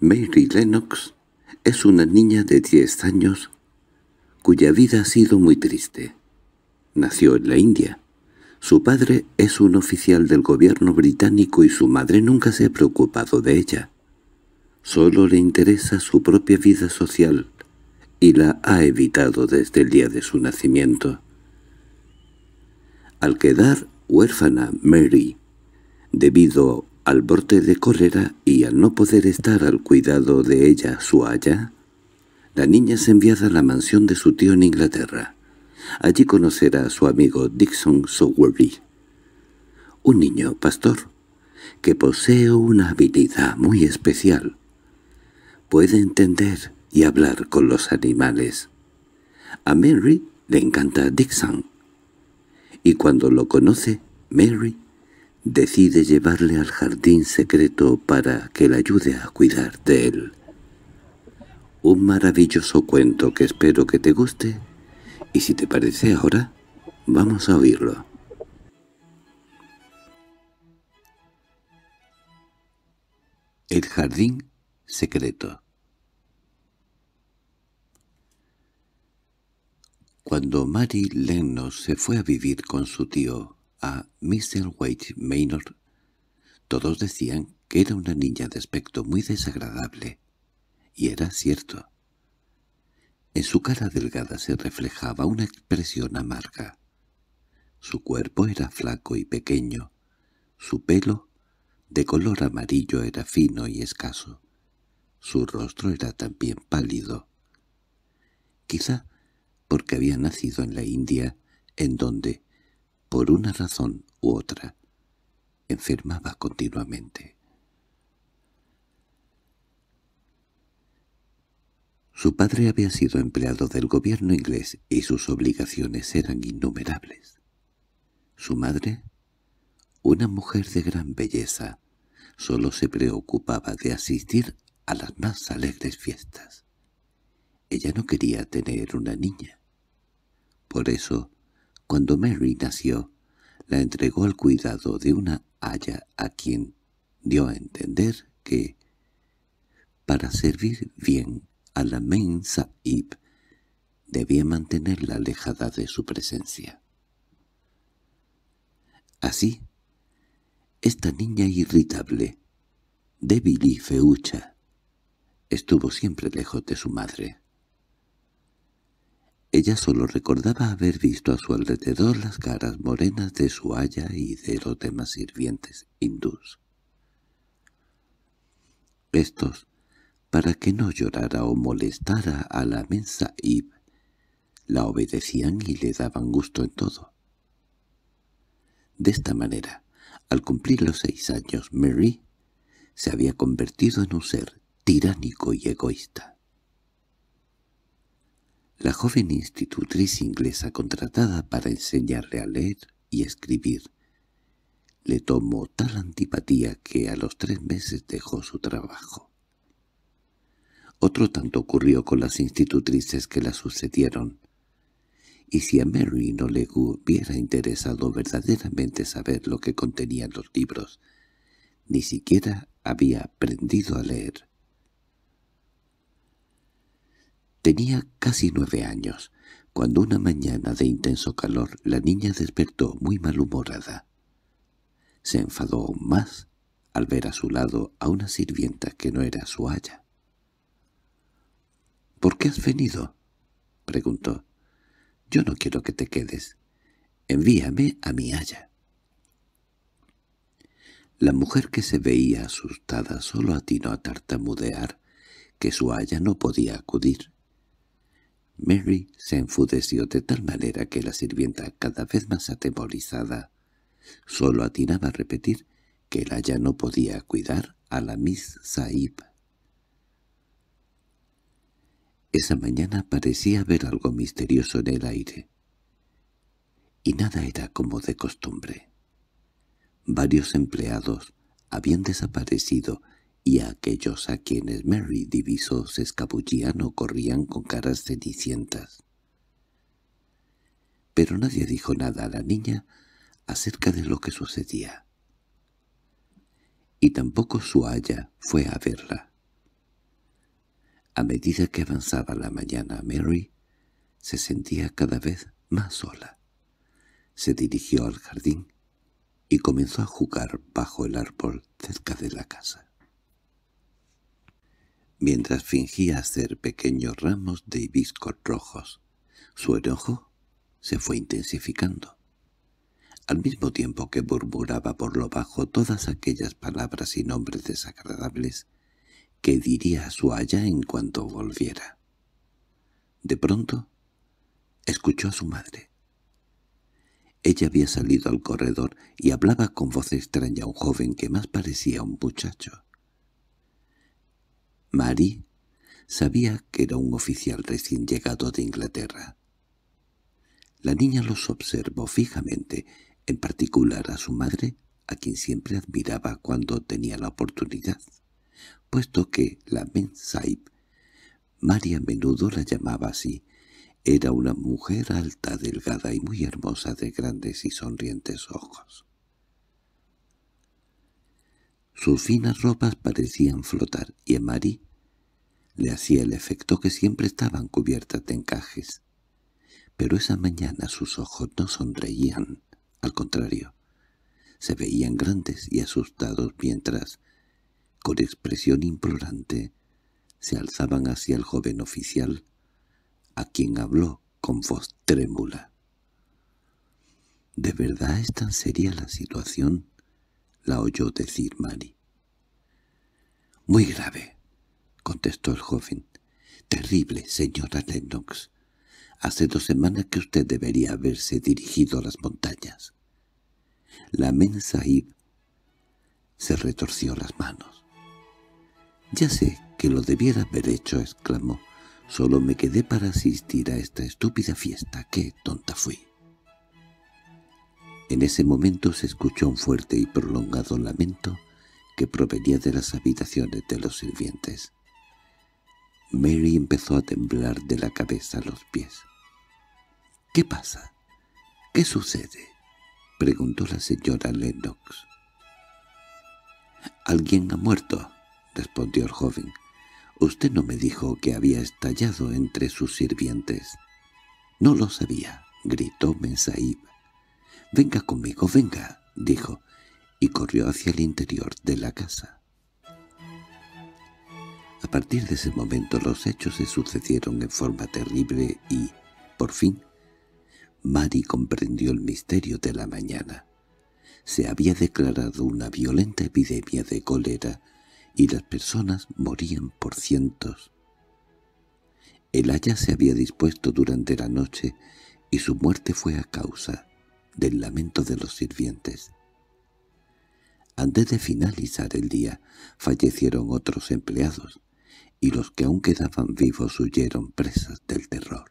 Mary Lennox es una niña de 10 años cuya vida ha sido muy triste. Nació en la India. Su padre es un oficial del gobierno británico y su madre nunca se ha preocupado de ella. Solo le interesa su propia vida social y la ha evitado desde el día de su nacimiento. Al quedar huérfana Mary, debido al borde de cólera y al no poder estar al cuidado de ella su haya, la niña es enviada a la mansión de su tío en Inglaterra. Allí conocerá a su amigo Dixon Sowerby, un niño pastor que posee una habilidad muy especial. Puede entender y hablar con los animales. A Mary le encanta Dixon, y cuando lo conoce, Mary decide llevarle al jardín secreto para que le ayude a cuidar de él. Un maravilloso cuento que espero que te guste, y si te parece ahora, vamos a oírlo. El jardín secreto Cuando Mari Lennox se fue a vivir con su tío, a Mr. White Maynor, todos decían que era una niña de aspecto muy desagradable, y era cierto. En su cara delgada se reflejaba una expresión amarga. Su cuerpo era flaco y pequeño, su pelo, de color amarillo, era fino y escaso. Su rostro era también pálido. Quizá porque había nacido en la India, en donde, por una razón u otra, enfermaba continuamente. Su padre había sido empleado del gobierno inglés y sus obligaciones eran innumerables. Su madre, una mujer de gran belleza, solo se preocupaba de asistir a las más alegres fiestas. Ella no quería tener una niña. Por eso, cuando Mary nació, la entregó al cuidado de una haya a quien dio a entender que, para servir bien a la mensa ib debía mantenerla alejada de su presencia. Así, esta niña irritable, débil y feucha, estuvo siempre lejos de su madre. Ella solo recordaba haber visto a su alrededor las caras morenas de su haya y de los demás sirvientes hindús. Estos, para que no llorara o molestara a la mensa Ib, la obedecían y le daban gusto en todo. De esta manera, al cumplir los seis años, Mary se había convertido en un ser tiránico y egoísta. La joven institutriz inglesa contratada para enseñarle a leer y escribir le tomó tal antipatía que a los tres meses dejó su trabajo. Otro tanto ocurrió con las institutrices que la sucedieron. Y si a Mary no le hubiera interesado verdaderamente saber lo que contenían los libros, ni siquiera había aprendido a leer. Tenía casi nueve años, cuando una mañana de intenso calor la niña despertó muy malhumorada. Se enfadó aún más al ver a su lado a una sirvienta que no era su haya. —¿Por qué has venido? —preguntó. —Yo no quiero que te quedes. Envíame a mi haya. La mujer que se veía asustada solo atinó a tartamudear que su haya no podía acudir. Mary se enfudeció de tal manera que la sirvienta, cada vez más atemorizada, solo atinaba a repetir que el ya no podía cuidar a la Miss Saib. Esa mañana parecía haber algo misterioso en el aire. Y nada era como de costumbre. Varios empleados habían desaparecido y aquellos a quienes Mary divisó se escabullían o corrían con caras cenicientas. Pero nadie dijo nada a la niña acerca de lo que sucedía. Y tampoco su haya fue a verla. A medida que avanzaba la mañana, Mary se sentía cada vez más sola. Se dirigió al jardín y comenzó a jugar bajo el árbol cerca de la casa mientras fingía hacer pequeños ramos de hibiscos rojos. Su enojo se fue intensificando. Al mismo tiempo que murmuraba por lo bajo todas aquellas palabras y nombres desagradables que diría a su allá en cuanto volviera. De pronto, escuchó a su madre. Ella había salido al corredor y hablaba con voz extraña a un joven que más parecía un muchacho. Marie sabía que era un oficial recién llegado de Inglaterra. La niña los observó fijamente, en particular a su madre, a quien siempre admiraba cuando tenía la oportunidad, puesto que la Mensaib, María a menudo la llamaba así, era una mujer alta, delgada y muy hermosa de grandes y sonrientes ojos. Sus finas ropas parecían flotar, y a Marie le hacía el efecto que siempre estaban cubiertas de encajes. Pero esa mañana sus ojos no sonreían, al contrario. Se veían grandes y asustados mientras, con expresión implorante, se alzaban hacia el joven oficial, a quien habló con voz trémula. —¿De verdad es tan seria la situación? la oyó decir Mari. —Muy grave —contestó el joven. —Terrible, señora Lennox. Hace dos semanas que usted debería haberse dirigido a las montañas. La Mensaib se retorció las manos. —Ya sé que lo debiera haber hecho —exclamó—. Solo me quedé para asistir a esta estúpida fiesta. ¡Qué tonta fui! En ese momento se escuchó un fuerte y prolongado lamento que provenía de las habitaciones de los sirvientes. Mary empezó a temblar de la cabeza a los pies. —¿Qué pasa? ¿Qué sucede? —preguntó la señora Lennox. —Alguien ha muerto —respondió el joven. —Usted no me dijo que había estallado entre sus sirvientes. —No lo sabía —gritó Mensaib. «Venga conmigo, venga», dijo, y corrió hacia el interior de la casa. A partir de ese momento los hechos se sucedieron en forma terrible y, por fin, Mari comprendió el misterio de la mañana. Se había declarado una violenta epidemia de cólera y las personas morían por cientos. El haya se había dispuesto durante la noche y su muerte fue a causa del lamento de los sirvientes. Antes de finalizar el día, fallecieron otros empleados, y los que aún quedaban vivos huyeron presas del terror.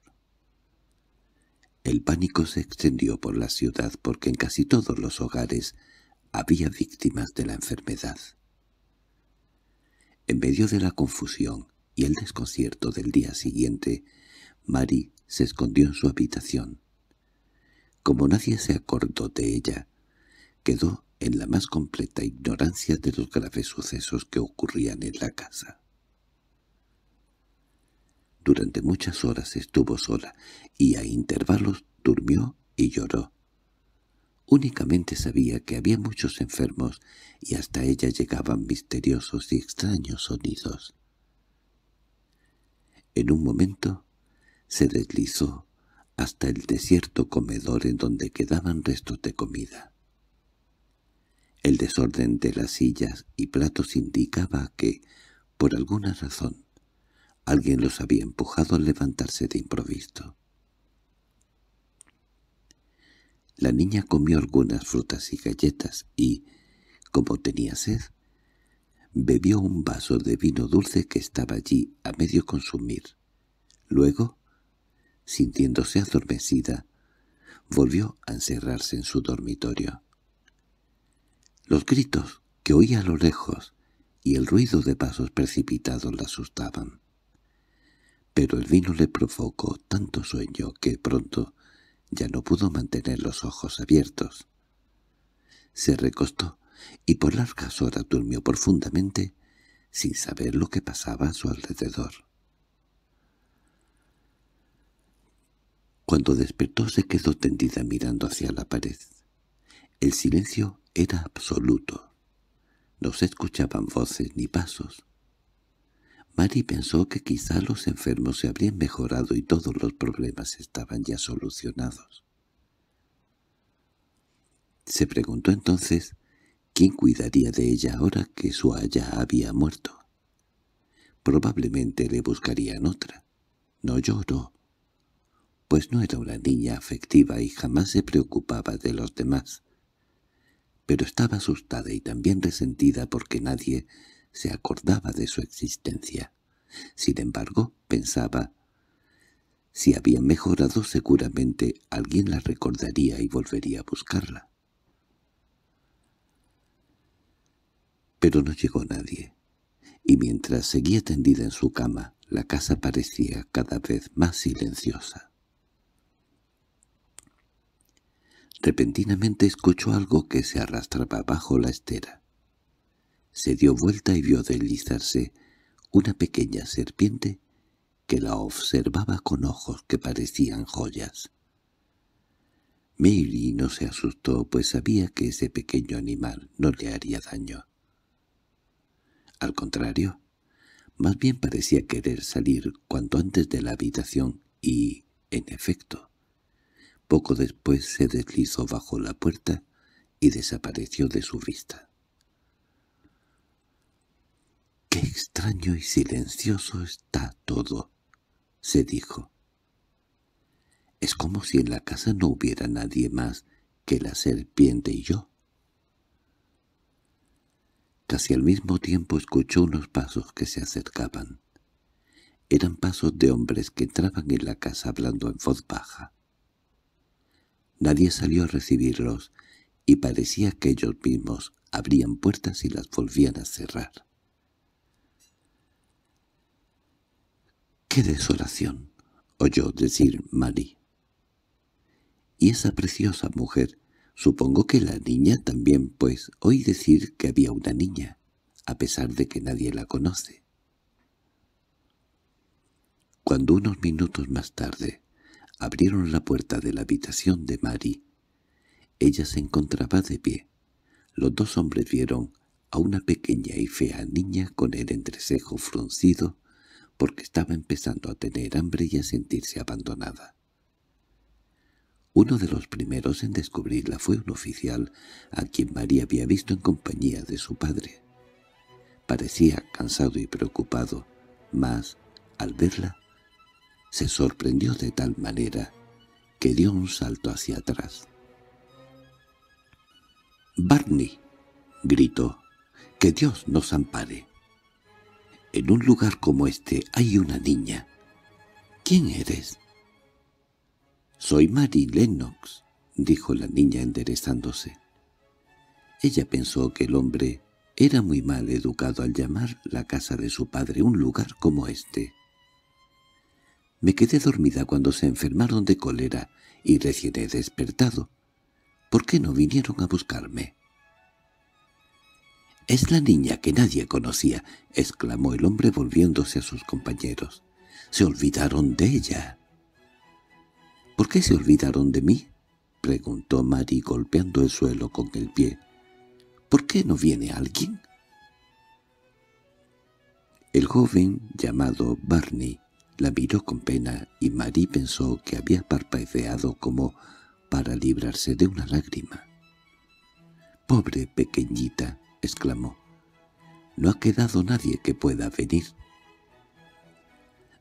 El pánico se extendió por la ciudad porque en casi todos los hogares había víctimas de la enfermedad. En medio de la confusión y el desconcierto del día siguiente, Mari se escondió en su habitación. Como nadie se acordó de ella, quedó en la más completa ignorancia de los graves sucesos que ocurrían en la casa. Durante muchas horas estuvo sola y a intervalos durmió y lloró. Únicamente sabía que había muchos enfermos y hasta ella llegaban misteriosos y extraños sonidos. En un momento se deslizó hasta el desierto comedor en donde quedaban restos de comida. El desorden de las sillas y platos indicaba que, por alguna razón, alguien los había empujado a levantarse de improviso. La niña comió algunas frutas y galletas y, como tenía sed, bebió un vaso de vino dulce que estaba allí a medio consumir. Luego sintiéndose adormecida, volvió a encerrarse en su dormitorio. Los gritos que oía a lo lejos y el ruido de pasos precipitados la asustaban. Pero el vino le provocó tanto sueño que pronto ya no pudo mantener los ojos abiertos. Se recostó y por largas horas durmió profundamente sin saber lo que pasaba a su alrededor. Cuando despertó se quedó tendida mirando hacia la pared. El silencio era absoluto. No se escuchaban voces ni pasos. Mari pensó que quizá los enfermos se habrían mejorado y todos los problemas estaban ya solucionados. Se preguntó entonces quién cuidaría de ella ahora que su haya había muerto. Probablemente le buscarían otra. No lloró, pues no era una niña afectiva y jamás se preocupaba de los demás. Pero estaba asustada y también resentida porque nadie se acordaba de su existencia. Sin embargo, pensaba, si había mejorado seguramente alguien la recordaría y volvería a buscarla. Pero no llegó nadie, y mientras seguía tendida en su cama, la casa parecía cada vez más silenciosa. Repentinamente escuchó algo que se arrastraba bajo la estera. Se dio vuelta y vio deslizarse una pequeña serpiente que la observaba con ojos que parecían joyas. Mary no se asustó, pues sabía que ese pequeño animal no le haría daño. Al contrario, más bien parecía querer salir cuanto antes de la habitación y, en efecto, poco después se deslizó bajo la puerta y desapareció de su vista. —¡Qué extraño y silencioso está todo! —se dijo. —Es como si en la casa no hubiera nadie más que la serpiente y yo. Casi al mismo tiempo escuchó unos pasos que se acercaban. Eran pasos de hombres que entraban en la casa hablando en voz baja. Nadie salió a recibirlos, y parecía que ellos mismos abrían puertas y las volvían a cerrar. —¡Qué desolación! —oyó decir Mari. —Y esa preciosa mujer, supongo que la niña también, pues oí decir que había una niña, a pesar de que nadie la conoce. Cuando unos minutos más tarde Abrieron la puerta de la habitación de Mary. Ella se encontraba de pie. Los dos hombres vieron a una pequeña y fea niña con el entrecejo fruncido porque estaba empezando a tener hambre y a sentirse abandonada. Uno de los primeros en descubrirla fue un oficial a quien María había visto en compañía de su padre. Parecía cansado y preocupado, mas, al verla, se sorprendió de tal manera que dio un salto hacia atrás. —¡Barney! —gritó. —¡Que Dios nos ampare! En un lugar como este hay una niña. —¿Quién eres? —Soy Mary Lennox —dijo la niña enderezándose. Ella pensó que el hombre era muy mal educado al llamar la casa de su padre un lugar como este. Me quedé dormida cuando se enfermaron de cólera y recién he despertado. ¿Por qué no vinieron a buscarme? —Es la niña que nadie conocía —exclamó el hombre volviéndose a sus compañeros. —Se olvidaron de ella. —¿Por qué se olvidaron de mí? —preguntó Mari golpeando el suelo con el pie. —¿Por qué no viene alguien? El joven, llamado Barney, la miró con pena y Marie pensó que había parpadeado como para librarse de una lágrima. —¡Pobre pequeñita! —exclamó. —No ha quedado nadie que pueda venir.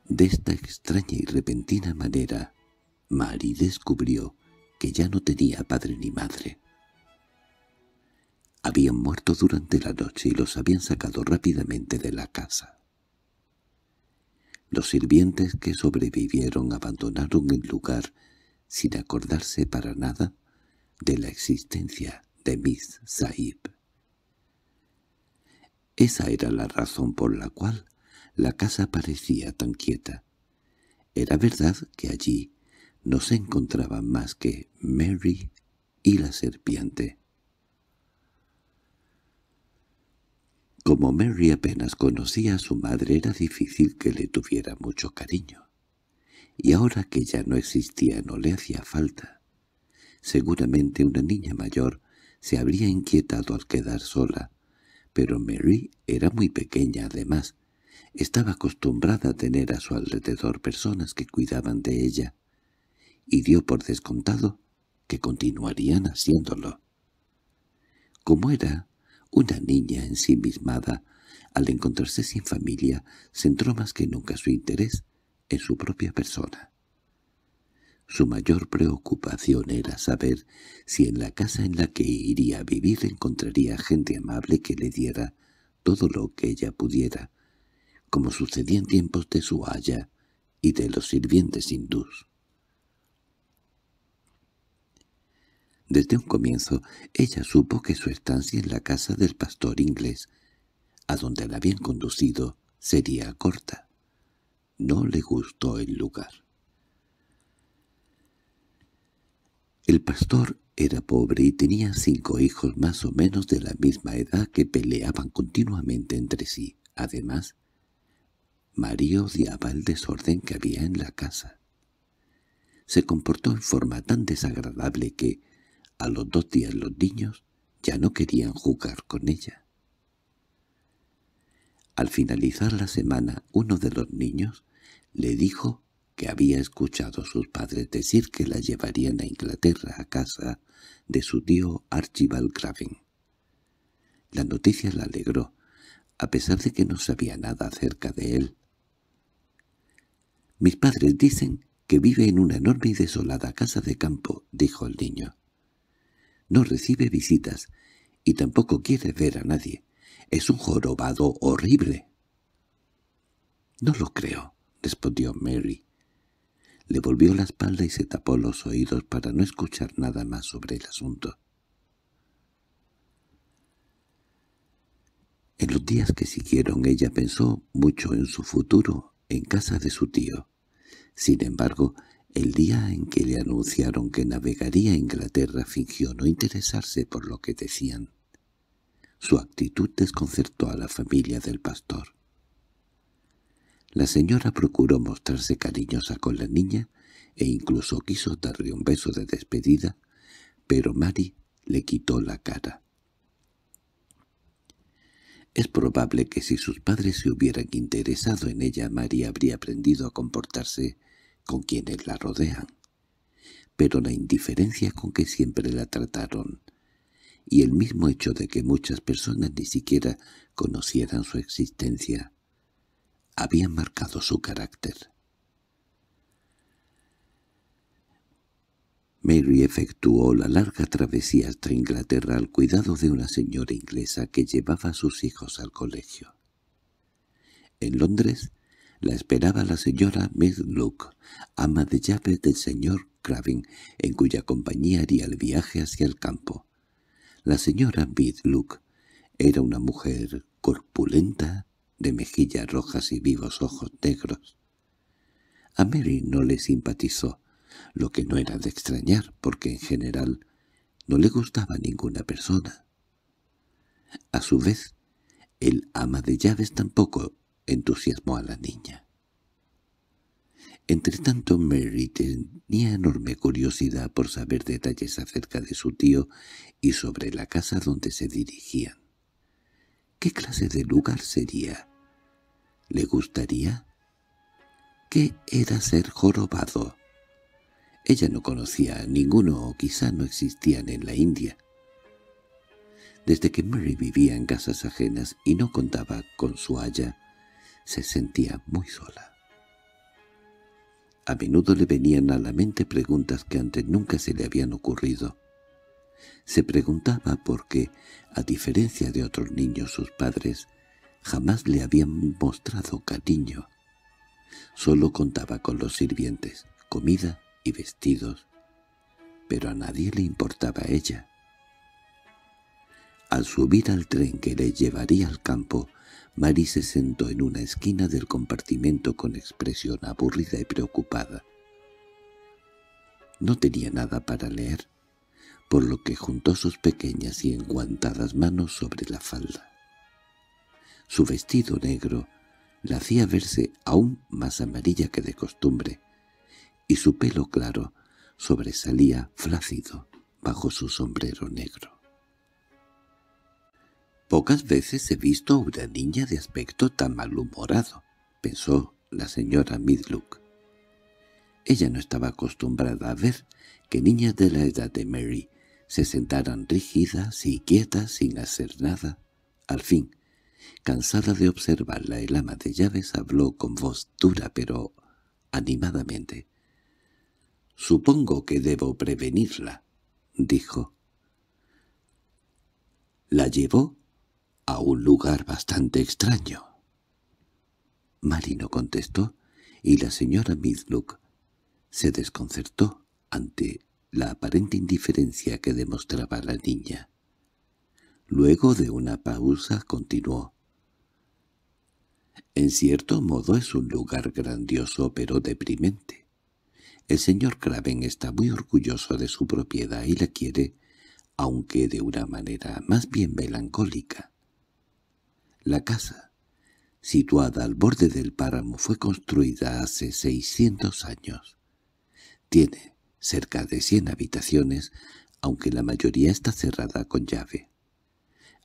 De esta extraña y repentina manera, Marie descubrió que ya no tenía padre ni madre. Habían muerto durante la noche y los habían sacado rápidamente de la casa. Los sirvientes que sobrevivieron abandonaron el lugar sin acordarse para nada de la existencia de Miss Saib. Esa era la razón por la cual la casa parecía tan quieta. Era verdad que allí no se encontraban más que Mary y la serpiente. Como Mary apenas conocía a su madre era difícil que le tuviera mucho cariño, y ahora que ya no existía no le hacía falta. Seguramente una niña mayor se habría inquietado al quedar sola, pero Mary era muy pequeña además. Estaba acostumbrada a tener a su alrededor personas que cuidaban de ella, y dio por descontado que continuarían haciéndolo. Como era una niña ensimismada, al encontrarse sin familia, centró más que nunca su interés en su propia persona. Su mayor preocupación era saber si en la casa en la que iría a vivir encontraría gente amable que le diera todo lo que ella pudiera, como sucedía en tiempos de su haya y de los sirvientes hindús. Desde un comienzo ella supo que su estancia en la casa del pastor inglés, a donde la habían conducido, sería corta. No le gustó el lugar. El pastor era pobre y tenía cinco hijos más o menos de la misma edad que peleaban continuamente entre sí. Además, María odiaba el desorden que había en la casa. Se comportó en forma tan desagradable que, a los dos días los niños ya no querían jugar con ella. Al finalizar la semana, uno de los niños le dijo que había escuchado a sus padres decir que la llevarían a Inglaterra a casa de su tío Archibald Craven. La noticia la alegró, a pesar de que no sabía nada acerca de él. «Mis padres dicen que vive en una enorme y desolada casa de campo», dijo el niño. No recibe visitas y tampoco quiere ver a nadie. Es un jorobado horrible. —No lo creo —respondió Mary. Le volvió la espalda y se tapó los oídos para no escuchar nada más sobre el asunto. En los días que siguieron ella pensó mucho en su futuro en casa de su tío. Sin embargo, el día en que le anunciaron que navegaría a Inglaterra fingió no interesarse por lo que decían. Su actitud desconcertó a la familia del pastor. La señora procuró mostrarse cariñosa con la niña e incluso quiso darle un beso de despedida, pero Mary le quitó la cara. Es probable que si sus padres se hubieran interesado en ella, Mary habría aprendido a comportarse con quienes la rodean, pero la indiferencia con que siempre la trataron, y el mismo hecho de que muchas personas ni siquiera conocieran su existencia, habían marcado su carácter. Mary efectuó la larga travesía hasta Inglaterra al cuidado de una señora inglesa que llevaba a sus hijos al colegio. En Londres la esperaba la señora Luke, ama de llaves del señor Craven, en cuya compañía haría el viaje hacia el campo. La señora Luke era una mujer corpulenta, de mejillas rojas y vivos ojos negros. A Mary no le simpatizó, lo que no era de extrañar, porque en general no le gustaba ninguna persona. A su vez, el ama de llaves tampoco entusiasmó a la niña. Entretanto, Mary tenía enorme curiosidad por saber detalles acerca de su tío y sobre la casa donde se dirigían. ¿Qué clase de lugar sería? ¿Le gustaría? ¿Qué era ser jorobado? Ella no conocía a ninguno o quizá no existían en la India. Desde que Mary vivía en casas ajenas y no contaba con su haya, se sentía muy sola. A menudo le venían a la mente preguntas que antes nunca se le habían ocurrido. Se preguntaba por qué, a diferencia de otros niños sus padres, jamás le habían mostrado cariño. Solo contaba con los sirvientes, comida y vestidos, pero a nadie le importaba ella. Al subir al tren que le llevaría al campo, Mary se sentó en una esquina del compartimento con expresión aburrida y preocupada. No tenía nada para leer, por lo que juntó sus pequeñas y enguantadas manos sobre la falda. Su vestido negro la hacía verse aún más amarilla que de costumbre, y su pelo claro sobresalía flácido bajo su sombrero negro. Pocas veces he visto a una niña de aspecto tan malhumorado, pensó la señora Midlook. Ella no estaba acostumbrada a ver que niñas de la edad de Mary se sentaran rígidas y quietas sin hacer nada. Al fin, cansada de observarla, el ama de llaves habló con voz dura pero animadamente. «Supongo que debo prevenirla», dijo. La llevó a un lugar bastante extraño. Marino contestó, y la señora Midlock se desconcertó ante la aparente indiferencia que demostraba la niña. Luego de una pausa continuó. En cierto modo es un lugar grandioso pero deprimente. El señor Craven está muy orgulloso de su propiedad y la quiere, aunque de una manera más bien melancólica. La casa, situada al borde del páramo, fue construida hace 600 años. Tiene cerca de 100 habitaciones, aunque la mayoría está cerrada con llave.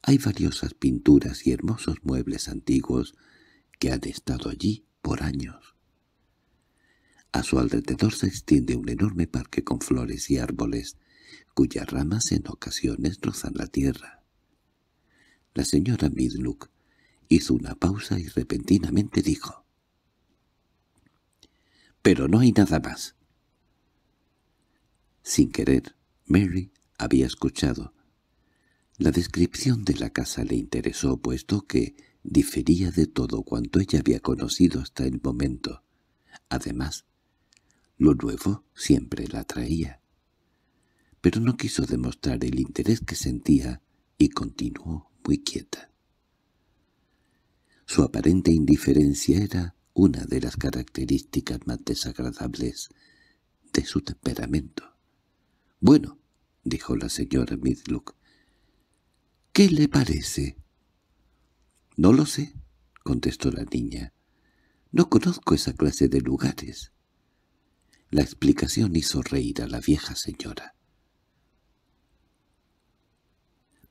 Hay valiosas pinturas y hermosos muebles antiguos que han estado allí por años. A su alrededor se extiende un enorme parque con flores y árboles, cuyas ramas en ocasiones rozan la tierra. La señora Midlook Hizo una pausa y repentinamente dijo. —Pero no hay nada más. Sin querer, Mary había escuchado. La descripción de la casa le interesó, puesto que difería de todo cuanto ella había conocido hasta el momento. Además, lo nuevo siempre la atraía. Pero no quiso demostrar el interés que sentía y continuó muy quieta. Su aparente indiferencia era una de las características más desagradables de su temperamento. —Bueno —dijo la señora Midlock—, ¿qué le parece? —No lo sé —contestó la niña—. No conozco esa clase de lugares. La explicación hizo reír a la vieja señora.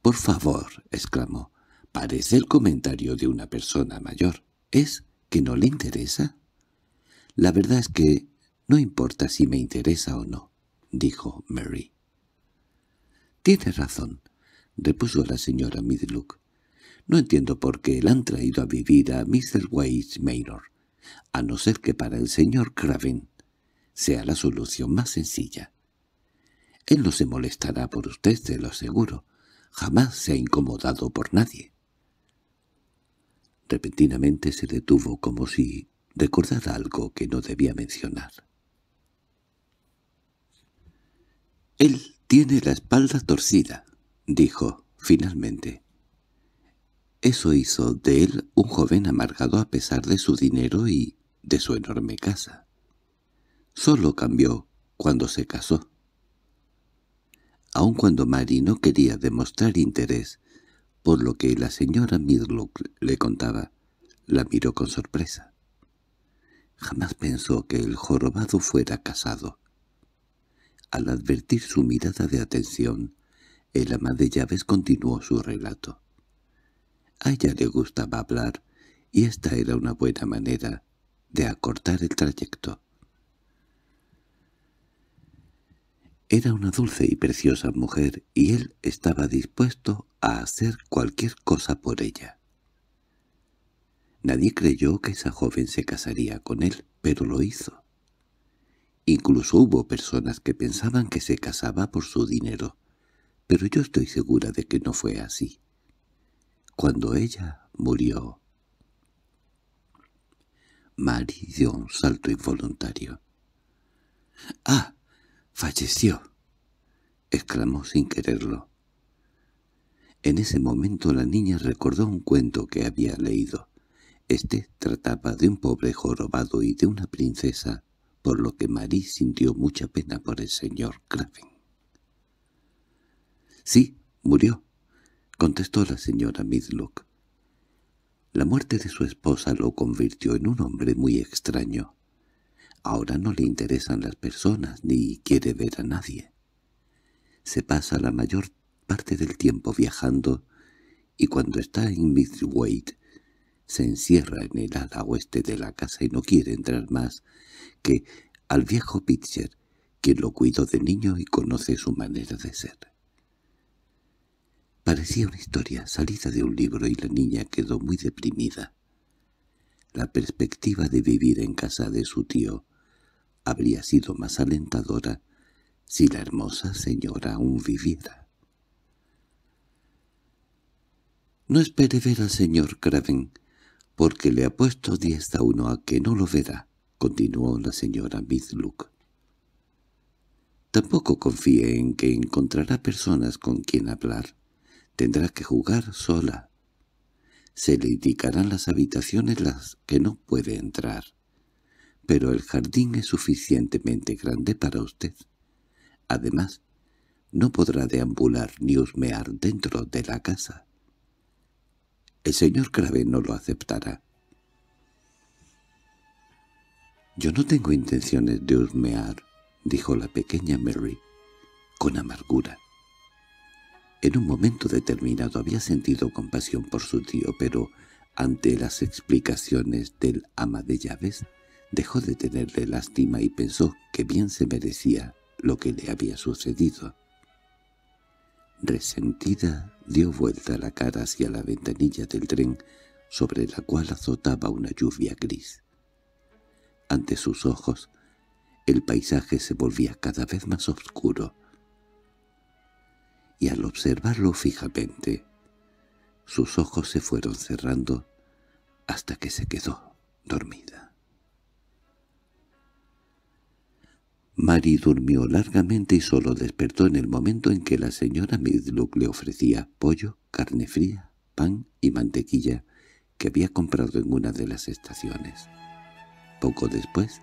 —Por favor —exclamó—, parece el comentario de una persona mayor. ¿Es que no le interesa? La verdad es que no importa si me interesa o no, dijo Mary. Tiene razón, repuso la señora Midlook. No entiendo por qué le han traído a vivir a Mr. Waite Maynor, a no ser que para el señor Craven sea la solución más sencilla. Él no se molestará por usted, te lo aseguro. Jamás se ha incomodado por nadie. Repentinamente se detuvo como si recordara algo que no debía mencionar. —Él tiene la espalda torcida —dijo, finalmente. Eso hizo de él un joven amargado a pesar de su dinero y de su enorme casa. Solo cambió cuando se casó. Aun cuando Mari no quería demostrar interés, por lo que la señora Midlock le contaba. La miró con sorpresa. Jamás pensó que el jorobado fuera casado. Al advertir su mirada de atención, el ama de llaves continuó su relato. A ella le gustaba hablar, y esta era una buena manera de acortar el trayecto. Era una dulce y preciosa mujer y él estaba dispuesto a hacer cualquier cosa por ella. Nadie creyó que esa joven se casaría con él, pero lo hizo. Incluso hubo personas que pensaban que se casaba por su dinero, pero yo estoy segura de que no fue así. Cuando ella murió... Mari dio un salto involuntario. —¡Ah! —¡Falleció! —exclamó sin quererlo. En ese momento la niña recordó un cuento que había leído. Este trataba de un pobre jorobado y de una princesa, por lo que Marie sintió mucha pena por el señor Craven. —Sí, murió —contestó la señora Midlock. La muerte de su esposa lo convirtió en un hombre muy extraño. Ahora no le interesan las personas ni quiere ver a nadie. Se pasa la mayor parte del tiempo viajando y cuando está en Midway se encierra en el ala oeste de la casa y no quiere entrar más que al viejo Pitcher, quien lo cuidó de niño y conoce su manera de ser. Parecía una historia salida de un libro y la niña quedó muy deprimida. La perspectiva de vivir en casa de su tío habría sido más alentadora si la hermosa señora aún viviera. No espere ver al señor Craven, porque le apuesto diez a uno a que no lo verá, continuó la señora Midluck. Tampoco confíe en que encontrará personas con quien hablar. Tendrá que jugar sola. Se le indicarán las habitaciones las que no puede entrar pero el jardín es suficientemente grande para usted. Además, no podrá deambular ni husmear dentro de la casa. El señor Crave no lo aceptará. «Yo no tengo intenciones de husmear», dijo la pequeña Mary, con amargura. En un momento determinado había sentido compasión por su tío, pero ante las explicaciones del ama de llaves, Dejó de tenerle lástima y pensó que bien se merecía lo que le había sucedido. Resentida, dio vuelta la cara hacia la ventanilla del tren, sobre la cual azotaba una lluvia gris. Ante sus ojos, el paisaje se volvía cada vez más oscuro, y al observarlo fijamente, sus ojos se fueron cerrando hasta que se quedó dormida. Mary durmió largamente y solo despertó en el momento en que la señora Midlock le ofrecía pollo, carne fría, pan y mantequilla que había comprado en una de las estaciones. Poco después,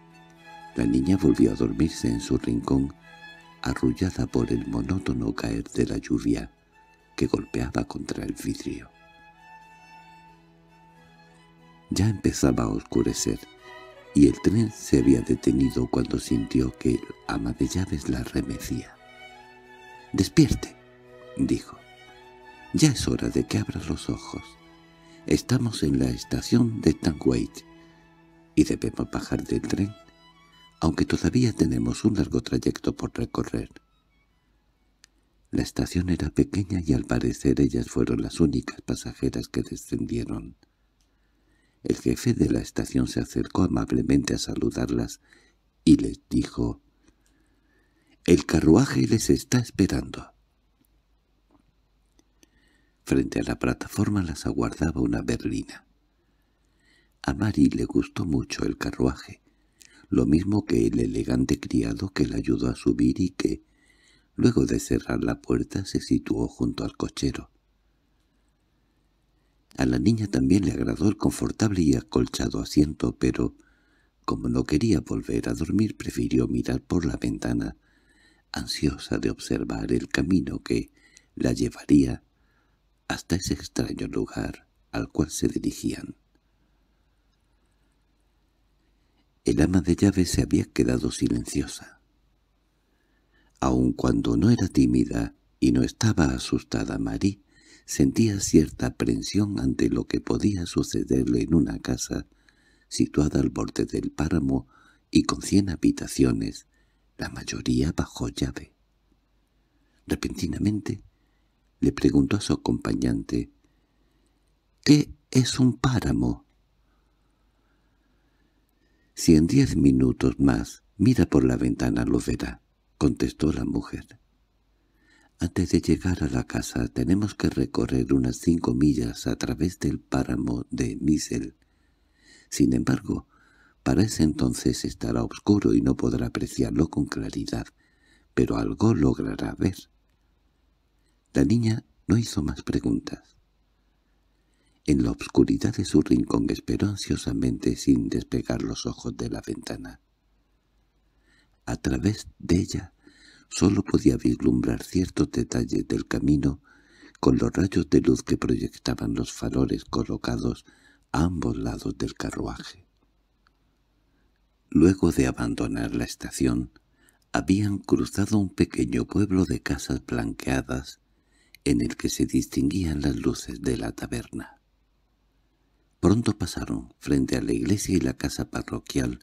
la niña volvió a dormirse en su rincón, arrullada por el monótono caer de la lluvia que golpeaba contra el vidrio. Ya empezaba a oscurecer y el tren se había detenido cuando sintió que el ama de llaves la remecía. —¡Despierte! —dijo. —Ya es hora de que abras los ojos. Estamos en la estación de Tanguage y debemos bajar del tren, aunque todavía tenemos un largo trayecto por recorrer. La estación era pequeña y al parecer ellas fueron las únicas pasajeras que descendieron. El jefe de la estación se acercó amablemente a saludarlas y les dijo «El carruaje les está esperando». Frente a la plataforma las aguardaba una berlina. A Mari le gustó mucho el carruaje, lo mismo que el elegante criado que la ayudó a subir y que, luego de cerrar la puerta, se situó junto al cochero. A la niña también le agradó el confortable y acolchado asiento, pero, como no quería volver a dormir, prefirió mirar por la ventana, ansiosa de observar el camino que la llevaría hasta ese extraño lugar al cual se dirigían. El ama de llaves se había quedado silenciosa. Aun cuando no era tímida y no estaba asustada Marie, Sentía cierta aprensión ante lo que podía sucederle en una casa situada al borde del páramo y con cien habitaciones, la mayoría bajo llave. Repentinamente le preguntó a su acompañante, «¿Qué es un páramo?» «Si en diez minutos más mira por la ventana lo verá», contestó la mujer. Antes de llegar a la casa tenemos que recorrer unas cinco millas a través del páramo de Misel. Sin embargo, para ese entonces estará oscuro y no podrá apreciarlo con claridad, pero algo logrará ver. La niña no hizo más preguntas. En la oscuridad de su rincón esperó ansiosamente sin despegar los ojos de la ventana. A través de ella Solo podía vislumbrar ciertos detalles del camino con los rayos de luz que proyectaban los faroles colocados a ambos lados del carruaje. Luego de abandonar la estación, habían cruzado un pequeño pueblo de casas blanqueadas en el que se distinguían las luces de la taberna. Pronto pasaron frente a la iglesia y la casa parroquial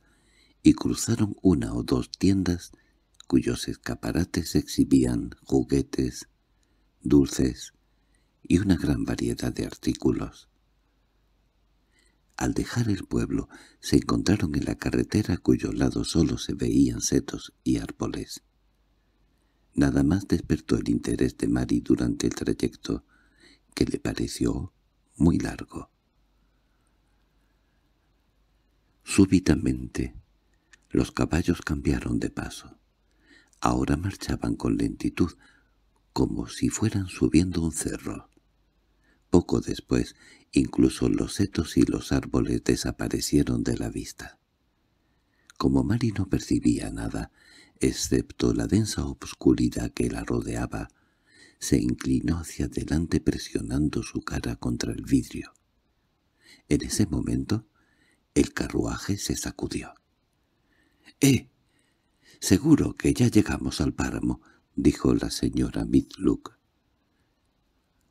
y cruzaron una o dos tiendas cuyos escaparates exhibían juguetes, dulces y una gran variedad de artículos. Al dejar el pueblo, se encontraron en la carretera cuyo lado solo se veían setos y árboles. Nada más despertó el interés de Mari durante el trayecto, que le pareció muy largo. Súbitamente, los caballos cambiaron de paso. Ahora marchaban con lentitud, como si fueran subiendo un cerro. Poco después, incluso los setos y los árboles desaparecieron de la vista. Como Mari no percibía nada, excepto la densa obscuridad que la rodeaba, se inclinó hacia adelante presionando su cara contra el vidrio. En ese momento, el carruaje se sacudió. —¡Eh! —Seguro que ya llegamos al páramo —dijo la señora Midluck.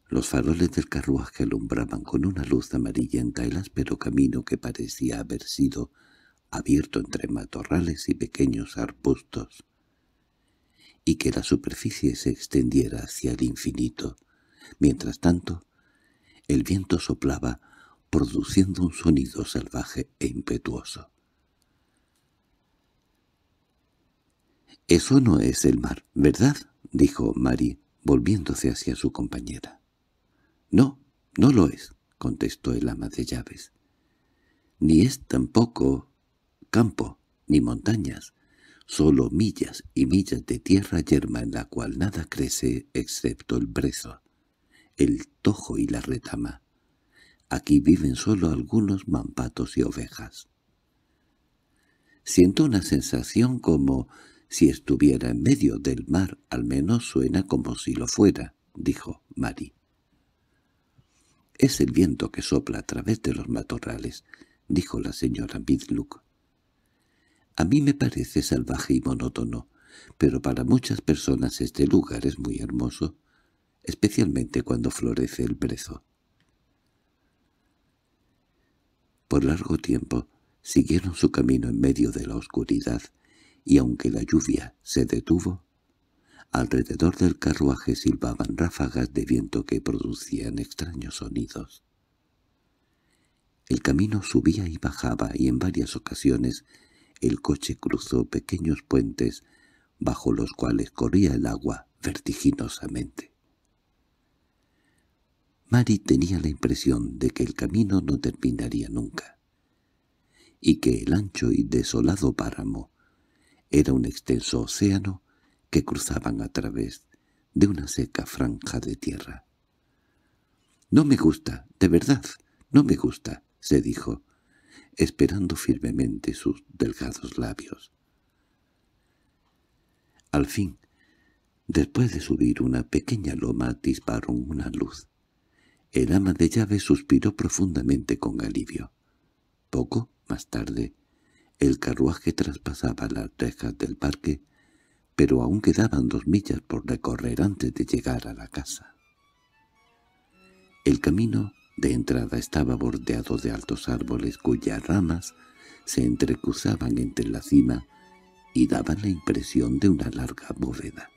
Los faroles del carruaje alumbraban con una luz amarillenta el áspero camino que parecía haber sido abierto entre matorrales y pequeños arbustos, y que la superficie se extendiera hacia el infinito. Mientras tanto, el viento soplaba, produciendo un sonido salvaje e impetuoso. —Eso no es el mar, ¿verdad? —dijo Mary, volviéndose hacia su compañera. —No, no lo es —contestó el ama de llaves. —Ni es tampoco campo ni montañas, solo millas y millas de tierra yerma en la cual nada crece excepto el brezo, el tojo y la retama. Aquí viven solo algunos mampatos y ovejas. Siento una sensación como si estuviera en medio del mar, al menos suena como si lo fuera, dijo Mari. Es el viento que sopla a través de los matorrales, dijo la señora Midluck. A mí me parece salvaje y monótono, pero para muchas personas este lugar es muy hermoso, especialmente cuando florece el brezo. Por largo tiempo siguieron su camino en medio de la oscuridad, y aunque la lluvia se detuvo, alrededor del carruaje silbaban ráfagas de viento que producían extraños sonidos. El camino subía y bajaba y en varias ocasiones el coche cruzó pequeños puentes bajo los cuales corría el agua vertiginosamente. Mari tenía la impresión de que el camino no terminaría nunca, y que el ancho y desolado páramo era un extenso océano que cruzaban a través de una seca franja de tierra. «No me gusta, de verdad, no me gusta», se dijo, esperando firmemente sus delgados labios. Al fin, después de subir una pequeña loma, dispararon una luz. El ama de llave suspiró profundamente con alivio. Poco más tarde, el carruaje traspasaba las rejas del parque, pero aún quedaban dos millas por recorrer antes de llegar a la casa. El camino de entrada estaba bordeado de altos árboles cuyas ramas se entrecruzaban entre la cima y daban la impresión de una larga bóveda.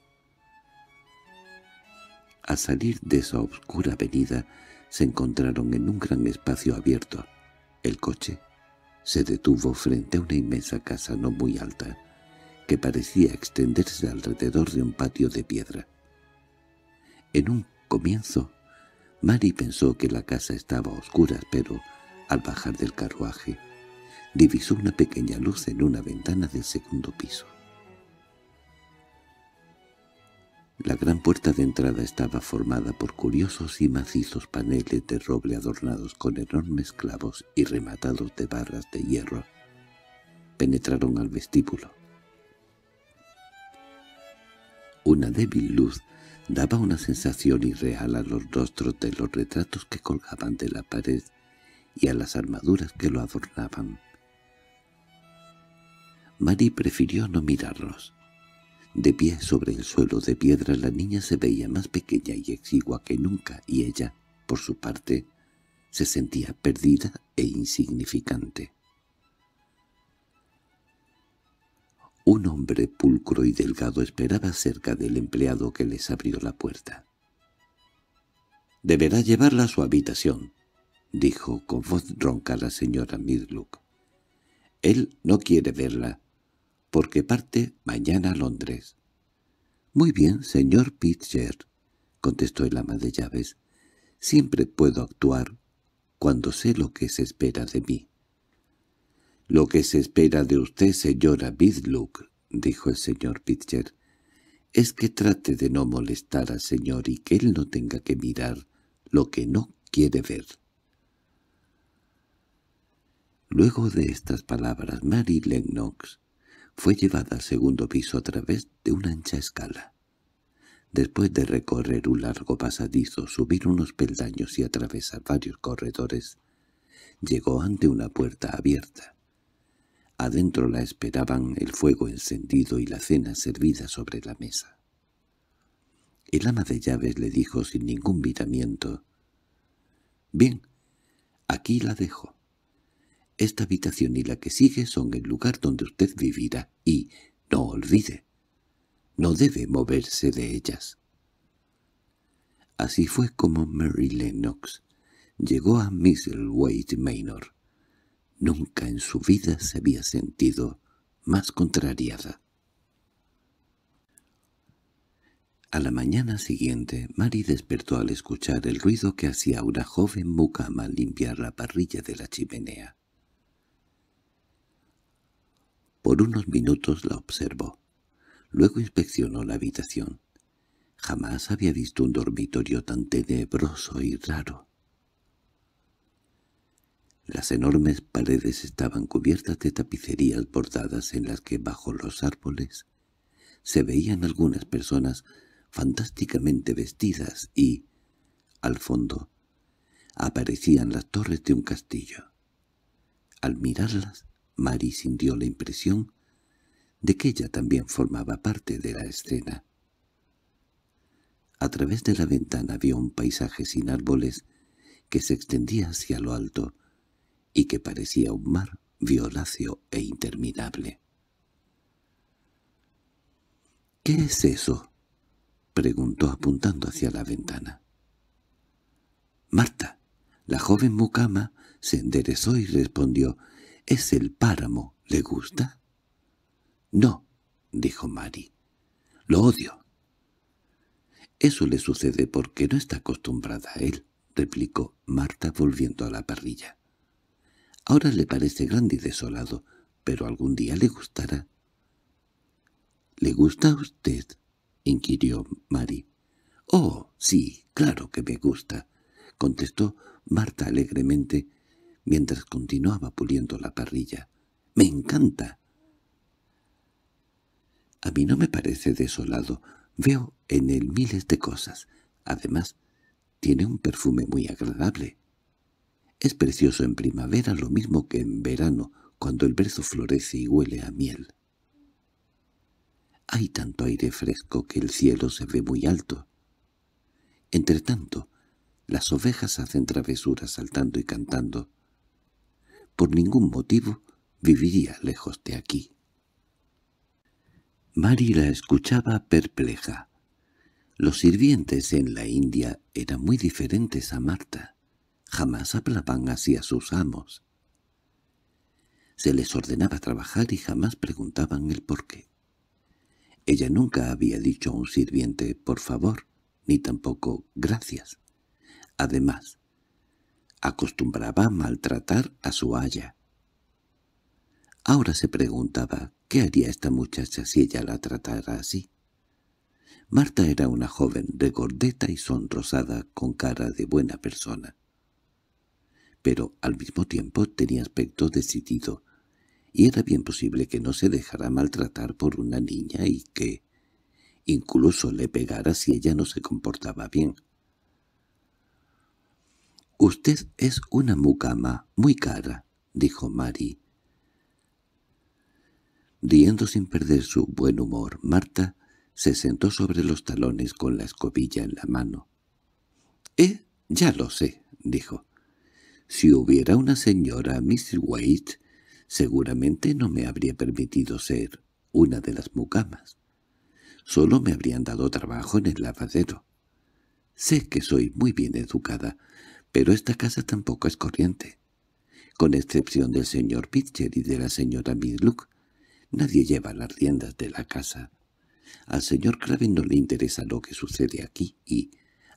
Al salir de esa oscura avenida se encontraron en un gran espacio abierto. El coche se detuvo frente a una inmensa casa no muy alta, que parecía extenderse alrededor de un patio de piedra. En un comienzo, Mary pensó que la casa estaba oscura, pero al bajar del carruaje, divisó una pequeña luz en una ventana del segundo piso. La gran puerta de entrada estaba formada por curiosos y macizos paneles de roble adornados con enormes clavos y rematados de barras de hierro. Penetraron al vestíbulo. Una débil luz daba una sensación irreal a los rostros de los retratos que colgaban de la pared y a las armaduras que lo adornaban. Mari prefirió no mirarlos. De pie sobre el suelo de piedra la niña se veía más pequeña y exigua que nunca, y ella, por su parte, se sentía perdida e insignificante. Un hombre pulcro y delgado esperaba cerca del empleado que les abrió la puerta. «Deberá llevarla a su habitación», dijo con voz ronca la señora Midluck. «Él no quiere verla porque parte mañana a Londres. —Muy bien, señor Pitcher —contestó el ama de llaves—, siempre puedo actuar cuando sé lo que se espera de mí. —Lo que se espera de usted, señora Bidlook —dijo el señor Pitcher—, es que trate de no molestar al señor y que él no tenga que mirar lo que no quiere ver. Luego de estas palabras, Mary Lennox fue llevada al segundo piso a través de una ancha escala. Después de recorrer un largo pasadizo, subir unos peldaños y atravesar varios corredores, llegó ante una puerta abierta. Adentro la esperaban el fuego encendido y la cena servida sobre la mesa. El ama de llaves le dijo sin ningún miramiento, «Bien, aquí la dejo. Esta habitación y la que sigue son el lugar donde usted vivirá, y no olvide, no debe moverse de ellas. Así fue como Mary Lennox llegó a Misselwaite Manor. Nunca en su vida se había sentido más contrariada. A la mañana siguiente, Mary despertó al escuchar el ruido que hacía una joven mucama limpiar la parrilla de la chimenea. Por unos minutos la observó. Luego inspeccionó la habitación. Jamás había visto un dormitorio tan tenebroso y raro. Las enormes paredes estaban cubiertas de tapicerías bordadas en las que bajo los árboles se veían algunas personas fantásticamente vestidas y, al fondo, aparecían las torres de un castillo. Al mirarlas, Mary sintió la impresión de que ella también formaba parte de la escena. A través de la ventana vio un paisaje sin árboles que se extendía hacia lo alto y que parecía un mar violáceo e interminable. —¿Qué es eso? —preguntó apuntando hacia la ventana. —Marta, la joven mucama, se enderezó y respondió —¿Es el páramo? ¿Le gusta? —No —dijo Mari—, lo odio. —Eso le sucede porque no está acostumbrada a él —replicó Marta volviendo a la parrilla. —Ahora le parece grande y desolado, pero algún día le gustará. —¿Le gusta a usted? —inquirió Mari. —Oh, sí, claro que me gusta —contestó Marta alegremente, mientras continuaba puliendo la parrilla. —¡Me encanta! A mí no me parece desolado. Veo en él miles de cosas. Además, tiene un perfume muy agradable. Es precioso en primavera lo mismo que en verano, cuando el brezo florece y huele a miel. Hay tanto aire fresco que el cielo se ve muy alto. Entretanto, las ovejas hacen travesuras saltando y cantando por ningún motivo, viviría lejos de aquí. Mari la escuchaba perpleja. Los sirvientes en la India eran muy diferentes a Marta. Jamás hablaban así a sus amos. Se les ordenaba trabajar y jamás preguntaban el por qué. Ella nunca había dicho a un sirviente «por favor», ni tampoco «gracias». Además, acostumbraba a maltratar a su haya. Ahora se preguntaba qué haría esta muchacha si ella la tratara así. Marta era una joven de gordeta y sonrosada con cara de buena persona. Pero al mismo tiempo tenía aspecto decidido, y era bien posible que no se dejara maltratar por una niña y que incluso le pegara si ella no se comportaba bien. —Usted es una mucama muy cara —dijo Mary. Riendo sin perder su buen humor, Marta se sentó sobre los talones con la escobilla en la mano. —Eh, ya lo sé —dijo. Si hubiera una señora Miss White, seguramente no me habría permitido ser una de las mucamas. Solo me habrían dado trabajo en el lavadero. Sé que soy muy bien educada, pero esta casa tampoco es corriente. Con excepción del señor Pitcher y de la señora Midluck, nadie lleva las riendas de la casa. Al señor Craven no le interesa lo que sucede aquí y,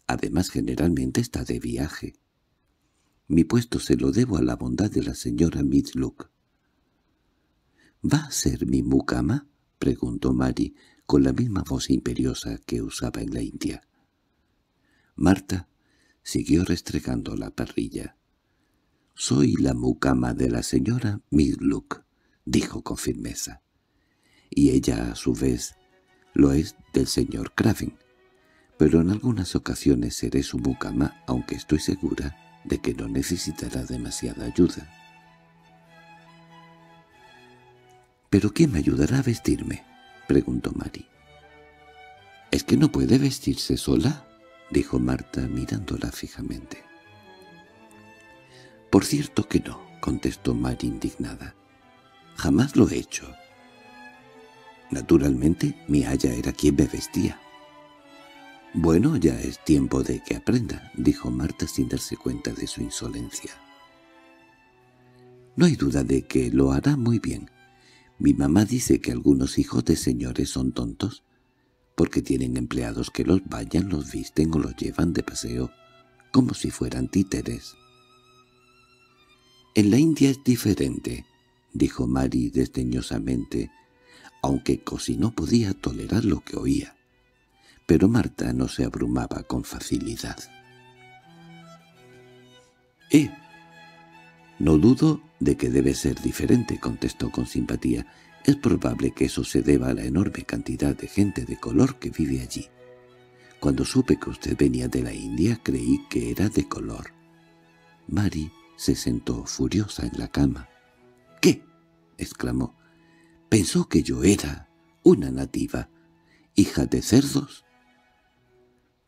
además, generalmente está de viaje. Mi puesto se lo debo a la bondad de la señora Midluck. —¿Va a ser mi mucama? —preguntó Mary, con la misma voz imperiosa que usaba en la India. Marta siguió restregando la parrilla. «Soy la mucama de la señora Midlook», dijo con firmeza. «Y ella, a su vez, lo es del señor Craven. Pero en algunas ocasiones seré su mucama, aunque estoy segura de que no necesitará demasiada ayuda». —¿Pero quién me ayudará a vestirme? —preguntó Mary. —¿Es que no puede vestirse sola? —dijo Marta mirándola fijamente. —Por cierto que no —contestó Mar indignada. —Jamás lo he hecho. Naturalmente, mi haya era quien me vestía. —Bueno, ya es tiempo de que aprenda —dijo Marta sin darse cuenta de su insolencia. —No hay duda de que lo hará muy bien. Mi mamá dice que algunos hijos de señores son tontos porque tienen empleados que los vayan, los visten o los llevan de paseo, como si fueran títeres. «En la India es diferente», dijo Mari desdeñosamente, aunque Cosi no podía tolerar lo que oía. Pero Marta no se abrumaba con facilidad. —¡Eh! No dudo de que debe ser diferente —contestó con simpatía—, es probable que eso se deba a la enorme cantidad de gente de color que vive allí. Cuando supe que usted venía de la India creí que era de color. Mari se sentó furiosa en la cama. —¿Qué? —exclamó. —Pensó que yo era una nativa. ¿Hija de cerdos?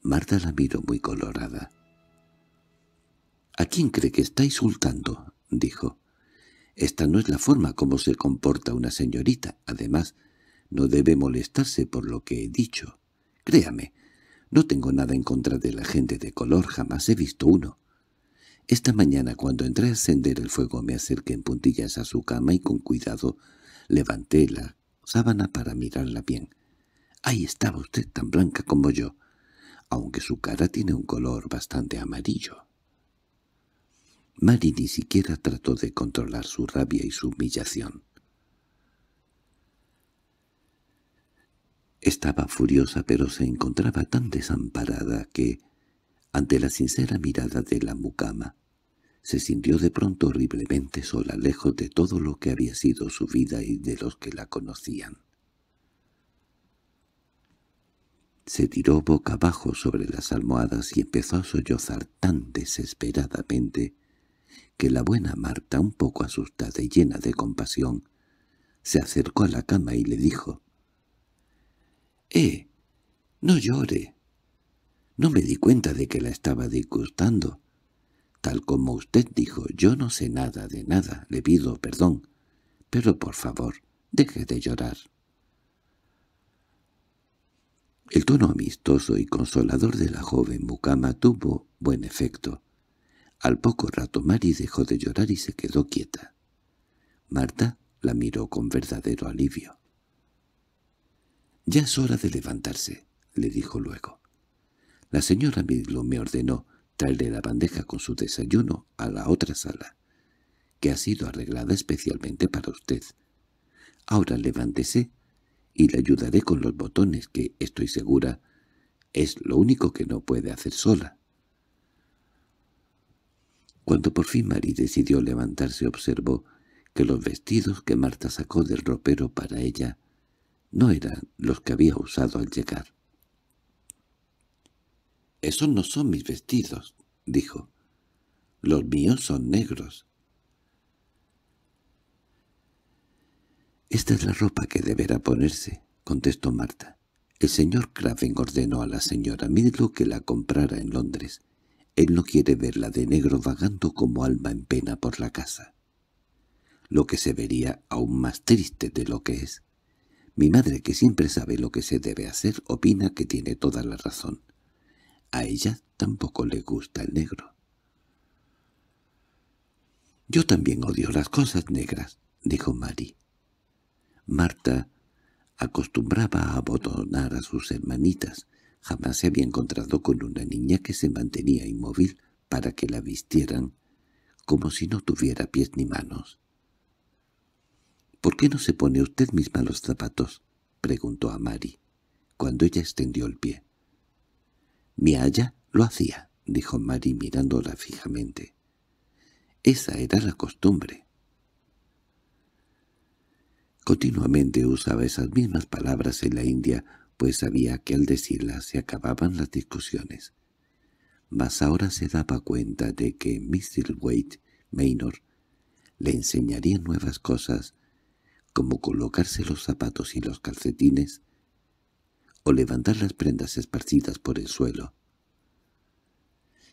Marta la miró muy colorada. —¿A quién cree que está insultando? —dijo. Esta no es la forma como se comporta una señorita. Además, no debe molestarse por lo que he dicho. Créame, no tengo nada en contra de la gente de color, jamás he visto uno. Esta mañana cuando entré a encender el fuego me acerqué en puntillas a su cama y con cuidado levanté la sábana para mirarla bien. Ahí estaba usted tan blanca como yo, aunque su cara tiene un color bastante amarillo. Mari ni siquiera trató de controlar su rabia y su humillación. Estaba furiosa pero se encontraba tan desamparada que, ante la sincera mirada de la mucama, se sintió de pronto horriblemente sola lejos de todo lo que había sido su vida y de los que la conocían. Se tiró boca abajo sobre las almohadas y empezó a sollozar tan desesperadamente la buena Marta, un poco asustada y llena de compasión, se acercó a la cama y le dijo, «¡Eh! ¡No llore! No me di cuenta de que la estaba disgustando. Tal como usted dijo, yo no sé nada de nada, le pido perdón, pero por favor, deje de llorar». El tono amistoso y consolador de la joven mucama tuvo buen efecto. Al poco rato Mari dejó de llorar y se quedó quieta. Marta la miró con verdadero alivio. —Ya es hora de levantarse —le dijo luego. La señora Midlow me ordenó traerle la bandeja con su desayuno a la otra sala, que ha sido arreglada especialmente para usted. Ahora levántese y le ayudaré con los botones que, estoy segura, es lo único que no puede hacer sola. Cuando por fin Mary decidió levantarse observó que los vestidos que Marta sacó del ropero para ella no eran los que había usado al llegar. «Esos no son mis vestidos», dijo. «Los míos son negros». «Esta es la ropa que deberá ponerse», contestó Marta. El señor Craven ordenó a la señora Midlow que la comprara en Londres. Él no quiere verla de negro vagando como alma en pena por la casa. Lo que se vería aún más triste de lo que es. Mi madre, que siempre sabe lo que se debe hacer, opina que tiene toda la razón. A ella tampoco le gusta el negro. «Yo también odio las cosas negras», dijo Mari. Marta acostumbraba a abotonar a sus hermanitas, Jamás se había encontrado con una niña que se mantenía inmóvil para que la vistieran, como si no tuviera pies ni manos. —¿Por qué no se pone usted misma los zapatos? —preguntó a Mari, cuando ella extendió el pie. —Mi haya lo hacía —dijo Mari mirándola fijamente. Esa era la costumbre. Continuamente usaba esas mismas palabras en la India pues sabía que al decirla se acababan las discusiones. Mas ahora se daba cuenta de que Mr. Wade Maynor le enseñaría nuevas cosas, como colocarse los zapatos y los calcetines, o levantar las prendas esparcidas por el suelo.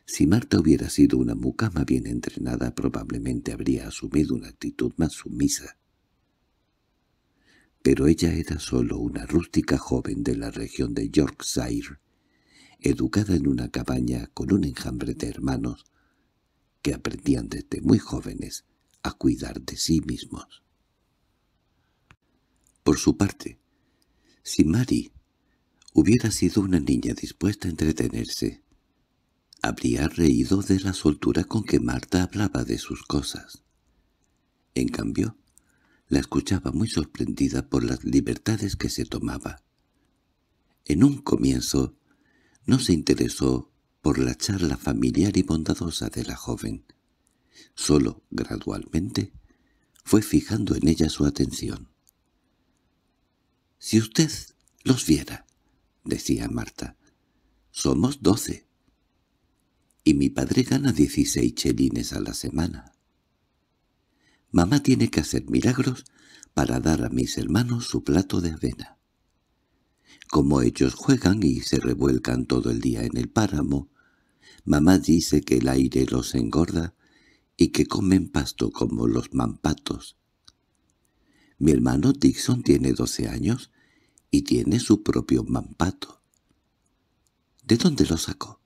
Si Marta hubiera sido una mucama bien entrenada probablemente habría asumido una actitud más sumisa pero ella era solo una rústica joven de la región de Yorkshire, educada en una cabaña con un enjambre de hermanos que aprendían desde muy jóvenes a cuidar de sí mismos. Por su parte, si Mary hubiera sido una niña dispuesta a entretenerse, habría reído de la soltura con que Marta hablaba de sus cosas. En cambio, la escuchaba muy sorprendida por las libertades que se tomaba. En un comienzo no se interesó por la charla familiar y bondadosa de la joven. Solo gradualmente fue fijando en ella su atención. «Si usted los viera», decía Marta, «somos doce, y mi padre gana dieciséis chelines a la semana». Mamá tiene que hacer milagros para dar a mis hermanos su plato de avena. Como ellos juegan y se revuelcan todo el día en el páramo, mamá dice que el aire los engorda y que comen pasto como los mampatos. Mi hermano Dixon tiene doce años y tiene su propio mampato. —¿De dónde lo sacó?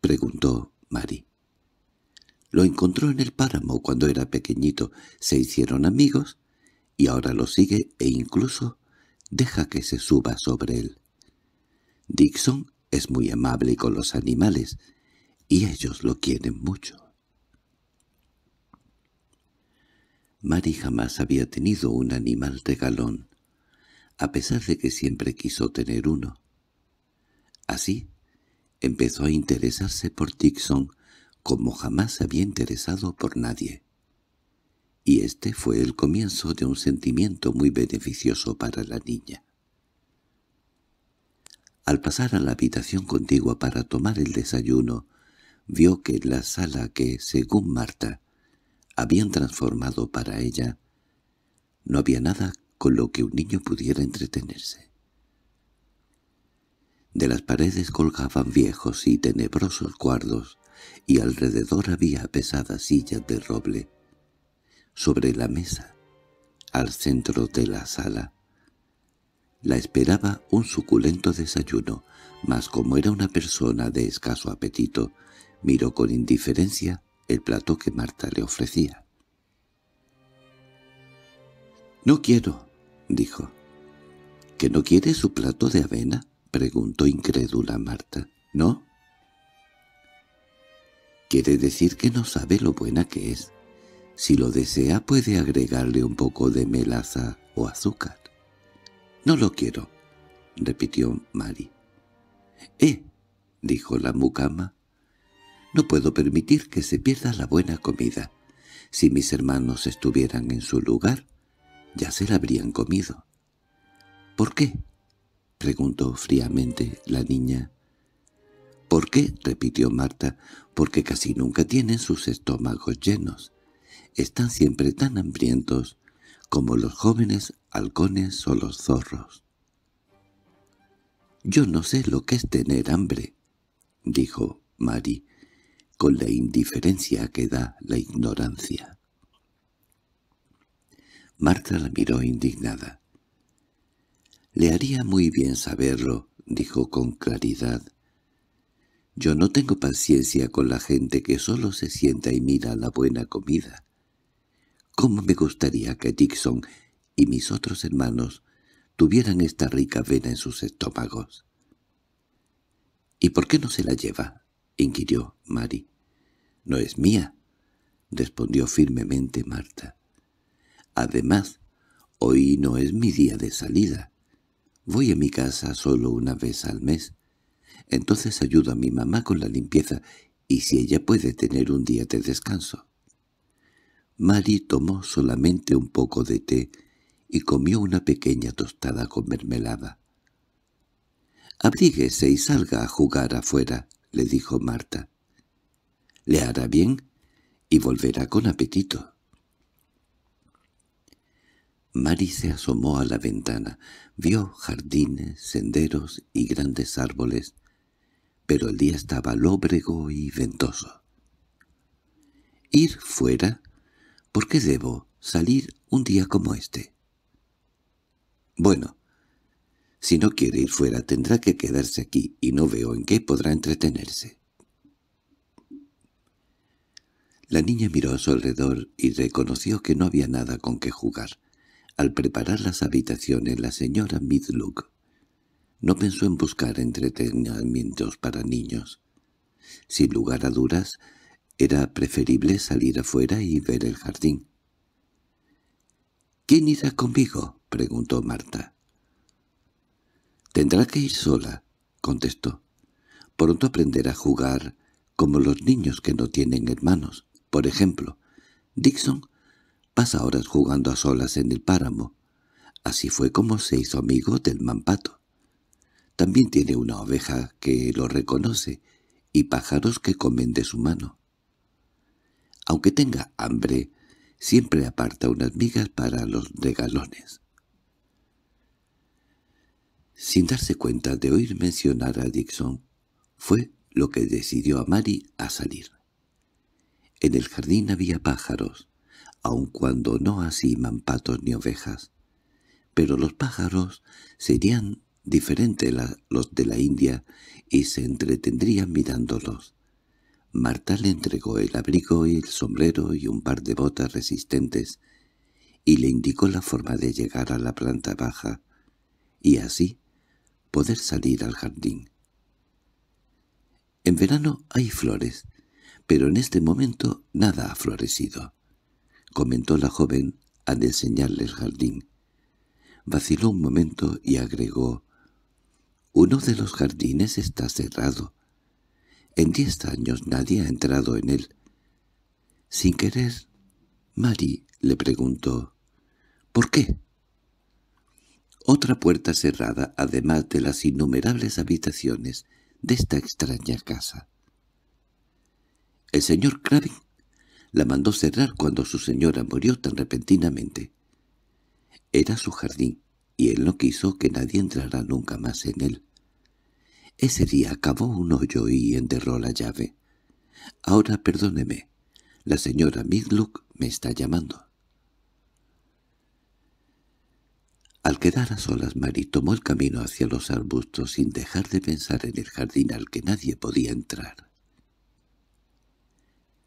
—preguntó Mary. Lo encontró en el páramo cuando era pequeñito, se hicieron amigos y ahora lo sigue e incluso deja que se suba sobre él. Dixon es muy amable con los animales y ellos lo quieren mucho. Mary jamás había tenido un animal de galón, a pesar de que siempre quiso tener uno. Así, empezó a interesarse por Dixon como jamás había interesado por nadie. Y este fue el comienzo de un sentimiento muy beneficioso para la niña. Al pasar a la habitación contigua para tomar el desayuno, vio que la sala que, según Marta, habían transformado para ella, no había nada con lo que un niño pudiera entretenerse. De las paredes colgaban viejos y tenebrosos cuardos, y alrededor había pesadas sillas de roble. Sobre la mesa, al centro de la sala, la esperaba un suculento desayuno, mas como era una persona de escaso apetito, miró con indiferencia el plato que Marta le ofrecía. —No quiero —dijo. —¿Que no quiere su plato de avena? —preguntó incrédula Marta. —¿No? Quiere decir que no sabe lo buena que es. Si lo desea puede agregarle un poco de melaza o azúcar. —No lo quiero —repitió Mari. —¡Eh! —dijo la mucama. —No puedo permitir que se pierda la buena comida. Si mis hermanos estuvieran en su lugar, ya se la habrían comido. —¿Por qué? —preguntó fríamente la niña. —¿Por qué? —repitió Marta—, porque casi nunca tienen sus estómagos llenos. Están siempre tan hambrientos como los jóvenes halcones o los zorros. —Yo no sé lo que es tener hambre —dijo Mari, con la indiferencia que da la ignorancia. Marta la miró indignada. —Le haría muy bien saberlo —dijo con claridad— yo no tengo paciencia con la gente que solo se sienta y mira la buena comida. ¿Cómo me gustaría que Dixon y mis otros hermanos tuvieran esta rica vena en sus estómagos? —¿Y por qué no se la lleva? —inquirió Mary. —No es mía —respondió firmemente Marta. —Además, hoy no es mi día de salida. Voy a mi casa solo una vez al mes entonces ayudo a mi mamá con la limpieza y si ella puede tener un día de descanso. Mari tomó solamente un poco de té y comió una pequeña tostada con mermelada. —Abríguese y salga a jugar afuera —le dijo Marta. —Le hará bien y volverá con apetito. Mari se asomó a la ventana. Vio jardines, senderos y grandes árboles pero el día estaba lóbrego y ventoso. ¿Ir fuera? ¿Por qué debo salir un día como este? Bueno, si no quiere ir fuera tendrá que quedarse aquí y no veo en qué podrá entretenerse. La niña miró a su alrededor y reconoció que no había nada con que jugar. Al preparar las habitaciones la señora Midlook no pensó en buscar entretenimientos para niños. Sin lugar a duras, era preferible salir afuera y ver el jardín. —¿Quién irá conmigo? —preguntó Marta. —Tendrá que ir sola —contestó. —Pronto aprenderá a jugar como los niños que no tienen hermanos. Por ejemplo, Dixon pasa horas jugando a solas en el páramo. Así fue como se hizo amigo del mampato. También tiene una oveja que lo reconoce y pájaros que comen de su mano. Aunque tenga hambre, siempre aparta unas migas para los regalones. Sin darse cuenta de oír mencionar a Dixon, fue lo que decidió a Mary a salir. En el jardín había pájaros, aun cuando no así mampatos ni ovejas, pero los pájaros serían diferente a los de la India, y se entretendrían mirándolos. Marta le entregó el abrigo y el sombrero y un par de botas resistentes, y le indicó la forma de llegar a la planta baja, y así poder salir al jardín. En verano hay flores, pero en este momento nada ha florecido, comentó la joven al enseñarle el jardín. Vaciló un momento y agregó uno de los jardines está cerrado. En diez años nadie ha entrado en él. Sin querer, Mari, le preguntó, «¿Por qué?» Otra puerta cerrada, además de las innumerables habitaciones de esta extraña casa. El señor Kravin la mandó cerrar cuando su señora murió tan repentinamente. Era su jardín, y él no quiso que nadie entrara nunca más en él. Ese día acabó un hoyo y enterró la llave. Ahora perdóneme, la señora Midlock me está llamando. Al quedar a solas Mary tomó el camino hacia los arbustos sin dejar de pensar en el jardín al que nadie podía entrar.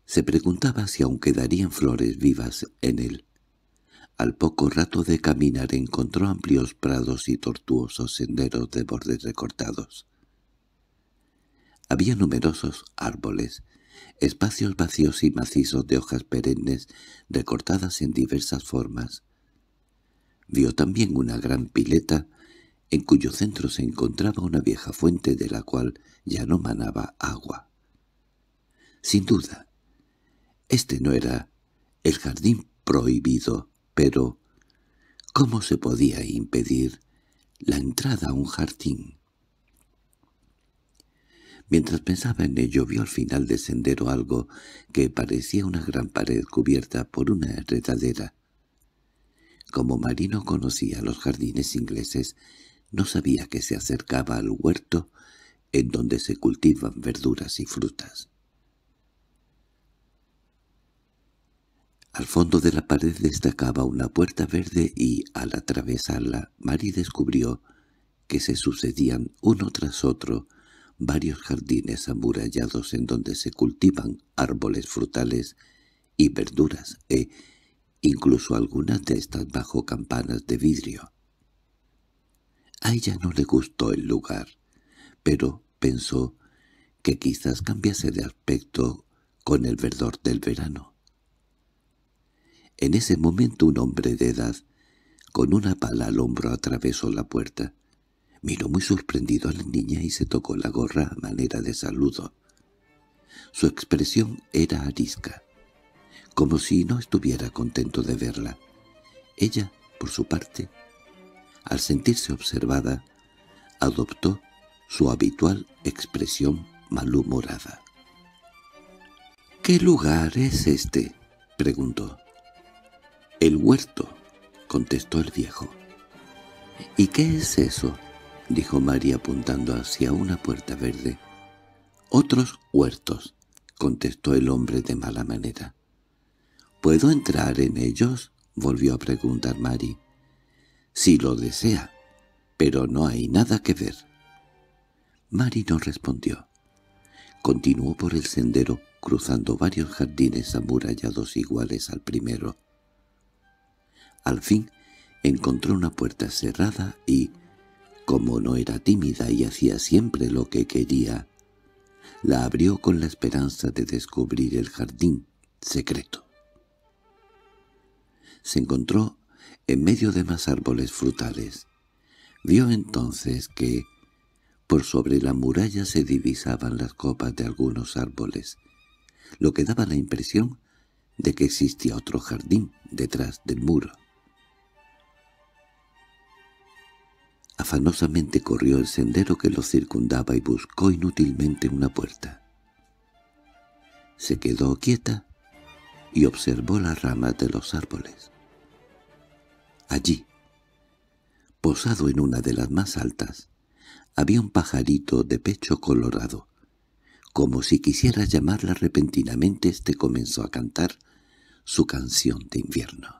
Se preguntaba si aún quedarían flores vivas en él. Al poco rato de caminar encontró amplios prados y tortuosos senderos de bordes recortados. Había numerosos árboles, espacios vacíos y macizos de hojas perennes recortadas en diversas formas. Vio también una gran pileta, en cuyo centro se encontraba una vieja fuente de la cual ya no manaba agua. Sin duda, este no era el jardín prohibido, pero ¿cómo se podía impedir la entrada a un jardín? Mientras pensaba en ello vio al final del sendero algo que parecía una gran pared cubierta por una enredadera. Como Marino conocía los jardines ingleses, no sabía que se acercaba al huerto en donde se cultivan verduras y frutas. Al fondo de la pared destacaba una puerta verde y, al atravesarla, Marí descubrió que se sucedían uno tras otro varios jardines amurallados en donde se cultivan árboles frutales y verduras e incluso algunas de estas bajo campanas de vidrio. A ella no le gustó el lugar, pero pensó que quizás cambiase de aspecto con el verdor del verano. En ese momento un hombre de edad, con una pala al hombro atravesó la puerta. Miró muy sorprendido a la niña y se tocó la gorra a manera de saludo. Su expresión era arisca, como si no estuviera contento de verla. Ella, por su parte, al sentirse observada, adoptó su habitual expresión malhumorada. —¿Qué lugar es este? —preguntó. —El huerto —contestó el viejo. —¿Y qué es eso? —dijo Mari apuntando hacia una puerta verde. —Otros huertos —contestó el hombre de mala manera. —¿Puedo entrar en ellos? —volvió a preguntar Mari. —Si lo desea, pero no hay nada que ver. Mari no respondió. Continuó por el sendero, cruzando varios jardines amurallados iguales al primero. Al fin encontró una puerta cerrada y, como no era tímida y hacía siempre lo que quería, la abrió con la esperanza de descubrir el jardín secreto. Se encontró en medio de más árboles frutales. Vio entonces que por sobre la muralla se divisaban las copas de algunos árboles, lo que daba la impresión de que existía otro jardín detrás del muro. Afanosamente corrió el sendero que lo circundaba y buscó inútilmente una puerta. Se quedó quieta y observó las ramas de los árboles. Allí, posado en una de las más altas, había un pajarito de pecho colorado. Como si quisiera llamarla repentinamente, este comenzó a cantar su canción de invierno.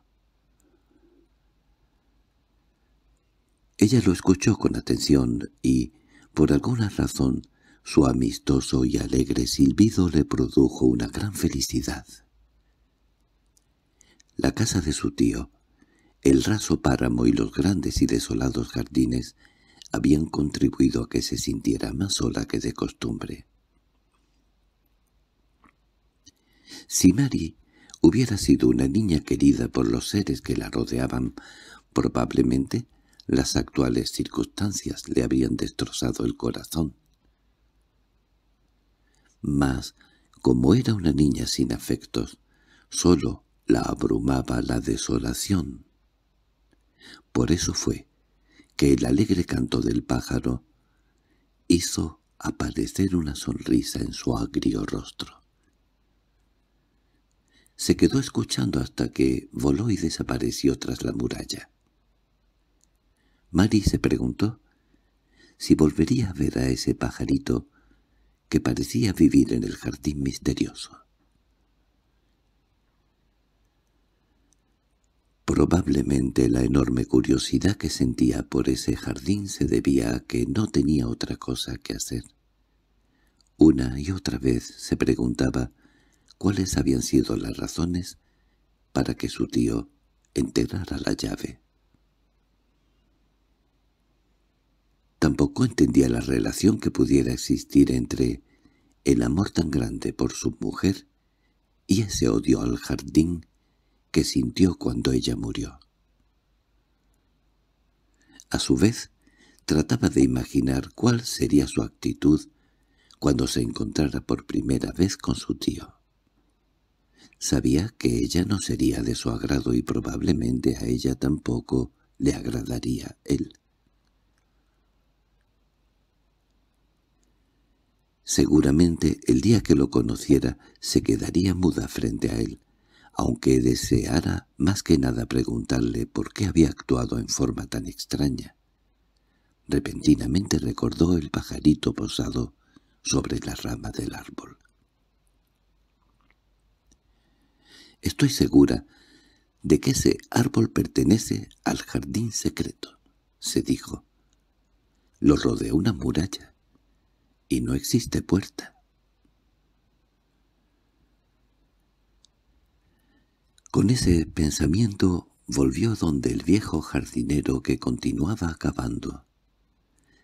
Ella lo escuchó con atención y, por alguna razón, su amistoso y alegre silbido le produjo una gran felicidad. La casa de su tío, el raso páramo y los grandes y desolados jardines habían contribuido a que se sintiera más sola que de costumbre. Si Mary hubiera sido una niña querida por los seres que la rodeaban, probablemente las actuales circunstancias le habían destrozado el corazón. Mas, como era una niña sin afectos, solo la abrumaba la desolación. Por eso fue que el alegre canto del pájaro hizo aparecer una sonrisa en su agrio rostro. Se quedó escuchando hasta que voló y desapareció tras la muralla. Mary se preguntó si volvería a ver a ese pajarito que parecía vivir en el jardín misterioso. Probablemente la enorme curiosidad que sentía por ese jardín se debía a que no tenía otra cosa que hacer. Una y otra vez se preguntaba cuáles habían sido las razones para que su tío enterara la llave. Tampoco entendía la relación que pudiera existir entre el amor tan grande por su mujer y ese odio al jardín que sintió cuando ella murió. A su vez, trataba de imaginar cuál sería su actitud cuando se encontrara por primera vez con su tío. Sabía que ella no sería de su agrado y probablemente a ella tampoco le agradaría él. Seguramente el día que lo conociera se quedaría muda frente a él, aunque deseara más que nada preguntarle por qué había actuado en forma tan extraña. Repentinamente recordó el pajarito posado sobre la rama del árbol. Estoy segura de que ese árbol pertenece al jardín secreto, se dijo. Lo rodea una muralla y no existe puerta. Con ese pensamiento volvió donde el viejo jardinero que continuaba acabando.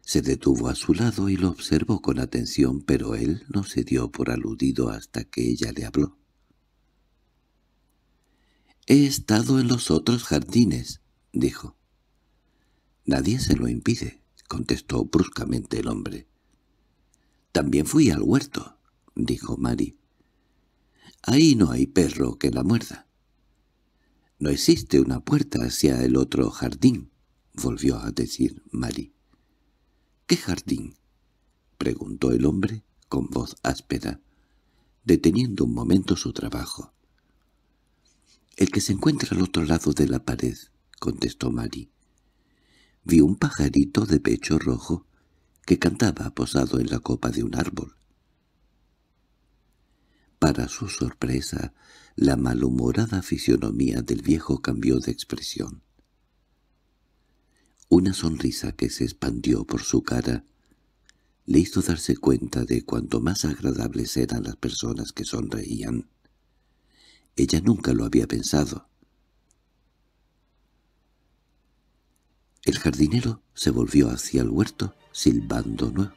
Se detuvo a su lado y lo observó con atención, pero él no se dio por aludido hasta que ella le habló. «He estado en los otros jardines», dijo. «Nadie se lo impide», contestó bruscamente el hombre. —También fui al huerto —dijo Mari. —Ahí no hay perro que la muerda. —No existe una puerta hacia el otro jardín —volvió a decir Mari. —¿Qué jardín? —preguntó el hombre con voz áspera, deteniendo un momento su trabajo. —El que se encuentra al otro lado de la pared —contestó Mari. Vi un pajarito de pecho rojo que cantaba posado en la copa de un árbol. Para su sorpresa, la malhumorada fisionomía del viejo cambió de expresión. Una sonrisa que se expandió por su cara le hizo darse cuenta de cuánto más agradables eran las personas que sonreían. Ella nunca lo había pensado. El jardinero se volvió hacia el huerto, silbando nuevo.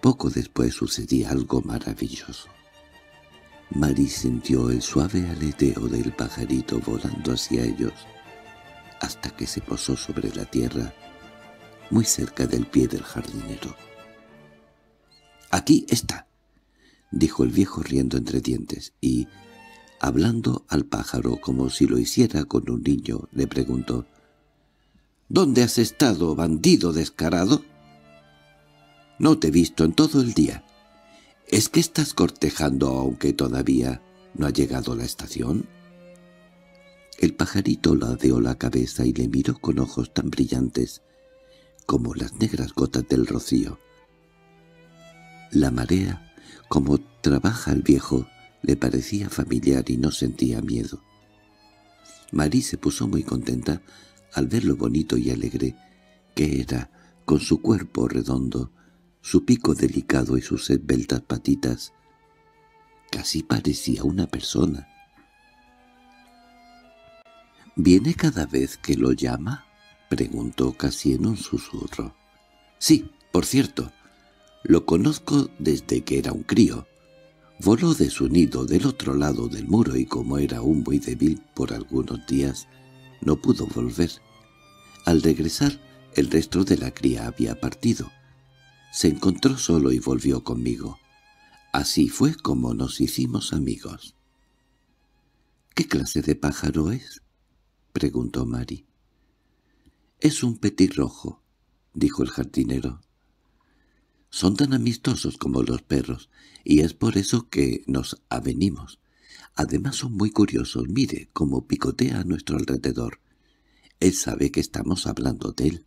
Poco después sucedía algo maravilloso. Mary sintió el suave aleteo del pajarito volando hacia ellos, hasta que se posó sobre la tierra, muy cerca del pie del jardinero. —¡Aquí está! —dijo el viejo riendo entre dientes, y, hablando al pájaro como si lo hiciera con un niño, le preguntó ¿Dónde has estado, bandido descarado? No te he visto en todo el día. ¿Es que estás cortejando aunque todavía no ha llegado la estación? El pajarito ladeó la cabeza y le miró con ojos tan brillantes como las negras gotas del rocío. La marea, como trabaja el viejo, le parecía familiar y no sentía miedo. Marí se puso muy contenta al ver lo bonito y alegre que era, con su cuerpo redondo, su pico delicado y sus esbeltas patitas. Casi parecía una persona. —¿Viene cada vez que lo llama? —preguntó casi en un susurro. —Sí, por cierto, lo conozco desde que era un crío. Voló de su nido del otro lado del muro y como era aún muy débil por algunos días, no pudo volver. Al regresar, el resto de la cría había partido. Se encontró solo y volvió conmigo. Así fue como nos hicimos amigos. —¿Qué clase de pájaro es? —preguntó Mari. —Es un petirrojo —dijo el jardinero. —Son tan amistosos como los perros, y es por eso que nos avenimos. Además son muy curiosos, mire cómo picotea a nuestro alrededor. Él sabe que estamos hablando de él.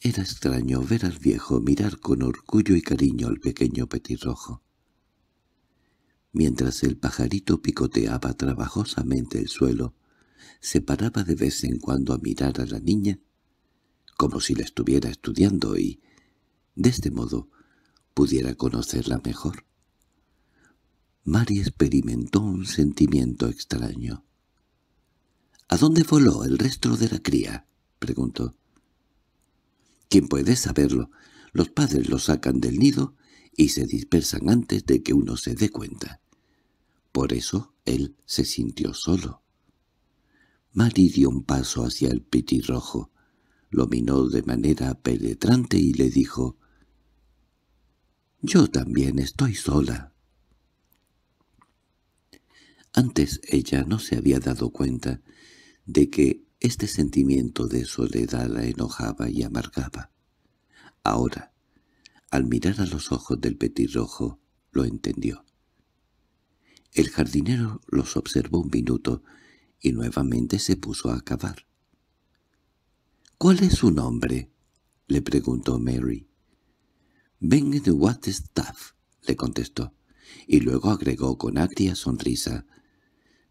Era extraño ver al viejo mirar con orgullo y cariño al pequeño petirrojo. Mientras el pajarito picoteaba trabajosamente el suelo, se paraba de vez en cuando a mirar a la niña, como si la estuviera estudiando y, de este modo, pudiera conocerla mejor. Mari experimentó un sentimiento extraño. —¿A dónde voló el resto de la cría? —preguntó. —¿Quién puede saberlo? Los padres lo sacan del nido y se dispersan antes de que uno se dé cuenta. Por eso él se sintió solo. Mari dio un paso hacia el pitirrojo, lo minó de manera penetrante y le dijo «Yo también estoy sola». Antes ella no se había dado cuenta de que este sentimiento de soledad la enojaba y amargaba. Ahora, al mirar a los ojos del petirrojo, lo entendió. El jardinero los observó un minuto y nuevamente se puso a acabar. —¿Cuál es su nombre? —le preguntó Mary. —Ben de Wattestaff —le contestó, y luego agregó con agria sonrisa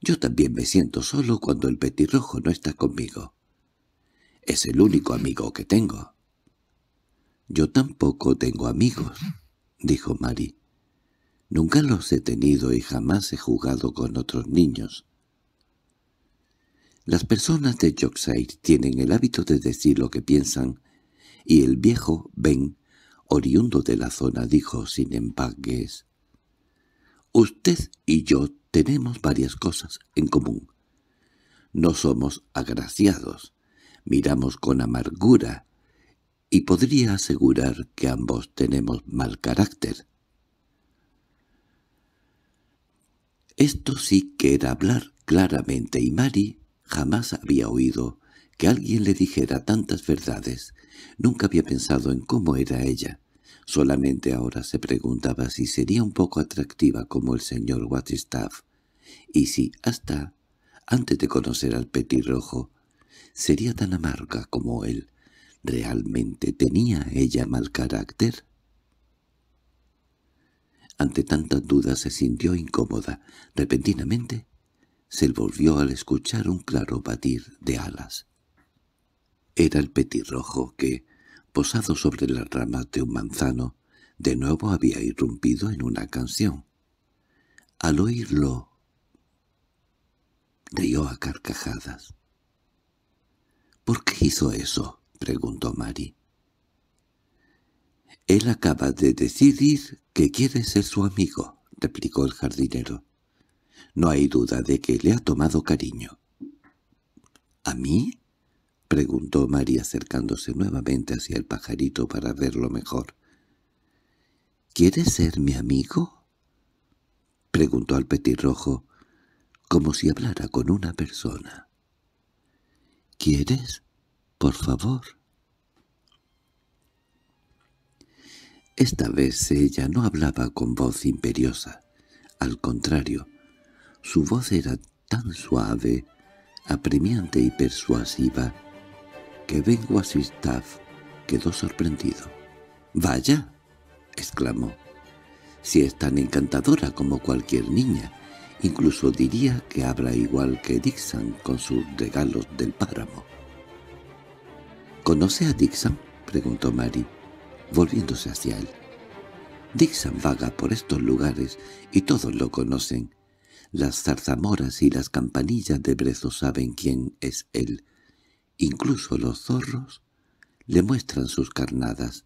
yo también me siento solo cuando el petirrojo no está conmigo. Es el único amigo que tengo. Yo tampoco tengo amigos, dijo Mari. Nunca los he tenido y jamás he jugado con otros niños. Las personas de Yorkshire tienen el hábito de decir lo que piensan, y el viejo Ben, oriundo de la zona, dijo sin empaques Usted y yo tenemos varias cosas en común. No somos agraciados, miramos con amargura, y podría asegurar que ambos tenemos mal carácter. Esto sí que era hablar claramente, y Mari jamás había oído que alguien le dijera tantas verdades. Nunca había pensado en cómo era ella. Solamente ahora se preguntaba si sería un poco atractiva como el señor Watchstaff, y si hasta, antes de conocer al petirrojo, sería tan amarga como él. ¿Realmente tenía ella mal carácter? Ante tantas dudas se sintió incómoda. Repentinamente se volvió al escuchar un claro batir de alas. Era el petirrojo que, posado sobre las ramas de un manzano, de nuevo había irrumpido en una canción. Al oírlo, rió a carcajadas. —¿Por qué hizo eso? —preguntó Mari. —Él acaba de decidir que quiere ser su amigo —replicó el jardinero. —No hay duda de que le ha tomado cariño. —¿A mí? —preguntó María acercándose nuevamente hacia el pajarito para verlo mejor. —¿Quieres ser mi amigo? —preguntó al petirrojo, como si hablara con una persona. —¿Quieres? Por favor. Esta vez ella no hablaba con voz imperiosa. Al contrario, su voz era tan suave, apremiante y persuasiva que vengo a staff, quedó sorprendido. —¡Vaya! —exclamó. —Si es tan encantadora como cualquier niña, incluso diría que habla igual que Dixon con sus regalos del páramo. —¿Conoce a Dixon? —preguntó Mary, volviéndose hacia él. Dixon vaga por estos lugares y todos lo conocen. Las zarzamoras y las campanillas de Brezo saben quién es él, Incluso los zorros le muestran sus carnadas,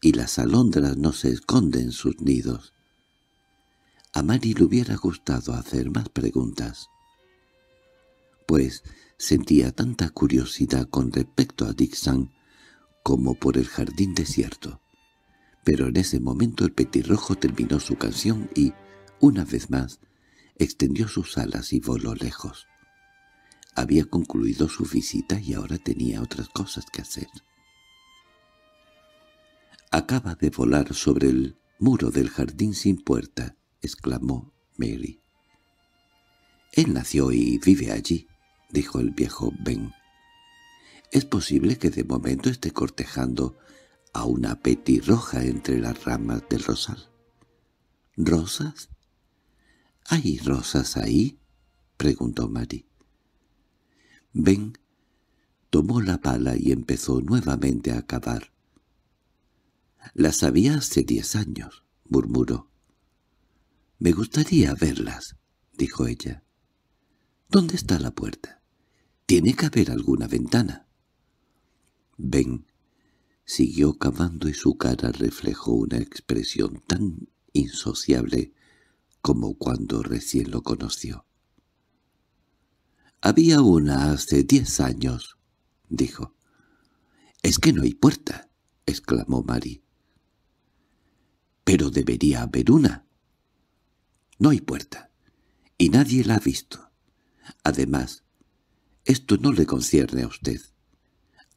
y las alondras no se esconden sus nidos. A Mari le hubiera gustado hacer más preguntas, pues sentía tanta curiosidad con respecto a Dixon como por el jardín desierto. Pero en ese momento el petirrojo terminó su canción y, una vez más, extendió sus alas y voló lejos. Había concluido su visita y ahora tenía otras cosas que hacer. —Acaba de volar sobre el muro del jardín sin puerta —exclamó Mary. —Él nació y vive allí —dijo el viejo Ben. —Es posible que de momento esté cortejando a una petirroja entre las ramas del rosal. —¿Rosas? —¿Hay rosas ahí? —preguntó Mary. Ben Tomó la pala y empezó nuevamente a cavar. «Las había hace diez años», murmuró. «Me gustaría verlas», dijo ella. «¿Dónde está la puerta? Tiene que haber alguna ventana». Ben Siguió cavando y su cara reflejó una expresión tan insociable como cuando recién lo conoció. Había una hace diez años, dijo. —Es que no hay puerta —exclamó Mari. —Pero debería haber una. —No hay puerta, y nadie la ha visto. Además, esto no le concierne a usted.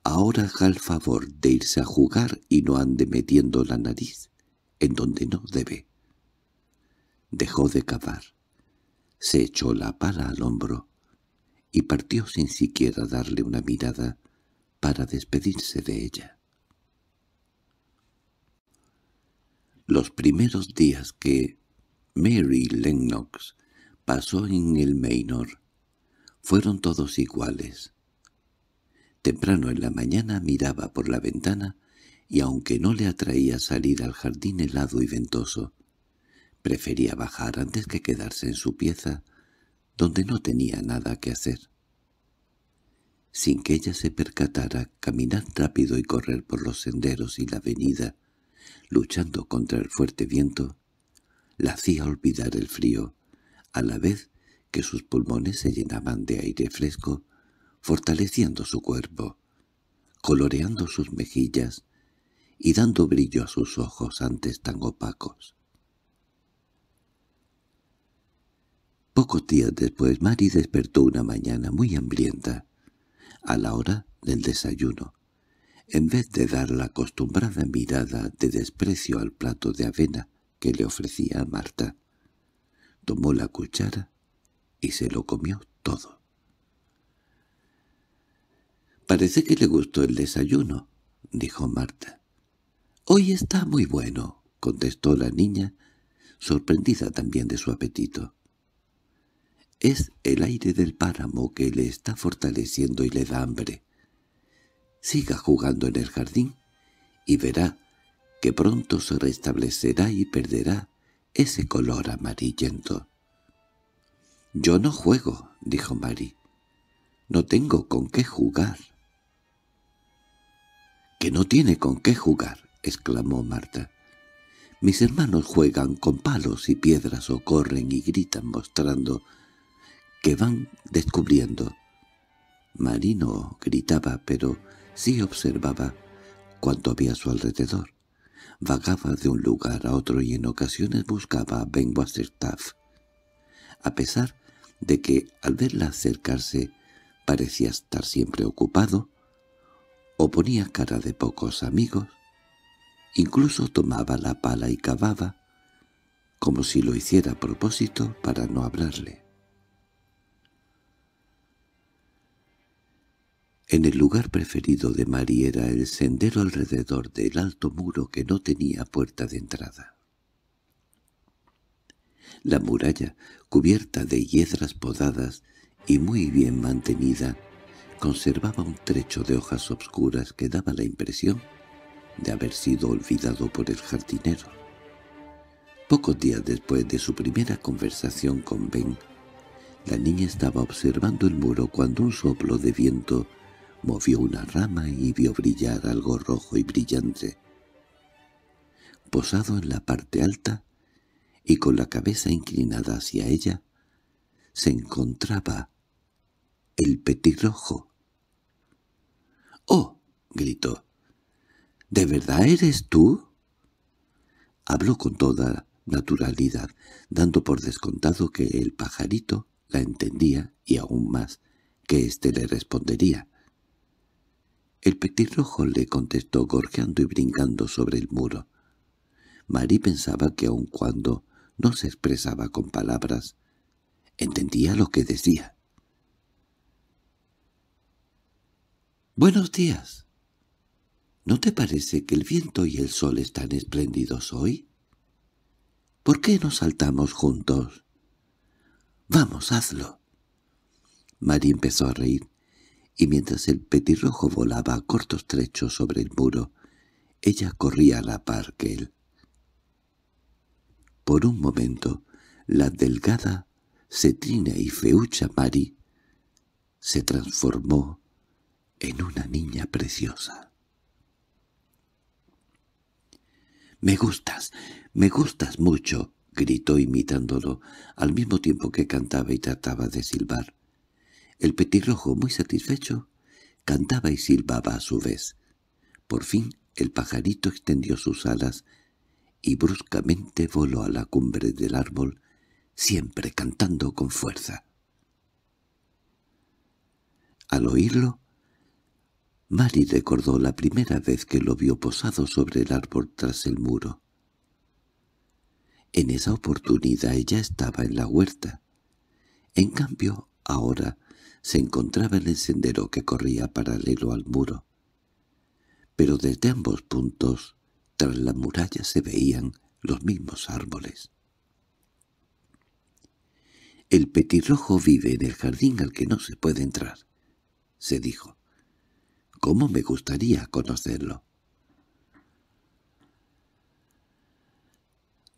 Ahora haga el favor de irse a jugar y no ande metiendo la nariz en donde no debe. Dejó de cavar. Se echó la pala al hombro y partió sin siquiera darle una mirada para despedirse de ella. Los primeros días que Mary Lennox pasó en el Maynor fueron todos iguales. Temprano en la mañana miraba por la ventana y aunque no le atraía salir al jardín helado y ventoso, prefería bajar antes que quedarse en su pieza donde no tenía nada que hacer. Sin que ella se percatara, caminar rápido y correr por los senderos y la avenida, luchando contra el fuerte viento, la hacía olvidar el frío, a la vez que sus pulmones se llenaban de aire fresco, fortaleciendo su cuerpo, coloreando sus mejillas y dando brillo a sus ojos antes tan opacos. Pocos días después Mari despertó una mañana muy hambrienta, a la hora del desayuno. En vez de dar la acostumbrada mirada de desprecio al plato de avena que le ofrecía a Marta, tomó la cuchara y se lo comió todo. —Parece que le gustó el desayuno —dijo Marta. —Hoy está muy bueno —contestó la niña, sorprendida también de su apetito. Es el aire del páramo que le está fortaleciendo y le da hambre. Siga jugando en el jardín y verá que pronto se restablecerá y perderá ese color amarillento. «Yo no juego», dijo Mari—. «No tengo con qué jugar». «Que no tiene con qué jugar», exclamó Marta. «Mis hermanos juegan con palos y piedras o corren y gritan mostrando van descubriendo. Marino gritaba, pero sí observaba cuanto había a su alrededor. Vagaba de un lugar a otro y en ocasiones buscaba a Ben Wassertaff, A pesar de que al verla acercarse parecía estar siempre ocupado, o ponía cara de pocos amigos, incluso tomaba la pala y cavaba, como si lo hiciera a propósito para no hablarle. En el lugar preferido de Mari era el sendero alrededor del alto muro que no tenía puerta de entrada. La muralla, cubierta de hiedras podadas y muy bien mantenida, conservaba un trecho de hojas obscuras que daba la impresión de haber sido olvidado por el jardinero. Pocos días después de su primera conversación con Ben, la niña estaba observando el muro cuando un soplo de viento Movió una rama y vio brillar algo rojo y brillante. Posado en la parte alta y con la cabeza inclinada hacia ella, se encontraba el petirrojo. —¡Oh! —gritó. —¿De verdad eres tú? Habló con toda naturalidad, dando por descontado que el pajarito la entendía y aún más que éste le respondería. El rojo le contestó gorjeando y brincando sobre el muro. Marie pensaba que aun cuando no se expresaba con palabras, entendía lo que decía. —¡Buenos días! ¿No te parece que el viento y el sol están espléndidos hoy? ¿Por qué no saltamos juntos? —¡Vamos, hazlo! Marie empezó a reír y mientras el petirrojo volaba a cortos trechos sobre el muro, ella corría a la par que él. Por un momento, la delgada, cetrina y feucha Mari se transformó en una niña preciosa. —¡Me gustas! ¡Me gustas mucho! —gritó imitándolo, al mismo tiempo que cantaba y trataba de silbar. El petirrojo, muy satisfecho, cantaba y silbaba a su vez. Por fin el pajarito extendió sus alas y bruscamente voló a la cumbre del árbol, siempre cantando con fuerza. Al oírlo, Mari recordó la primera vez que lo vio posado sobre el árbol tras el muro. En esa oportunidad ella estaba en la huerta. En cambio, ahora se encontraba el sendero que corría paralelo al muro. Pero desde ambos puntos, tras la muralla se veían los mismos árboles. «El petirrojo vive en el jardín al que no se puede entrar», se dijo. «¿Cómo me gustaría conocerlo?»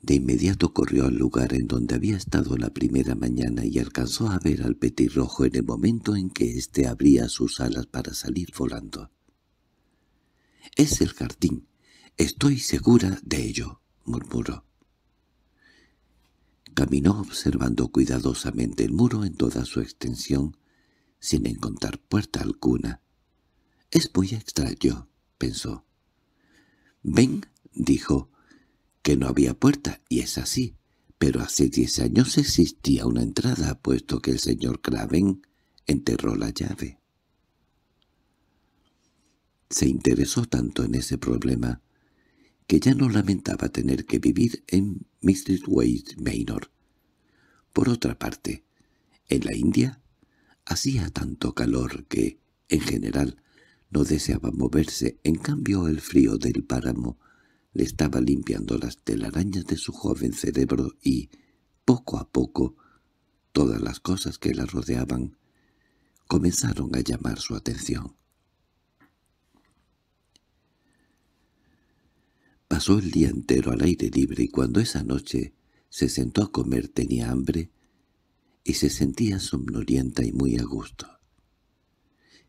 De inmediato corrió al lugar en donde había estado la primera mañana y alcanzó a ver al petirrojo en el momento en que éste abría sus alas para salir volando. —Es el jardín. Estoy segura de ello —murmuró. Caminó observando cuidadosamente el muro en toda su extensión, sin encontrar puerta alguna. —Es muy extraño —pensó. —Ven —dijo—, que no había puerta, y es así, pero hace diez años existía una entrada, puesto que el señor Craven enterró la llave. Se interesó tanto en ese problema que ya no lamentaba tener que vivir en Mrs. Wade Maynor. Por otra parte, en la India hacía tanto calor que, en general, no deseaba moverse, en cambio el frío del páramo le estaba limpiando las telarañas de su joven cerebro y, poco a poco, todas las cosas que la rodeaban comenzaron a llamar su atención. Pasó el día entero al aire libre y cuando esa noche se sentó a comer tenía hambre y se sentía somnolienta y muy a gusto.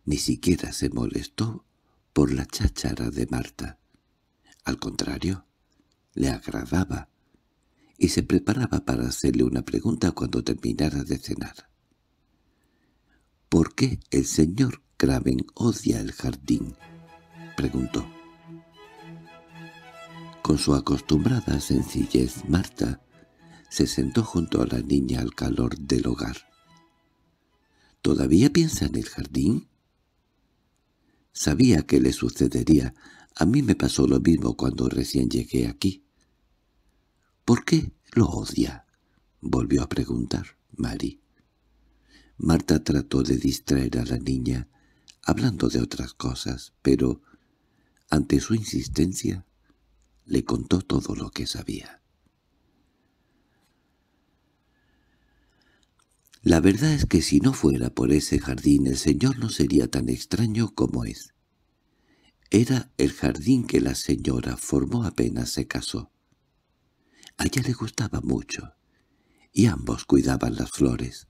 Ni siquiera se molestó por la cháchara de Marta. Al contrario, le agradaba y se preparaba para hacerle una pregunta cuando terminara de cenar. —¿Por qué el señor Craven odia el jardín? —preguntó. Con su acostumbrada sencillez, Marta se sentó junto a la niña al calor del hogar. —¿Todavía piensa en el jardín? Sabía que le sucedería, a mí me pasó lo mismo cuando recién llegué aquí. —¿Por qué lo odia? —volvió a preguntar Mari. Marta trató de distraer a la niña, hablando de otras cosas, pero, ante su insistencia, le contó todo lo que sabía. La verdad es que si no fuera por ese jardín el señor no sería tan extraño como es. Era el jardín que la señora formó apenas se casó. Allá le gustaba mucho, y ambos cuidaban las flores,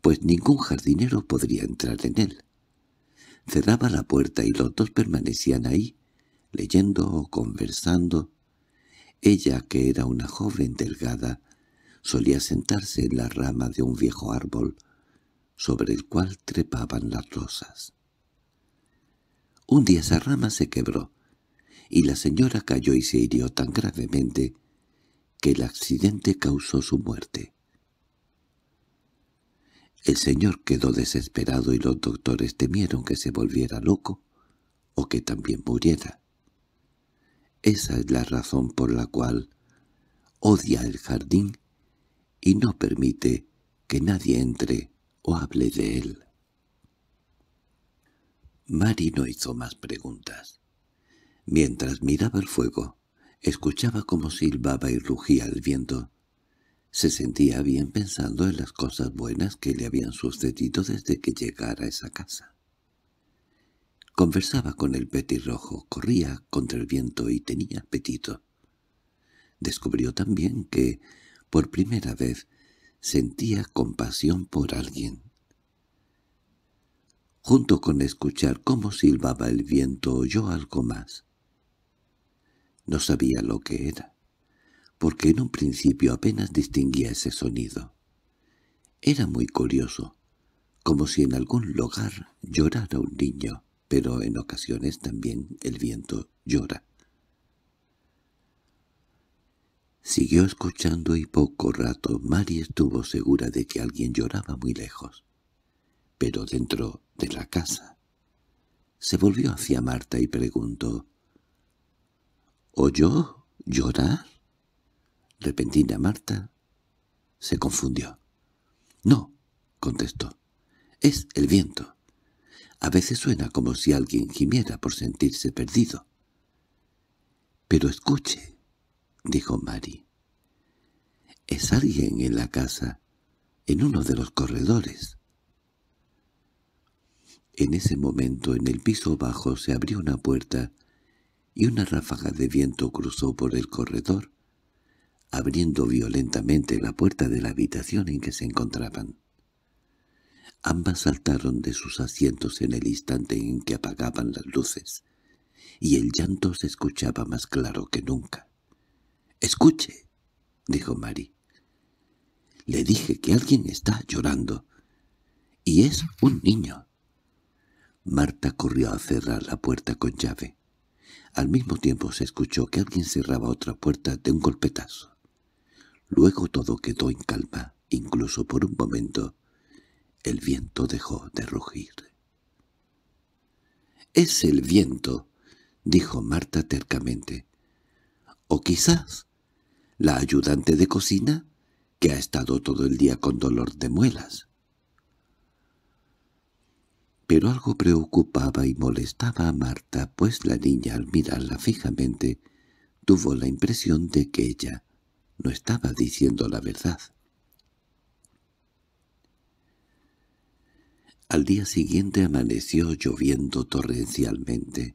pues ningún jardinero podría entrar en él. Cerraba la puerta y los dos permanecían ahí, leyendo o conversando. Ella, que era una joven delgada, solía sentarse en la rama de un viejo árbol, sobre el cual trepaban las rosas. Un día esa rama se quebró, y la señora cayó y se hirió tan gravemente que el accidente causó su muerte. El señor quedó desesperado y los doctores temieron que se volviera loco o que también muriera. Esa es la razón por la cual odia el jardín y no permite que nadie entre o hable de él. Mari no hizo más preguntas. Mientras miraba el fuego, escuchaba cómo silbaba y rugía el viento. Se sentía bien pensando en las cosas buenas que le habían sucedido desde que llegara a esa casa. Conversaba con el petirrojo, corría contra el viento y tenía apetito. Descubrió también que, por primera vez, sentía compasión por alguien. Junto con escuchar cómo silbaba el viento oyó algo más. No sabía lo que era, porque en un principio apenas distinguía ese sonido. Era muy curioso, como si en algún lugar llorara un niño, pero en ocasiones también el viento llora. Siguió escuchando y poco rato Mari estuvo segura de que alguien lloraba muy lejos pero dentro de la casa. Se volvió hacia Marta y preguntó, —¿Oyó llorar? Repentina Marta se confundió. —No —contestó—, es el viento. A veces suena como si alguien gimiera por sentirse perdido. —Pero escuche —dijo Mari—, es alguien en la casa, en uno de los corredores. En ese momento en el piso bajo se abrió una puerta y una ráfaga de viento cruzó por el corredor, abriendo violentamente la puerta de la habitación en que se encontraban. Ambas saltaron de sus asientos en el instante en que apagaban las luces, y el llanto se escuchaba más claro que nunca. —¡Escuche! —dijo Mary. —Le dije que alguien está llorando, y es un niño. Marta corrió a cerrar la puerta con llave. Al mismo tiempo se escuchó que alguien cerraba otra puerta de un golpetazo. Luego todo quedó en calma, incluso por un momento el viento dejó de rugir. —¡Es el viento! —dijo Marta tercamente. —O quizás la ayudante de cocina, que ha estado todo el día con dolor de muelas. Pero algo preocupaba y molestaba a Marta, pues la niña al mirarla fijamente tuvo la impresión de que ella no estaba diciendo la verdad. Al día siguiente amaneció lloviendo torrencialmente.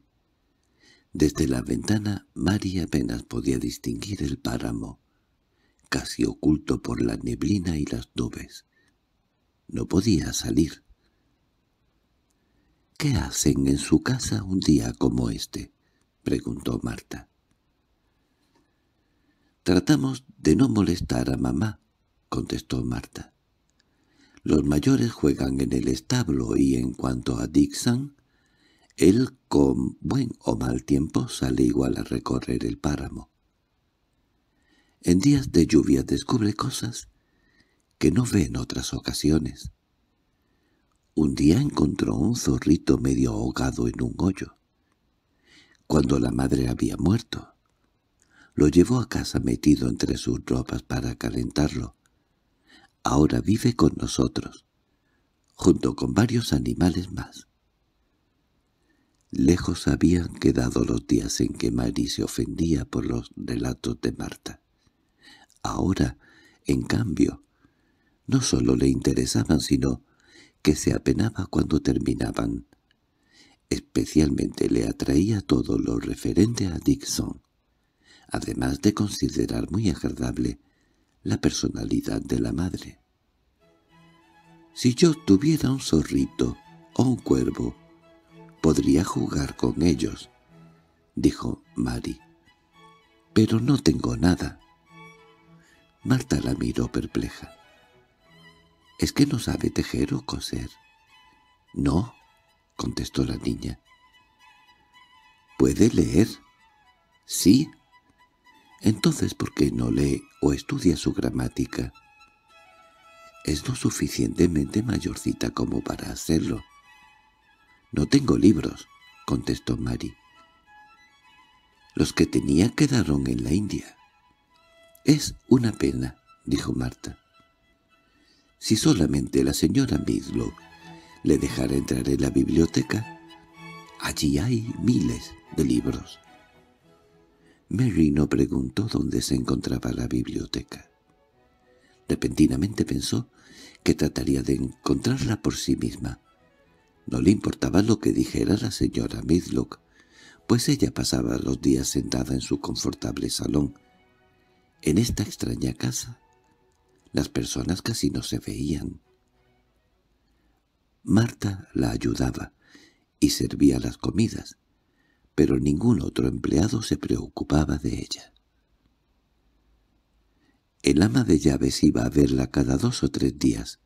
Desde la ventana María apenas podía distinguir el páramo, casi oculto por la neblina y las nubes. No podía salir. —¿Qué hacen en su casa un día como este? —preguntó Marta. —Tratamos de no molestar a mamá —contestó Marta. —Los mayores juegan en el establo y en cuanto a Dixon, él con buen o mal tiempo sale igual a recorrer el páramo. En días de lluvia descubre cosas que no ve en otras ocasiones. Un día encontró un zorrito medio ahogado en un hoyo, cuando la madre había muerto. Lo llevó a casa metido entre sus ropas para calentarlo. Ahora vive con nosotros, junto con varios animales más. Lejos habían quedado los días en que Mary se ofendía por los relatos de Marta. Ahora, en cambio, no solo le interesaban, sino que se apenaba cuando terminaban. Especialmente le atraía todo lo referente a Dixon, además de considerar muy agradable la personalidad de la madre. Si yo tuviera un zorrito o un cuervo, podría jugar con ellos, dijo Mary. Pero no tengo nada. Marta la miró perpleja. —¿Es que no sabe tejer o coser? —No —contestó la niña. —¿Puede leer? —Sí. —Entonces, ¿por qué no lee o estudia su gramática? —Es lo suficientemente mayorcita como para hacerlo. —No tengo libros —contestó Mari. —Los que tenía quedaron en la India. —Es una pena —dijo Marta. Si solamente la señora Midlock le dejara entrar en la biblioteca, allí hay miles de libros. Mary no preguntó dónde se encontraba la biblioteca. Repentinamente pensó que trataría de encontrarla por sí misma. No le importaba lo que dijera la señora Midlock, pues ella pasaba los días sentada en su confortable salón, en esta extraña casa, las personas casi no se veían. Marta la ayudaba y servía las comidas, pero ningún otro empleado se preocupaba de ella. El ama de llaves iba a verla cada dos o tres días,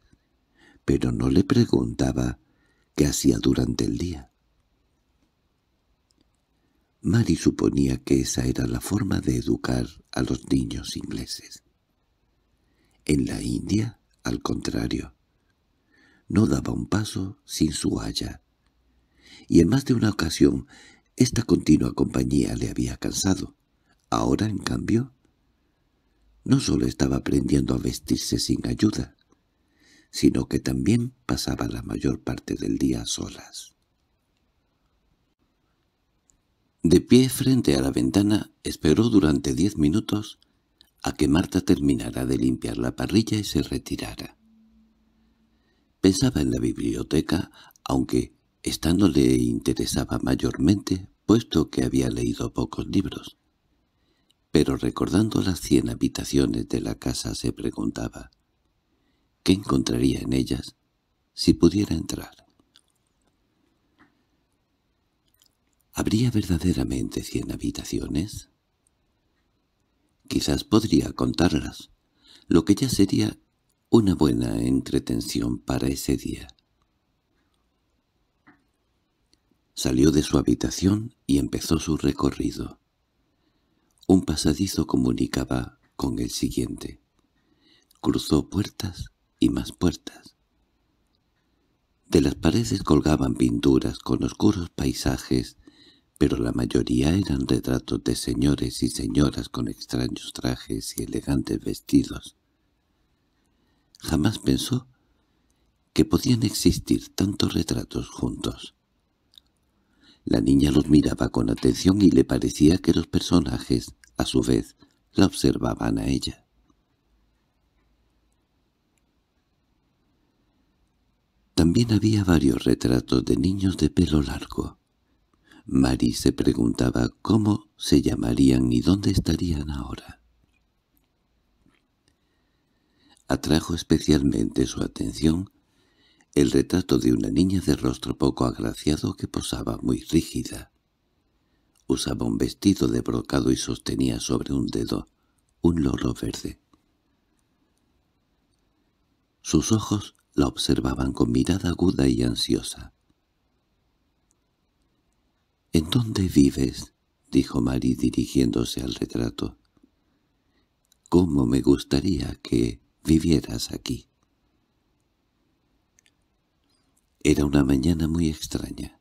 pero no le preguntaba qué hacía durante el día. Mari suponía que esa era la forma de educar a los niños ingleses. En la India, al contrario, no daba un paso sin su haya. Y en más de una ocasión esta continua compañía le había cansado. Ahora, en cambio, no solo estaba aprendiendo a vestirse sin ayuda, sino que también pasaba la mayor parte del día a solas. De pie frente a la ventana, esperó durante diez minutos a que Marta terminara de limpiar la parrilla y se retirara. Pensaba en la biblioteca, aunque estando le interesaba mayormente, puesto que había leído pocos libros. Pero recordando las cien habitaciones de la casa se preguntaba, ¿qué encontraría en ellas si pudiera entrar? ¿Habría verdaderamente cien habitaciones? Quizás podría contarlas, lo que ya sería una buena entretención para ese día. Salió de su habitación y empezó su recorrido. Un pasadizo comunicaba con el siguiente. Cruzó puertas y más puertas. De las paredes colgaban pinturas con oscuros paisajes pero la mayoría eran retratos de señores y señoras con extraños trajes y elegantes vestidos. Jamás pensó que podían existir tantos retratos juntos. La niña los miraba con atención y le parecía que los personajes, a su vez, la observaban a ella. También había varios retratos de niños de pelo largo, Mary se preguntaba cómo se llamarían y dónde estarían ahora. Atrajo especialmente su atención el retrato de una niña de rostro poco agraciado que posaba muy rígida. Usaba un vestido de brocado y sostenía sobre un dedo un loro verde. Sus ojos la observaban con mirada aguda y ansiosa. —¿En dónde vives? —dijo Marí dirigiéndose al retrato. —¿Cómo me gustaría que vivieras aquí? Era una mañana muy extraña.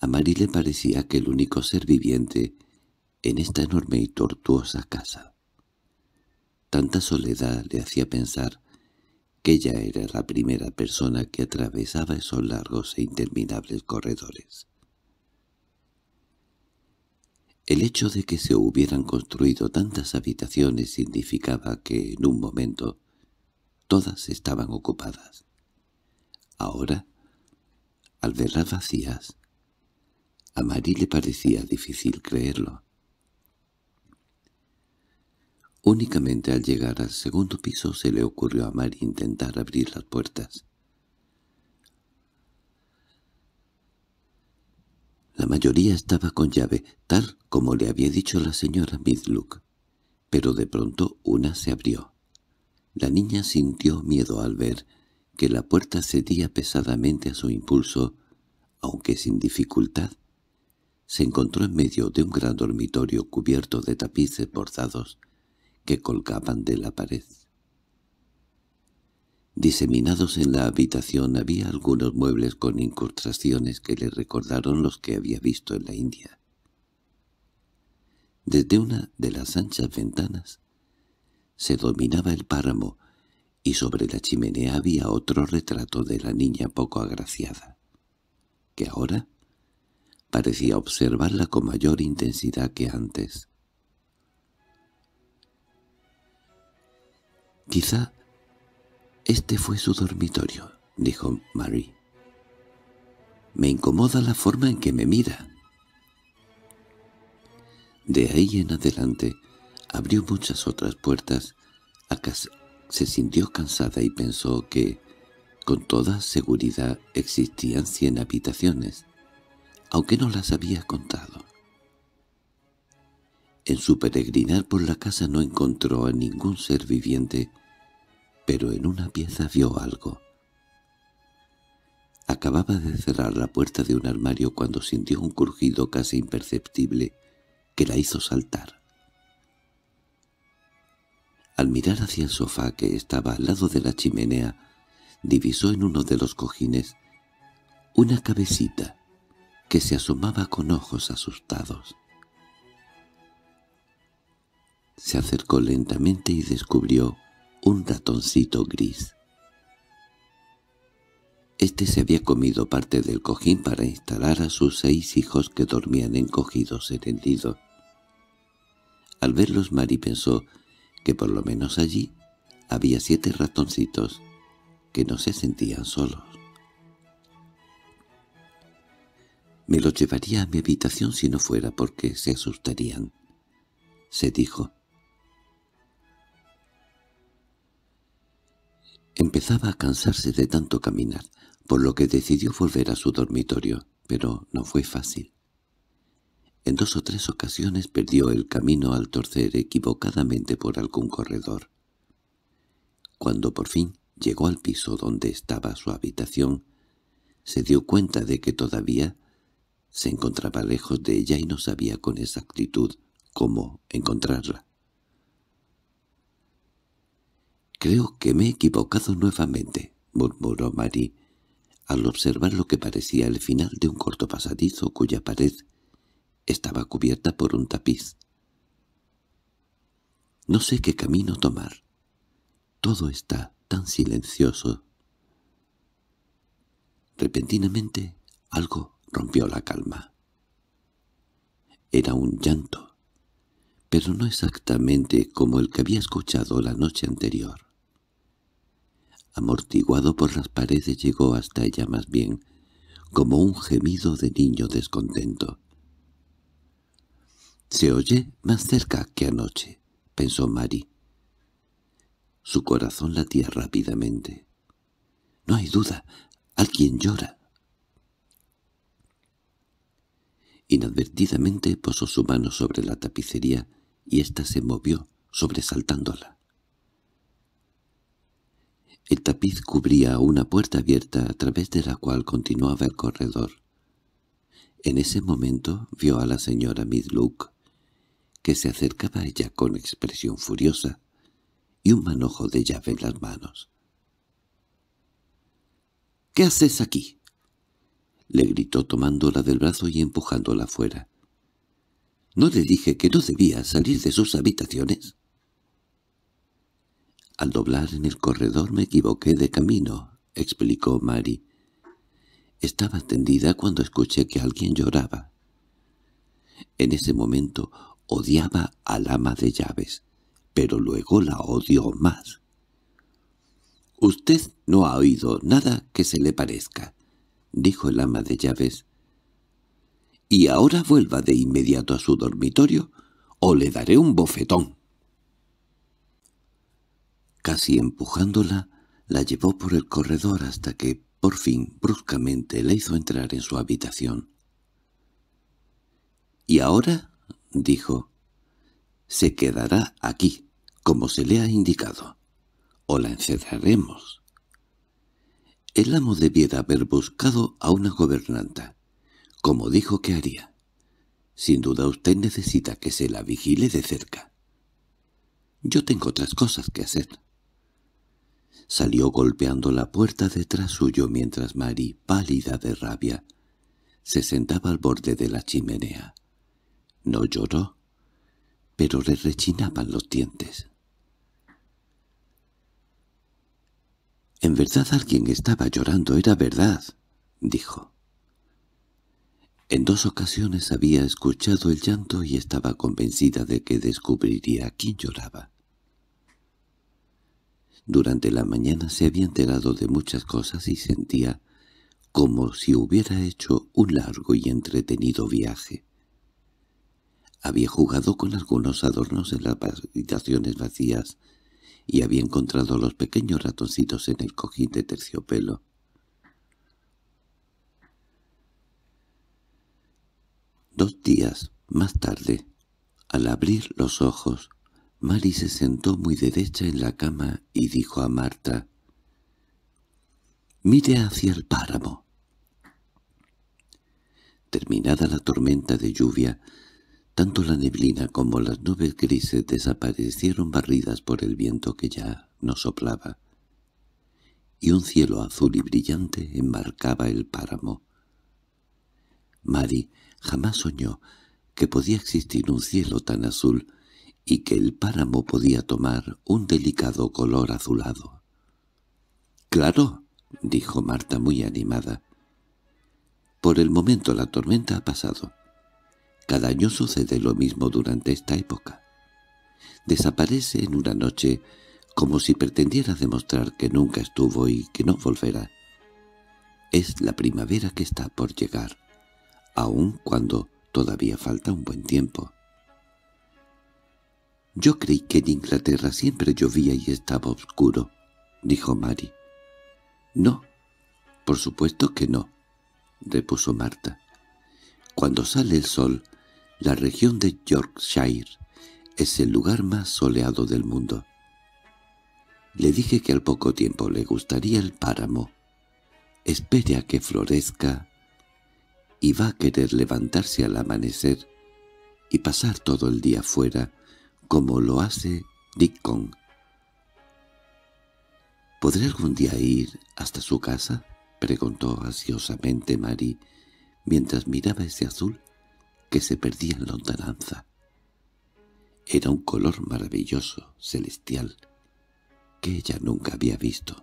A Marí le parecía que el único ser viviente en esta enorme y tortuosa casa. Tanta soledad le hacía pensar que ella era la primera persona que atravesaba esos largos e interminables corredores. El hecho de que se hubieran construido tantas habitaciones significaba que, en un momento, todas estaban ocupadas. Ahora, al verlas vacías, a Marie le parecía difícil creerlo. Únicamente al llegar al segundo piso se le ocurrió a Marie intentar abrir las puertas. La mayoría estaba con llave, tal como le había dicho la señora Midluck. pero de pronto una se abrió. La niña sintió miedo al ver que la puerta cedía pesadamente a su impulso, aunque sin dificultad. Se encontró en medio de un gran dormitorio cubierto de tapices bordados que colgaban de la pared. Diseminados en la habitación había algunos muebles con incrustaciones que le recordaron los que había visto en la India. Desde una de las anchas ventanas se dominaba el páramo y sobre la chimenea había otro retrato de la niña poco agraciada, que ahora parecía observarla con mayor intensidad que antes. Quizá este fue su dormitorio, dijo Marie. Me incomoda la forma en que me mira. De ahí en adelante abrió muchas otras puertas. se sintió cansada y pensó que, con toda seguridad, existían cien habitaciones, aunque no las había contado. En su peregrinar por la casa no encontró a ningún ser viviente, pero en una pieza vio algo. Acababa de cerrar la puerta de un armario cuando sintió un crujido casi imperceptible que la hizo saltar. Al mirar hacia el sofá que estaba al lado de la chimenea, divisó en uno de los cojines una cabecita que se asomaba con ojos asustados. Se acercó lentamente y descubrió un ratoncito gris. Este se había comido parte del cojín para instalar a sus seis hijos que dormían encogidos en el nido. Al verlos Mari pensó que por lo menos allí había siete ratoncitos que no se sentían solos. Me los llevaría a mi habitación si no fuera porque se asustarían, se dijo. Empezaba a cansarse de tanto caminar, por lo que decidió volver a su dormitorio, pero no fue fácil. En dos o tres ocasiones perdió el camino al torcer equivocadamente por algún corredor. Cuando por fin llegó al piso donde estaba su habitación, se dio cuenta de que todavía se encontraba lejos de ella y no sabía con exactitud cómo encontrarla. —Creo que me he equivocado nuevamente —murmuró Marie, al observar lo que parecía el final de un corto pasadizo cuya pared estaba cubierta por un tapiz. No sé qué camino tomar. Todo está tan silencioso. Repentinamente algo rompió la calma. Era un llanto, pero no exactamente como el que había escuchado la noche anterior amortiguado por las paredes llegó hasta ella más bien, como un gemido de niño descontento. «Se oye más cerca que anoche», pensó Mari. Su corazón latía rápidamente. «No hay duda, alguien llora». Inadvertidamente posó su mano sobre la tapicería y ésta se movió, sobresaltándola. El tapiz cubría una puerta abierta a través de la cual continuaba el corredor. En ese momento vio a la señora Midluck, que se acercaba a ella con expresión furiosa y un manojo de llave en las manos. —¿Qué haces aquí? —le gritó tomándola del brazo y empujándola fuera. —¿No le dije que no debía salir de sus habitaciones? Al doblar en el corredor me equivoqué de camino, explicó Mary. Estaba tendida cuando escuché que alguien lloraba. En ese momento odiaba al ama de llaves, pero luego la odió más. «Usted no ha oído nada que se le parezca», dijo el ama de llaves. «Y ahora vuelva de inmediato a su dormitorio o le daré un bofetón». Casi empujándola, la llevó por el corredor hasta que, por fin, bruscamente, la hizo entrar en su habitación. —¿Y ahora? —dijo. —Se quedará aquí, como se le ha indicado. O la encerraremos. El amo debiera haber buscado a una gobernanta, como dijo que haría. Sin duda usted necesita que se la vigile de cerca. Yo tengo otras cosas que hacer. Salió golpeando la puerta detrás suyo mientras Mari, pálida de rabia, se sentaba al borde de la chimenea. No lloró, pero le rechinaban los dientes. —En verdad alguien estaba llorando, era verdad —dijo. En dos ocasiones había escuchado el llanto y estaba convencida de que descubriría quién lloraba. Durante la mañana se había enterado de muchas cosas y sentía como si hubiera hecho un largo y entretenido viaje. Había jugado con algunos adornos en las habitaciones vacías y había encontrado los pequeños ratoncitos en el cojín de terciopelo. Dos días más tarde, al abrir los ojos, Mari se sentó muy derecha en la cama y dijo a Marta, «Mire hacia el páramo». Terminada la tormenta de lluvia, tanto la neblina como las nubes grises desaparecieron barridas por el viento que ya no soplaba, y un cielo azul y brillante enmarcaba el páramo. Mari jamás soñó que podía existir un cielo tan azul, y que el páramo podía tomar un delicado color azulado. —¡Claro! —dijo Marta muy animada. —Por el momento la tormenta ha pasado. Cada año sucede lo mismo durante esta época. Desaparece en una noche como si pretendiera demostrar que nunca estuvo y que no volverá. Es la primavera que está por llegar, aun cuando todavía falta un buen tiempo. Yo creí que en Inglaterra siempre llovía y estaba oscuro, dijo Mary. No, por supuesto que no, repuso Marta. Cuando sale el sol, la región de Yorkshire es el lugar más soleado del mundo. Le dije que al poco tiempo le gustaría el páramo. Espere a que florezca y va a querer levantarse al amanecer y pasar todo el día fuera como lo hace Dickon. —¿Podré algún día ir hasta su casa? —preguntó ansiosamente Mary, mientras miraba ese azul que se perdía en la lontananza. Era un color maravilloso, celestial, que ella nunca había visto.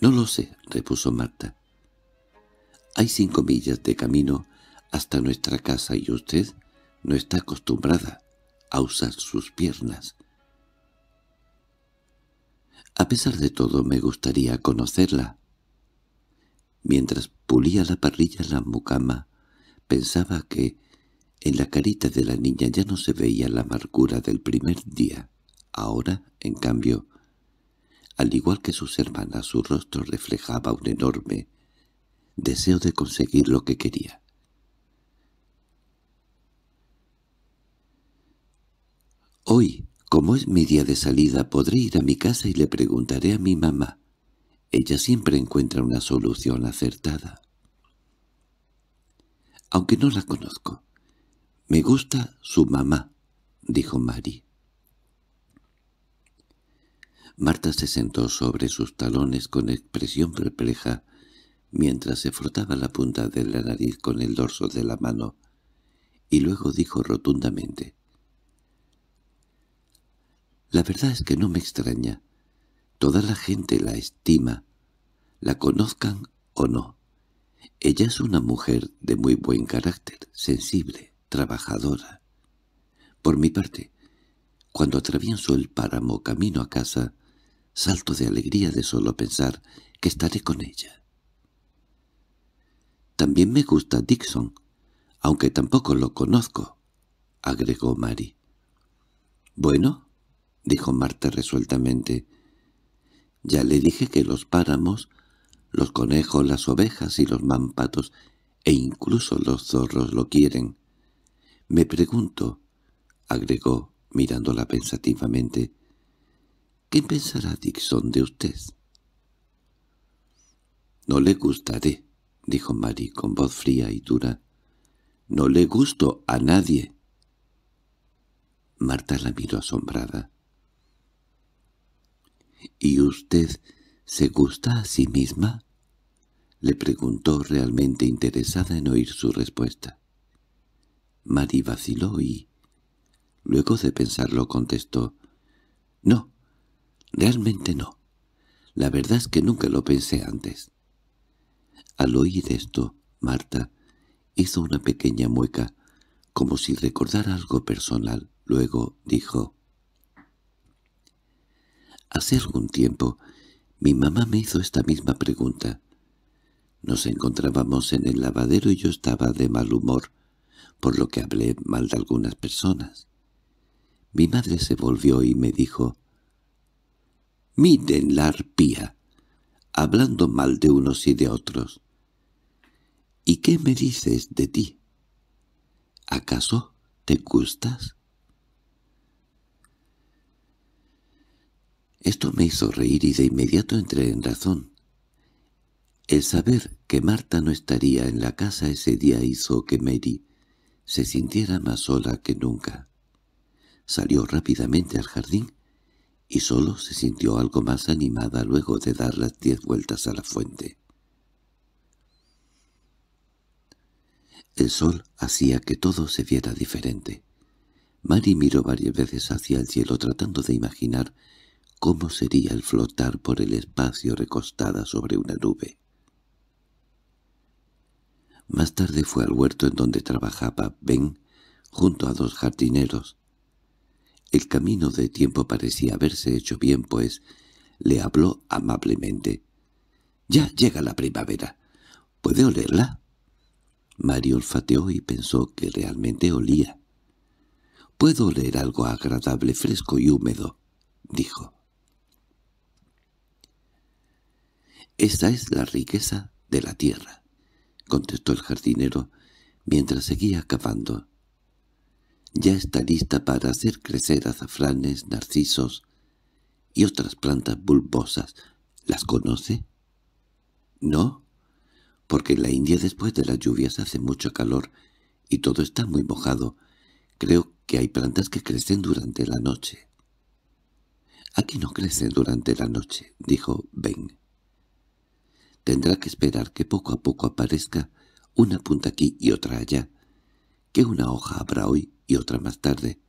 —No lo sé —repuso Marta. —Hay cinco millas de camino hasta nuestra casa y usted no está acostumbrada a usar sus piernas. A pesar de todo me gustaría conocerla. Mientras pulía la parrilla la mucama, pensaba que en la carita de la niña ya no se veía la amargura del primer día. Ahora, en cambio, al igual que sus hermanas, su rostro reflejaba un enorme deseo de conseguir lo que quería. Hoy, como es mi día de salida, podré ir a mi casa y le preguntaré a mi mamá. Ella siempre encuentra una solución acertada. Aunque no la conozco. Me gusta su mamá, dijo Mari. Marta se sentó sobre sus talones con expresión perpleja mientras se frotaba la punta de la nariz con el dorso de la mano y luego dijo rotundamente la verdad es que no me extraña. Toda la gente la estima, la conozcan o no. Ella es una mujer de muy buen carácter, sensible, trabajadora. Por mi parte, cuando atravieso el páramo camino a casa, salto de alegría de solo pensar que estaré con ella. También me gusta Dixon, aunque tampoco lo conozco, agregó Mary. Bueno, —dijo Marta resueltamente. —Ya le dije que los páramos, los conejos, las ovejas y los mampatos, e incluso los zorros lo quieren. —Me pregunto —agregó, mirándola pensativamente—, ¿qué pensará Dixon de usted? —No le gustaré —dijo Mari con voz fría y dura—. No le gusto a nadie. Marta la miró asombrada. ¿Y usted se gusta a sí misma? Le preguntó realmente interesada en oír su respuesta. Mari vaciló y, luego de pensarlo, contestó, «No, realmente no. La verdad es que nunca lo pensé antes». Al oír esto, Marta hizo una pequeña mueca, como si recordara algo personal. Luego dijo, Hace algún tiempo, mi mamá me hizo esta misma pregunta. Nos encontrábamos en el lavadero y yo estaba de mal humor, por lo que hablé mal de algunas personas. Mi madre se volvió y me dijo, «Miren la arpía, hablando mal de unos y de otros. ¿Y qué me dices de ti? ¿Acaso te gustas?» Esto me hizo reír y de inmediato entré en razón. El saber que Marta no estaría en la casa ese día hizo que Mary se sintiera más sola que nunca. Salió rápidamente al jardín y solo se sintió algo más animada luego de dar las diez vueltas a la fuente. El sol hacía que todo se viera diferente. Mary miró varias veces hacia el cielo tratando de imaginar cómo sería el flotar por el espacio recostada sobre una nube. Más tarde fue al huerto en donde trabajaba Ben, junto a dos jardineros. El camino de tiempo parecía haberse hecho bien, pues le habló amablemente. «Ya llega la primavera. ¿Puede olerla?» Mario olfateó y pensó que realmente olía. «Puedo oler algo agradable, fresco y húmedo», dijo. —Esa es la riqueza de la tierra —contestó el jardinero mientras seguía cavando. —Ya está lista para hacer crecer azafranes, narcisos y otras plantas bulbosas. ¿Las conoce? —No, porque en la India después de las lluvias hace mucho calor y todo está muy mojado. Creo que hay plantas que crecen durante la noche. —Aquí no crecen durante la noche —dijo Ben. Tendrá que esperar que poco a poco aparezca una punta aquí y otra allá, que una hoja habrá hoy y otra más tarde.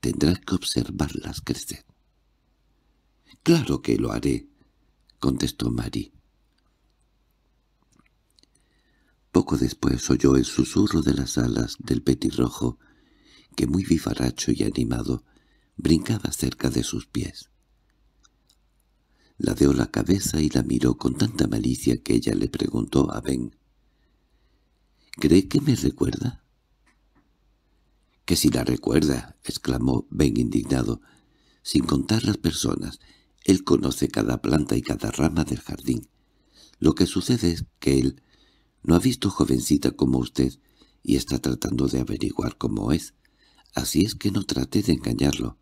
Tendrá que observarlas crecer. —Claro que lo haré —contestó Marie. Poco después oyó el susurro de las alas del petirrojo, que muy vivaracho y animado brincaba cerca de sus pies la dio la cabeza y la miró con tanta malicia que ella le preguntó a Ben. —¿Cree que me recuerda? —Que si la recuerda —exclamó Ben indignado—, sin contar las personas. Él conoce cada planta y cada rama del jardín. Lo que sucede es que él no ha visto jovencita como usted y está tratando de averiguar cómo es. Así es que no trate de engañarlo.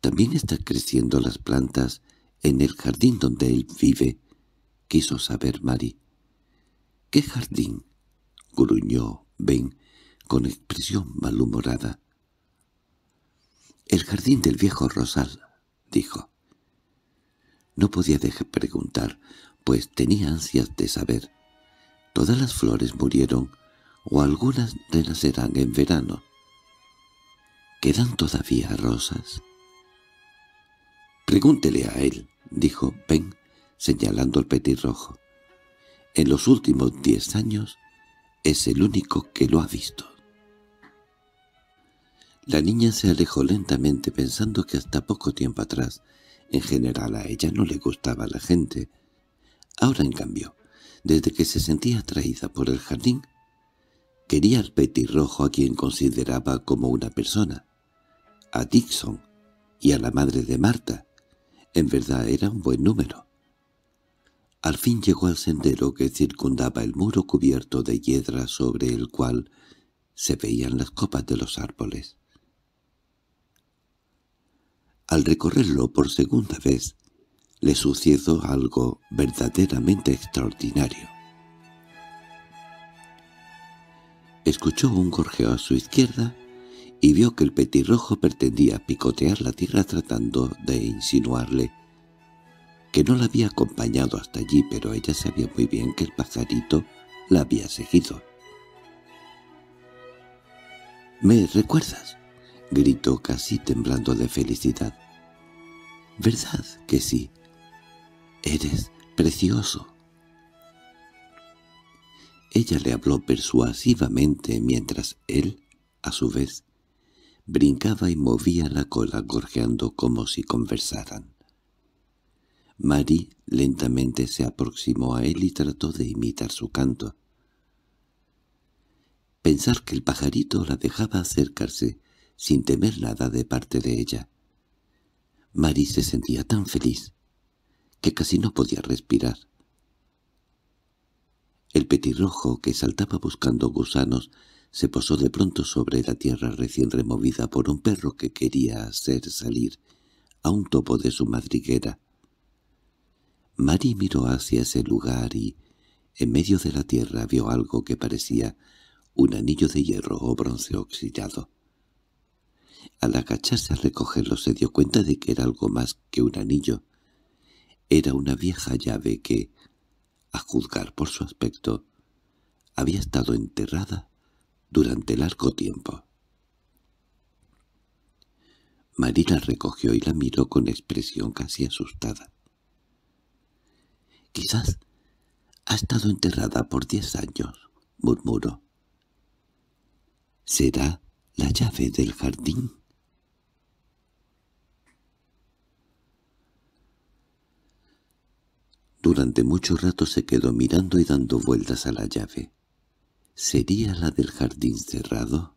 También están creciendo las plantas en el jardín donde él vive, quiso saber Mari. —¿Qué jardín? —gruñó Ben con expresión malhumorada. —El jardín del viejo Rosal —dijo. No podía dejar preguntar, pues tenía ansias de saber. Todas las flores murieron, o algunas renacerán en verano. ¿Quedan todavía rosas? —Pregúntele a él —dijo Ben, señalando al petirrojo. —En los últimos diez años es el único que lo ha visto. La niña se alejó lentamente pensando que hasta poco tiempo atrás en general a ella no le gustaba la gente. Ahora, en cambio, desde que se sentía atraída por el jardín, quería al petirrojo a quien consideraba como una persona, a Dixon y a la madre de Marta, en verdad era un buen número. Al fin llegó al sendero que circundaba el muro cubierto de hiedra sobre el cual se veían las copas de los árboles. Al recorrerlo por segunda vez, le sucedió algo verdaderamente extraordinario. Escuchó un gorjeo a su izquierda y vio que el petirrojo pretendía picotear la tierra tratando de insinuarle que no la había acompañado hasta allí, pero ella sabía muy bien que el pajarito la había seguido. —¿Me recuerdas? —gritó casi temblando de felicidad. —¿Verdad que sí? Eres precioso. Ella le habló persuasivamente mientras él, a su vez, Brincaba y movía la cola gorjeando como si conversaran. Mari lentamente se aproximó a él y trató de imitar su canto. Pensar que el pajarito la dejaba acercarse sin temer nada de parte de ella. Mari se sentía tan feliz que casi no podía respirar. El petirrojo que saltaba buscando gusanos se posó de pronto sobre la tierra recién removida por un perro que quería hacer salir a un topo de su madriguera. Mari miró hacia ese lugar y, en medio de la tierra, vio algo que parecía un anillo de hierro o bronce oxidado. Al agacharse a recogerlo se dio cuenta de que era algo más que un anillo. Era una vieja llave que, a juzgar por su aspecto, había estado enterrada durante largo tiempo. María la recogió y la miró con expresión casi asustada. —Quizás ha estado enterrada por diez años —murmuró. —¿Será la llave del jardín? Durante mucho rato se quedó mirando y dando vueltas a la llave. ¿Sería la del jardín cerrado?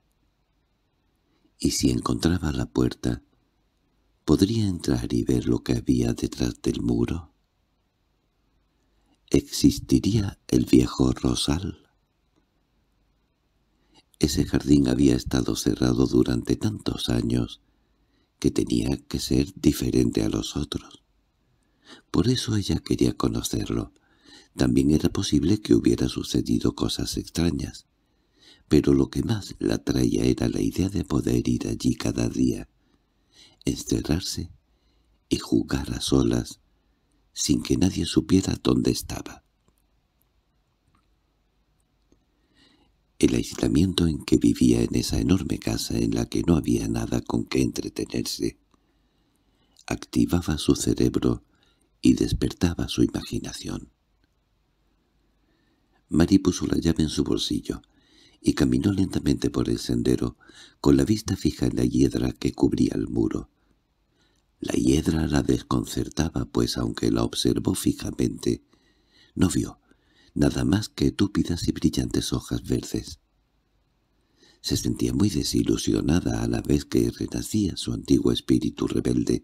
Y si encontraba la puerta, ¿podría entrar y ver lo que había detrás del muro? ¿Existiría el viejo rosal? Ese jardín había estado cerrado durante tantos años que tenía que ser diferente a los otros. Por eso ella quería conocerlo, también era posible que hubiera sucedido cosas extrañas, pero lo que más la traía era la idea de poder ir allí cada día, encerrarse y jugar a solas, sin que nadie supiera dónde estaba. El aislamiento en que vivía en esa enorme casa en la que no había nada con que entretenerse, activaba su cerebro y despertaba su imaginación. María puso la llave en su bolsillo y caminó lentamente por el sendero, con la vista fija en la hiedra que cubría el muro. La hiedra la desconcertaba, pues aunque la observó fijamente, no vio nada más que túpidas y brillantes hojas verdes. Se sentía muy desilusionada a la vez que renacía su antiguo espíritu rebelde,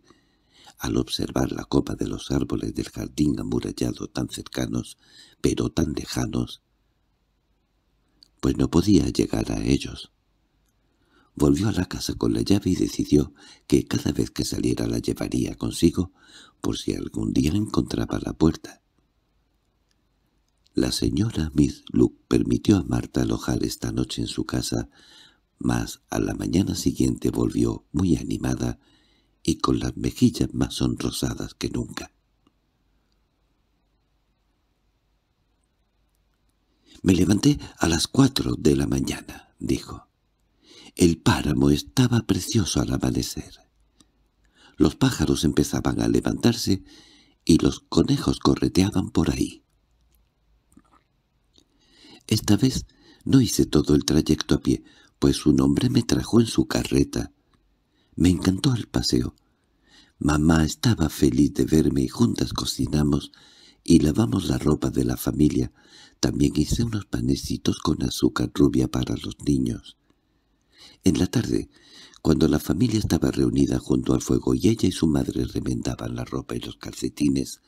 al observar la copa de los árboles del jardín amurallado tan cercanos, pero tan lejanos, pues no podía llegar a ellos. Volvió a la casa con la llave y decidió que cada vez que saliera la llevaría consigo, por si algún día encontraba la puerta. La señora Miss Luke permitió a Marta alojar esta noche en su casa, mas a la mañana siguiente volvió, muy animada, y con las mejillas más sonrosadas que nunca. —Me levanté a las cuatro de la mañana —dijo. El páramo estaba precioso al amanecer. Los pájaros empezaban a levantarse y los conejos correteaban por ahí. Esta vez no hice todo el trayecto a pie, pues un hombre me trajo en su carreta, me encantó el paseo. Mamá estaba feliz de verme y juntas cocinamos y lavamos la ropa de la familia. También hice unos panecitos con azúcar rubia para los niños. En la tarde, cuando la familia estaba reunida junto al fuego y ella y su madre remendaban la ropa y los calcetines,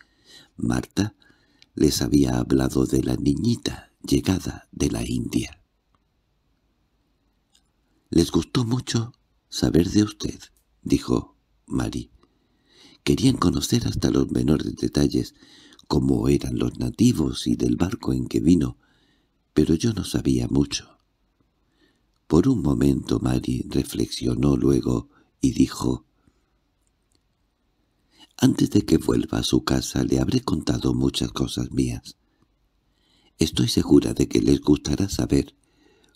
Marta les había hablado de la niñita llegada de la India. Les gustó mucho «Saber de usted», dijo Mari—. Querían conocer hasta los menores detalles, cómo eran los nativos y del barco en que vino, pero yo no sabía mucho. Por un momento Mari reflexionó luego y dijo, «Antes de que vuelva a su casa le habré contado muchas cosas mías. Estoy segura de que les gustará saber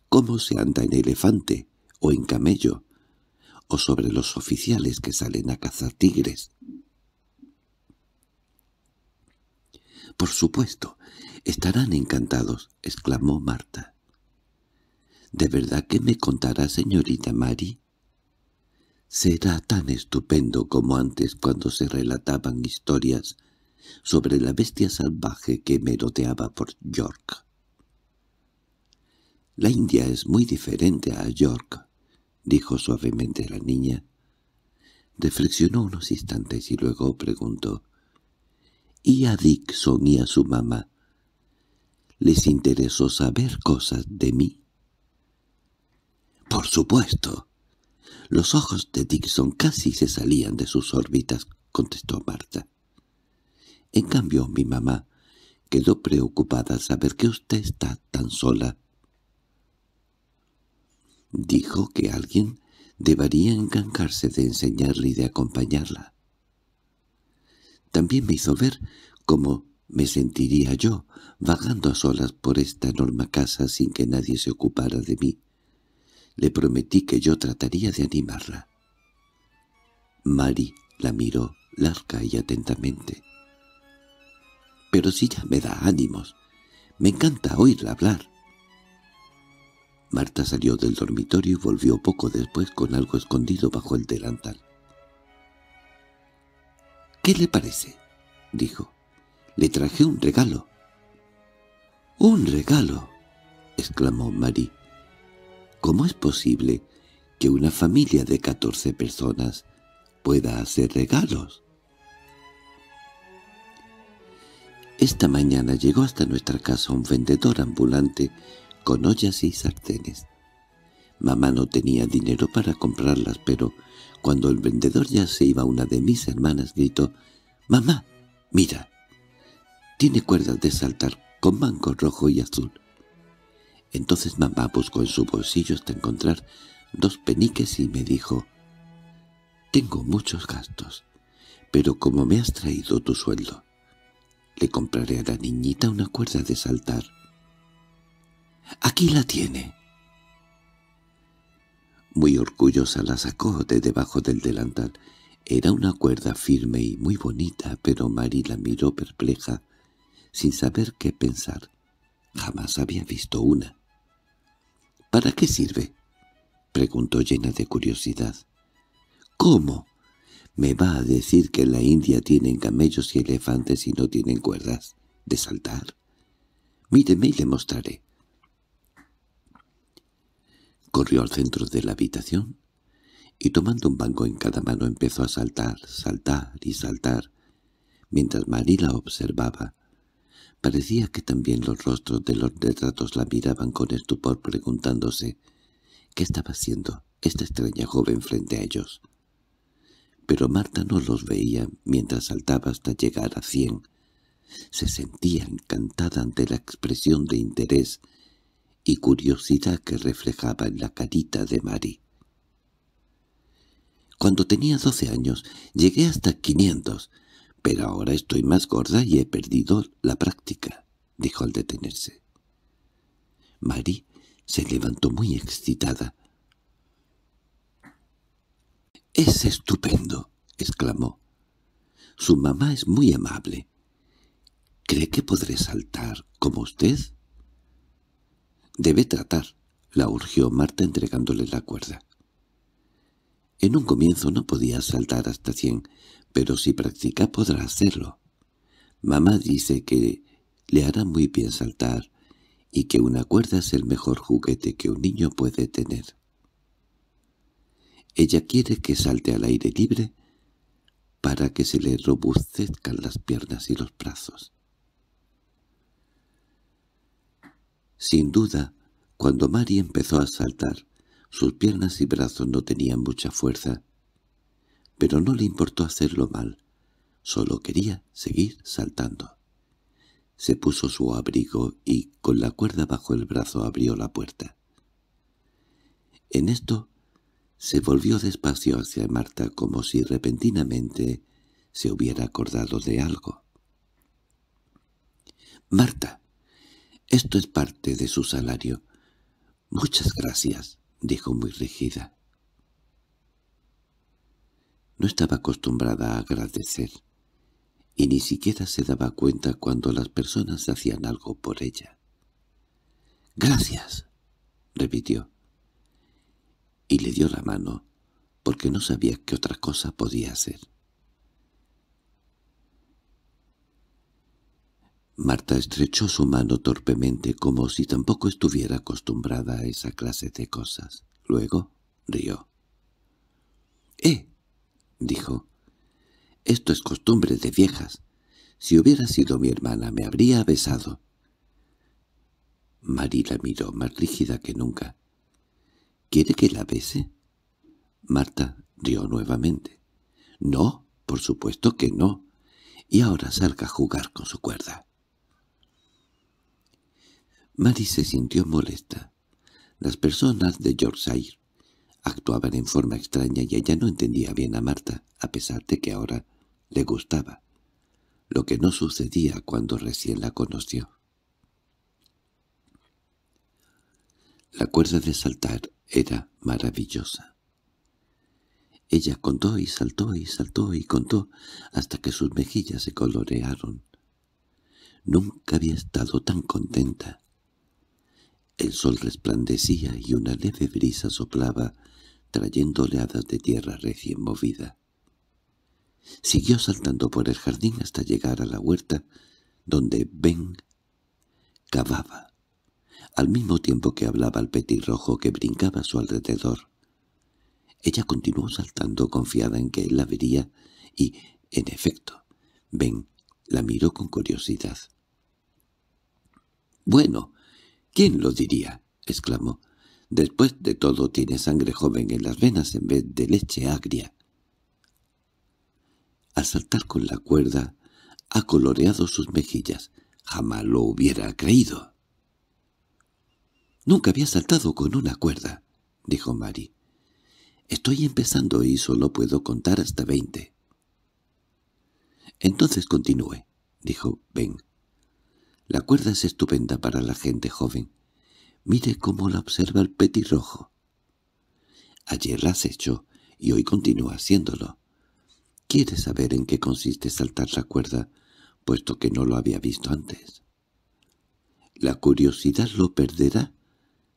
cómo se anda en elefante o en camello, o sobre los oficiales que salen a cazar tigres. —Por supuesto, estarán encantados —exclamó Marta. —¿De verdad que me contará, señorita Mary? Será tan estupendo como antes cuando se relataban historias sobre la bestia salvaje que merodeaba por York. La India es muy diferente a York, —dijo suavemente la niña. Reflexionó unos instantes y luego preguntó. —¿Y a Dixon y a su mamá? ¿Les interesó saber cosas de mí? —Por supuesto. Los ojos de Dixon casi se salían de sus órbitas —contestó Marta. —En cambio, mi mamá quedó preocupada al saber que usted está tan sola. Dijo que alguien debería encargarse de enseñarle y de acompañarla. También me hizo ver cómo me sentiría yo, vagando a solas por esta enorme casa sin que nadie se ocupara de mí. Le prometí que yo trataría de animarla. Mari la miró larga y atentamente. —Pero si ya me da ánimos. Me encanta oírla hablar. Marta salió del dormitorio y volvió poco después con algo escondido bajo el delantal. —¿Qué le parece? —dijo. —Le traje un regalo. —¡Un regalo! —exclamó Marie. —¿Cómo es posible que una familia de catorce personas pueda hacer regalos? Esta mañana llegó hasta nuestra casa un vendedor ambulante con ollas y sartenes. Mamá no tenía dinero para comprarlas, pero cuando el vendedor ya se iba una de mis hermanas gritó, «¡Mamá, mira! Tiene cuerdas de saltar con mango rojo y azul». Entonces mamá buscó en su bolsillo hasta encontrar dos peniques y me dijo, «Tengo muchos gastos, pero como me has traído tu sueldo, le compraré a la niñita una cuerda de saltar». Aquí la tiene. Muy orgullosa la sacó de debajo del delantal. Era una cuerda firme y muy bonita, pero Mari la miró perpleja, sin saber qué pensar. Jamás había visto una. —¿Para qué sirve? —preguntó llena de curiosidad. —¿Cómo? ¿Me va a decir que en la India tienen camellos y elefantes y no tienen cuerdas? ¿De saltar? Míreme y le mostraré. Corrió al centro de la habitación y tomando un banco en cada mano empezó a saltar, saltar y saltar, mientras la observaba. Parecía que también los rostros de los retratos la miraban con estupor preguntándose qué estaba haciendo esta extraña joven frente a ellos. Pero Marta no los veía mientras saltaba hasta llegar a cien. Se sentía encantada ante la expresión de interés y curiosidad que reflejaba en la carita de Marie. Cuando tenía doce años llegué hasta quinientos, pero ahora estoy más gorda y he perdido la práctica, dijo al detenerse. Mari se levantó muy excitada. —¡Es estupendo! —exclamó. —Su mamá es muy amable. —¿Cree que podré saltar como usted? —Debe tratar —la urgió Marta entregándole la cuerda. En un comienzo no podía saltar hasta cien, pero si practica podrá hacerlo. Mamá dice que le hará muy bien saltar y que una cuerda es el mejor juguete que un niño puede tener. Ella quiere que salte al aire libre para que se le robustezcan las piernas y los brazos. Sin duda, cuando Mari empezó a saltar, sus piernas y brazos no tenían mucha fuerza. Pero no le importó hacerlo mal, solo quería seguir saltando. Se puso su abrigo y, con la cuerda bajo el brazo, abrió la puerta. En esto, se volvió despacio hacia Marta como si repentinamente se hubiera acordado de algo. —¡Marta! Esto es parte de su salario. —Muchas gracias —dijo muy rígida. No estaba acostumbrada a agradecer, y ni siquiera se daba cuenta cuando las personas hacían algo por ella. —¡Gracias! —repitió. Y le dio la mano, porque no sabía qué otra cosa podía hacer. Marta estrechó su mano torpemente como si tampoco estuviera acostumbrada a esa clase de cosas. Luego rió. —¡Eh! —dijo. —Esto es costumbre de viejas. Si hubiera sido mi hermana me habría besado. María la miró más rígida que nunca. —¿Quiere que la bese? Marta rió nuevamente. —No, por supuesto que no. Y ahora salga a jugar con su cuerda. Mary se sintió molesta. Las personas de Yorkshire actuaban en forma extraña y ella no entendía bien a Marta, a pesar de que ahora le gustaba, lo que no sucedía cuando recién la conoció. La cuerda de saltar era maravillosa. Ella contó y saltó y saltó y contó hasta que sus mejillas se colorearon. Nunca había estado tan contenta. El sol resplandecía y una leve brisa soplaba, trayendo oleadas de tierra recién movida. Siguió saltando por el jardín hasta llegar a la huerta, donde Ben cavaba, al mismo tiempo que hablaba al petirrojo que brincaba a su alrededor. Ella continuó saltando confiada en que él la vería y, en efecto, Ben la miró con curiosidad. «Bueno», —¿Quién lo diría? —exclamó. —Después de todo tiene sangre joven en las venas en vez de leche agria. Al saltar con la cuerda, ha coloreado sus mejillas. Jamás lo hubiera creído. —Nunca había saltado con una cuerda —dijo Mari. —Estoy empezando y solo puedo contar hasta veinte. —Entonces continúe —dijo Ben. La cuerda es estupenda para la gente joven. Mire cómo la observa el petirrojo. Ayer la hecho y hoy continúa haciéndolo. Quiere saber en qué consiste saltar la cuerda, puesto que no lo había visto antes. La curiosidad lo perderá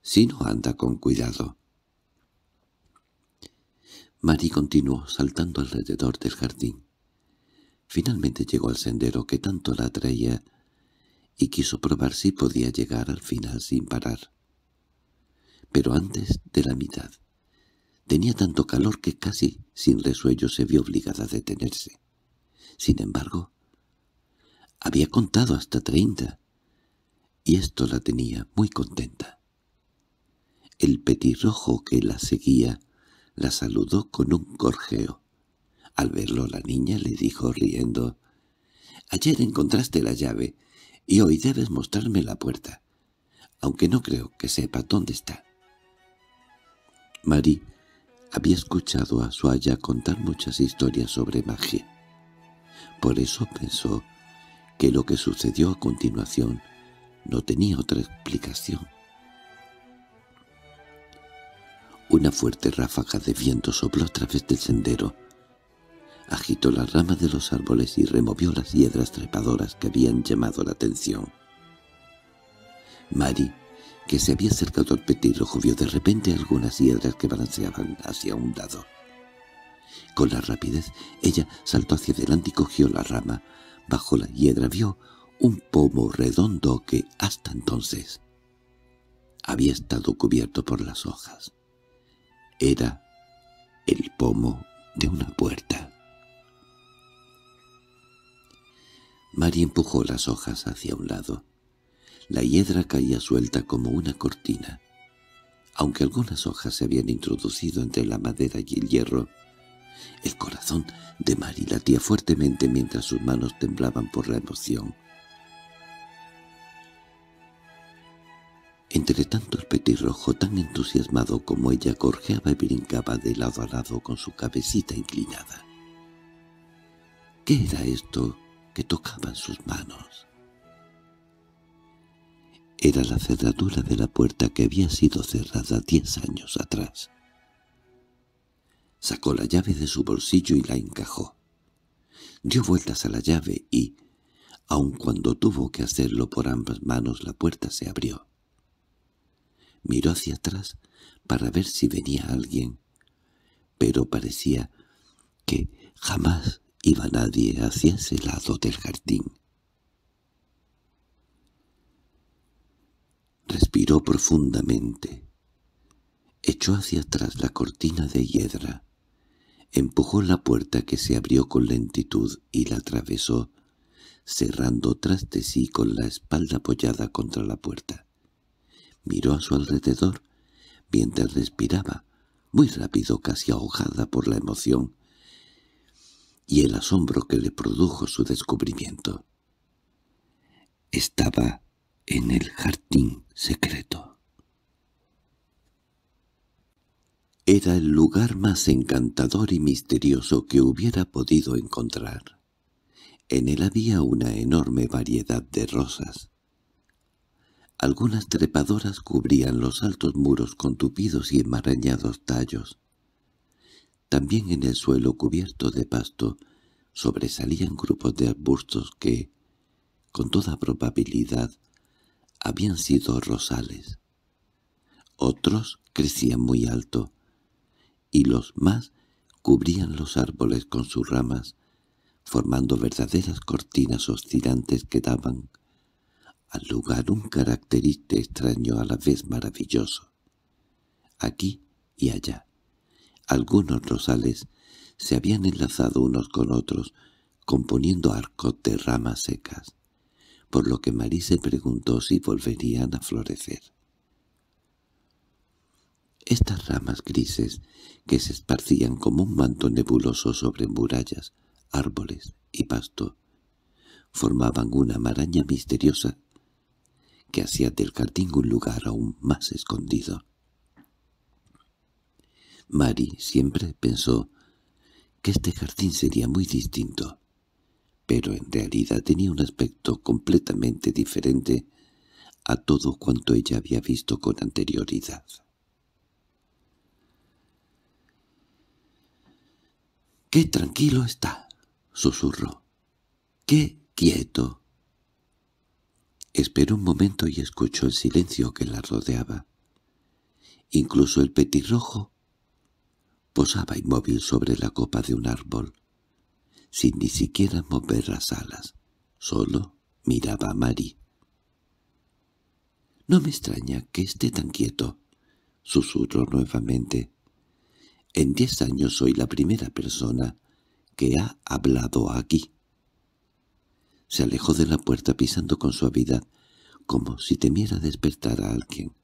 si no anda con cuidado. Mari continuó saltando alrededor del jardín. Finalmente llegó al sendero que tanto la atraía y quiso probar si podía llegar al final sin parar. Pero antes de la mitad. Tenía tanto calor que casi sin resuello se vio obligada a detenerse. Sin embargo, había contado hasta treinta, y esto la tenía muy contenta. El petirrojo que la seguía la saludó con un gorjeo. Al verlo la niña le dijo riendo, «Ayer encontraste la llave, y hoy debes mostrarme la puerta, aunque no creo que sepa dónde está. Marie había escuchado a Suaya contar muchas historias sobre magia. Por eso pensó que lo que sucedió a continuación no tenía otra explicación. Una fuerte ráfaga de viento sopló a través del sendero, agitó la rama de los árboles y removió las hiedras trepadoras que habían llamado la atención. Mari, que se había acercado al petirrojo, vio de repente algunas hiedras que balanceaban hacia un lado. Con la rapidez, ella saltó hacia adelante y cogió la rama. Bajo la hiedra vio un pomo redondo que, hasta entonces, había estado cubierto por las hojas. Era el pomo de una puerta. Mari empujó las hojas hacia un lado. La hiedra caía suelta como una cortina. Aunque algunas hojas se habían introducido entre la madera y el hierro, el corazón de Mari latía fuertemente mientras sus manos temblaban por la emoción. Entre tanto el petirrojo tan entusiasmado como ella gorjeaba y brincaba de lado a lado con su cabecita inclinada. ¿Qué era esto? tocaban sus manos. Era la cerradura de la puerta que había sido cerrada diez años atrás. Sacó la llave de su bolsillo y la encajó. Dio vueltas a la llave y, aun cuando tuvo que hacerlo por ambas manos, la puerta se abrió. Miró hacia atrás para ver si venía alguien, pero parecía que jamás iba nadie hacia ese lado del jardín. Respiró profundamente. Echó hacia atrás la cortina de hiedra. Empujó la puerta que se abrió con lentitud y la atravesó, cerrando tras de sí con la espalda apoyada contra la puerta. Miró a su alrededor mientras respiraba, muy rápido, casi ahogada por la emoción, y el asombro que le produjo su descubrimiento. Estaba en el jardín secreto. Era el lugar más encantador y misterioso que hubiera podido encontrar. En él había una enorme variedad de rosas. Algunas trepadoras cubrían los altos muros con tupidos y enmarañados tallos. También en el suelo cubierto de pasto sobresalían grupos de arbustos que, con toda probabilidad, habían sido rosales. Otros crecían muy alto, y los más cubrían los árboles con sus ramas, formando verdaderas cortinas oscilantes que daban al lugar un carácter este extraño a la vez maravilloso. Aquí y allá, algunos rosales se habían enlazado unos con otros, componiendo arcos de ramas secas, por lo que Marí se preguntó si volverían a florecer. Estas ramas grises, que se esparcían como un manto nebuloso sobre murallas, árboles y pasto, formaban una maraña misteriosa que hacía del jardín un lugar aún más escondido. Mari siempre pensó que este jardín sería muy distinto, pero en realidad tenía un aspecto completamente diferente a todo cuanto ella había visto con anterioridad. —¡Qué tranquilo está! —susurró. —¡Qué quieto! Esperó un momento y escuchó el silencio que la rodeaba. Incluso el petirrojo posaba inmóvil sobre la copa de un árbol, sin ni siquiera mover las alas. Solo miraba a Mari. «No me extraña que esté tan quieto», susurró nuevamente. «En diez años soy la primera persona que ha hablado aquí». Se alejó de la puerta pisando con suavidad, como si temiera despertar a alguien.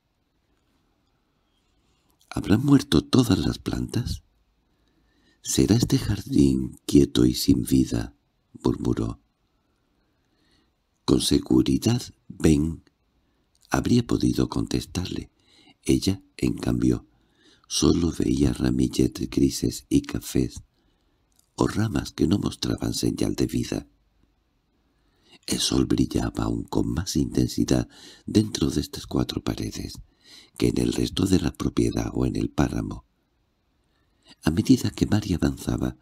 ¿Habrán muerto todas las plantas? —¿Será este jardín quieto y sin vida? —murmuró. Con seguridad, Ben habría podido contestarle. Ella, en cambio, solo veía ramilletes grises y cafés, o ramas que no mostraban señal de vida. El sol brillaba aún con más intensidad dentro de estas cuatro paredes, que en el resto de la propiedad o en el páramo. A medida que Mari avanzaba,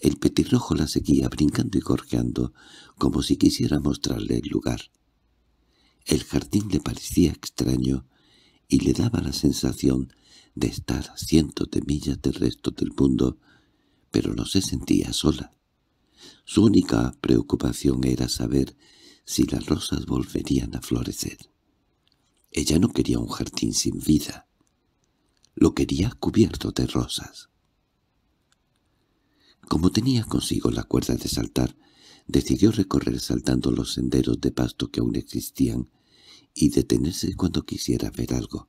el petirrojo la seguía brincando y gorjeando, como si quisiera mostrarle el lugar. El jardín le parecía extraño y le daba la sensación de estar a cientos de millas del resto del mundo, pero no se sentía sola. Su única preocupación era saber si las rosas volverían a florecer. Ella no quería un jardín sin vida. Lo quería cubierto de rosas. Como tenía consigo la cuerda de saltar, decidió recorrer saltando los senderos de pasto que aún existían y detenerse cuando quisiera ver algo.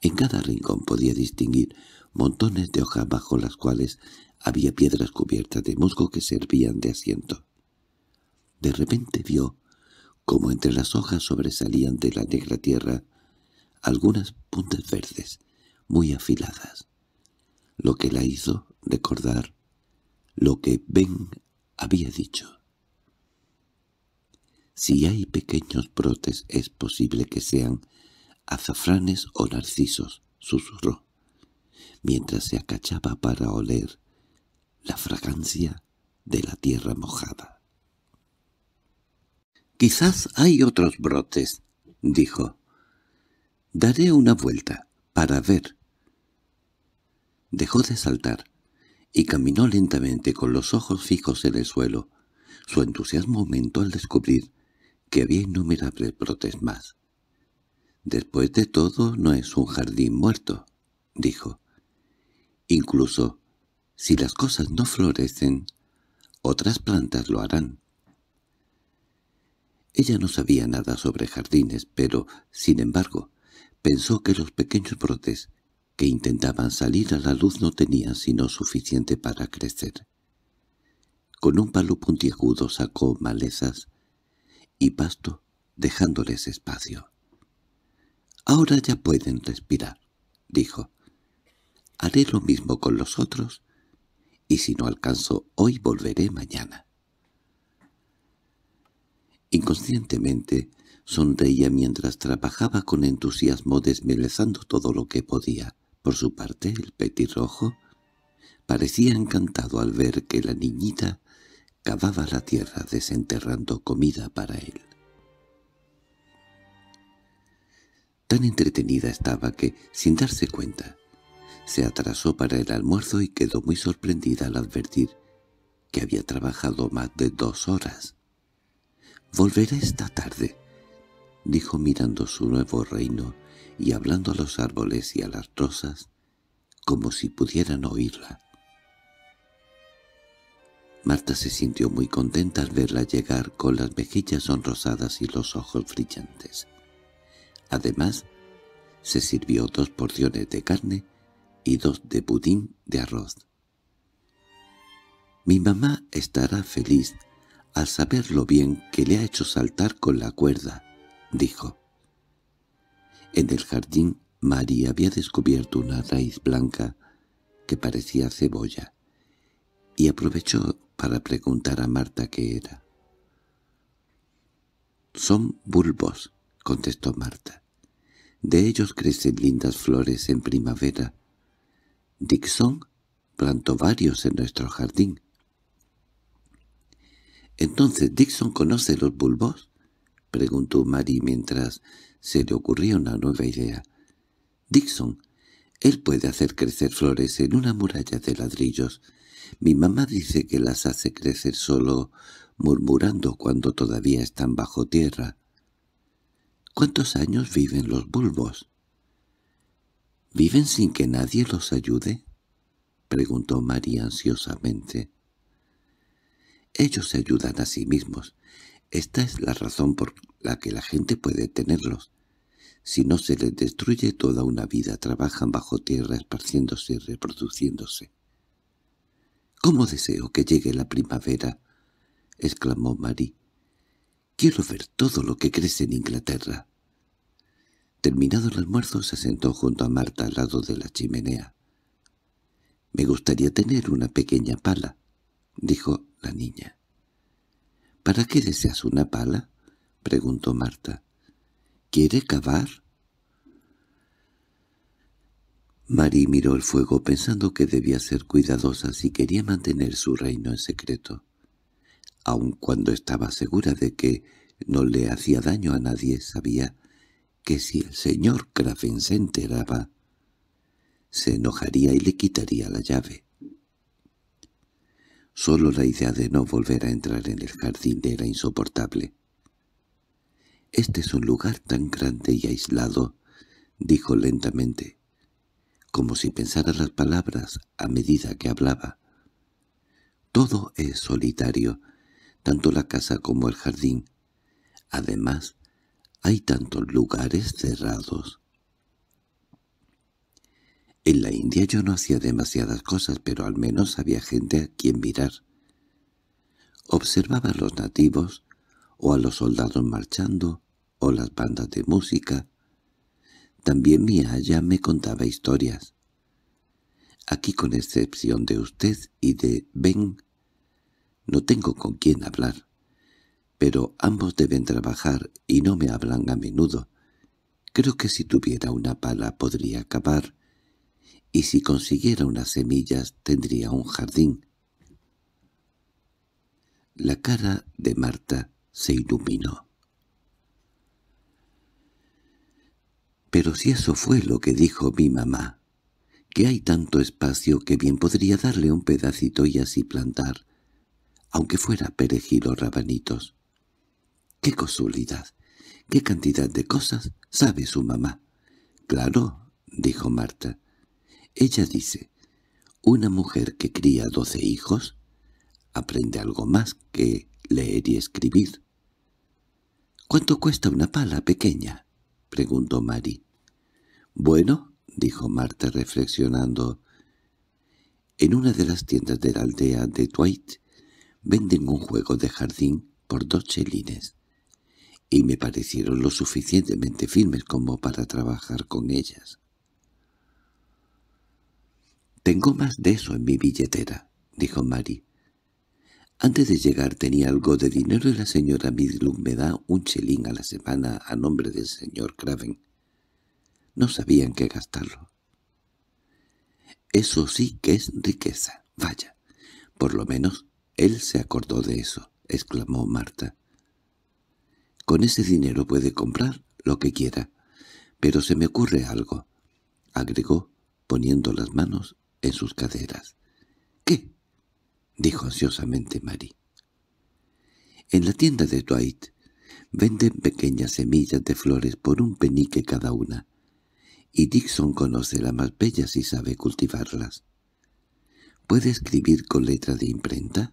En cada rincón podía distinguir montones de hojas bajo las cuales había piedras cubiertas de musgo que servían de asiento. De repente vio como entre las hojas sobresalían de la negra tierra algunas puntas verdes, muy afiladas, lo que la hizo recordar lo que Ben había dicho. Si hay pequeños brotes es posible que sean azafranes o narcisos, susurró, mientras se acachaba para oler la fragancia de la tierra mojada. «Quizás hay otros brotes», dijo. «Daré una vuelta, para ver». Dejó de saltar y caminó lentamente con los ojos fijos en el suelo. Su entusiasmo aumentó al descubrir que había innumerables brotes más. «Después de todo, no es un jardín muerto», dijo. «Incluso, si las cosas no florecen, otras plantas lo harán». Ella no sabía nada sobre jardines, pero, sin embargo, pensó que los pequeños brotes que intentaban salir a la luz no tenían sino suficiente para crecer. Con un palo puntiagudo sacó malezas y pasto, dejándoles espacio. «Ahora ya pueden respirar», dijo. «Haré lo mismo con los otros, y si no alcanzo hoy volveré mañana». Inconscientemente sonreía mientras trabajaba con entusiasmo desmelezando todo lo que podía. Por su parte, el petirrojo parecía encantado al ver que la niñita cavaba la tierra desenterrando comida para él. Tan entretenida estaba que, sin darse cuenta, se atrasó para el almuerzo y quedó muy sorprendida al advertir que había trabajado más de dos horas. —Volveré esta tarde —dijo mirando su nuevo reino y hablando a los árboles y a las rosas como si pudieran oírla. Marta se sintió muy contenta al verla llegar con las mejillas sonrosadas y los ojos brillantes. Además, se sirvió dos porciones de carne y dos de budín de arroz. «Mi mamá estará feliz al saber lo bien que le ha hecho saltar con la cuerda, dijo. En el jardín, María había descubierto una raíz blanca que parecía cebolla, y aprovechó para preguntar a Marta qué era. «Son bulbos», contestó Marta. «De ellos crecen lindas flores en primavera. Dixon plantó varios en nuestro jardín». —¿Entonces Dixon conoce los bulbos? —preguntó Mary mientras se le ocurría una nueva idea. —Dixon, él puede hacer crecer flores en una muralla de ladrillos. Mi mamá dice que las hace crecer solo murmurando cuando todavía están bajo tierra. —¿Cuántos años viven los bulbos? —¿Viven sin que nadie los ayude? —preguntó Mary ansiosamente. Ellos se ayudan a sí mismos. Esta es la razón por la que la gente puede tenerlos. Si no se les destruye toda una vida, trabajan bajo tierra esparciéndose y reproduciéndose. —¿Cómo deseo que llegue la primavera? —exclamó Marie. —Quiero ver todo lo que crece en Inglaterra. Terminado el almuerzo, se sentó junto a Marta al lado de la chimenea. —Me gustaría tener una pequeña pala —dijo la niña. —¿Para qué deseas una pala? —preguntó Marta. —¿Quiere cavar? Marie miró el fuego pensando que debía ser cuidadosa si quería mantener su reino en secreto. Aun cuando estaba segura de que no le hacía daño a nadie, sabía que si el señor Craven se enteraba, se enojaría y le quitaría la llave. Solo la idea de no volver a entrar en el jardín era insoportable. «Este es un lugar tan grande y aislado», dijo lentamente, como si pensara las palabras a medida que hablaba. «Todo es solitario, tanto la casa como el jardín. Además, hay tantos lugares cerrados. En la India yo no hacía demasiadas cosas, pero al menos había gente a quien mirar. Observaba a los nativos, o a los soldados marchando, o las bandas de música. También mi allá me contaba historias. Aquí con excepción de usted y de Ben, no tengo con quién hablar. Pero ambos deben trabajar y no me hablan a menudo. Creo que si tuviera una pala podría acabar y si consiguiera unas semillas tendría un jardín. La cara de Marta se iluminó. Pero si eso fue lo que dijo mi mamá, que hay tanto espacio que bien podría darle un pedacito y así plantar, aunque fuera perejil o rabanitos. ¡Qué cosulidad! ¡Qué cantidad de cosas sabe su mamá! Claro, dijo Marta, ella dice, una mujer que cría doce hijos aprende algo más que leer y escribir. —¿Cuánto cuesta una pala pequeña? —preguntó Mari. —Bueno —dijo Marta reflexionando—, en una de las tiendas de la aldea de Dwight venden un juego de jardín por dos chelines, y me parecieron lo suficientemente firmes como para trabajar con ellas. —Tengo más de eso en mi billetera —dijo Mary. Antes de llegar tenía algo de dinero y la señora Midlum me da un chelín a la semana a nombre del señor Craven. No sabían qué gastarlo. Eso sí que es riqueza, vaya. Por lo menos él se acordó de eso, exclamó Marta. Con ese dinero puede comprar lo que quiera, pero se me ocurre algo, agregó, poniendo las manos en sus caderas. —¿Qué? —dijo ansiosamente Mary. —En la tienda de Dwight venden pequeñas semillas de flores por un penique cada una, y Dixon conoce las más bellas y sabe cultivarlas. —¿Puede escribir con letra de imprenta?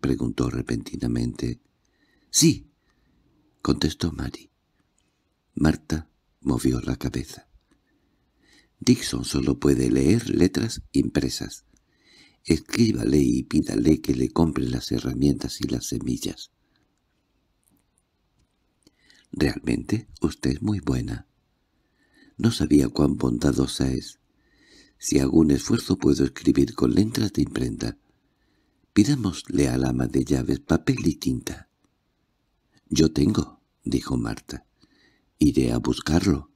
—preguntó repentinamente. —Sí —contestó Mary. Marta movió la cabeza. Dixon solo puede leer letras impresas. Escríbale y pídale que le compre las herramientas y las semillas. Realmente usted es muy buena. No sabía cuán bondadosa es. Si hago un esfuerzo puedo escribir con letras de imprenta. Pidámosle al ama de llaves papel y tinta. —Yo tengo —dijo Marta. —Iré a buscarlo.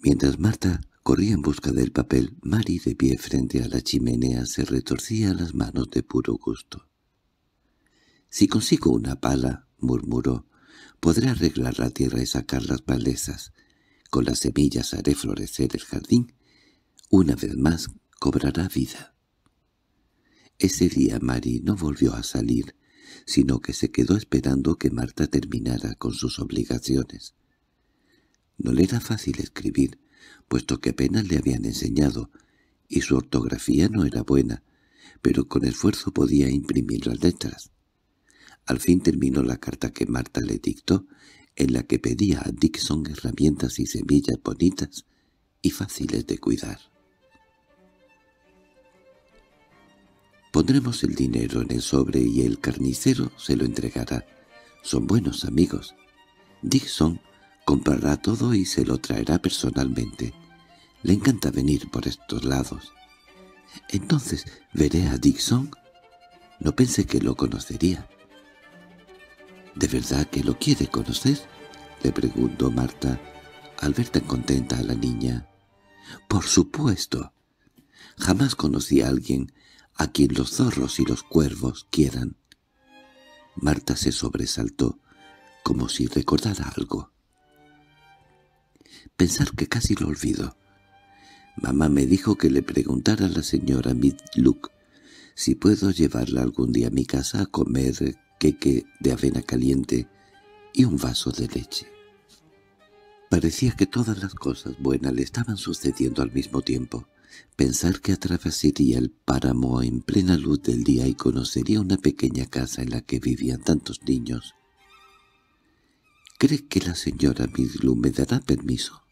Mientras Marta corría en busca del papel, Mari de pie frente a la chimenea se retorcía las manos de puro gusto. «Si consigo una pala», murmuró, «podré arreglar la tierra y sacar las palezas. Con las semillas haré florecer el jardín. Una vez más cobrará vida». Ese día Mari no volvió a salir, sino que se quedó esperando que Marta terminara con sus obligaciones. No le era fácil escribir, puesto que apenas le habían enseñado, y su ortografía no era buena, pero con esfuerzo podía imprimir las letras. Al fin terminó la carta que Marta le dictó, en la que pedía a Dixon herramientas y semillas bonitas y fáciles de cuidar. Pondremos el dinero en el sobre y el carnicero se lo entregará. Son buenos amigos. Dixon Comprará todo y se lo traerá personalmente. Le encanta venir por estos lados. —Entonces, ¿veré a Dixon? No pensé que lo conocería. —¿De verdad que lo quiere conocer? —le preguntó Marta, al ver tan contenta a la niña. —Por supuesto. Jamás conocí a alguien a quien los zorros y los cuervos quieran. Marta se sobresaltó, como si recordara algo. Pensar que casi lo olvido. Mamá me dijo que le preguntara a la señora Midluck si puedo llevarla algún día a mi casa a comer queque de avena caliente y un vaso de leche. Parecía que todas las cosas buenas le estaban sucediendo al mismo tiempo. Pensar que atravesaría el páramo en plena luz del día y conocería una pequeña casa en la que vivían tantos niños —¿Cree que la señora Midlu me dará permiso?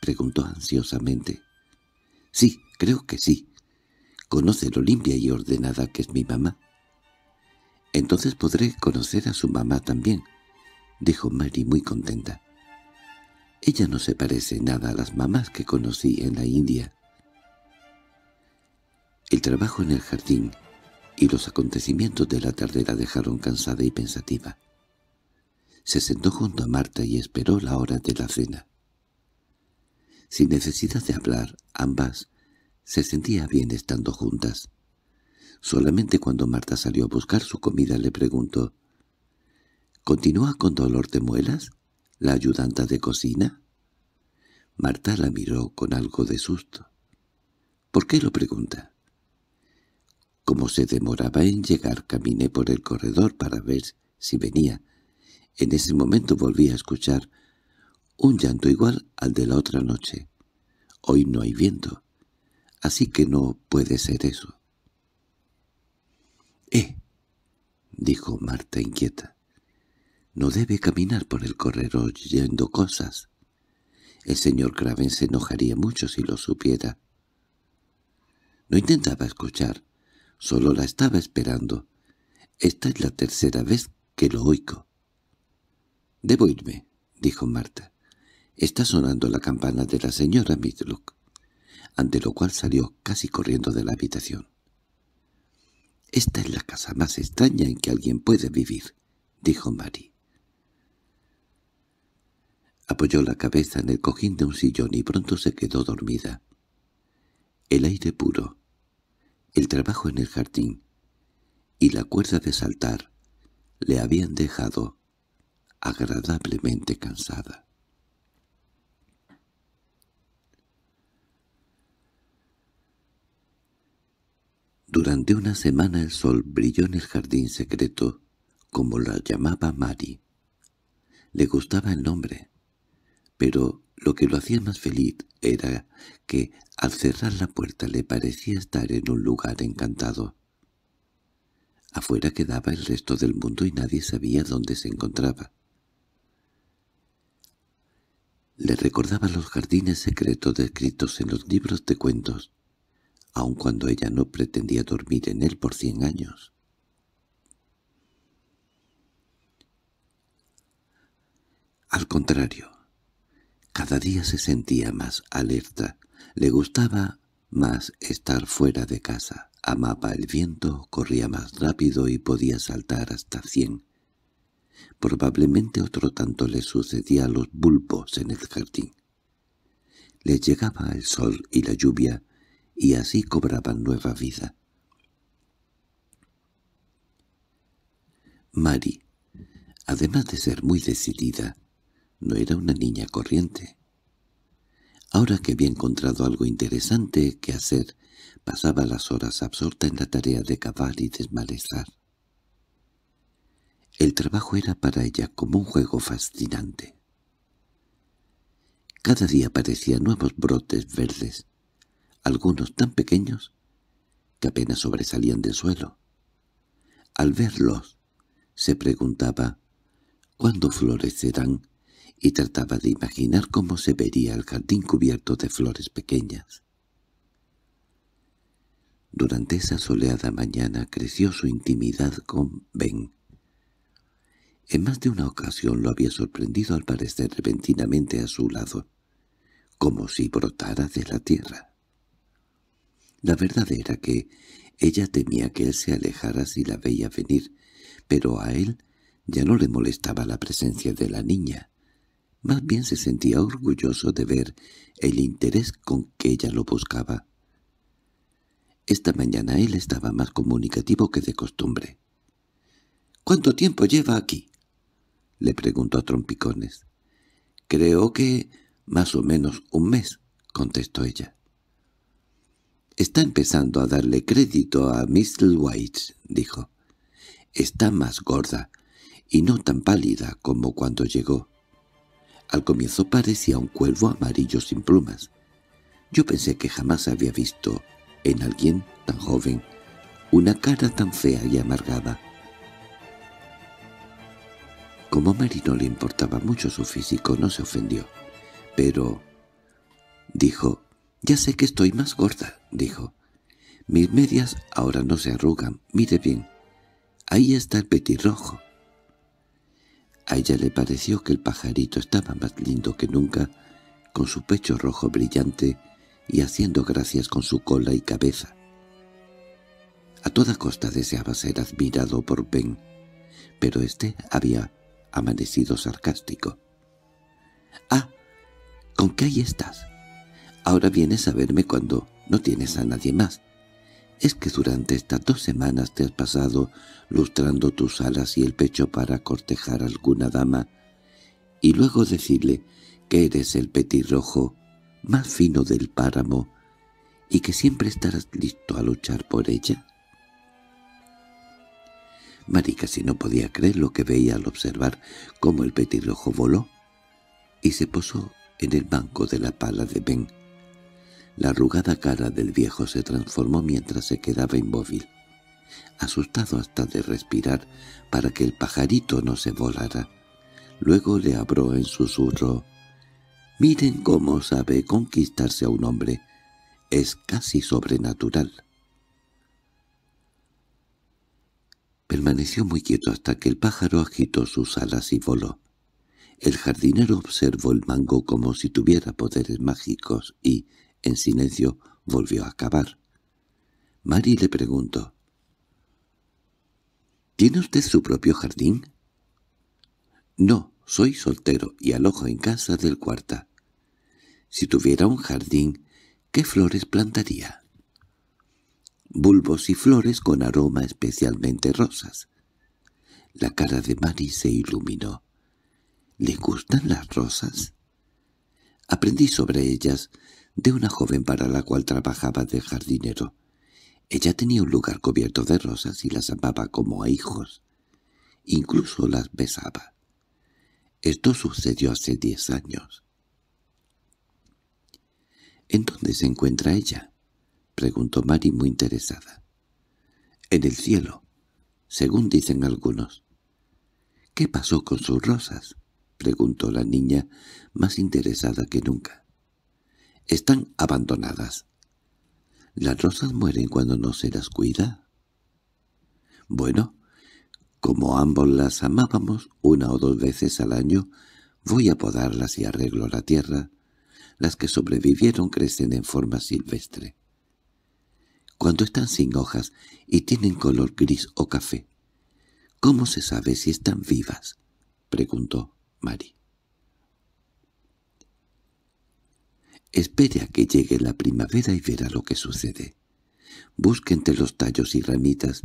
—preguntó ansiosamente. —Sí, creo que sí. —¿Conoce lo limpia y ordenada que es mi mamá? —Entonces podré conocer a su mamá también —dijo Mary muy contenta. —Ella no se parece nada a las mamás que conocí en la India. El trabajo en el jardín y los acontecimientos de la tarde la dejaron cansada y pensativa. Se sentó junto a Marta y esperó la hora de la cena. Sin necesidad de hablar, ambas se sentían bien estando juntas. Solamente cuando Marta salió a buscar su comida le preguntó, —¿Continúa con dolor de muelas? ¿La ayudanta de cocina? Marta la miró con algo de susto. —¿Por qué lo pregunta? Como se demoraba en llegar, caminé por el corredor para ver si venía, en ese momento volví a escuchar un llanto igual al de la otra noche. Hoy no hay viento, así que no puede ser eso. —¡Eh! —dijo Marta inquieta. —No debe caminar por el corredor oyendo cosas. El señor Craven se enojaría mucho si lo supiera. No intentaba escuchar, solo la estaba esperando. Esta es la tercera vez que lo oigo. —Debo irme —dijo Marta. —Está sonando la campana de la señora Midlock ante lo cual salió casi corriendo de la habitación. —Esta es la casa más extraña en que alguien puede vivir —dijo Mary. Apoyó la cabeza en el cojín de un sillón y pronto se quedó dormida. El aire puro, el trabajo en el jardín y la cuerda de saltar le habían dejado agradablemente cansada. Durante una semana el sol brilló en el jardín secreto, como la llamaba Mari. Le gustaba el nombre, pero lo que lo hacía más feliz era que, al cerrar la puerta, le parecía estar en un lugar encantado. Afuera quedaba el resto del mundo y nadie sabía dónde se encontraba. Le recordaba los jardines secretos descritos en los libros de cuentos, aun cuando ella no pretendía dormir en él por cien años. Al contrario, cada día se sentía más alerta, le gustaba más estar fuera de casa, amaba el viento, corría más rápido y podía saltar hasta cien. Probablemente otro tanto le sucedía a los bulbos en el jardín. Les llegaba el sol y la lluvia, y así cobraban nueva vida. Mari, además de ser muy decidida, no era una niña corriente. Ahora que había encontrado algo interesante que hacer, pasaba las horas absorta en la tarea de cavar y desmalezar. El trabajo era para ella como un juego fascinante. Cada día aparecían nuevos brotes verdes, algunos tan pequeños que apenas sobresalían del suelo. Al verlos, se preguntaba cuándo florecerán y trataba de imaginar cómo se vería el jardín cubierto de flores pequeñas. Durante esa soleada mañana creció su intimidad con Ben, en más de una ocasión lo había sorprendido al parecer repentinamente a su lado, como si brotara de la tierra. La verdad era que ella temía que él se alejara si la veía venir, pero a él ya no le molestaba la presencia de la niña. Más bien se sentía orgulloso de ver el interés con que ella lo buscaba. Esta mañana él estaba más comunicativo que de costumbre. —¿Cuánto tiempo lleva aquí? le preguntó a trompicones. —Creo que más o menos un mes —contestó ella. —Está empezando a darle crédito a Miss White —dijo. —Está más gorda, y no tan pálida como cuando llegó. Al comienzo parecía un cuervo amarillo sin plumas. Yo pensé que jamás había visto en alguien tan joven una cara tan fea y amargada. Como Mary no le importaba mucho su físico, no se ofendió. Pero... dijo. «Ya sé que estoy más gorda», dijo. «Mis medias ahora no se arrugan, mire bien. Ahí está el petirrojo». A ella le pareció que el pajarito estaba más lindo que nunca, con su pecho rojo brillante y haciendo gracias con su cola y cabeza. A toda costa deseaba ser admirado por Ben, pero este había amanecido sarcástico. —¡Ah! ¿Con qué ahí estás? Ahora vienes a verme cuando no tienes a nadie más. Es que durante estas dos semanas te has pasado lustrando tus alas y el pecho para cortejar a alguna dama y luego decirle que eres el petirrojo más fino del páramo y que siempre estarás listo a luchar por ella. Mari casi no podía creer lo que veía al observar cómo el petirrojo voló y se posó en el banco de la pala de Ben. La arrugada cara del viejo se transformó mientras se quedaba inmóvil, asustado hasta de respirar para que el pajarito no se volara. Luego le abró en susurro. «Miren cómo sabe conquistarse a un hombre. Es casi sobrenatural». Permaneció muy quieto hasta que el pájaro agitó sus alas y voló. El jardinero observó el mango como si tuviera poderes mágicos y, en silencio, volvió a cavar. Mari le preguntó. —¿Tiene usted su propio jardín? —No, soy soltero y alojo en casa del cuarta. —Si tuviera un jardín, ¿qué flores plantaría? bulbos y flores con aroma especialmente rosas. La cara de Mari se iluminó. ¿Le gustan las rosas? Aprendí sobre ellas de una joven para la cual trabajaba de jardinero. Ella tenía un lugar cubierto de rosas y las amaba como a hijos. Incluso las besaba. Esto sucedió hace diez años. —¿En dónde se encuentra ella? —preguntó Mari muy interesada. —En el cielo, según dicen algunos. —¿Qué pasó con sus rosas? —preguntó la niña, más interesada que nunca. —Están abandonadas. —Las rosas mueren cuando no se las cuida. —Bueno, como ambos las amábamos una o dos veces al año, voy a podarlas y arreglo la tierra. Las que sobrevivieron crecen en forma silvestre cuando están sin hojas y tienen color gris o café. —¿Cómo se sabe si están vivas? —preguntó Mari. —Espere a que llegue la primavera y verá lo que sucede. Busque entre los tallos y ramitas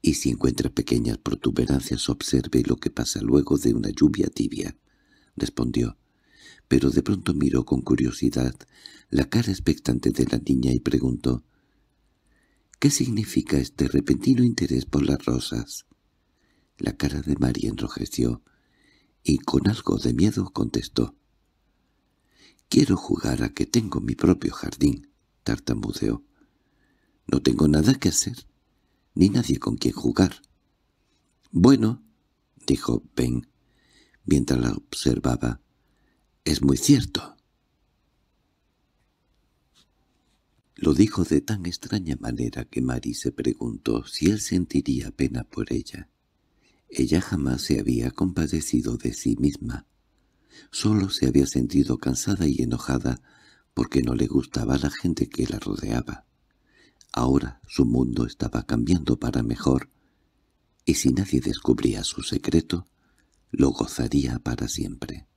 y si encuentra pequeñas protuberancias observe lo que pasa luego de una lluvia tibia —respondió. Pero de pronto miró con curiosidad la cara expectante de la niña y preguntó ¿Qué significa este repentino interés por las rosas? La cara de María enrojeció y con algo de miedo contestó. «Quiero jugar a que tengo mi propio jardín», tartamudeó. «No tengo nada que hacer, ni nadie con quien jugar». «Bueno», dijo Ben, mientras la observaba, «es muy cierto». Lo dijo de tan extraña manera que Mari se preguntó si él sentiría pena por ella. Ella jamás se había compadecido de sí misma. Solo se había sentido cansada y enojada porque no le gustaba la gente que la rodeaba. Ahora su mundo estaba cambiando para mejor, y si nadie descubría su secreto, lo gozaría para siempre.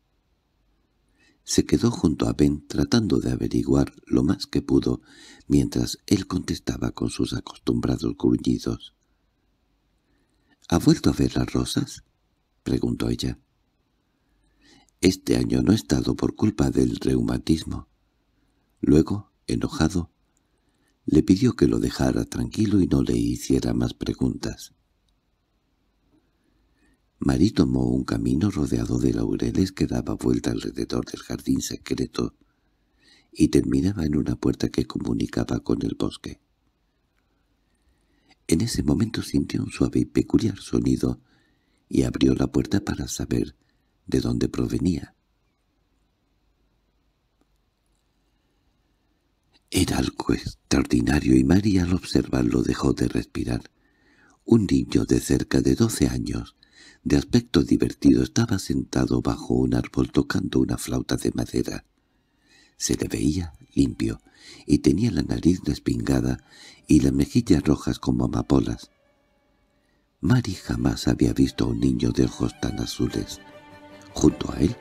Se quedó junto a Ben tratando de averiguar lo más que pudo mientras él contestaba con sus acostumbrados gruñidos. —¿Ha vuelto a ver las rosas? —preguntó ella. —Este año no he estado por culpa del reumatismo. Luego, enojado, le pidió que lo dejara tranquilo y no le hiciera más preguntas. Marí tomó un camino rodeado de laureles que daba vuelta alrededor del jardín secreto y terminaba en una puerta que comunicaba con el bosque. En ese momento sintió un suave y peculiar sonido y abrió la puerta para saber de dónde provenía. Era algo extraordinario y María al observarlo dejó de respirar. Un niño de cerca de doce años de aspecto divertido estaba sentado bajo un árbol tocando una flauta de madera. Se le veía limpio, y tenía la nariz despingada y las mejillas rojas como amapolas. Mari jamás había visto a un niño de ojos tan azules. Junto a él,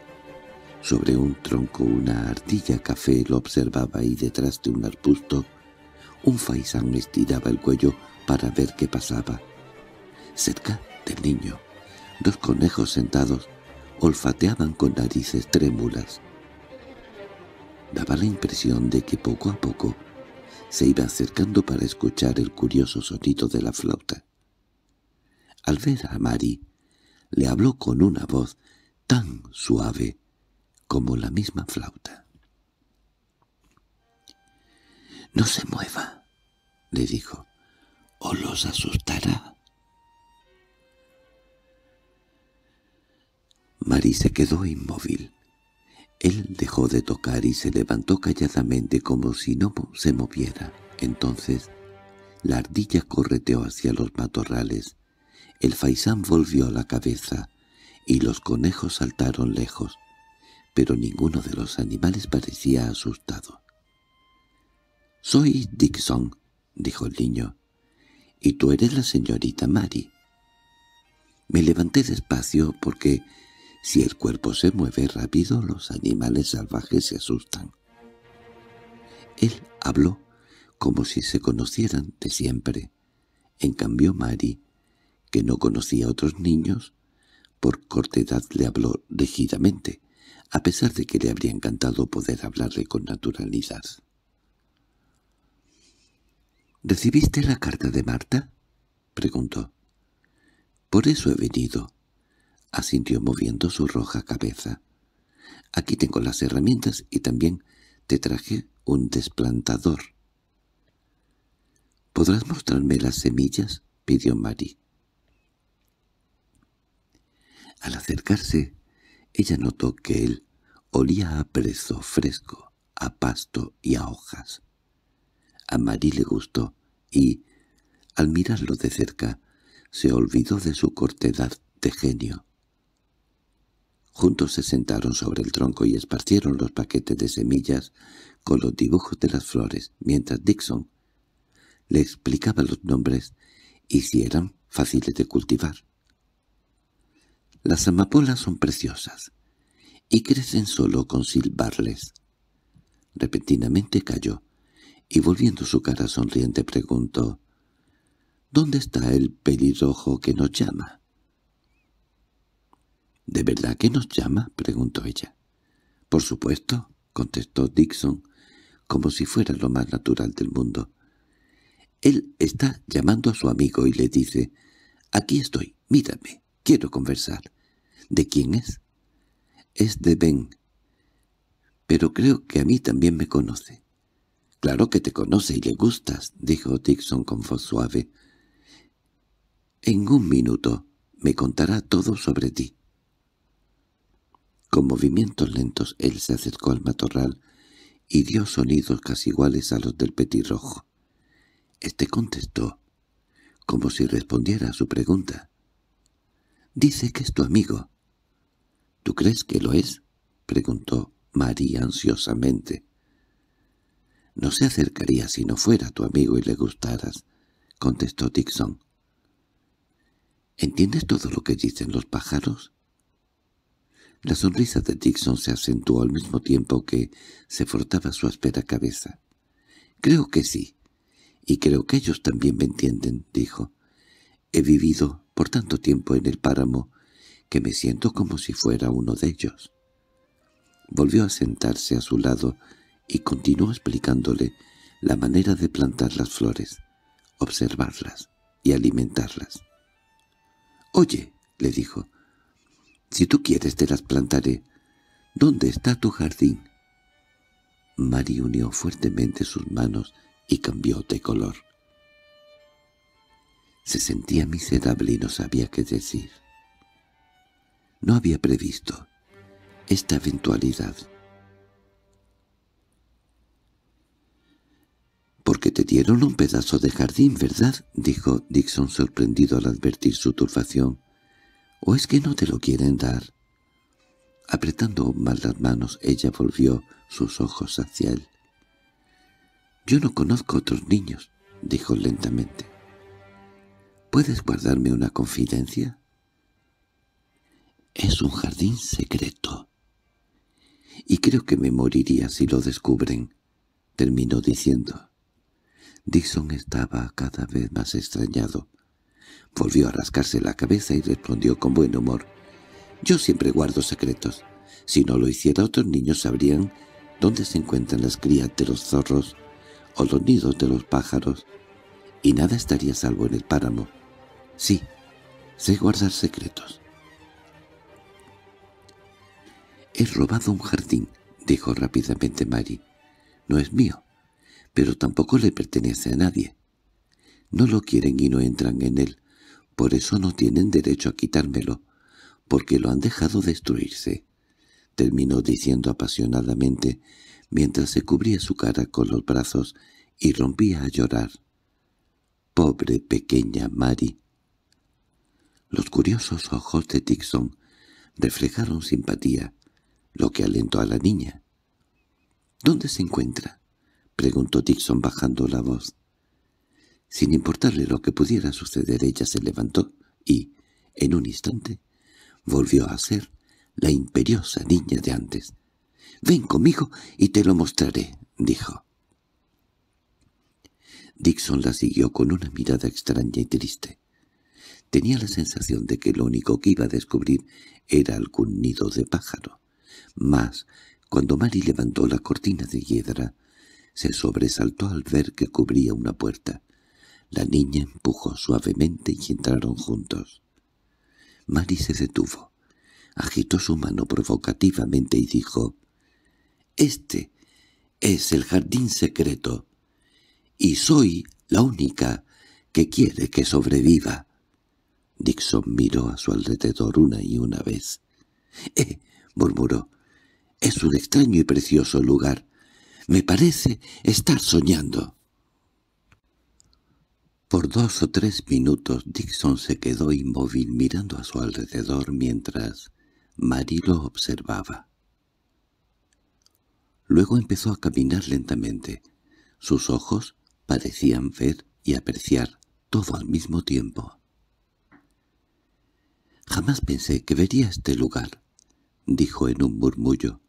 sobre un tronco una ardilla café lo observaba y detrás de un arbusto, un faisán estiraba el cuello para ver qué pasaba. Cerca del niño Dos conejos sentados olfateaban con narices trémulas. Daba la impresión de que poco a poco se iba acercando para escuchar el curioso sonido de la flauta. Al ver a Mari, le habló con una voz tan suave como la misma flauta. —No se mueva —le dijo—, o los asustará. Mary se quedó inmóvil. Él dejó de tocar y se levantó calladamente como si no se moviera. Entonces, la ardilla correteó hacia los matorrales. El faisán volvió la cabeza y los conejos saltaron lejos, pero ninguno de los animales parecía asustado. «Soy Dixon», dijo el niño, «y tú eres la señorita Mary». Me levanté despacio porque si el cuerpo se mueve rápido, los animales salvajes se asustan. Él habló como si se conocieran de siempre. En cambio Mari, que no conocía a otros niños, por cortedad le habló rígidamente, a pesar de que le habría encantado poder hablarle con naturalidad. —¿Recibiste la carta de Marta? —preguntó. —Por eso he venido asintió moviendo su roja cabeza. «Aquí tengo las herramientas y también te traje un desplantador». —¿Podrás mostrarme las semillas? —pidió Marie. Al acercarse, ella notó que él olía a preso fresco, a pasto y a hojas. A Mary le gustó y, al mirarlo de cerca, se olvidó de su cortedad de genio. Juntos se sentaron sobre el tronco y esparcieron los paquetes de semillas con los dibujos de las flores, mientras Dixon le explicaba los nombres y si eran fáciles de cultivar. Las amapolas son preciosas y crecen solo con silbarles. Repentinamente cayó y volviendo su cara sonriente preguntó «¿Dónde está el pelirrojo que nos llama?» —¿De verdad que nos llama? —preguntó ella. —Por supuesto —contestó Dixon, como si fuera lo más natural del mundo. —Él está llamando a su amigo y le dice, «Aquí estoy, mírame, quiero conversar». —¿De quién es? —Es de Ben. —Pero creo que a mí también me conoce. —Claro que te conoce y le gustas —dijo Dixon con voz suave. —En un minuto me contará todo sobre ti. Con movimientos lentos él se acercó al matorral y dio sonidos casi iguales a los del petirrojo. Este contestó, como si respondiera a su pregunta. «Dice que es tu amigo». «¿Tú crees que lo es?» preguntó María ansiosamente. «No se acercaría si no fuera tu amigo y le gustaras», contestó Dixon. «¿Entiendes todo lo que dicen los pájaros?» La sonrisa de Dixon se acentuó al mismo tiempo que se frotaba su áspera cabeza. —Creo que sí. Y creo que ellos también me entienden —dijo. —He vivido por tanto tiempo en el páramo que me siento como si fuera uno de ellos. Volvió a sentarse a su lado y continuó explicándole la manera de plantar las flores, observarlas y alimentarlas. —Oye —le dijo—, si tú quieres te las plantaré. ¿Dónde está tu jardín? Mari unió fuertemente sus manos y cambió de color. Se sentía miserable y no sabía qué decir. No había previsto esta eventualidad. —Porque te dieron un pedazo de jardín, ¿verdad? —dijo Dixon sorprendido al advertir su turbación. ¿O es que no te lo quieren dar? Apretando mal las manos, ella volvió sus ojos hacia él. «Yo no conozco otros niños», dijo lentamente. «¿Puedes guardarme una confidencia?» «Es un jardín secreto. Y creo que me moriría si lo descubren», terminó diciendo. Dixon estaba cada vez más extrañado. Volvió a rascarse la cabeza y respondió con buen humor. «Yo siempre guardo secretos. Si no lo hiciera otros niños sabrían dónde se encuentran las crías de los zorros o los nidos de los pájaros, y nada estaría salvo en el páramo. Sí, sé guardar secretos». «He robado un jardín», dijo rápidamente Mary. «No es mío, pero tampoco le pertenece a nadie. No lo quieren y no entran en él. Por eso no tienen derecho a quitármelo, porque lo han dejado destruirse. Terminó diciendo apasionadamente, mientras se cubría su cara con los brazos y rompía a llorar. Pobre pequeña Mari. Los curiosos ojos de Dixon reflejaron simpatía, lo que alentó a la niña. —¿Dónde se encuentra? —preguntó Dixon bajando la voz. Sin importarle lo que pudiera suceder, ella se levantó y, en un instante, volvió a ser la imperiosa niña de antes. «Ven conmigo y te lo mostraré», dijo. Dixon la siguió con una mirada extraña y triste. Tenía la sensación de que lo único que iba a descubrir era algún nido de pájaro. Mas, cuando Mary levantó la cortina de hiedra, se sobresaltó al ver que cubría una puerta. La niña empujó suavemente y entraron juntos. Mari se detuvo, agitó su mano provocativamente y dijo, «Este es el jardín secreto, y soy la única que quiere que sobreviva». Dixon miró a su alrededor una y una vez. —¡Eh! —murmuró. —Es un extraño y precioso lugar. Me parece estar soñando. Por dos o tres minutos Dixon se quedó inmóvil mirando a su alrededor mientras Mary lo observaba. Luego empezó a caminar lentamente. Sus ojos parecían ver y apreciar todo al mismo tiempo. «Jamás pensé que vería este lugar», dijo en un murmullo.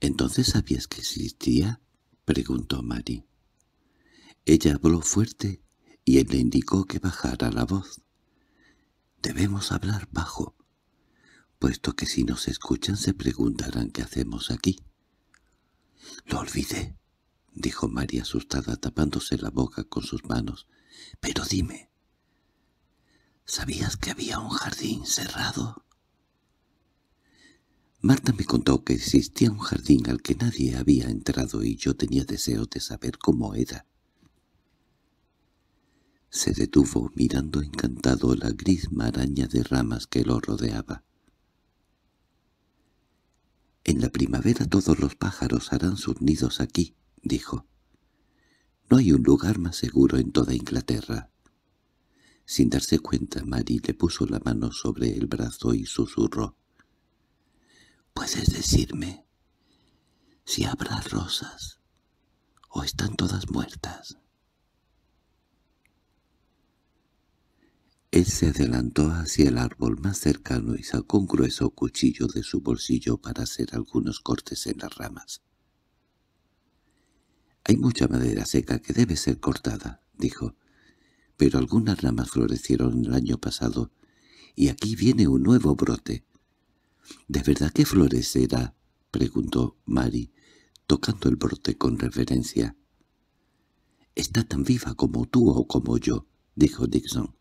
«¿Entonces sabías que existía?» preguntó Mary. Ella habló fuerte y él le indicó que bajara la voz. «Debemos hablar bajo, puesto que si nos escuchan se preguntarán qué hacemos aquí». «Lo olvidé», dijo María asustada tapándose la boca con sus manos. «Pero dime, ¿sabías que había un jardín cerrado?» Marta me contó que existía un jardín al que nadie había entrado y yo tenía deseos de saber cómo era se detuvo mirando encantado la gris maraña de ramas que lo rodeaba. «En la primavera todos los pájaros harán sus nidos aquí», dijo. «No hay un lugar más seguro en toda Inglaterra». Sin darse cuenta, Mary le puso la mano sobre el brazo y susurró. «¿Puedes decirme si habrá rosas o están todas muertas?» Él se adelantó hacia el árbol más cercano y sacó un grueso cuchillo de su bolsillo para hacer algunos cortes en las ramas. «Hay mucha madera seca que debe ser cortada», dijo. «Pero algunas ramas florecieron el año pasado, y aquí viene un nuevo brote». —¿De verdad que florecerá? —preguntó Mary, tocando el brote con reverencia. —Está tan viva como tú o como yo —dijo Dixon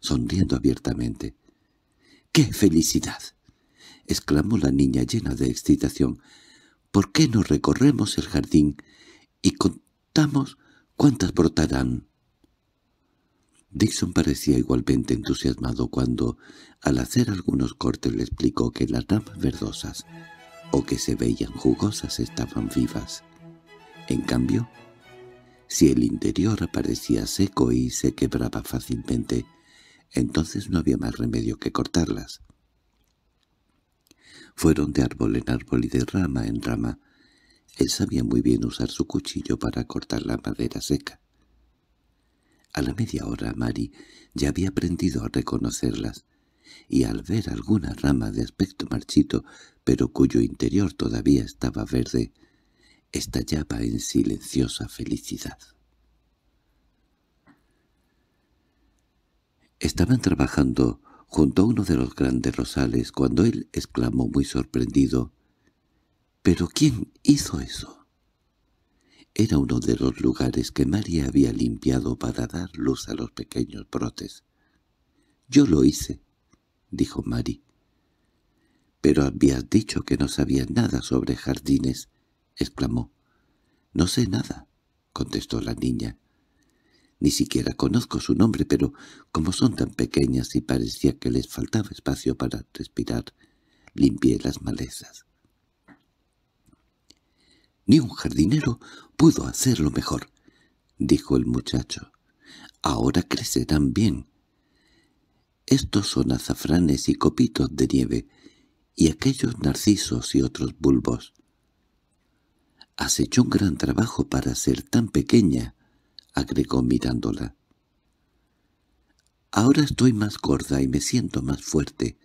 sonriendo abiertamente. —¡Qué felicidad! —exclamó la niña llena de excitación. —¿Por qué no recorremos el jardín y contamos cuántas brotarán? Dixon parecía igualmente entusiasmado cuando, al hacer algunos cortes, le explicó que las ramas verdosas o que se veían jugosas estaban vivas. En cambio, si el interior aparecía seco y se quebraba fácilmente, entonces no había más remedio que cortarlas. Fueron de árbol en árbol y de rama en rama. Él sabía muy bien usar su cuchillo para cortar la madera seca. A la media hora Mari ya había aprendido a reconocerlas, y al ver alguna rama de aspecto marchito, pero cuyo interior todavía estaba verde, estallaba en silenciosa felicidad. Estaban trabajando junto a uno de los grandes rosales cuando él exclamó muy sorprendido, «¿Pero quién hizo eso?» Era uno de los lugares que María había limpiado para dar luz a los pequeños brotes. «Yo lo hice», dijo Mari. —Pero habías dicho que no sabías nada sobre jardines —exclamó. —No sé nada —contestó la niña. Ni siquiera conozco su nombre, pero como son tan pequeñas y parecía que les faltaba espacio para respirar, limpié las malezas. Ni un jardinero pudo hacerlo mejor, dijo el muchacho. Ahora crecerán bien. Estos son azafranes y copitos de nieve, y aquellos narcisos y otros bulbos. Has hecho un gran trabajo para ser tan pequeña, —agregó mirándola. —Ahora estoy más gorda y me siento más fuerte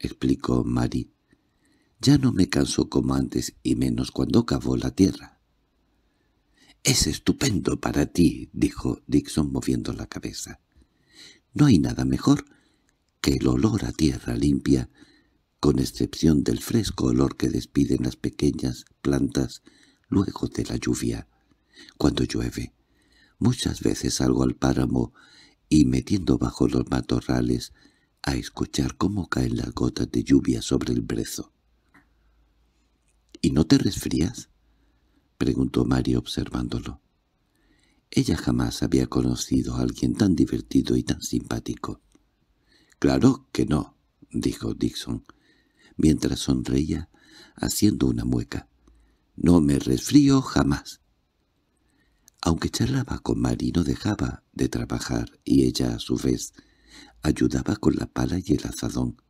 —explicó Mari. —Ya no me canso como antes y menos cuando cavó la tierra. —Es estupendo para ti —dijo Dixon moviendo la cabeza. —No hay nada mejor que el olor a tierra limpia, con excepción del fresco olor que despiden las pequeñas plantas luego de la lluvia, cuando llueve. Muchas veces salgo al páramo y, metiendo bajo los matorrales, a escuchar cómo caen las gotas de lluvia sobre el brezo. —¿Y no te resfrías? —preguntó Mario observándolo. Ella jamás había conocido a alguien tan divertido y tan simpático. —Claro que no —dijo Dixon, mientras sonreía, haciendo una mueca. —No me resfrío jamás. Aunque charlaba con Mari no dejaba de trabajar y ella a su vez ayudaba con la pala y el azadón.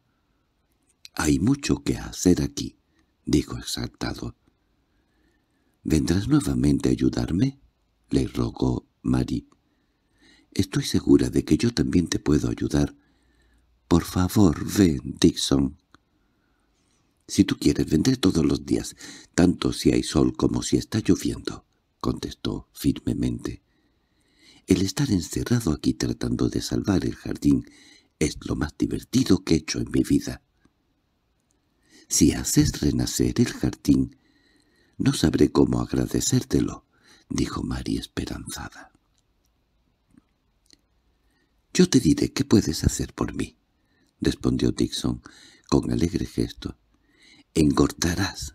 «Hay mucho que hacer aquí», dijo exaltado. «¿Vendrás nuevamente a ayudarme?» le rogó Mari. «Estoy segura de que yo también te puedo ayudar. Por favor, ven, Dixon». «Si tú quieres, vendré todos los días, tanto si hay sol como si está lloviendo». —contestó firmemente—, el estar encerrado aquí tratando de salvar el jardín es lo más divertido que he hecho en mi vida. Si haces renacer el jardín, no sabré cómo agradecértelo —dijo Mari esperanzada. —Yo te diré qué puedes hacer por mí —respondió Dixon con alegre gesto. —Engortarás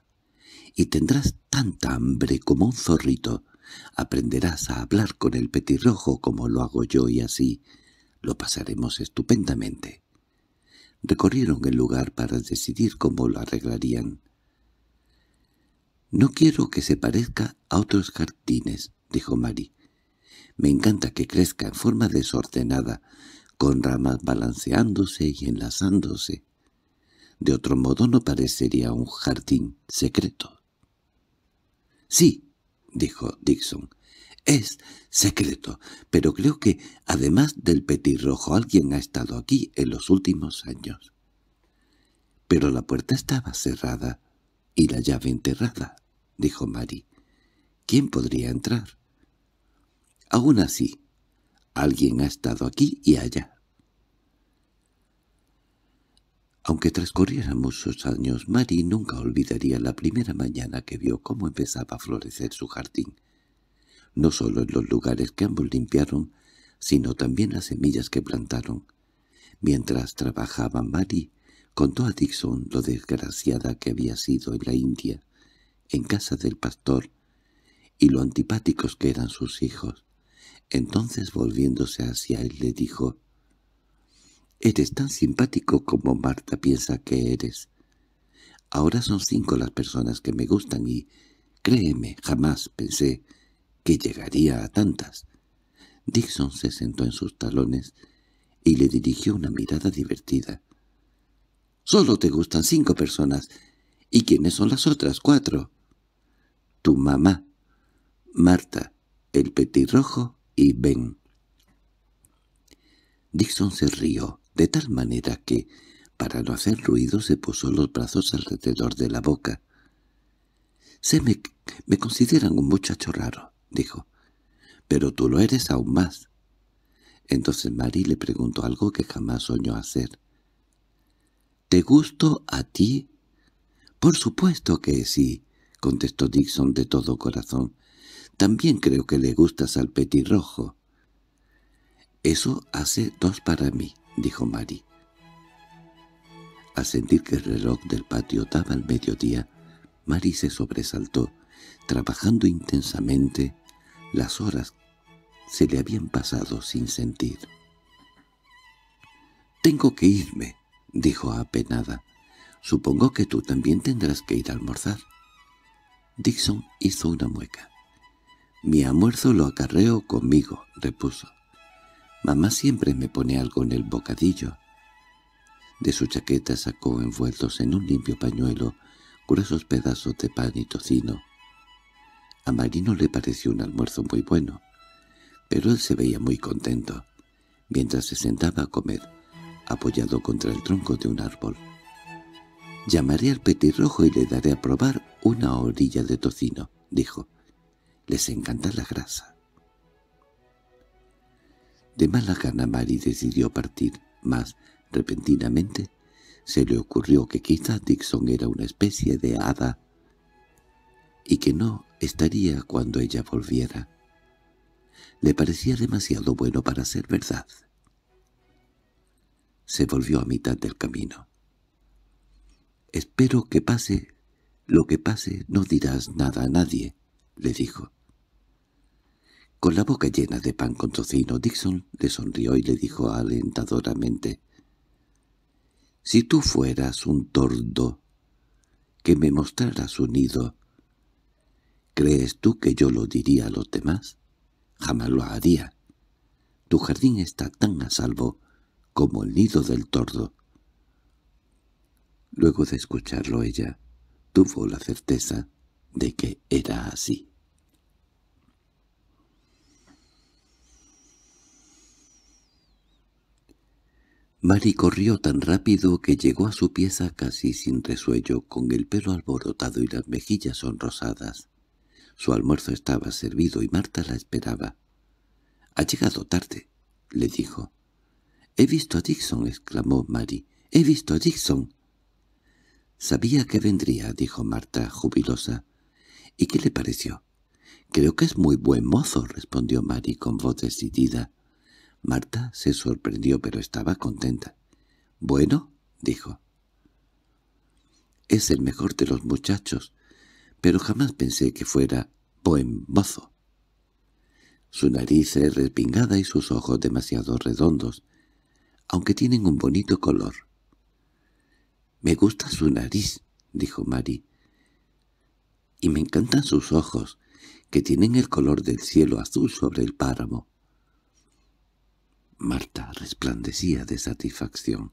y tendrás tanta hambre como un zorrito. Aprenderás a hablar con el petirrojo como lo hago yo y así lo pasaremos estupendamente. Recorrieron el lugar para decidir cómo lo arreglarían. «No quiero que se parezca a otros jardines», dijo Mari. «Me encanta que crezca en forma desordenada, con ramas balanceándose y enlazándose. De otro modo no parecería un jardín secreto». —Sí —dijo Dixon—, es secreto, pero creo que, además del petirrojo, alguien ha estado aquí en los últimos años. —Pero la puerta estaba cerrada y la llave enterrada —dijo Mary—. ¿Quién podría entrar? —Aún así, alguien ha estado aquí y allá Aunque transcurrieran muchos años, Mary nunca olvidaría la primera mañana que vio cómo empezaba a florecer su jardín, no solo en los lugares que ambos limpiaron, sino también las semillas que plantaron. Mientras trabajaba Mary, contó a Dixon lo desgraciada que había sido en la India, en casa del pastor, y lo antipáticos que eran sus hijos. Entonces volviéndose hacia él le dijo, Eres tan simpático como Marta piensa que eres. Ahora son cinco las personas que me gustan y, créeme, jamás pensé que llegaría a tantas. Dixon se sentó en sus talones y le dirigió una mirada divertida. «Solo te gustan cinco personas. ¿Y quiénes son las otras cuatro?» «Tu mamá, Marta, el petirrojo y Ben». Dixon se rió de tal manera que, para no hacer ruido, se puso los brazos alrededor de la boca. —Se me, me consideran un muchacho raro», dijo. «Pero tú lo eres aún más». Entonces Mary le preguntó algo que jamás soñó hacer. «¿Te gusto a ti?» «Por supuesto que sí», contestó Dixon de todo corazón. «También creo que le gustas al petirrojo». «Eso hace dos para mí», —dijo Mari. Al sentir que el reloj del patio daba el mediodía, Mari se sobresaltó, trabajando intensamente. Las horas se le habían pasado sin sentir. —Tengo que irme —dijo apenada. —Supongo que tú también tendrás que ir a almorzar. Dixon hizo una mueca. —Mi almuerzo lo acarreo conmigo —repuso. Mamá siempre me pone algo en el bocadillo. De su chaqueta sacó envueltos en un limpio pañuelo gruesos pedazos de pan y tocino. A Marino le pareció un almuerzo muy bueno, pero él se veía muy contento, mientras se sentaba a comer, apoyado contra el tronco de un árbol. «Llamaré al petirrojo y le daré a probar una orilla de tocino», dijo. «Les encanta la grasa». De mala gana Mari decidió partir, mas, repentinamente, se le ocurrió que quizá Dixon era una especie de hada y que no estaría cuando ella volviera. Le parecía demasiado bueno para ser verdad. Se volvió a mitad del camino. «Espero que pase lo que pase, no dirás nada a nadie», le dijo. Con la boca llena de pan con tocino, Dixon le sonrió y le dijo alentadoramente, «Si tú fueras un tordo, que me mostraras un nido, ¿crees tú que yo lo diría a los demás? Jamás lo haría. Tu jardín está tan a salvo como el nido del tordo». Luego de escucharlo ella, tuvo la certeza de que era así. Mari corrió tan rápido que llegó a su pieza casi sin resuello, con el pelo alborotado y las mejillas sonrosadas. Su almuerzo estaba servido y Marta la esperaba. —Ha llegado tarde —le dijo. —He visto a Dixon —exclamó Mari. —He visto a Dixon. —Sabía que vendría —dijo Marta, jubilosa. —¿Y qué le pareció? —Creo que es muy buen mozo —respondió Mari con voz decidida. Marta se sorprendió, pero estaba contenta. —Bueno —dijo. —Es el mejor de los muchachos, pero jamás pensé que fuera buen mozo. Su nariz es respingada y sus ojos demasiado redondos, aunque tienen un bonito color. —Me gusta su nariz —dijo Mari—, y me encantan sus ojos, que tienen el color del cielo azul sobre el páramo. Marta resplandecía de satisfacción.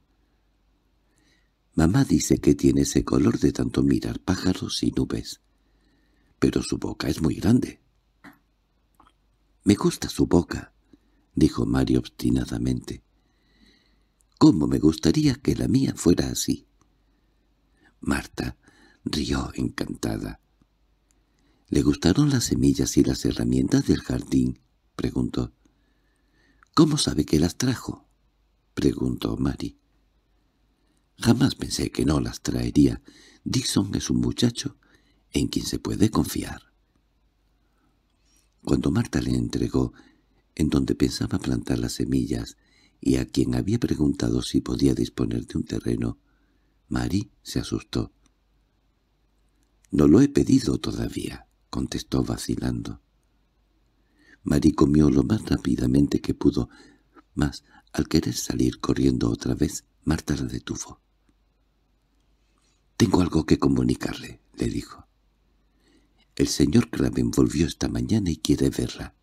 Mamá dice que tiene ese color de tanto mirar pájaros y nubes. Pero su boca es muy grande. —Me gusta su boca —dijo Mario obstinadamente. —Cómo me gustaría que la mía fuera así. Marta rió encantada. —¿Le gustaron las semillas y las herramientas del jardín? —preguntó. —¿Cómo sabe que las trajo? —preguntó Mari. —Jamás pensé que no las traería. Dixon es un muchacho en quien se puede confiar. Cuando Marta le entregó, en donde pensaba plantar las semillas, y a quien había preguntado si podía disponer de un terreno, Mari se asustó. —No lo he pedido todavía —contestó vacilando. Mari comió lo más rápidamente que pudo, mas al querer salir corriendo otra vez, Marta la detuvo. —Tengo algo que comunicarle —le dijo. —El señor Craven volvió esta mañana y quiere verla.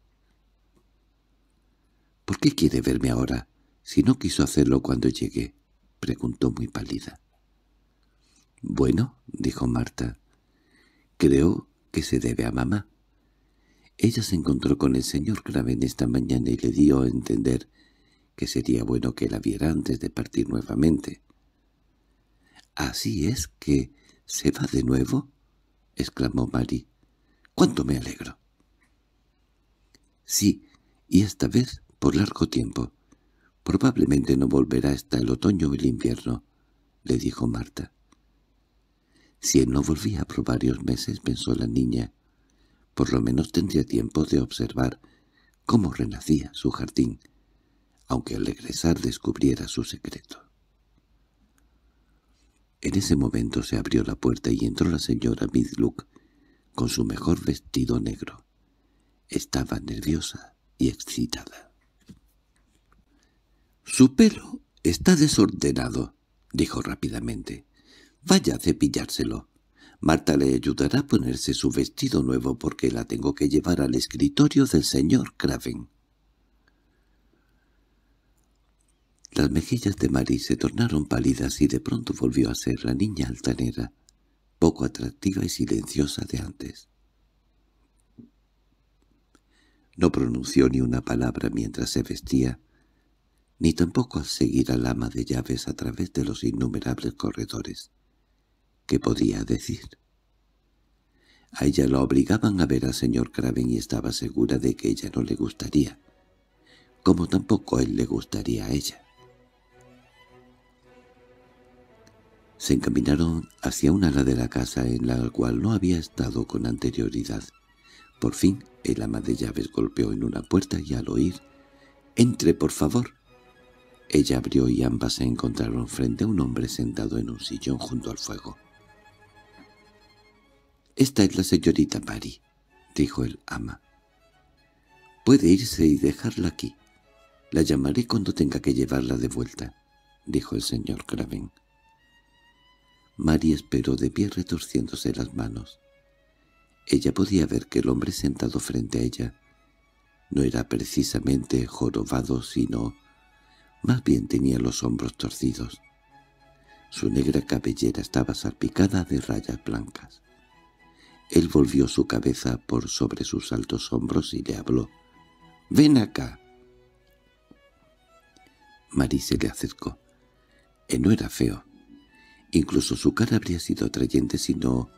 —¿Por qué quiere verme ahora, si no quiso hacerlo cuando llegué? —preguntó muy pálida. —Bueno —dijo Marta—, creo que se debe a mamá. Ella se encontró con el señor Craven esta mañana y le dio a entender que sería bueno que la viera antes de partir nuevamente. —¿Así es que se va de nuevo? —exclamó Mary. —¡Cuánto me alegro! —Sí, y esta vez por largo tiempo. Probablemente no volverá hasta el otoño o el invierno —le dijo Marta. Si él no volvía por varios meses, pensó la niña, por lo menos tendría tiempo de observar cómo renacía su jardín, aunque al regresar descubriera su secreto. En ese momento se abrió la puerta y entró la señora Midluck con su mejor vestido negro. Estaba nerviosa y excitada. —Su pelo está desordenado —dijo rápidamente. —Vaya a cepillárselo. Marta le ayudará a ponerse su vestido nuevo porque la tengo que llevar al escritorio del señor Craven. Las mejillas de Mary se tornaron pálidas y de pronto volvió a ser la niña altanera, poco atractiva y silenciosa de antes. No pronunció ni una palabra mientras se vestía, ni tampoco al seguir al ama de llaves a través de los innumerables corredores qué podía decir. A ella la obligaban a ver al señor Craven y estaba segura de que ella no le gustaría, como tampoco él le gustaría a ella. Se encaminaron hacia un ala de la casa en la cual no había estado con anterioridad. Por fin el ama de llaves golpeó en una puerta y al oír «¡Entre, por favor!» Ella abrió y ambas se encontraron frente a un hombre sentado en un sillón junto al fuego. —Esta es la señorita Mary —dijo el ama. —Puede irse y dejarla aquí. La llamaré cuando tenga que llevarla de vuelta —dijo el señor Craven. Mary esperó de pie retorciéndose las manos. Ella podía ver que el hombre sentado frente a ella no era precisamente jorobado, sino más bien tenía los hombros torcidos. Su negra cabellera estaba salpicada de rayas blancas. Él volvió su cabeza por sobre sus altos hombros y le habló. —¡Ven acá! Marí se le acercó. Él eh, no era feo. Incluso su cara habría sido atrayente si no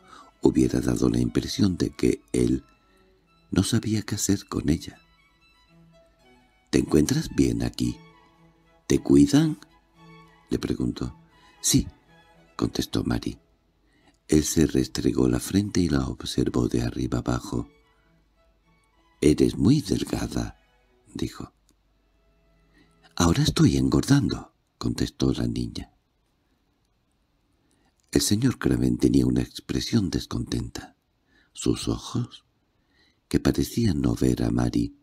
hubiera dado la impresión de que él no sabía qué hacer con ella. —¿Te encuentras bien aquí? —¿Te cuidan? —le preguntó. —Sí —contestó Marie. Él se restregó la frente y la observó de arriba abajo. «Eres muy delgada», dijo. «Ahora estoy engordando», contestó la niña. El señor Craven tenía una expresión descontenta. Sus ojos, que parecían no ver a Mari,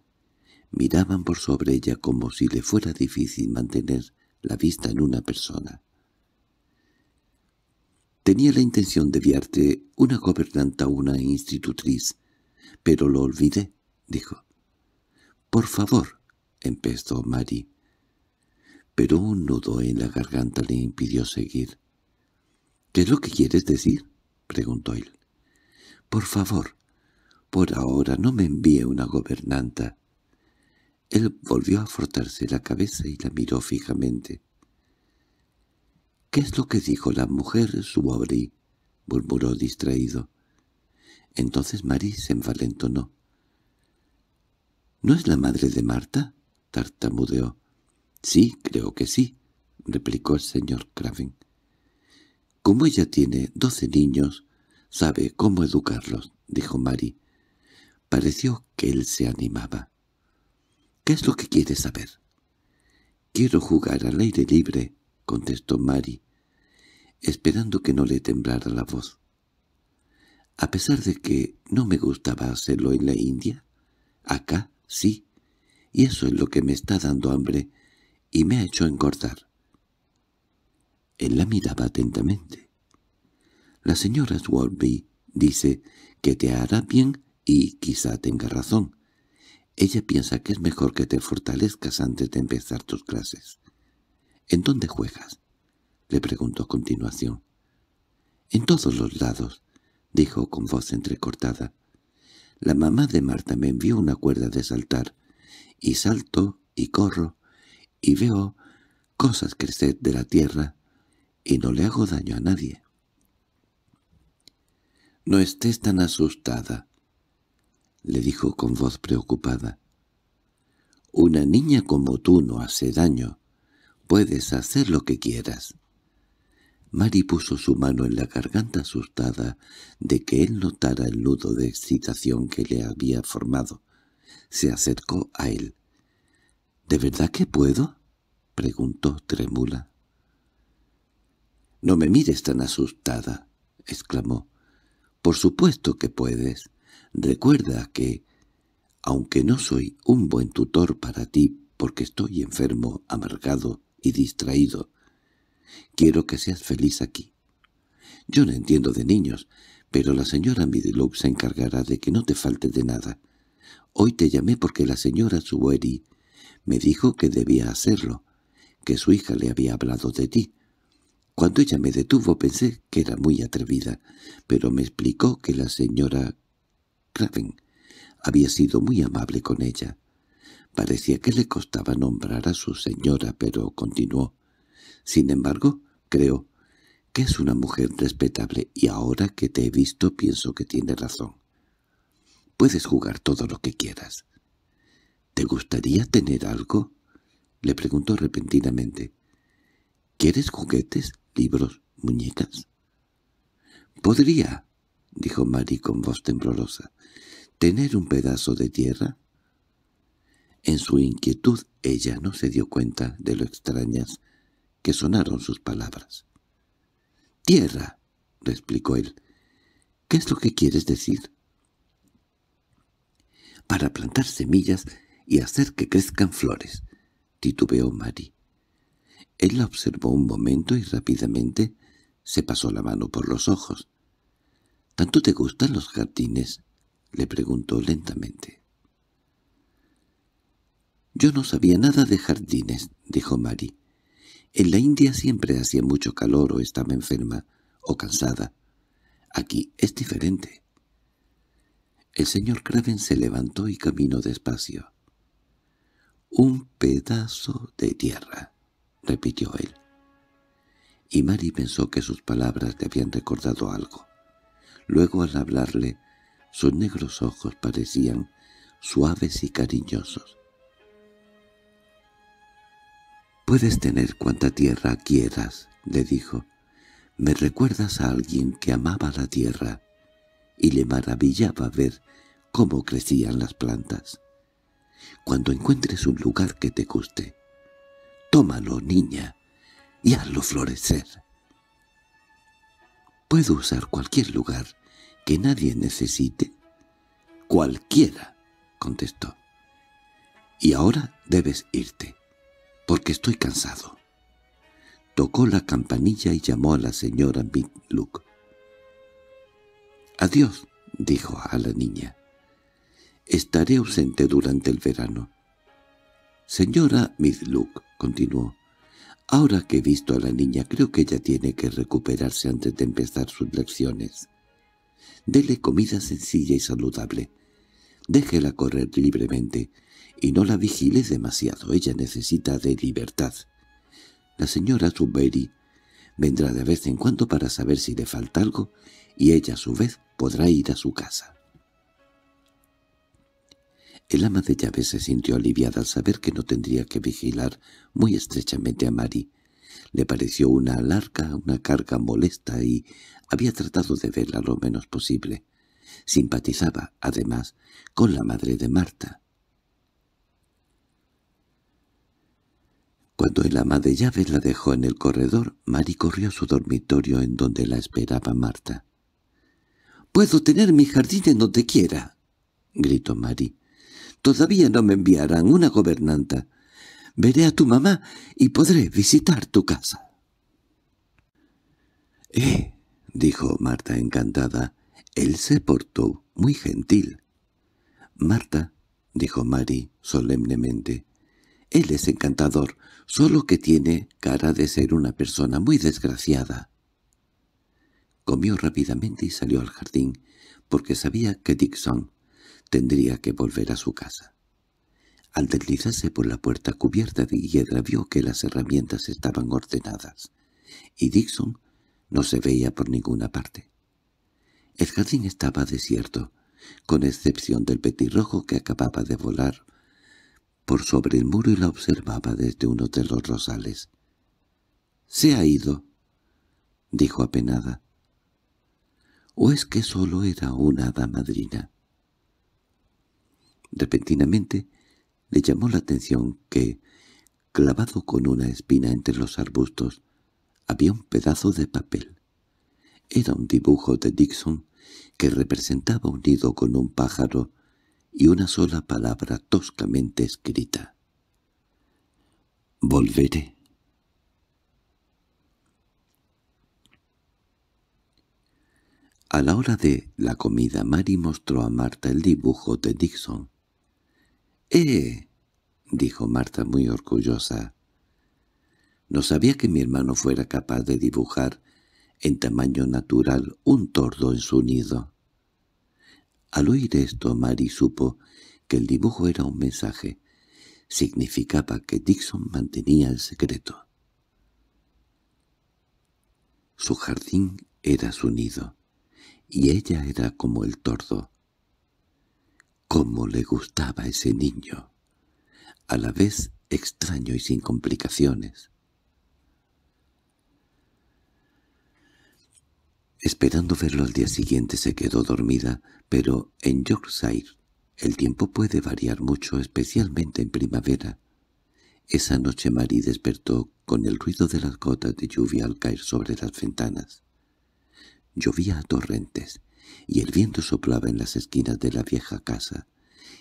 miraban por sobre ella como si le fuera difícil mantener la vista en una persona. Tenía la intención de enviarte una gobernanta o una institutriz, pero lo olvidé, dijo. —Por favor —empezó Mari. Pero un nudo en la garganta le impidió seguir. —¿Qué es lo que quieres decir? —preguntó él. —Por favor, por ahora no me envíe una gobernanta. Él volvió a frotarse la cabeza y la miró fijamente. —¿Qué es lo que dijo la mujer, abrí? —murmuró distraído. Entonces Marí se envalentonó. —¿No es la madre de Marta? —tartamudeó. —Sí, creo que sí —replicó el señor Craven. —Como ella tiene doce niños, sabe cómo educarlos —dijo Marí. Pareció que él se animaba. —¿Qué es lo que quiere saber? —Quiero jugar al aire libre —contestó Mari, esperando que no le temblara la voz. —A pesar de que no me gustaba hacerlo en la India, acá sí, y eso es lo que me está dando hambre y me ha hecho engordar. Él la miraba atentamente. La señora Swarby dice que te hará bien y quizá tenga razón. Ella piensa que es mejor que te fortalezcas antes de empezar tus clases. —¿En dónde juegas? —le preguntó a continuación. —En todos los lados —dijo con voz entrecortada. La mamá de Marta me envió una cuerda de saltar, y salto y corro, y veo cosas crecer de la tierra, y no le hago daño a nadie. —No estés tan asustada —le dijo con voz preocupada. —Una niña como tú no hace daño. Puedes hacer lo que quieras. Mari puso su mano en la garganta asustada de que él notara el nudo de excitación que le había formado. Se acercó a él. —¿De verdad que puedo? —preguntó trémula. —No me mires tan asustada —exclamó. —Por supuesto que puedes. Recuerda que, aunque no soy un buen tutor para ti porque estoy enfermo, amargado y distraído. Quiero que seas feliz aquí. Yo no entiendo de niños, pero la señora Middlelow se encargará de que no te falte de nada. Hoy te llamé porque la señora Sueri me dijo que debía hacerlo, que su hija le había hablado de ti. Cuando ella me detuvo pensé que era muy atrevida, pero me explicó que la señora Craven había sido muy amable con ella. Parecía que le costaba nombrar a su señora, pero continuó. Sin embargo, creo que es una mujer respetable y ahora que te he visto pienso que tiene razón. Puedes jugar todo lo que quieras. —¿Te gustaría tener algo? —le preguntó repentinamente. —¿Quieres juguetes, libros, muñecas? —Podría —dijo Mary con voz temblorosa—, tener un pedazo de tierra, en su inquietud ella no se dio cuenta de lo extrañas que sonaron sus palabras. —¡Tierra! replicó él. —¿Qué es lo que quieres decir? —Para plantar semillas y hacer que crezcan flores —titubeó Mari. Él la observó un momento y rápidamente se pasó la mano por los ojos. —¿Tanto te gustan los jardines? —le preguntó lentamente. Yo no sabía nada de jardines, dijo Mari. En la India siempre hacía mucho calor o estaba enferma o cansada. Aquí es diferente. El señor Craven se levantó y caminó despacio. «Un pedazo de tierra», repitió él. Y Mari pensó que sus palabras le habían recordado algo. Luego al hablarle, sus negros ojos parecían suaves y cariñosos. «Puedes tener cuanta tierra quieras», le dijo. «Me recuerdas a alguien que amaba la tierra» y le maravillaba ver cómo crecían las plantas. Cuando encuentres un lugar que te guste, tómalo, niña, y hazlo florecer. ¿Puedo usar cualquier lugar que nadie necesite? —Cualquiera —contestó. —Y ahora debes irte porque estoy cansado. Tocó la campanilla y llamó a la señora Midluk. —Adiós —dijo a la niña—. Estaré ausente durante el verano. —Señora Midluck», —continuó—, ahora que he visto a la niña creo que ella tiene que recuperarse antes de empezar sus lecciones. Dele comida sencilla y saludable. Déjela correr libremente y no la vigiles demasiado. Ella necesita de libertad. La señora Zuberi vendrá de vez en cuando para saber si le falta algo y ella a su vez podrá ir a su casa. El ama de llaves se sintió aliviada al saber que no tendría que vigilar muy estrechamente a Mari. Le pareció una larga, una carga molesta y había tratado de verla lo menos posible. Simpatizaba, además, con la madre de Marta. Cuando el ama de llaves la dejó en el corredor, Mari corrió a su dormitorio en donde la esperaba Marta. —¡Puedo tener mi jardín en donde quiera! —gritó Mari. —Todavía no me enviarán una gobernanta. Veré a tu mamá y podré visitar tu casa. —¡Eh! —dijo Marta encantada. Él se portó muy gentil. —Marta —dijo Mari solemnemente—, él es encantador solo que tiene cara de ser una persona muy desgraciada. Comió rápidamente y salió al jardín, porque sabía que Dixon tendría que volver a su casa. Al deslizarse por la puerta cubierta de hiedra vio que las herramientas estaban ordenadas, y Dixon no se veía por ninguna parte. El jardín estaba desierto, con excepción del petirrojo que acababa de volar sobre el muro y la observaba desde uno de los rosales. —Se ha ido —dijo apenada. —¿O es que solo era una hada madrina? Repentinamente le llamó la atención que, clavado con una espina entre los arbustos, había un pedazo de papel. Era un dibujo de Dixon que representaba un nido con un pájaro y una sola palabra toscamente escrita. «Volveré». A la hora de la comida, Mary mostró a Marta el dibujo de Dixon. —¡Eh! —dijo Marta muy orgullosa. —No sabía que mi hermano fuera capaz de dibujar en tamaño natural un tordo en su nido. Al oír esto, Mary supo que el dibujo era un mensaje. Significaba que Dixon mantenía el secreto. Su jardín era su nido, y ella era como el tordo. Cómo le gustaba ese niño, a la vez extraño y sin complicaciones. Esperando verlo al día siguiente se quedó dormida, pero en Yorkshire el tiempo puede variar mucho, especialmente en primavera. Esa noche Marie despertó con el ruido de las gotas de lluvia al caer sobre las ventanas. Llovía a torrentes, y el viento soplaba en las esquinas de la vieja casa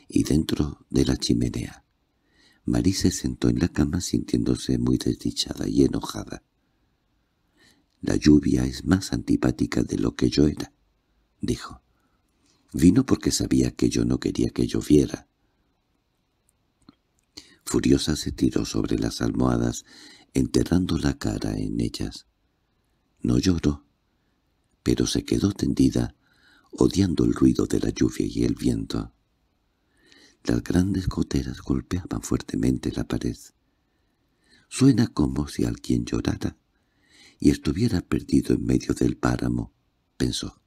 y dentro de la chimenea. Marie se sentó en la cama sintiéndose muy desdichada y enojada. La lluvia es más antipática de lo que yo era, dijo. Vino porque sabía que yo no quería que lloviera. Furiosa se tiró sobre las almohadas, enterrando la cara en ellas. No lloró, pero se quedó tendida, odiando el ruido de la lluvia y el viento. Las grandes goteras golpeaban fuertemente la pared. Suena como si alguien llorara, y estuviera perdido en medio del páramo, pensó.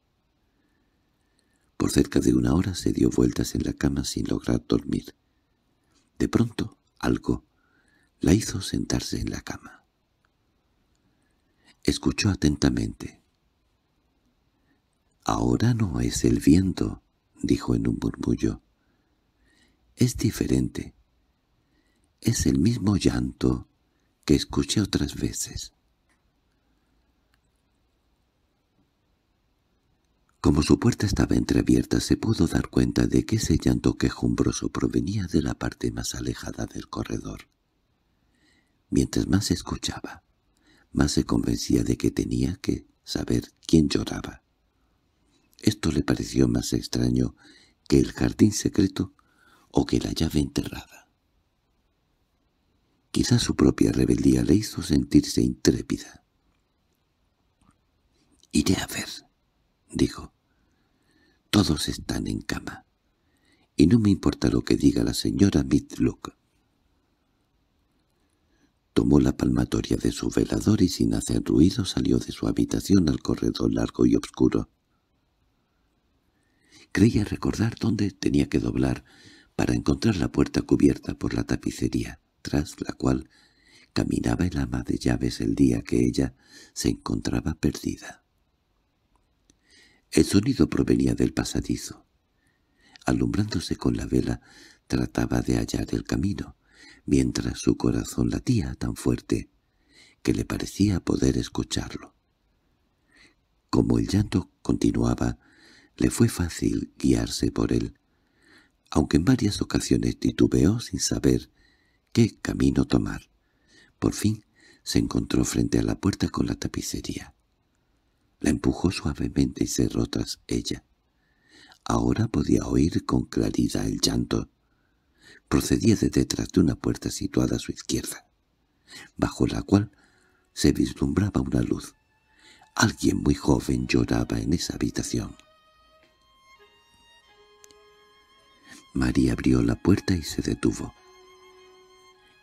Por cerca de una hora se dio vueltas en la cama sin lograr dormir. De pronto, algo la hizo sentarse en la cama. Escuchó atentamente. «Ahora no es el viento», dijo en un murmullo. «Es diferente. Es el mismo llanto que escuché otras veces». Como su puerta estaba entreabierta se pudo dar cuenta de que ese llanto quejumbroso provenía de la parte más alejada del corredor. Mientras más escuchaba, más se convencía de que tenía que saber quién lloraba. Esto le pareció más extraño que el jardín secreto o que la llave enterrada. Quizás su propia rebeldía le hizo sentirse intrépida. «Iré a ver», Dijo, Todos están en cama. Y no me importa lo que diga la señora Midlock. Tomó la palmatoria de su velador y sin hacer ruido salió de su habitación al corredor largo y oscuro. Creía recordar dónde tenía que doblar para encontrar la puerta cubierta por la tapicería, tras la cual caminaba el ama de llaves el día que ella se encontraba perdida. El sonido provenía del pasadizo. Alumbrándose con la vela, trataba de hallar el camino, mientras su corazón latía tan fuerte que le parecía poder escucharlo. Como el llanto continuaba, le fue fácil guiarse por él, aunque en varias ocasiones titubeó sin saber qué camino tomar. Por fin se encontró frente a la puerta con la tapicería. La empujó suavemente y cerró tras ella. Ahora podía oír con claridad el llanto. Procedía de detrás de una puerta situada a su izquierda, bajo la cual se vislumbraba una luz. Alguien muy joven lloraba en esa habitación. María abrió la puerta y se detuvo.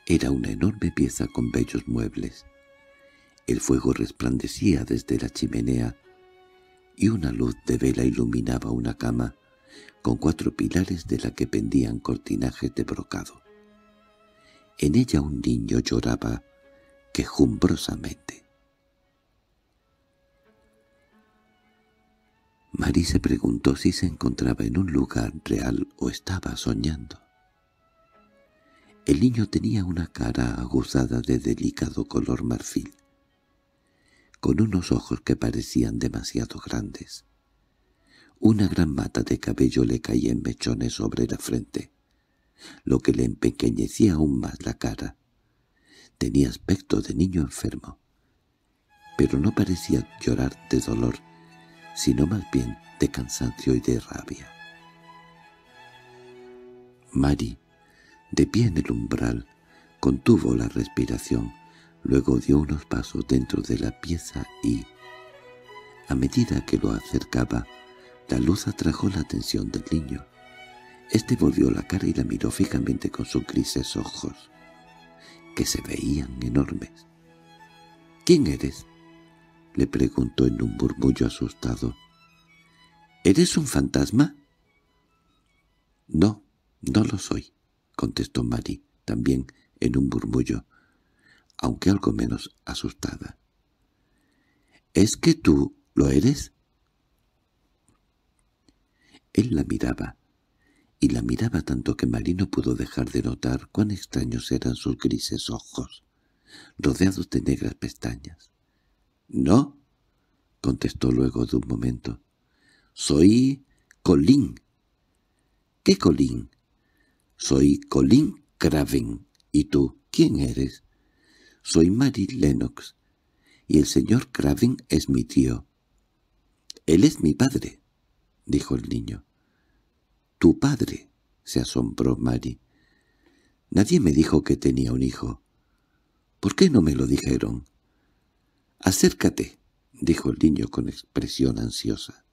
Era una enorme pieza con bellos muebles. El fuego resplandecía desde la chimenea y una luz de vela iluminaba una cama con cuatro pilares de la que pendían cortinajes de brocado. En ella un niño lloraba quejumbrosamente. Marie se preguntó si se encontraba en un lugar real o estaba soñando. El niño tenía una cara aguzada de delicado color marfil con unos ojos que parecían demasiado grandes. Una gran mata de cabello le caía en mechones sobre la frente, lo que le empequeñecía aún más la cara. Tenía aspecto de niño enfermo, pero no parecía llorar de dolor, sino más bien de cansancio y de rabia. Mari, de pie en el umbral, contuvo la respiración, Luego dio unos pasos dentro de la pieza y, a medida que lo acercaba, la luz atrajo la atención del niño. Este volvió la cara y la miró fijamente con sus grises ojos, que se veían enormes. —¿Quién eres? —le preguntó en un murmullo asustado. —¿Eres un fantasma? —No, no lo soy —contestó Mary, también en un murmullo— aunque algo menos asustada. —¿Es que tú lo eres? Él la miraba, y la miraba tanto que Marino pudo dejar de notar cuán extraños eran sus grises ojos, rodeados de negras pestañas. —¿No? —contestó luego de un momento. —Soy Colín. —¿Qué Colín? —Soy Colín Craven. —¿Y tú? ¿Quién eres? Soy Mary Lennox, y el señor Craven es mi tío. —Él es mi padre —dijo el niño. —Tu padre —se asombró Mary. —Nadie me dijo que tenía un hijo. —¿Por qué no me lo dijeron? —Acércate —dijo el niño con expresión ansiosa.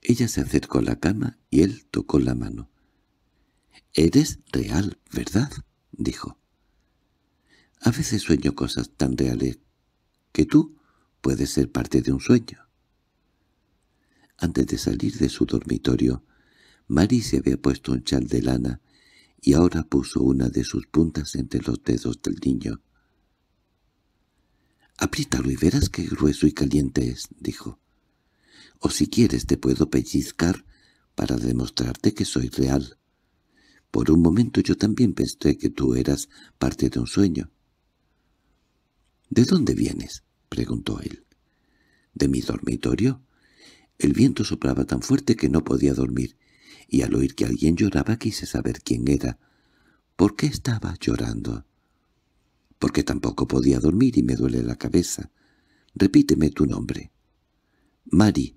Ella se acercó a la cama y él tocó la mano. —Eres real, ¿verdad? —dijo. A veces sueño cosas tan reales que tú puedes ser parte de un sueño. Antes de salir de su dormitorio, Mary se había puesto un chal de lana y ahora puso una de sus puntas entre los dedos del niño. —Aprítalo y verás qué grueso y caliente es», dijo. «O si quieres te puedo pellizcar para demostrarte que soy real. Por un momento yo también pensé que tú eras parte de un sueño. —¿De dónde vienes? —preguntó él. —¿De mi dormitorio? El viento soplaba tan fuerte que no podía dormir, y al oír que alguien lloraba quise saber quién era. ¿Por qué estaba llorando? —Porque tampoco podía dormir y me duele la cabeza. —Repíteme tu nombre. —Mari.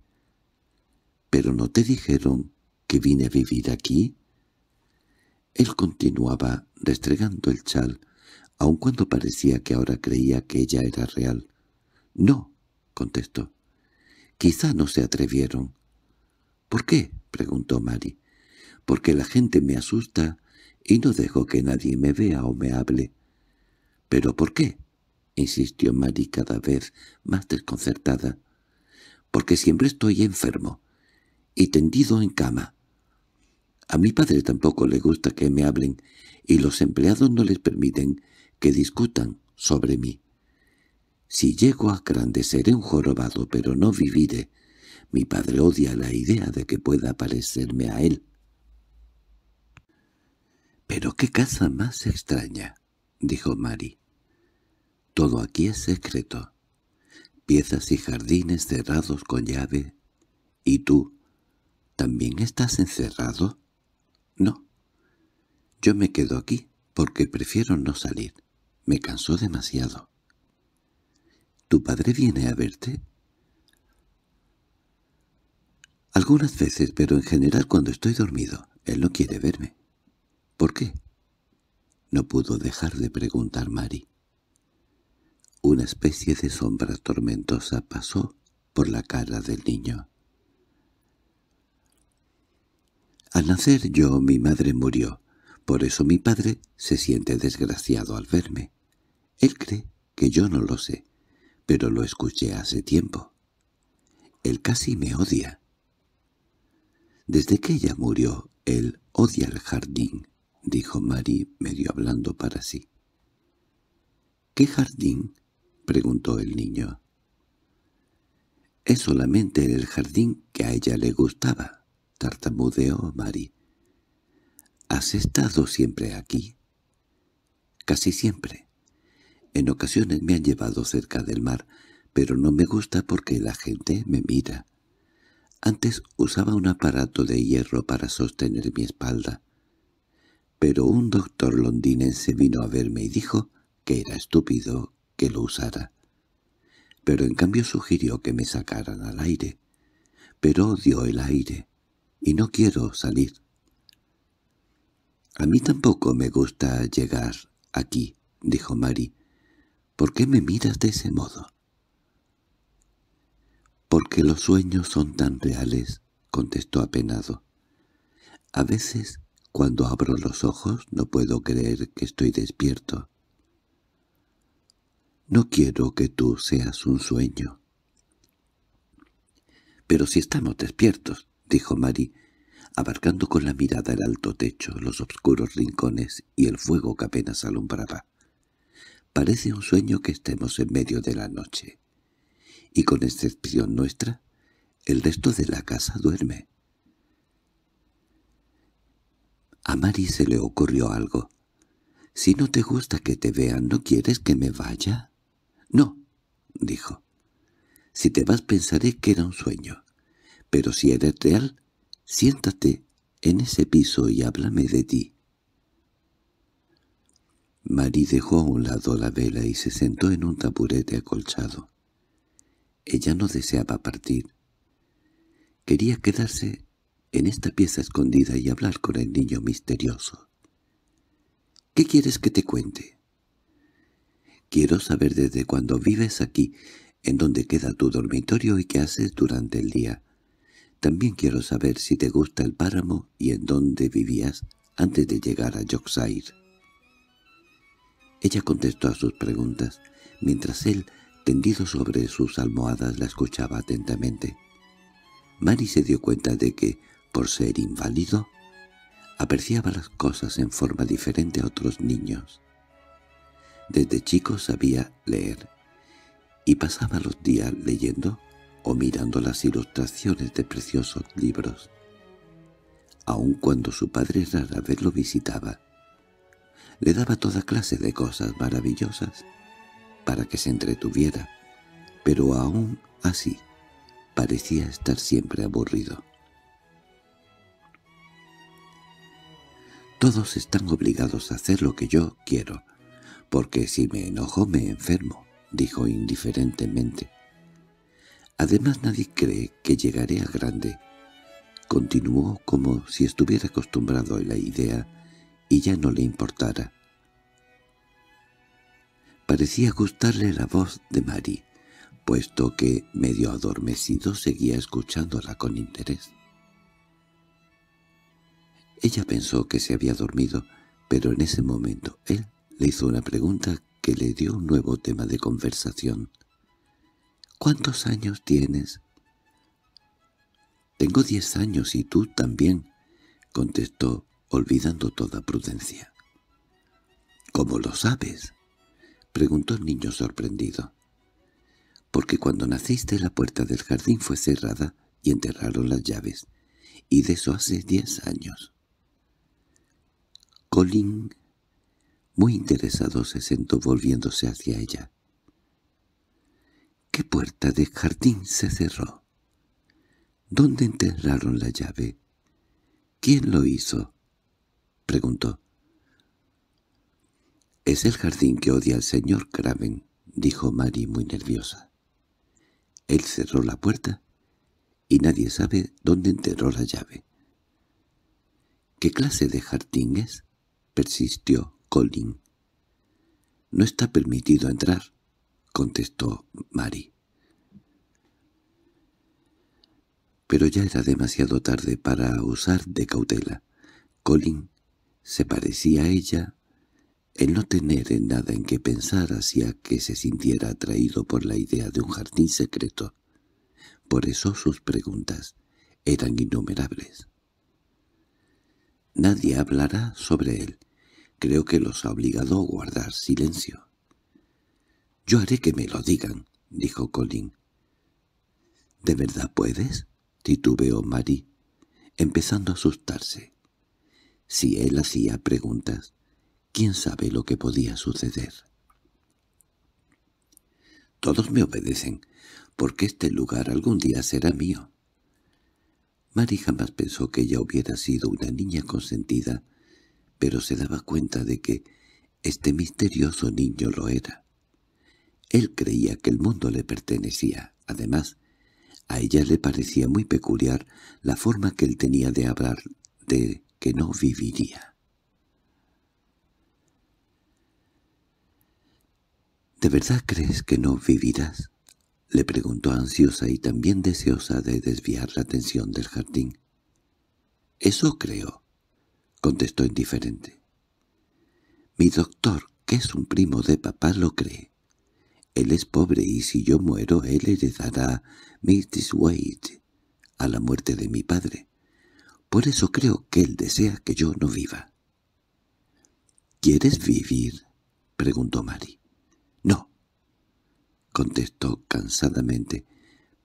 —¿Pero no te dijeron que vine a vivir aquí? Él continuaba restregando el chal, aun cuando parecía que ahora creía que ella era real. —No —contestó. —Quizá no se atrevieron. —¿Por qué? —preguntó Mary. —Porque la gente me asusta y no dejo que nadie me vea o me hable. —¿Pero por qué? —insistió Mary cada vez más desconcertada. —Porque siempre estoy enfermo y tendido en cama. A mi padre tampoco le gusta que me hablen, y los empleados no les permiten que discutan sobre mí. Si llego a grande seré un jorobado, pero no viviré. Mi padre odia la idea de que pueda parecerme a él. —¿Pero qué casa más extraña? —dijo Mari. —Todo aquí es secreto. Piezas y jardines cerrados con llave. ¿Y tú? ¿También estás encerrado? —No. Yo me quedo aquí, porque prefiero no salir. Me cansó demasiado. —¿Tu padre viene a verte? —Algunas veces, pero en general cuando estoy dormido. Él no quiere verme. —¿Por qué? No pudo dejar de preguntar Mari. Una especie de sombra tormentosa pasó por la cara del niño. Al nacer yo mi madre murió, por eso mi padre se siente desgraciado al verme. Él cree que yo no lo sé, pero lo escuché hace tiempo. Él casi me odia. Desde que ella murió, él odia el jardín, dijo Mari, medio hablando para sí. —¿Qué jardín? —preguntó el niño. —Es solamente el jardín que a ella le gustaba —tartamudeó Mari. —¿Has estado siempre aquí? —Casi siempre. En ocasiones me han llevado cerca del mar, pero no me gusta porque la gente me mira. Antes usaba un aparato de hierro para sostener mi espalda. Pero un doctor londinense vino a verme y dijo que era estúpido que lo usara. Pero en cambio sugirió que me sacaran al aire. Pero odio el aire, y no quiero salir. A mí tampoco me gusta llegar aquí, dijo Mari. ¿Por qué me miras de ese modo? —Porque los sueños son tan reales —contestó apenado. —A veces, cuando abro los ojos, no puedo creer que estoy despierto. —No quiero que tú seas un sueño. —Pero si estamos despiertos —dijo Mari, abarcando con la mirada el alto techo, los oscuros rincones y el fuego que apenas alumbraba. Parece un sueño que estemos en medio de la noche. Y con excepción nuestra, el resto de la casa duerme. A Mari se le ocurrió algo. «Si no te gusta que te vean, ¿no quieres que me vaya?» «No», dijo. «Si te vas pensaré que era un sueño. Pero si eres real, siéntate en ese piso y háblame de ti. Marie dejó a un lado la vela y se sentó en un taburete acolchado. Ella no deseaba partir. Quería quedarse en esta pieza escondida y hablar con el niño misterioso. —¿Qué quieres que te cuente? —Quiero saber desde cuándo vives aquí, en dónde queda tu dormitorio y qué haces durante el día. También quiero saber si te gusta el páramo y en dónde vivías antes de llegar a Yorkshire. Ella contestó a sus preguntas, mientras él, tendido sobre sus almohadas, la escuchaba atentamente. Mari se dio cuenta de que, por ser inválido, apreciaba las cosas en forma diferente a otros niños. Desde chico sabía leer, y pasaba los días leyendo o mirando las ilustraciones de preciosos libros. Aun cuando su padre rara vez lo visitaba, le daba toda clase de cosas maravillosas para que se entretuviera, pero aún así parecía estar siempre aburrido. Todos están obligados a hacer lo que yo quiero, porque si me enojo me enfermo, dijo indiferentemente. Además nadie cree que llegaré a grande. Continuó como si estuviera acostumbrado a la idea y ya no le importara. Parecía gustarle la voz de Mari, puesto que, medio adormecido, seguía escuchándola con interés. Ella pensó que se había dormido, pero en ese momento él le hizo una pregunta que le dio un nuevo tema de conversación. —¿Cuántos años tienes? —Tengo diez años y tú también —contestó olvidando toda prudencia. —¿Cómo lo sabes? —preguntó el niño sorprendido. —Porque cuando naciste la puerta del jardín fue cerrada y enterraron las llaves, y de eso hace diez años. Colin, muy interesado, se sentó volviéndose hacia ella. —¿Qué puerta del jardín se cerró? —¿Dónde enterraron la llave? —¿Quién lo hizo? preguntó. —Es el jardín que odia el señor Craven —dijo Mary muy nerviosa. Él cerró la puerta y nadie sabe dónde enterró la llave. —¿Qué clase de jardín es? —persistió Colin. —No está permitido entrar —contestó Mary. Pero ya era demasiado tarde para usar de cautela. Colin se parecía a ella el no tener en nada en que pensar hacía que se sintiera atraído por la idea de un jardín secreto. Por eso sus preguntas eran innumerables. Nadie hablará sobre él. Creo que los ha obligado a guardar silencio. —Yo haré que me lo digan —dijo Colin. —¿De verdad puedes? titubeó Mary, empezando a asustarse. Si él hacía preguntas, ¿quién sabe lo que podía suceder? Todos me obedecen, porque este lugar algún día será mío. Mari jamás pensó que ella hubiera sido una niña consentida, pero se daba cuenta de que este misterioso niño lo era. Él creía que el mundo le pertenecía. Además, a ella le parecía muy peculiar la forma que él tenía de hablar de que no viviría. —¿De verdad crees que no vivirás? —le preguntó ansiosa y también deseosa de desviar la atención del jardín. —Eso creo —contestó indiferente. —Mi doctor, que es un primo de papá, lo cree. Él es pobre y si yo muero él heredará Mrs. Wade a la muerte de mi padre. Por eso creo que él desea que yo no viva. —¿Quieres vivir? —preguntó Mari. —No —contestó cansadamente—,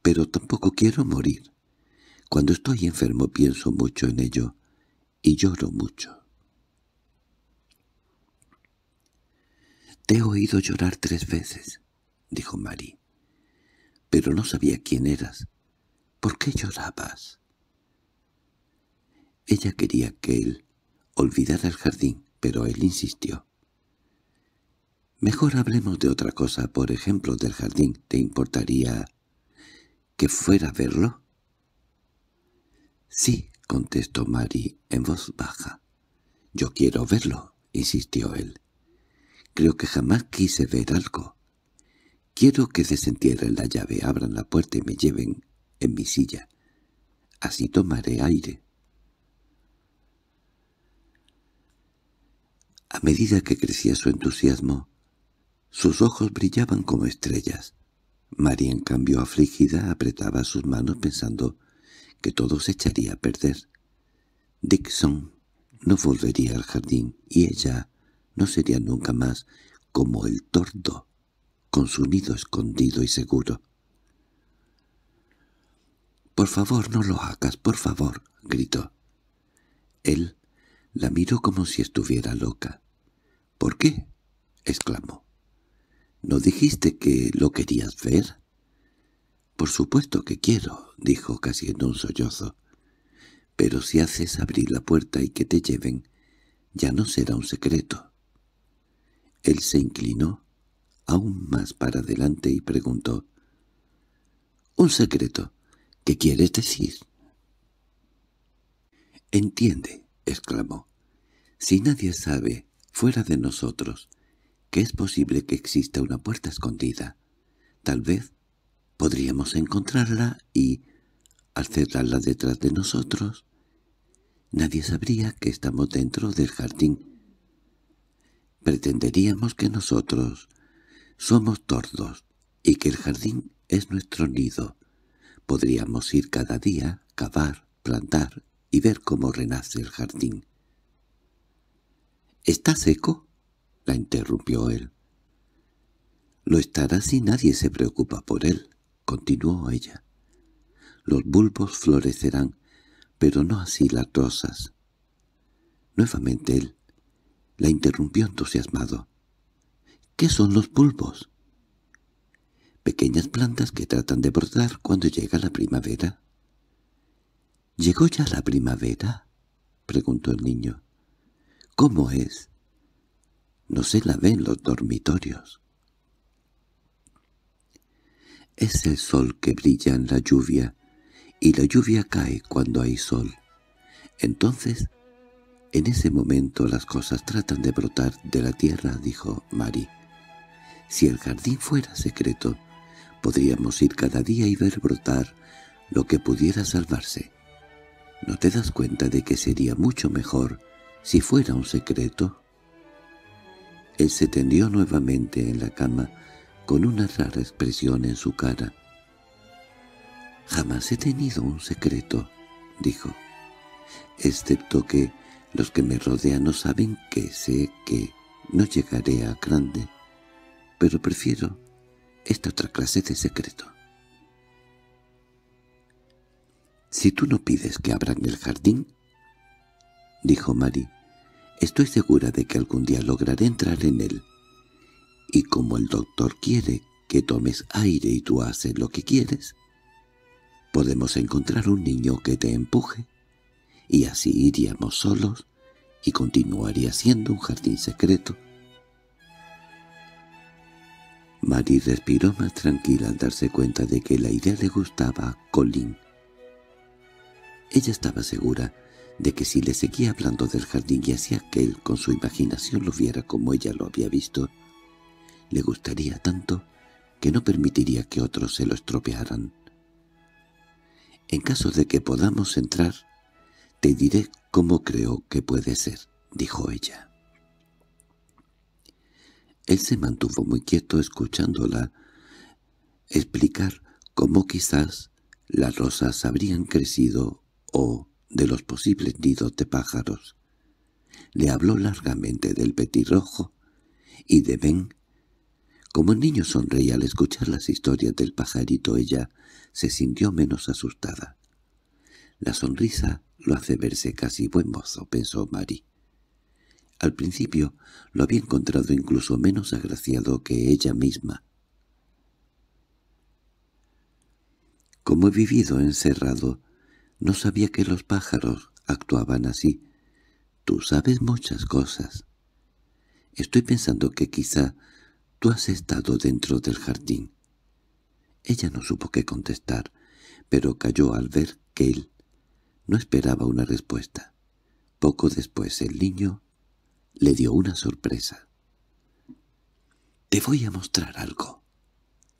pero tampoco quiero morir. Cuando estoy enfermo pienso mucho en ello y lloro mucho. —Te he oído llorar tres veces —dijo Mari—, pero no sabía quién eras. ¿Por qué llorabas? Ella quería que él olvidara el jardín, pero él insistió. —Mejor hablemos de otra cosa, por ejemplo, del jardín. ¿Te importaría que fuera a verlo? —Sí —contestó Mari en voz baja. —Yo quiero verlo —insistió él. —Creo que jamás quise ver algo. Quiero que desentierren la llave, abran la puerta y me lleven en mi silla. Así tomaré aire. A medida que crecía su entusiasmo, sus ojos brillaban como estrellas. María, en cambio, afligida, apretaba sus manos pensando que todo se echaría a perder. Dixon no volvería al jardín y ella no sería nunca más como el tordo, con su nido escondido y seguro. —Por favor, no lo hagas, por favor —gritó. Él la miró como si estuviera loca. —¿Por qué? —exclamó. —¿No dijiste que lo querías ver? —Por supuesto que quiero —dijo casi en un sollozo—, pero si haces abrir la puerta y que te lleven, ya no será un secreto. Él se inclinó aún más para adelante y preguntó, —¿Un secreto? ¿Qué quieres decir? —Entiende —exclamó—, si nadie sabe fuera de nosotros, que es posible que exista una puerta escondida. Tal vez podríamos encontrarla y, al cerrarla detrás de nosotros, nadie sabría que estamos dentro del jardín. Pretenderíamos que nosotros somos tordos y que el jardín es nuestro nido. Podríamos ir cada día, cavar, plantar y ver cómo renace el jardín. —¿Está seco? —la interrumpió él. —Lo estará si nadie se preocupa por él —continuó ella. —Los bulbos florecerán, pero no así las rosas. Nuevamente él la interrumpió entusiasmado. —¿Qué son los bulbos? —Pequeñas plantas que tratan de brotar cuando llega la primavera. —¿Llegó ya la primavera? —preguntó el niño. ¿Cómo es? No se la ve en los dormitorios. Es el sol que brilla en la lluvia, y la lluvia cae cuando hay sol. Entonces, en ese momento las cosas tratan de brotar de la tierra, dijo Mari. Si el jardín fuera secreto, podríamos ir cada día y ver brotar lo que pudiera salvarse. ¿No te das cuenta de que sería mucho mejor si fuera un secreto. Él se tendió nuevamente en la cama con una rara expresión en su cara. «Jamás he tenido un secreto», dijo, «excepto que los que me rodean no saben que sé que no llegaré a grande, pero prefiero esta otra clase de secreto». «Si tú no pides que abran el jardín, —dijo Mary—, estoy segura de que algún día lograré entrar en él. Y como el doctor quiere que tomes aire y tú haces lo que quieres, podemos encontrar un niño que te empuje, y así iríamos solos y continuaría siendo un jardín secreto. Mary respiró más tranquila al darse cuenta de que la idea le gustaba a Colin. Ella estaba segura de que si le seguía hablando del jardín y hacía que él con su imaginación lo viera como ella lo había visto, le gustaría tanto que no permitiría que otros se lo estropearan. En caso de que podamos entrar, te diré cómo creo que puede ser, dijo ella. Él se mantuvo muy quieto escuchándola explicar cómo quizás las rosas habrían crecido o de los posibles nidos de pájaros. Le habló largamente del petirrojo y de Ben. Como el niño sonreía al escuchar las historias del pajarito, ella se sintió menos asustada. La sonrisa lo hace verse casi buen mozo, pensó Marie. Al principio lo había encontrado incluso menos agraciado que ella misma. Como he vivido encerrado, no sabía que los pájaros actuaban así. Tú sabes muchas cosas. Estoy pensando que quizá tú has estado dentro del jardín. Ella no supo qué contestar, pero cayó al ver que él no esperaba una respuesta. Poco después el niño le dio una sorpresa. «Te voy a mostrar algo»,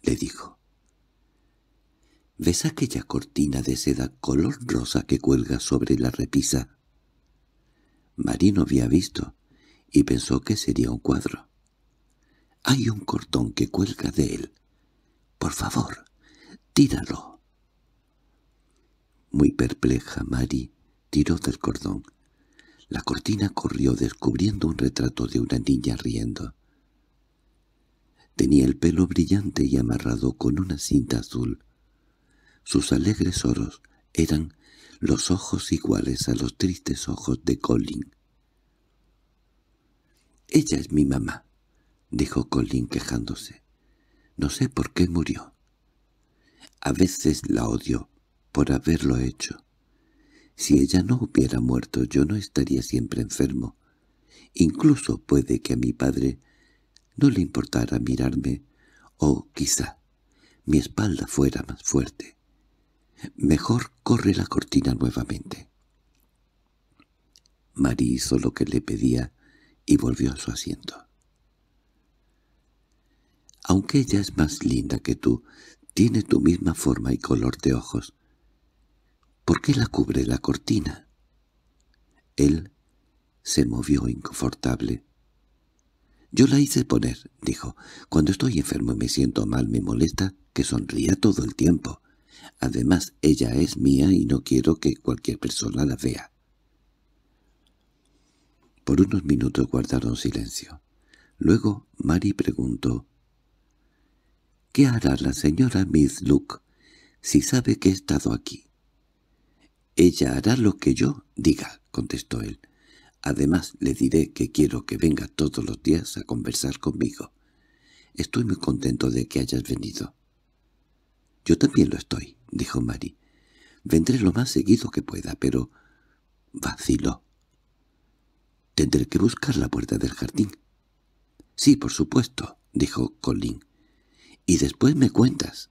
le dijo. ¿Ves aquella cortina de seda color rosa que cuelga sobre la repisa? Marino había visto y pensó que sería un cuadro. Hay un cordón que cuelga de él. Por favor, tíralo. Muy perpleja, Mari tiró del cordón. La cortina corrió descubriendo un retrato de una niña riendo. Tenía el pelo brillante y amarrado con una cinta azul. Sus alegres oros eran los ojos iguales a los tristes ojos de Colin. —Ella es mi mamá —dijo Colin quejándose. —No sé por qué murió. A veces la odio por haberlo hecho. Si ella no hubiera muerto yo no estaría siempre enfermo. Incluso puede que a mi padre no le importara mirarme, o quizá mi espalda fuera más fuerte. Mejor corre la cortina nuevamente. Mari hizo lo que le pedía y volvió a su asiento. Aunque ella es más linda que tú, tiene tu misma forma y color de ojos. ¿Por qué la cubre la cortina? Él se movió inconfortable. «Yo la hice poner», dijo. «Cuando estoy enfermo y me siento mal me molesta que sonría todo el tiempo. Además, ella es mía y no quiero que cualquier persona la vea. Por unos minutos guardaron silencio. Luego Mary preguntó, —¿Qué hará la señora Miss Luke si sabe que he estado aquí? —Ella hará lo que yo diga —contestó él. Además le diré que quiero que venga todos los días a conversar conmigo. Estoy muy contento de que hayas venido. —Yo también lo estoy —dijo Mary—. Vendré lo más seguido que pueda, pero... vacilo. —Tendré que buscar la puerta del jardín. —Sí, por supuesto —dijo Colin—. Y después me cuentas.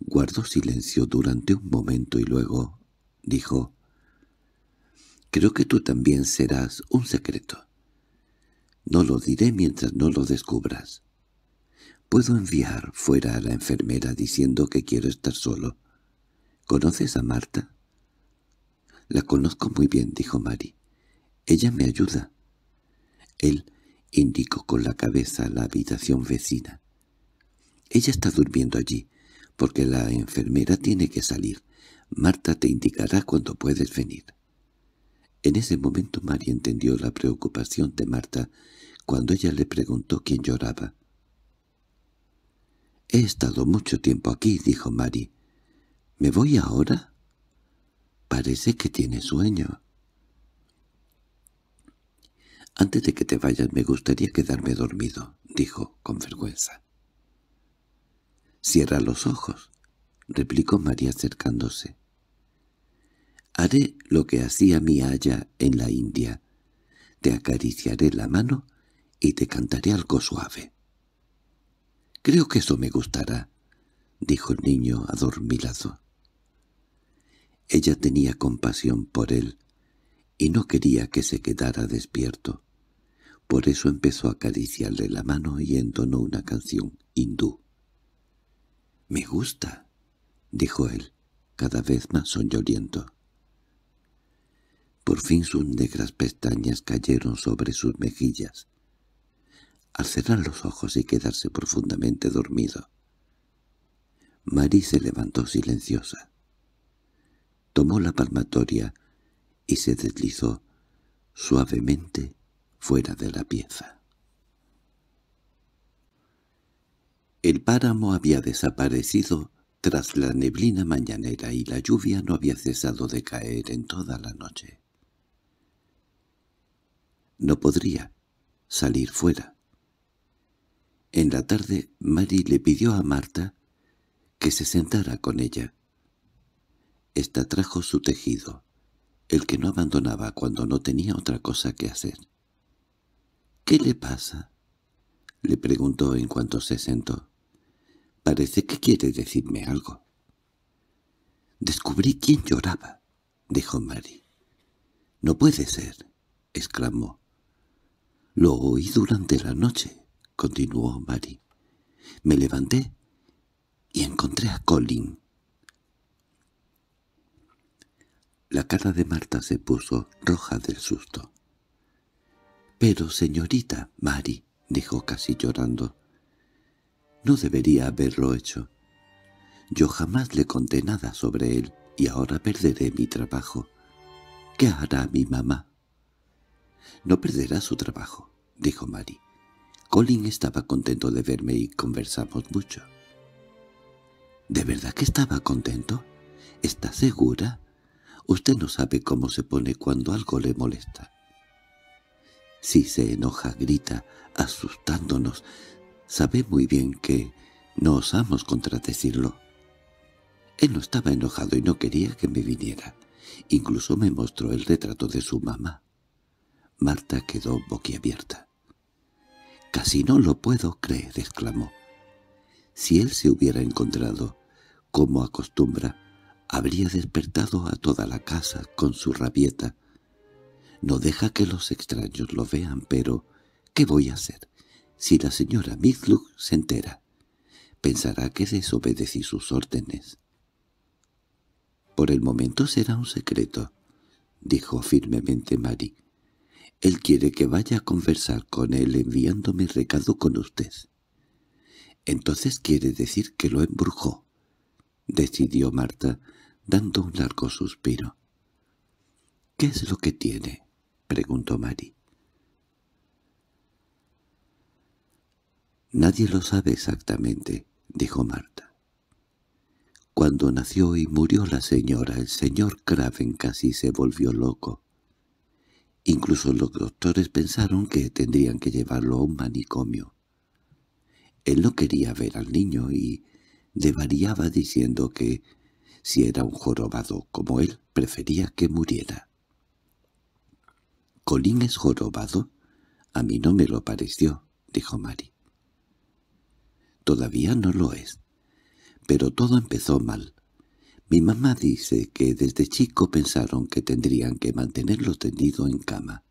Guardó silencio durante un momento y luego dijo... Creo que tú también serás un secreto. No lo diré mientras no lo descubras. Puedo enviar fuera a la enfermera diciendo que quiero estar solo. —¿Conoces a Marta? —La conozco muy bien —dijo Mari. —Ella me ayuda. Él indicó con la cabeza la habitación vecina. —Ella está durmiendo allí, porque la enfermera tiene que salir. Marta te indicará cuándo puedes venir. En ese momento Mari entendió la preocupación de Marta cuando ella le preguntó quién lloraba. He estado mucho tiempo aquí, dijo Mari—. —¿Me voy ahora? —Parece que tiene sueño. —Antes de que te vayas me gustaría quedarme dormido —dijo con vergüenza. —Cierra los ojos —replicó María acercándose. —Haré lo que hacía mi haya en la India. Te acariciaré la mano y te cantaré algo suave. —Creo que eso me gustará —dijo el niño adormilado. Ella tenía compasión por él y no quería que se quedara despierto. Por eso empezó a acariciarle la mano y entonó una canción hindú. —Me gusta —dijo él, cada vez más soñoliento. Por fin sus negras pestañas cayeron sobre sus mejillas al cerrar los ojos y quedarse profundamente dormido. Marie se levantó silenciosa. Tomó la palmatoria y se deslizó suavemente fuera de la pieza. El páramo había desaparecido tras la neblina mañanera y la lluvia no había cesado de caer en toda la noche. No podría salir fuera. En la tarde, Mary le pidió a Marta que se sentara con ella. Esta trajo su tejido, el que no abandonaba cuando no tenía otra cosa que hacer. —¿Qué le pasa? —le preguntó en cuanto se sentó. —Parece que quiere decirme algo. —Descubrí quién lloraba —dijo Mary. —No puede ser —exclamó. —Lo oí durante la noche continuó Mari. Me levanté y encontré a Colin. La cara de Marta se puso roja del susto. —Pero, señorita Mari, —dijo casi llorando—, no debería haberlo hecho. Yo jamás le conté nada sobre él y ahora perderé mi trabajo. —¿Qué hará mi mamá? —No perderá su trabajo —dijo Mari. Colin estaba contento de verme y conversamos mucho. —¿De verdad que estaba contento? —¿Está segura? Usted no sabe cómo se pone cuando algo le molesta. Si se enoja, grita, asustándonos. Sabe muy bien que no osamos contradecirlo. Él no estaba enojado y no quería que me viniera. Incluso me mostró el retrato de su mamá. Marta quedó boquiabierta. —Casi no lo puedo creer —exclamó. Si él se hubiera encontrado, como acostumbra, habría despertado a toda la casa con su rabieta. No deja que los extraños lo vean, pero ¿qué voy a hacer si la señora Midlug se entera? Pensará que desobedecí sus órdenes. —Por el momento será un secreto —dijo firmemente Mary—. Él quiere que vaya a conversar con él enviándome recado con usted. Entonces quiere decir que lo embrujó, decidió Marta, dando un largo suspiro. —¿Qué es lo que tiene? —preguntó Mari. —Nadie lo sabe exactamente —dijo Marta. Cuando nació y murió la señora, el señor Craven casi se volvió loco. Incluso los doctores pensaron que tendrían que llevarlo a un manicomio. Él no quería ver al niño y devariaba diciendo que, si era un jorobado como él, prefería que muriera. —¿Colín es jorobado? —A mí no me lo pareció —dijo Mari. —Todavía no lo es. Pero todo empezó mal. Mi mamá dice que desde chico pensaron que tendrían que mantenerlo tendido en cama.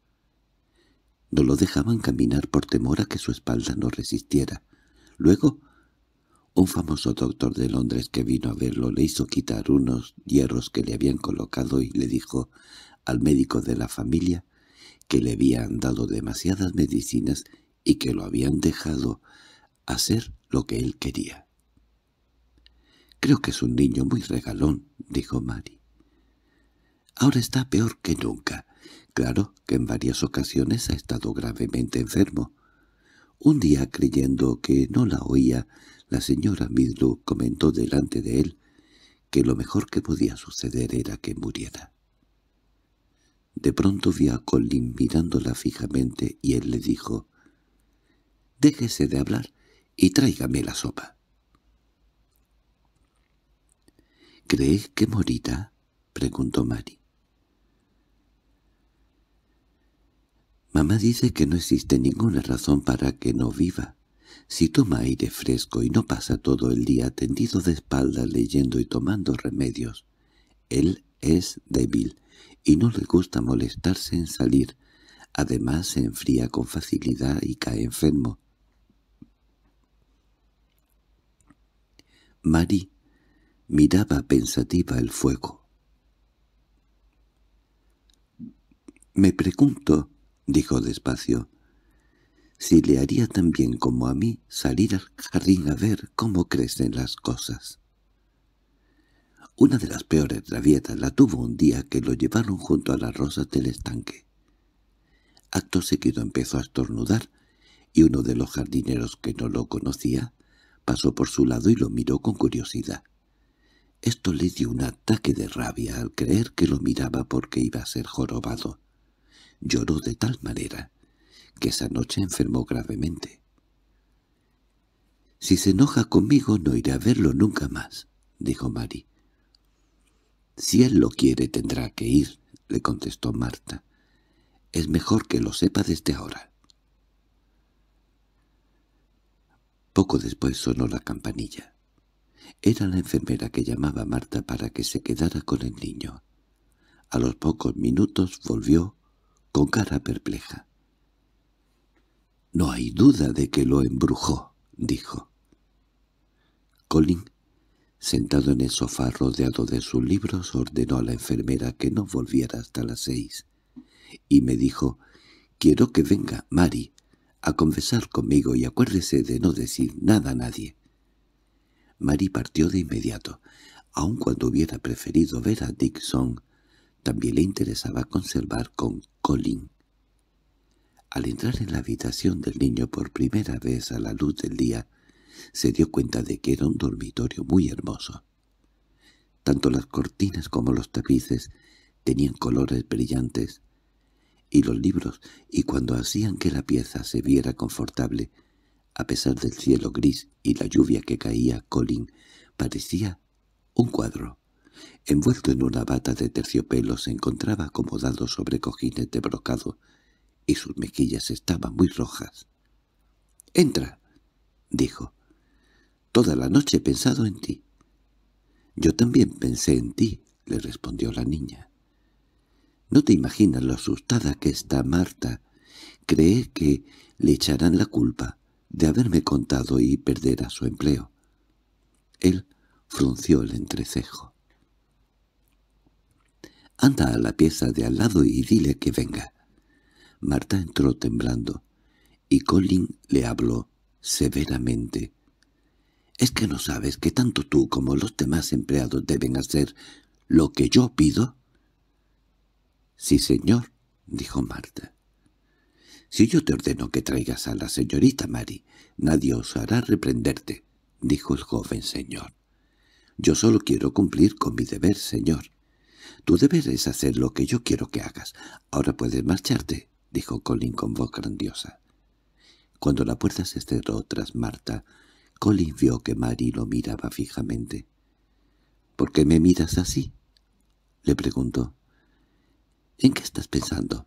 No lo dejaban caminar por temor a que su espalda no resistiera. Luego, un famoso doctor de Londres que vino a verlo le hizo quitar unos hierros que le habían colocado y le dijo al médico de la familia que le habían dado demasiadas medicinas y que lo habían dejado hacer lo que él quería. —Creo que es un niño muy regalón —dijo Mari. —Ahora está peor que nunca. Claro que en varias ocasiones ha estado gravemente enfermo. Un día, creyendo que no la oía, la señora Midlow comentó delante de él que lo mejor que podía suceder era que muriera. De pronto vi a Colin mirándola fijamente y él le dijo, «Déjese de hablar y tráigame la sopa». —¿Crees que morirá? —preguntó Mari. —Mamá dice que no existe ninguna razón para que no viva. Si toma aire fresco y no pasa todo el día tendido de espaldas leyendo y tomando remedios. Él es débil y no le gusta molestarse en salir. Además se enfría con facilidad y cae enfermo. Mari miraba pensativa el fuego. —Me pregunto —dijo despacio— si le haría tan bien como a mí salir al jardín a ver cómo crecen las cosas. Una de las peores rabietas la tuvo un día que lo llevaron junto a las rosas del estanque. Acto seguido empezó a estornudar y uno de los jardineros que no lo conocía pasó por su lado y lo miró con curiosidad. Esto le dio un ataque de rabia al creer que lo miraba porque iba a ser jorobado. Lloró de tal manera que esa noche enfermó gravemente. «Si se enoja conmigo no iré a verlo nunca más», dijo Mari. «Si él lo quiere tendrá que ir», le contestó Marta. «Es mejor que lo sepa desde ahora». Poco después sonó la campanilla. Era la enfermera que llamaba a Marta para que se quedara con el niño. A los pocos minutos volvió con cara perpleja. «No hay duda de que lo embrujó», dijo. Colin, sentado en el sofá rodeado de sus libros, ordenó a la enfermera que no volviera hasta las seis, y me dijo, «Quiero que venga, Mari, a conversar conmigo y acuérdese de no decir nada a nadie. Mary partió de inmediato. Aun cuando hubiera preferido ver a Dickson, también le interesaba conservar con Colin. Al entrar en la habitación del niño por primera vez a la luz del día, se dio cuenta de que era un dormitorio muy hermoso. Tanto las cortinas como los tapices tenían colores brillantes, y los libros, y cuando hacían que la pieza se viera confortable, a pesar del cielo gris y la lluvia que caía, Colin parecía un cuadro. Envuelto en una bata de terciopelo, se encontraba acomodado sobre cojines de brocado, y sus mejillas estaban muy rojas. —¡Entra! —dijo. —Toda la noche he pensado en ti. —Yo también pensé en ti —le respondió la niña. —No te imaginas lo asustada que está Marta. Cree que le echarán la culpa de haberme contado y perder a su empleo. Él frunció el entrecejo. —Anda a la pieza de al lado y dile que venga. Marta entró temblando, y Colin le habló severamente. —¿Es que no sabes que tanto tú como los demás empleados deben hacer lo que yo pido? —Sí, señor —dijo Marta. Si yo te ordeno que traigas a la señorita Mary, nadie osará reprenderte, dijo el joven señor. Yo solo quiero cumplir con mi deber, señor. Tu deber es hacer lo que yo quiero que hagas. Ahora puedes marcharte, dijo Colin con voz grandiosa. Cuando la puerta se cerró tras Marta, Colin vio que Mary lo miraba fijamente. —¿Por qué me miras así? —le preguntó. —¿En qué estás pensando?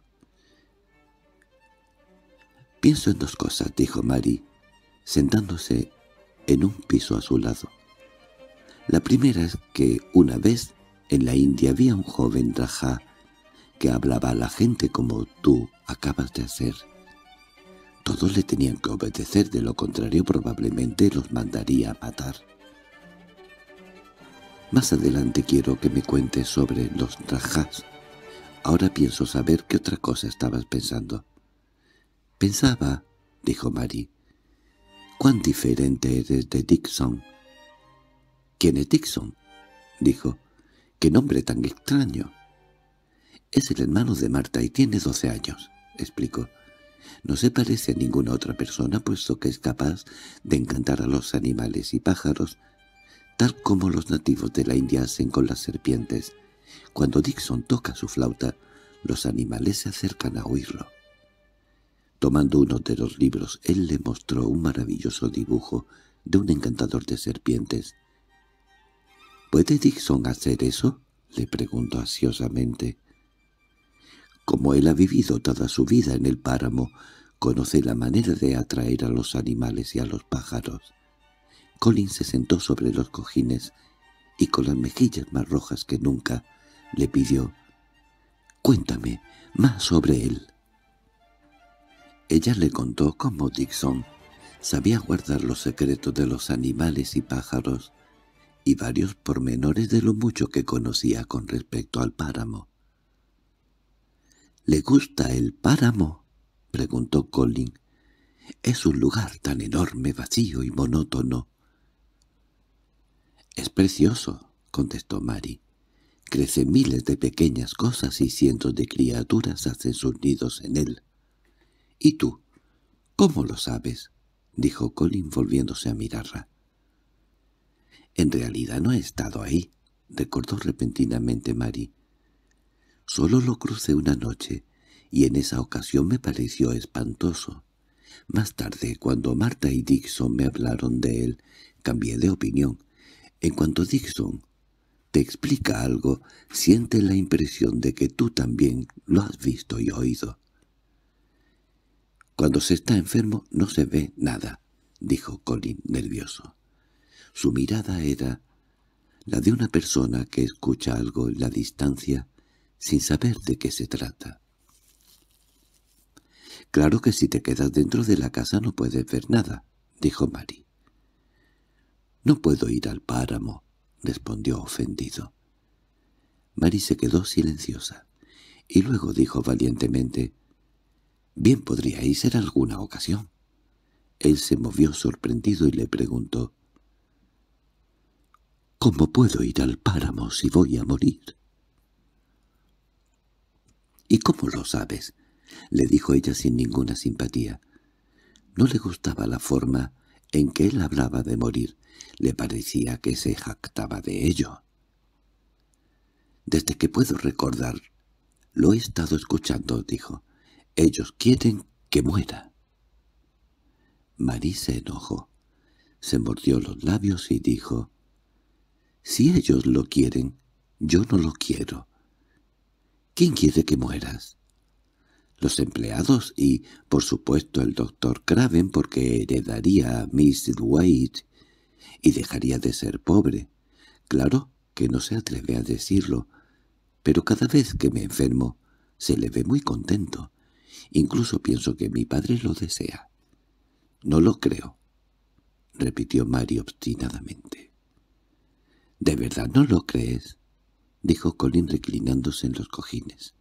Pienso en dos cosas, dijo Mari, sentándose en un piso a su lado. La primera es que una vez en la India había un joven rajá que hablaba a la gente como tú acabas de hacer. Todos le tenían que obedecer, de lo contrario probablemente los mandaría a matar. Más adelante quiero que me cuentes sobre los rajás. Ahora pienso saber qué otra cosa estabas pensando. —Pensaba —dijo Mary—, cuán diferente eres de Dixon. —¿Quién es Dixon? —dijo. —¡Qué nombre tan extraño! —Es el hermano de Marta y tiene doce años —explicó. No se parece a ninguna otra persona, puesto que es capaz de encantar a los animales y pájaros, tal como los nativos de la India hacen con las serpientes. Cuando Dixon toca su flauta, los animales se acercan a oírlo. Tomando uno de los libros, él le mostró un maravilloso dibujo de un encantador de serpientes. —¿Puede Dixon hacer eso? —le preguntó ansiosamente. Como él ha vivido toda su vida en el páramo, conoce la manera de atraer a los animales y a los pájaros. Colin se sentó sobre los cojines y con las mejillas más rojas que nunca le pidió «Cuéntame más sobre él». Ella le contó cómo Dixon sabía guardar los secretos de los animales y pájaros y varios pormenores de lo mucho que conocía con respecto al páramo. —¿Le gusta el páramo? —preguntó Colin. —Es un lugar tan enorme, vacío y monótono. —Es precioso —contestó Mary. —Crecen miles de pequeñas cosas y cientos de criaturas hacen sus nidos en él. —¿Y tú? —¿Cómo lo sabes? —dijo Colin volviéndose a mirarla. —En realidad no he estado ahí —recordó repentinamente Mary. —Solo lo crucé una noche, y en esa ocasión me pareció espantoso. Más tarde, cuando Marta y Dixon me hablaron de él, cambié de opinión. En cuanto Dixon te explica algo, siente la impresión de que tú también lo has visto y oído. Cuando se está enfermo no se ve nada, dijo Colin nervioso. Su mirada era la de una persona que escucha algo en la distancia sin saber de qué se trata. —Claro que si te quedas dentro de la casa no puedes ver nada —dijo Mary. —No puedo ir al páramo —respondió ofendido. Mary se quedó silenciosa y luego dijo valientemente Bien podríais ser alguna ocasión. Él se movió sorprendido y le preguntó, —¿Cómo puedo ir al páramo si voy a morir? —¿Y cómo lo sabes? —le dijo ella sin ninguna simpatía. No le gustaba la forma en que él hablaba de morir. Le parecía que se jactaba de ello. —Desde que puedo recordar, lo he estado escuchando —dijo—. Ellos quieren que muera. Marí se enojó, se mordió los labios y dijo, «Si ellos lo quieren, yo no lo quiero. ¿Quién quiere que mueras?» Los empleados y, por supuesto, el doctor Craven porque heredaría a Miss White y dejaría de ser pobre. Claro que no se atreve a decirlo, pero cada vez que me enfermo se le ve muy contento. Incluso pienso que mi padre lo desea. —No lo creo —repitió Mari obstinadamente. —¿De verdad no lo crees? —dijo Colin reclinándose en los cojines.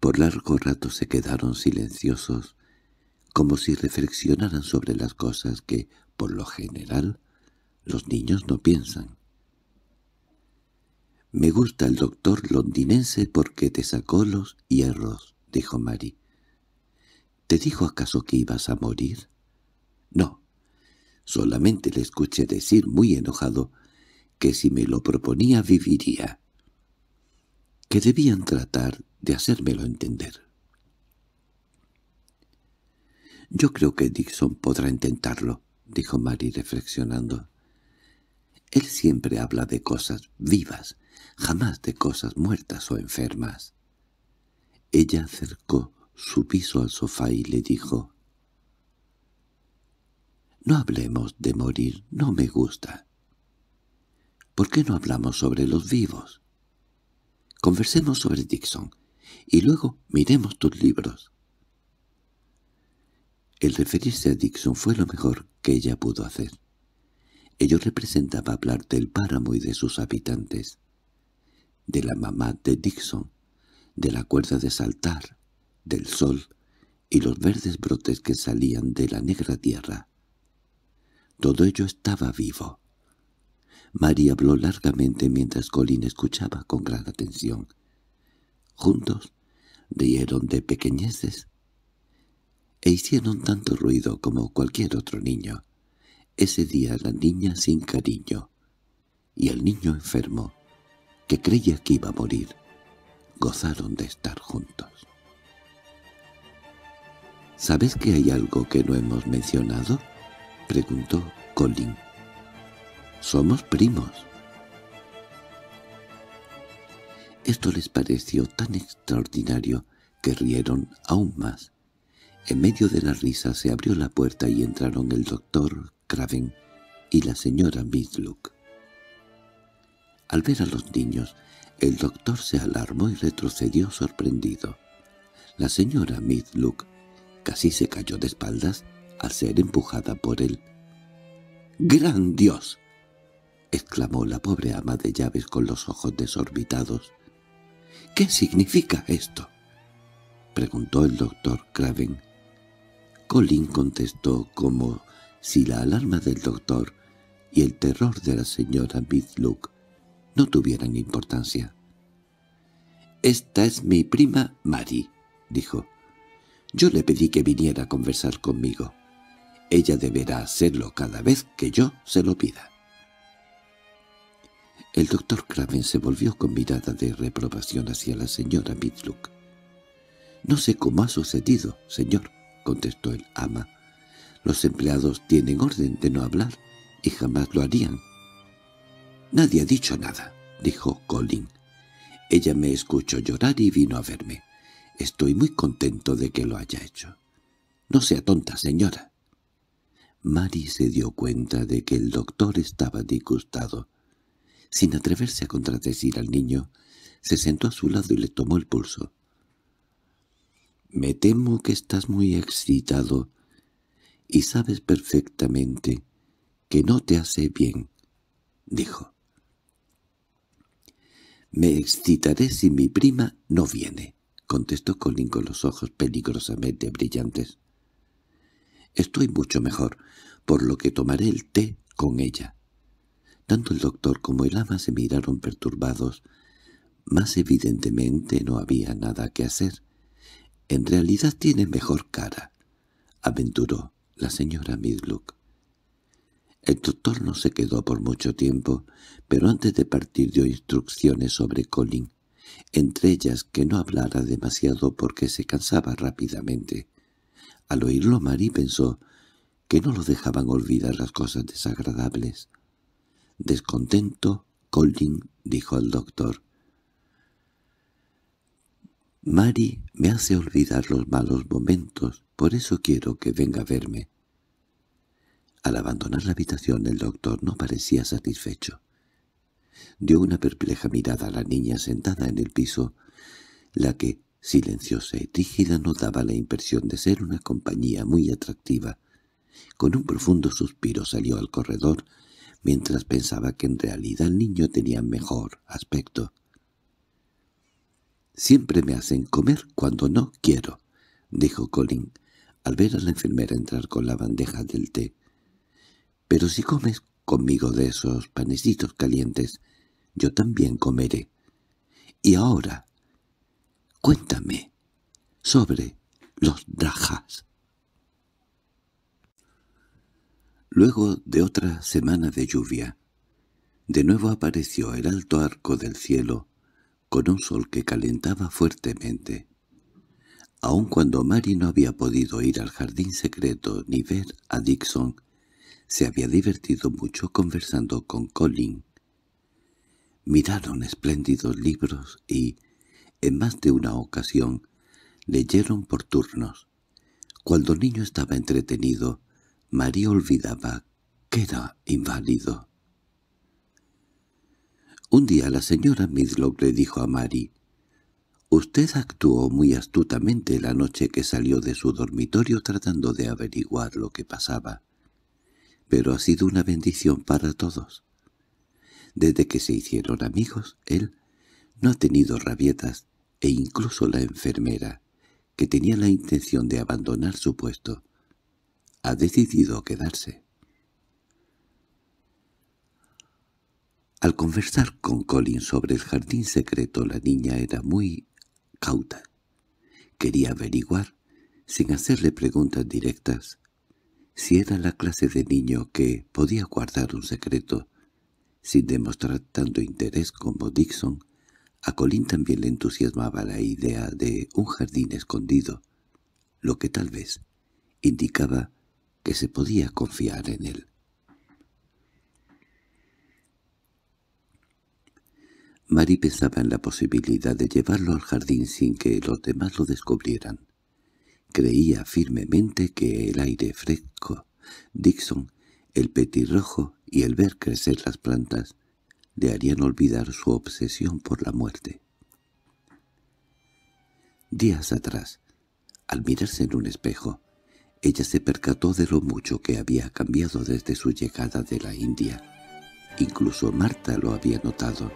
Por largo rato se quedaron silenciosos, como si reflexionaran sobre las cosas que, por lo general, los niños no piensan. —Me gusta el doctor londinense porque te sacó los hierros —dijo Mary. —¿Te dijo acaso que ibas a morir? —No. Solamente le escuché decir muy enojado que si me lo proponía viviría. Que debían tratar de hacérmelo entender. —Yo creo que Dixon podrá intentarlo —dijo Mary reflexionando. —Él siempre habla de cosas vivas jamás de cosas muertas o enfermas. Ella acercó su piso al sofá y le dijo, «No hablemos de morir, no me gusta. ¿Por qué no hablamos sobre los vivos? Conversemos sobre Dixon, y luego miremos tus libros». El referirse a Dixon fue lo mejor que ella pudo hacer. Ello representaba hablar del páramo y de sus habitantes de la mamá de Dixon, de la cuerda de saltar, del sol y los verdes brotes que salían de la negra tierra. Todo ello estaba vivo. María habló largamente mientras Colin escuchaba con gran atención. Juntos rieron de pequeñeces e hicieron tanto ruido como cualquier otro niño. Ese día la niña sin cariño y el niño enfermo que creía que iba a morir, gozaron de estar juntos. —¿Sabes que hay algo que no hemos mencionado? —preguntó Colin. —Somos primos. Esto les pareció tan extraordinario que rieron aún más. En medio de la risa se abrió la puerta y entraron el doctor Craven y la señora Midluck. Al ver a los niños, el doctor se alarmó y retrocedió sorprendido. La señora Midluck casi se cayó de espaldas al ser empujada por él. —¡Gran Dios! —exclamó la pobre ama de llaves con los ojos desorbitados. —¿Qué significa esto? —preguntó el doctor Craven. Colin contestó como si la alarma del doctor y el terror de la señora Midluck no tuvieran importancia. «Esta es mi prima Mari», dijo. «Yo le pedí que viniera a conversar conmigo. Ella deberá hacerlo cada vez que yo se lo pida». El doctor Craven se volvió con mirada de reprobación hacia la señora Midluck. «No sé cómo ha sucedido, señor», contestó el ama. «Los empleados tienen orden de no hablar y jamás lo harían —Nadie ha dicho nada —dijo Colin. Ella me escuchó llorar y vino a verme. Estoy muy contento de que lo haya hecho. —No sea tonta, señora. Mary se dio cuenta de que el doctor estaba disgustado. Sin atreverse a contradecir al niño, se sentó a su lado y le tomó el pulso. —Me temo que estás muy excitado y sabes perfectamente que no te hace bien —dijo. —Me excitaré si mi prima no viene —contestó Colin con los ojos peligrosamente brillantes. —Estoy mucho mejor, por lo que tomaré el té con ella. Tanto el doctor como el ama se miraron perturbados. Más evidentemente no había nada que hacer. —En realidad tiene mejor cara —aventuró la señora Midlock. El doctor no se quedó por mucho tiempo, pero antes de partir dio instrucciones sobre Colin, entre ellas que no hablara demasiado porque se cansaba rápidamente. Al oírlo Mary pensó que no lo dejaban olvidar las cosas desagradables. Descontento, Colin dijo al doctor. Mary me hace olvidar los malos momentos, por eso quiero que venga a verme. Al abandonar la habitación el doctor no parecía satisfecho. Dio una perpleja mirada a la niña sentada en el piso, la que, silenciosa y rígida, no daba la impresión de ser una compañía muy atractiva. Con un profundo suspiro salió al corredor, mientras pensaba que en realidad el niño tenía mejor aspecto. «Siempre me hacen comer cuando no quiero», dijo Colin, al ver a la enfermera entrar con la bandeja del té. Pero si comes conmigo de esos panecitos calientes, yo también comeré. Y ahora, cuéntame sobre los drajas. Luego de otra semana de lluvia, de nuevo apareció el alto arco del cielo, con un sol que calentaba fuertemente. Aun cuando Mari no había podido ir al jardín secreto ni ver a Dixon, se había divertido mucho conversando con Colin. Miraron espléndidos libros y, en más de una ocasión, leyeron por turnos. Cuando niño estaba entretenido, María olvidaba que era inválido. Un día la señora Midlock le dijo a Mary, «Usted actuó muy astutamente la noche que salió de su dormitorio tratando de averiguar lo que pasaba pero ha sido una bendición para todos. Desde que se hicieron amigos, él no ha tenido rabietas e incluso la enfermera, que tenía la intención de abandonar su puesto, ha decidido quedarse. Al conversar con Colin sobre el jardín secreto la niña era muy cauta. Quería averiguar, sin hacerle preguntas directas, si era la clase de niño que podía guardar un secreto, sin demostrar tanto interés como Dixon, a Colin también le entusiasmaba la idea de un jardín escondido, lo que tal vez indicaba que se podía confiar en él. Mary pensaba en la posibilidad de llevarlo al jardín sin que los demás lo descubrieran. Creía firmemente que el aire fresco, Dixon, el petirrojo y el ver crecer las plantas le harían olvidar su obsesión por la muerte. Días atrás, al mirarse en un espejo, ella se percató de lo mucho que había cambiado desde su llegada de la India. Incluso Marta lo había notado.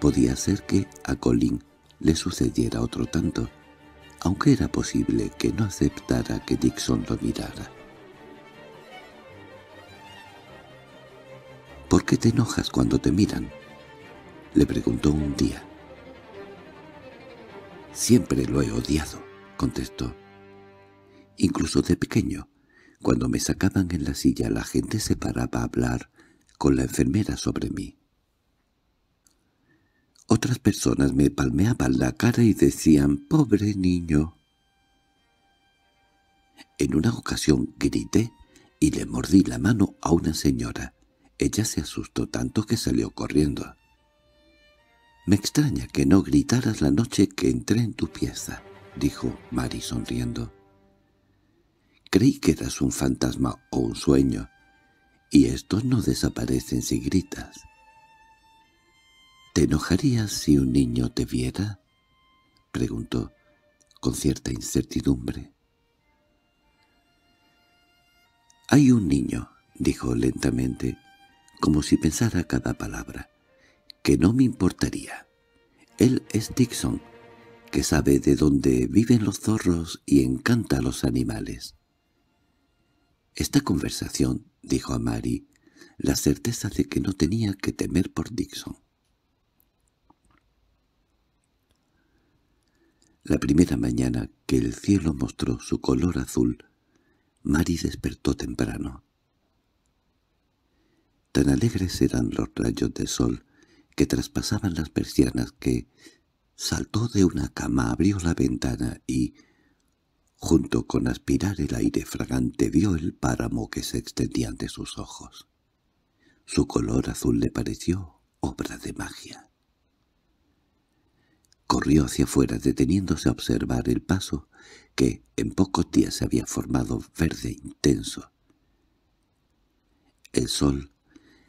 Podía ser que a Colin le sucediera otro tanto, aunque era posible que no aceptara que Dixon lo mirara. —¿Por qué te enojas cuando te miran? —le preguntó un día. —Siempre lo he odiado —contestó. Incluso de pequeño, cuando me sacaban en la silla la gente se paraba a hablar con la enfermera sobre mí. Otras personas me palmeaban la cara y decían «¡Pobre niño!». En una ocasión grité y le mordí la mano a una señora. Ella se asustó tanto que salió corriendo. «Me extraña que no gritaras la noche que entré en tu pieza», dijo Mari sonriendo. «Creí que eras un fantasma o un sueño, y estos no desaparecen si gritas». —¿Te enojarías si un niño te viera? —preguntó, con cierta incertidumbre. —Hay un niño —dijo lentamente, como si pensara cada palabra— que no me importaría. Él es Dixon, que sabe de dónde viven los zorros y encanta a los animales. Esta conversación, dijo a Mary, la certeza de que no tenía que temer por Dixon. La primera mañana que el cielo mostró su color azul, Mari despertó temprano. Tan alegres eran los rayos de sol que traspasaban las persianas que saltó de una cama, abrió la ventana y, junto con aspirar el aire fragante, vio el páramo que se extendía ante sus ojos. Su color azul le pareció obra de magia. Corrió hacia afuera deteniéndose a observar el paso que en pocos días se había formado verde intenso. El sol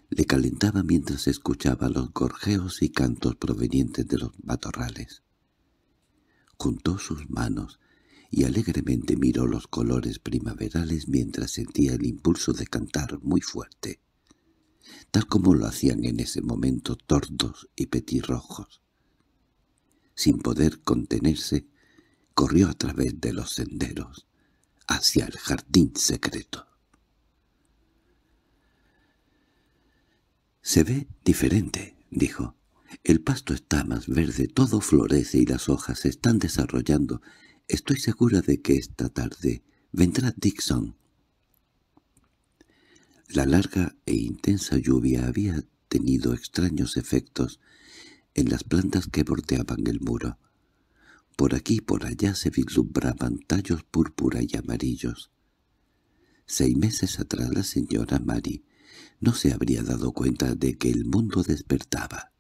le calentaba mientras escuchaba los gorjeos y cantos provenientes de los matorrales. Juntó sus manos y alegremente miró los colores primaverales mientras sentía el impulso de cantar muy fuerte, tal como lo hacían en ese momento tordos y petirrojos sin poder contenerse, corrió a través de los senderos hacia el jardín secreto. «Se ve diferente», dijo. «El pasto está más verde, todo florece y las hojas se están desarrollando. Estoy segura de que esta tarde vendrá Dixon». La larga e intensa lluvia había tenido extraños efectos en las plantas que bordeaban el muro. Por aquí y por allá se vislumbraban tallos púrpura y amarillos. Seis meses atrás la señora Mary no se habría dado cuenta de que el mundo despertaba.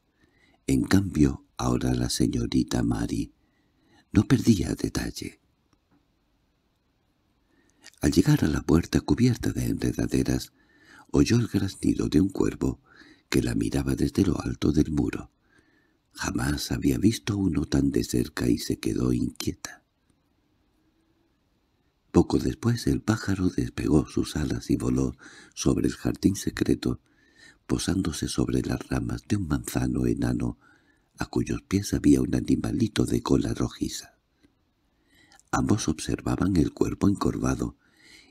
En cambio, ahora la señorita Mary no perdía detalle. Al llegar a la puerta cubierta de enredaderas, oyó el graznido de un cuervo que la miraba desde lo alto del muro. Jamás había visto uno tan de cerca y se quedó inquieta. Poco después el pájaro despegó sus alas y voló sobre el jardín secreto, posándose sobre las ramas de un manzano enano a cuyos pies había un animalito de cola rojiza. Ambos observaban el cuerpo encorvado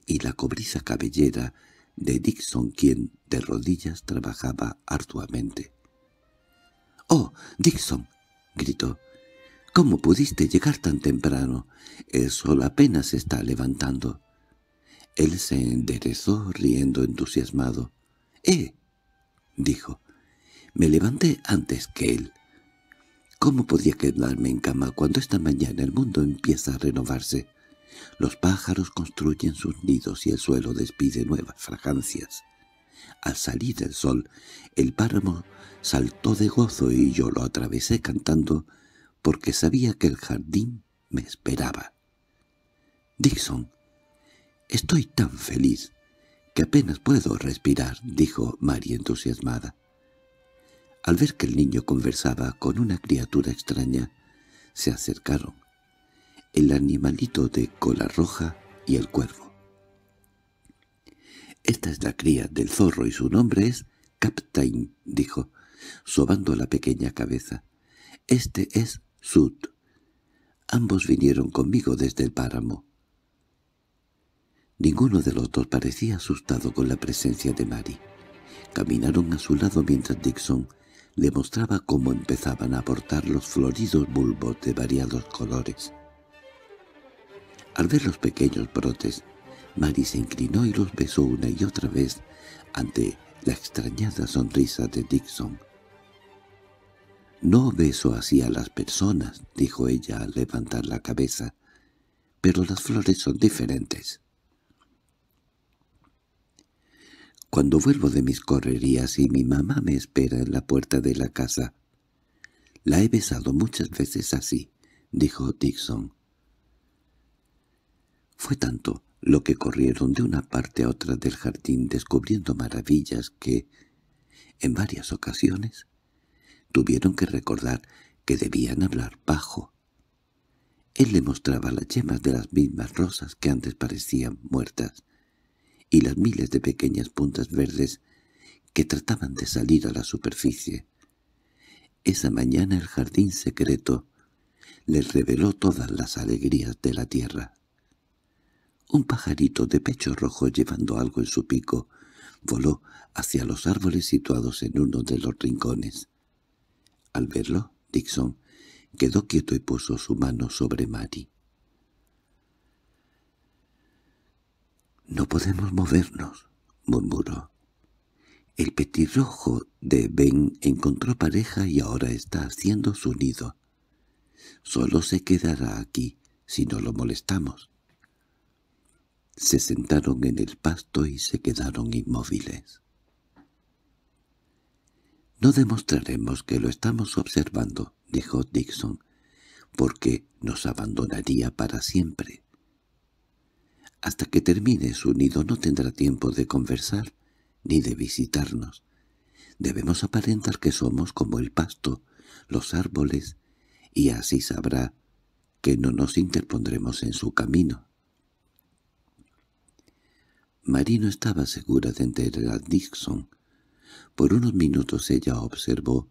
y la cobriza cabellera de Dixon quien, de rodillas, trabajaba arduamente. —¡Oh, Dixon! —gritó. —¿Cómo pudiste llegar tan temprano? El sol apenas está levantando. Él se enderezó riendo entusiasmado. —¡Eh! —dijo. —Me levanté antes que él. ¿Cómo podía quedarme en cama cuando esta mañana el mundo empieza a renovarse? Los pájaros construyen sus nidos y el suelo despide nuevas fragancias. Al salir del sol, el páramo saltó de gozo y yo lo atravesé cantando porque sabía que el jardín me esperaba. —Dixon, estoy tan feliz que apenas puedo respirar —dijo María entusiasmada. Al ver que el niño conversaba con una criatura extraña, se acercaron. El animalito de cola roja y el cuervo. —Esta es la cría del zorro y su nombre es Captain —dijo, sobando la pequeña cabeza. —Este es Sud. Ambos vinieron conmigo desde el páramo. Ninguno de los dos parecía asustado con la presencia de Mary. Caminaron a su lado mientras Dixon le mostraba cómo empezaban a aportar los floridos bulbos de variados colores. Al ver los pequeños brotes Mary se inclinó y los besó una y otra vez ante la extrañada sonrisa de Dixon. «No beso así a las personas», dijo ella al levantar la cabeza, «pero las flores son diferentes». Cuando vuelvo de mis correrías y mi mamá me espera en la puerta de la casa. La he besado muchas veces así, dijo Dixon. Fue tanto lo que corrieron de una parte a otra del jardín descubriendo maravillas que, en varias ocasiones, tuvieron que recordar que debían hablar bajo. Él le mostraba las yemas de las mismas rosas que antes parecían muertas, y las miles de pequeñas puntas verdes que trataban de salir a la superficie. Esa mañana el jardín secreto les reveló todas las alegrías de la tierra. Un pajarito de pecho rojo llevando algo en su pico voló hacia los árboles situados en uno de los rincones. Al verlo, Dixon quedó quieto y puso su mano sobre Mary. —No podemos movernos —murmuró. El petirrojo de Ben encontró pareja y ahora está haciendo su nido. Solo se quedará aquí si no lo molestamos. Se sentaron en el pasto y se quedaron inmóviles. «No demostraremos que lo estamos observando», dijo Dixon, «porque nos abandonaría para siempre. Hasta que termine su nido no tendrá tiempo de conversar ni de visitarnos. Debemos aparentar que somos como el pasto, los árboles, y así sabrá que no nos interpondremos en su camino. Marino estaba segura de entender a Dixon. Por unos minutos ella observó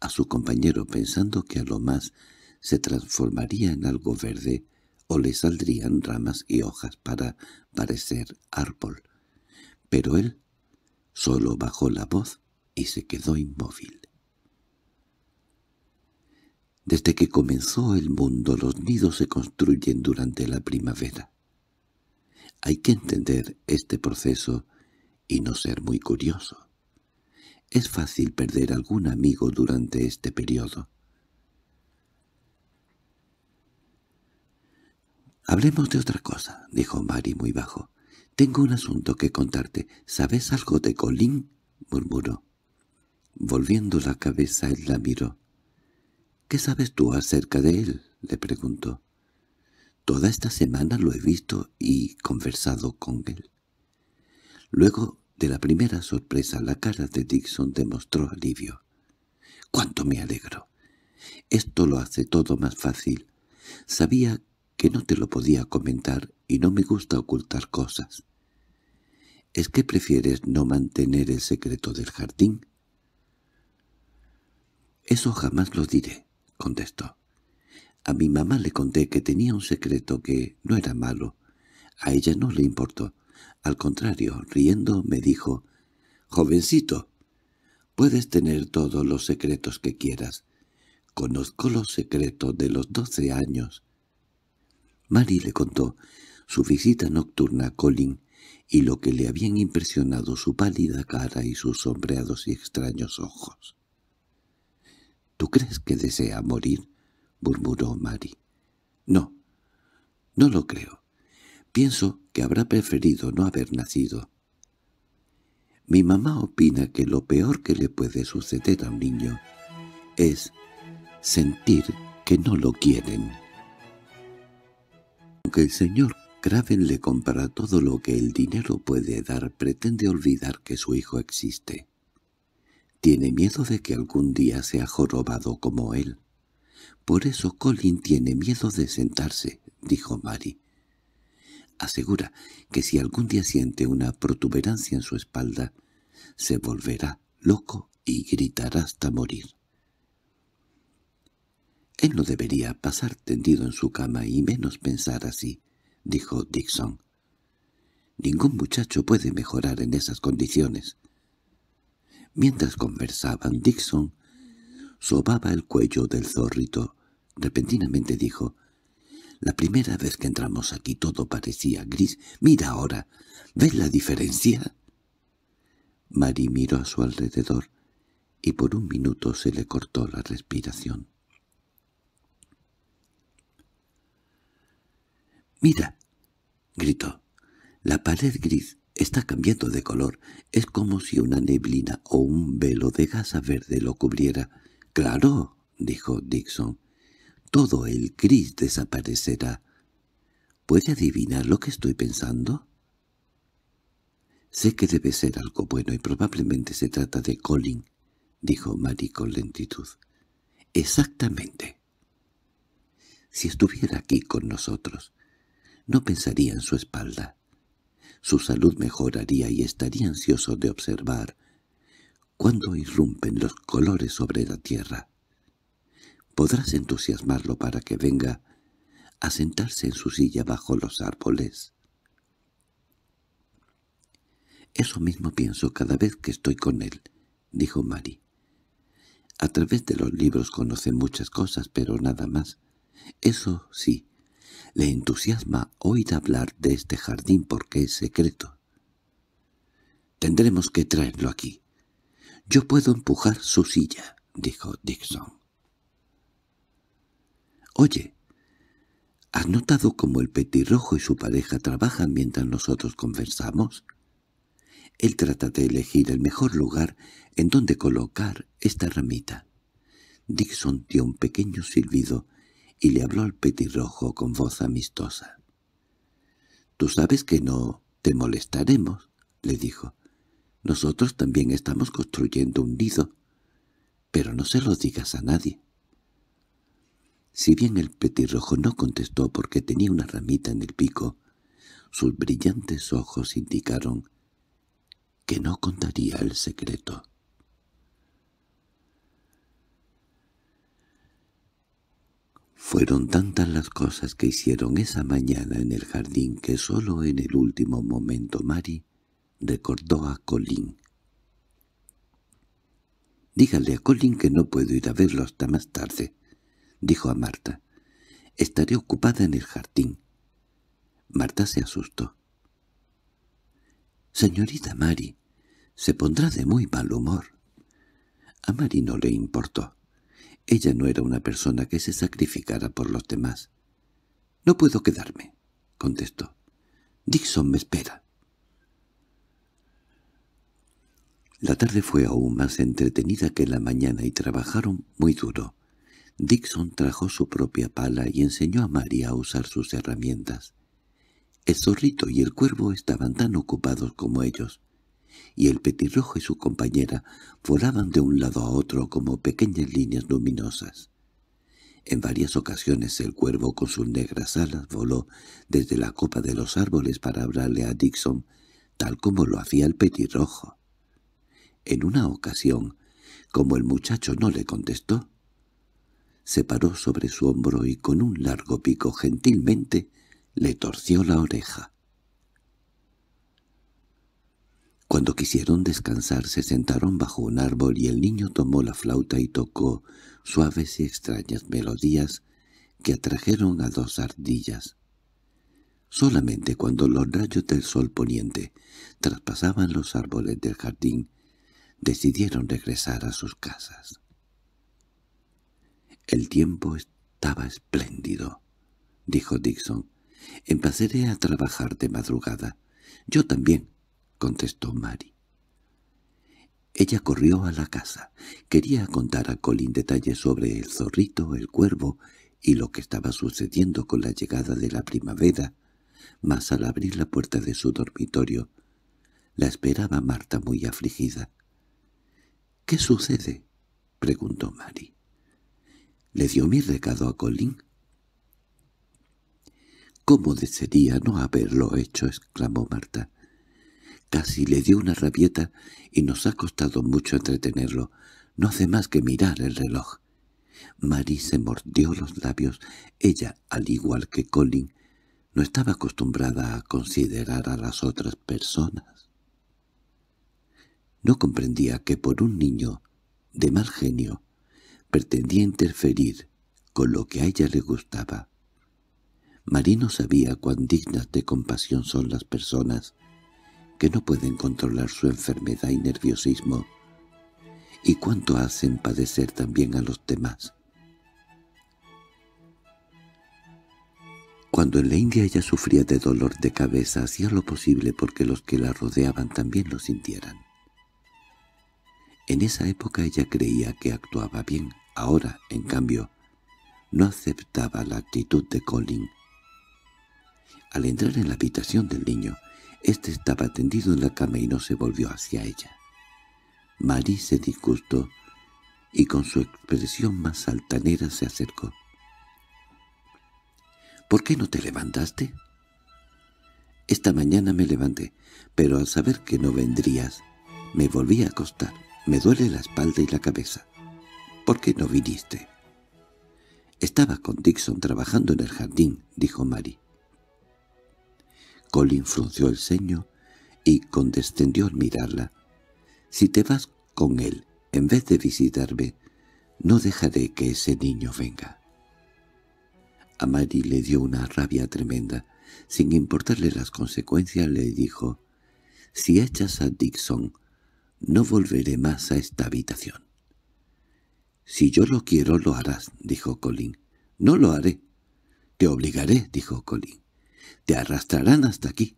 a su compañero pensando que a lo más se transformaría en algo verde o le saldrían ramas y hojas para parecer árbol. Pero él solo bajó la voz y se quedó inmóvil. Desde que comenzó el mundo los nidos se construyen durante la primavera. Hay que entender este proceso y no ser muy curioso. Es fácil perder algún amigo durante este periodo. —Hablemos de otra cosa —dijo Mari muy bajo. —Tengo un asunto que contarte. ¿Sabes algo de Colín? —murmuró. Volviendo la cabeza, él la miró. —¿Qué sabes tú acerca de él? —le preguntó. Toda esta semana lo he visto y conversado con él. Luego de la primera sorpresa la cara de Dixon demostró alivio. ¡Cuánto me alegro! Esto lo hace todo más fácil. Sabía que no te lo podía comentar y no me gusta ocultar cosas. ¿Es que prefieres no mantener el secreto del jardín? Eso jamás lo diré, contestó. A mi mamá le conté que tenía un secreto que no era malo. A ella no le importó. Al contrario, riendo, me dijo, «Jovencito, puedes tener todos los secretos que quieras. Conozco los secretos de los doce años». Mari le contó su visita nocturna a Colin y lo que le habían impresionado su pálida cara y sus sombreados y extraños ojos. —¿Tú crees que desea morir? murmuró Mary. —No, no lo creo. Pienso que habrá preferido no haber nacido. Mi mamá opina que lo peor que le puede suceder a un niño es sentir que no lo quieren. Aunque el señor Craven le compra todo lo que el dinero puede dar, pretende olvidar que su hijo existe. Tiene miedo de que algún día sea jorobado como él. —Por eso Colin tiene miedo de sentarse —dijo Mary. —Asegura que si algún día siente una protuberancia en su espalda, se volverá loco y gritará hasta morir. —Él no debería pasar tendido en su cama y menos pensar así —dijo Dixon. —Ningún muchacho puede mejorar en esas condiciones. Mientras conversaban, Dixon sobaba el cuello del zorrito. Repentinamente dijo, «La primera vez que entramos aquí todo parecía gris. Mira ahora, ¿ves la diferencia?» Mari miró a su alrededor y por un minuto se le cortó la respiración. «¡Mira!» gritó. «La pared gris está cambiando de color. Es como si una neblina o un velo de gasa verde lo cubriera. —Claro —dijo Dixon—, todo el gris desaparecerá. ¿Puede adivinar lo que estoy pensando? —Sé que debe ser algo bueno y probablemente se trata de Colin —dijo Mary con lentitud. —Exactamente. Si estuviera aquí con nosotros, no pensaría en su espalda. Su salud mejoraría y estaría ansioso de observar cuando irrumpen los colores sobre la tierra. Podrás entusiasmarlo para que venga a sentarse en su silla bajo los árboles. Eso mismo pienso cada vez que estoy con él, dijo Mari. A través de los libros conoce muchas cosas, pero nada más. Eso sí, le entusiasma oír hablar de este jardín porque es secreto. Tendremos que traerlo aquí, yo puedo empujar su silla, dijo Dixon. Oye, ¿has notado cómo el petirrojo y su pareja trabajan mientras nosotros conversamos? Él trata de elegir el mejor lugar en donde colocar esta ramita. Dixon dio un pequeño silbido y le habló al petirrojo con voz amistosa. —Tú sabes que no te molestaremos —le dijo. Nosotros también estamos construyendo un nido, pero no se lo digas a nadie. Si bien el petirrojo no contestó porque tenía una ramita en el pico, sus brillantes ojos indicaron que no contaría el secreto. Fueron tantas las cosas que hicieron esa mañana en el jardín que solo en el último momento Mari recordó a Colin. —Dígale a Colin que no puedo ir a verlo hasta más tarde —dijo a Marta. —Estaré ocupada en el jardín. Marta se asustó. —Señorita Mari, se pondrá de muy mal humor. A Mari no le importó. Ella no era una persona que se sacrificara por los demás. —No puedo quedarme —contestó. —Dixon me espera. La tarde fue aún más entretenida que la mañana y trabajaron muy duro. Dixon trajo su propia pala y enseñó a María a usar sus herramientas. El zorrito y el cuervo estaban tan ocupados como ellos, y el petirrojo y su compañera volaban de un lado a otro como pequeñas líneas luminosas. En varias ocasiones el cuervo con sus negras alas voló desde la copa de los árboles para hablarle a Dixon, tal como lo hacía el petirrojo. En una ocasión, como el muchacho no le contestó, se paró sobre su hombro y con un largo pico gentilmente le torció la oreja. Cuando quisieron descansar se sentaron bajo un árbol y el niño tomó la flauta y tocó suaves y extrañas melodías que atrajeron a dos ardillas. Solamente cuando los rayos del sol poniente traspasaban los árboles del jardín decidieron regresar a sus casas. —El tiempo estaba espléndido —dijo Dixon. —Empezaré a trabajar de madrugada. —Yo también —contestó Mary. Ella corrió a la casa. Quería contar a Colin detalles sobre el zorrito, el cuervo y lo que estaba sucediendo con la llegada de la primavera, mas al abrir la puerta de su dormitorio la esperaba Marta muy afligida. —¿Qué sucede? —preguntó Mary. —¿Le dio mi recado a Colin? —¿Cómo desearía no haberlo hecho? —exclamó Marta. Casi le dio una rabieta y nos ha costado mucho entretenerlo. No hace más que mirar el reloj. Mary se mordió los labios. Ella, al igual que Colin, no estaba acostumbrada a considerar a las otras personas. No comprendía que por un niño de mal genio pretendía interferir con lo que a ella le gustaba. Marino sabía cuán dignas de compasión son las personas que no pueden controlar su enfermedad y nerviosismo, y cuánto hacen padecer también a los demás. Cuando en la India ella sufría de dolor de cabeza, hacía lo posible porque los que la rodeaban también lo sintieran. En esa época ella creía que actuaba bien, ahora, en cambio, no aceptaba la actitud de Colin. Al entrar en la habitación del niño, éste estaba tendido en la cama y no se volvió hacia ella. Marie se disgustó y con su expresión más altanera se acercó. —¿Por qué no te levantaste? —Esta mañana me levanté, pero al saber que no vendrías, me volví a acostar. Me duele la espalda y la cabeza. ¿Por qué no viniste? Estaba con Dixon trabajando en el jardín, dijo Mary. Colin frunció el ceño y condescendió al mirarla. Si te vas con él, en vez de visitarme, no dejaré que ese niño venga. A Mary le dio una rabia tremenda. Sin importarle las consecuencias, le dijo, «Si echas a Dixon, no volveré más a esta habitación. —Si yo lo quiero, lo harás —dijo Colin. —No lo haré. —Te obligaré —dijo Colin. —Te arrastrarán hasta aquí.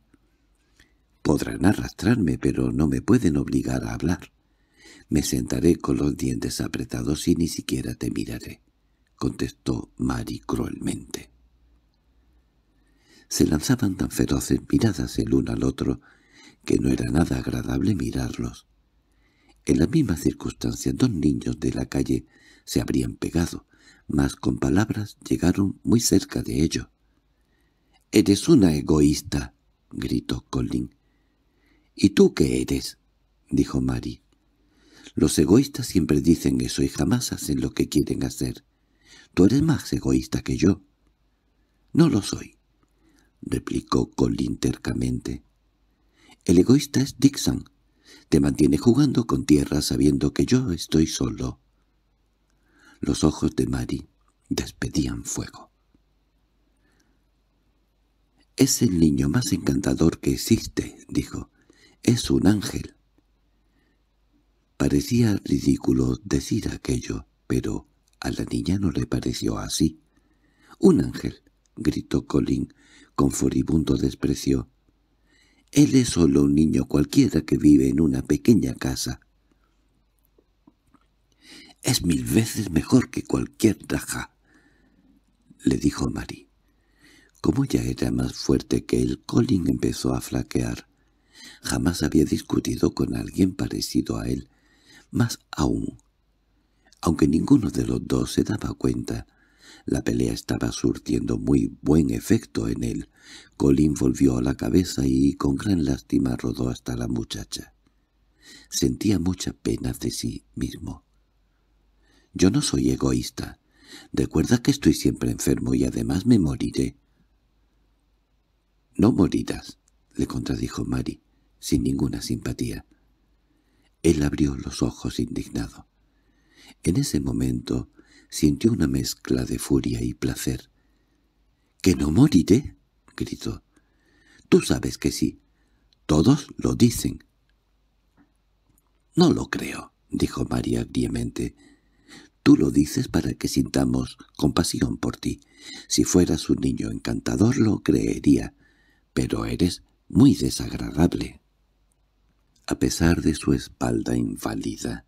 —Podrán arrastrarme, pero no me pueden obligar a hablar. —Me sentaré con los dientes apretados y ni siquiera te miraré —contestó Mary cruelmente. Se lanzaban tan feroces miradas el uno al otro que no era nada agradable mirarlos. En las mismas circunstancias dos niños de la calle se habrían pegado, mas con palabras llegaron muy cerca de ello. —¡Eres una egoísta! —gritó Colin. —¿Y tú qué eres? —dijo Mary. —Los egoístas siempre dicen eso y jamás hacen lo que quieren hacer. Tú eres más egoísta que yo. —No lo soy —replicó Colin tercamente. —El egoísta es Dixon te mantiene jugando con tierra sabiendo que yo estoy solo. Los ojos de Mari despedían fuego. «Es el niño más encantador que existe», dijo. «Es un ángel». Parecía ridículo decir aquello, pero a la niña no le pareció así. «¡Un ángel!» gritó Colin con furibundo desprecio. Él es solo un niño cualquiera que vive en una pequeña casa. —Es mil veces mejor que cualquier raja —le dijo Marie, Como ya era más fuerte que él, Colin empezó a flaquear. Jamás había discutido con alguien parecido a él, más aún, aunque ninguno de los dos se daba cuenta la pelea estaba surtiendo muy buen efecto en él. Colín volvió a la cabeza y con gran lástima rodó hasta la muchacha. Sentía mucha pena de sí mismo. «Yo no soy egoísta. Recuerda que estoy siempre enfermo y además me moriré». «No morirás», le contradijo Mary, sin ninguna simpatía. Él abrió los ojos indignado. En ese momento Sintió una mezcla de furia y placer. —¿Que no moriré? —gritó. —Tú sabes que sí. Todos lo dicen. —No lo creo —dijo María griemente, Tú lo dices para que sintamos compasión por ti. Si fueras un niño encantador lo creería, pero eres muy desagradable. A pesar de su espalda inválida,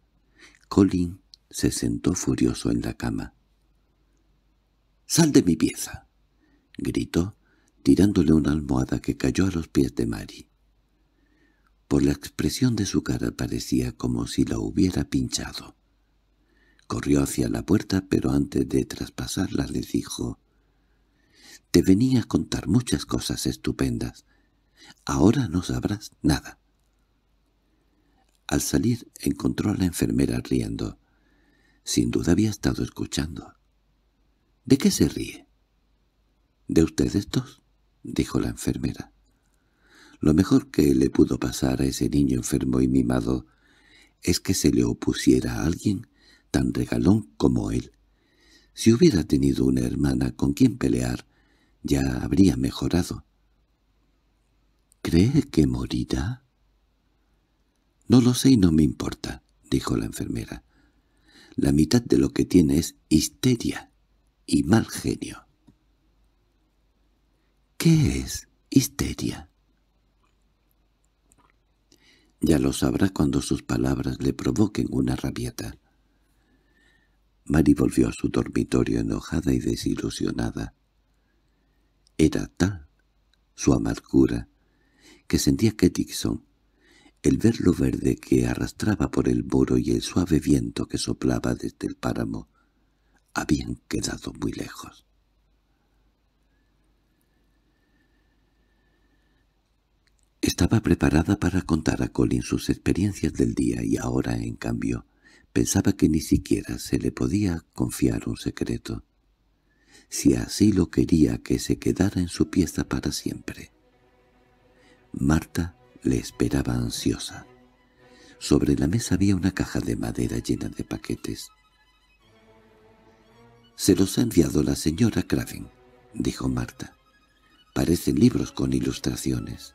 Colin se sentó furioso en la cama. —¡Sal de mi pieza! —gritó, tirándole una almohada que cayó a los pies de Mari. Por la expresión de su cara parecía como si la hubiera pinchado. Corrió hacia la puerta, pero antes de traspasarla le dijo, «Te venía a contar muchas cosas estupendas. Ahora no sabrás nada». Al salir encontró a la enfermera riendo. Sin duda había estado escuchando. —¿De qué se ríe? —¿De ustedes dos? —dijo la enfermera. Lo mejor que le pudo pasar a ese niño enfermo y mimado es que se le opusiera a alguien tan regalón como él. Si hubiera tenido una hermana con quien pelear, ya habría mejorado. —¿Cree que morirá? —No lo sé y no me importa —dijo la enfermera. La mitad de lo que tiene es histeria y mal genio. ¿Qué es histeria? Ya lo sabrá cuando sus palabras le provoquen una rabieta. Mary volvió a su dormitorio enojada y desilusionada. Era tal su amargura que sentía que Dixon el verlo verde que arrastraba por el boro y el suave viento que soplaba desde el páramo habían quedado muy lejos. Estaba preparada para contar a Colin sus experiencias del día y ahora, en cambio, pensaba que ni siquiera se le podía confiar un secreto. Si así lo quería que se quedara en su pieza para siempre. Marta le esperaba ansiosa. Sobre la mesa había una caja de madera llena de paquetes. —Se los ha enviado la señora Craven —dijo Marta. —Parecen libros con ilustraciones.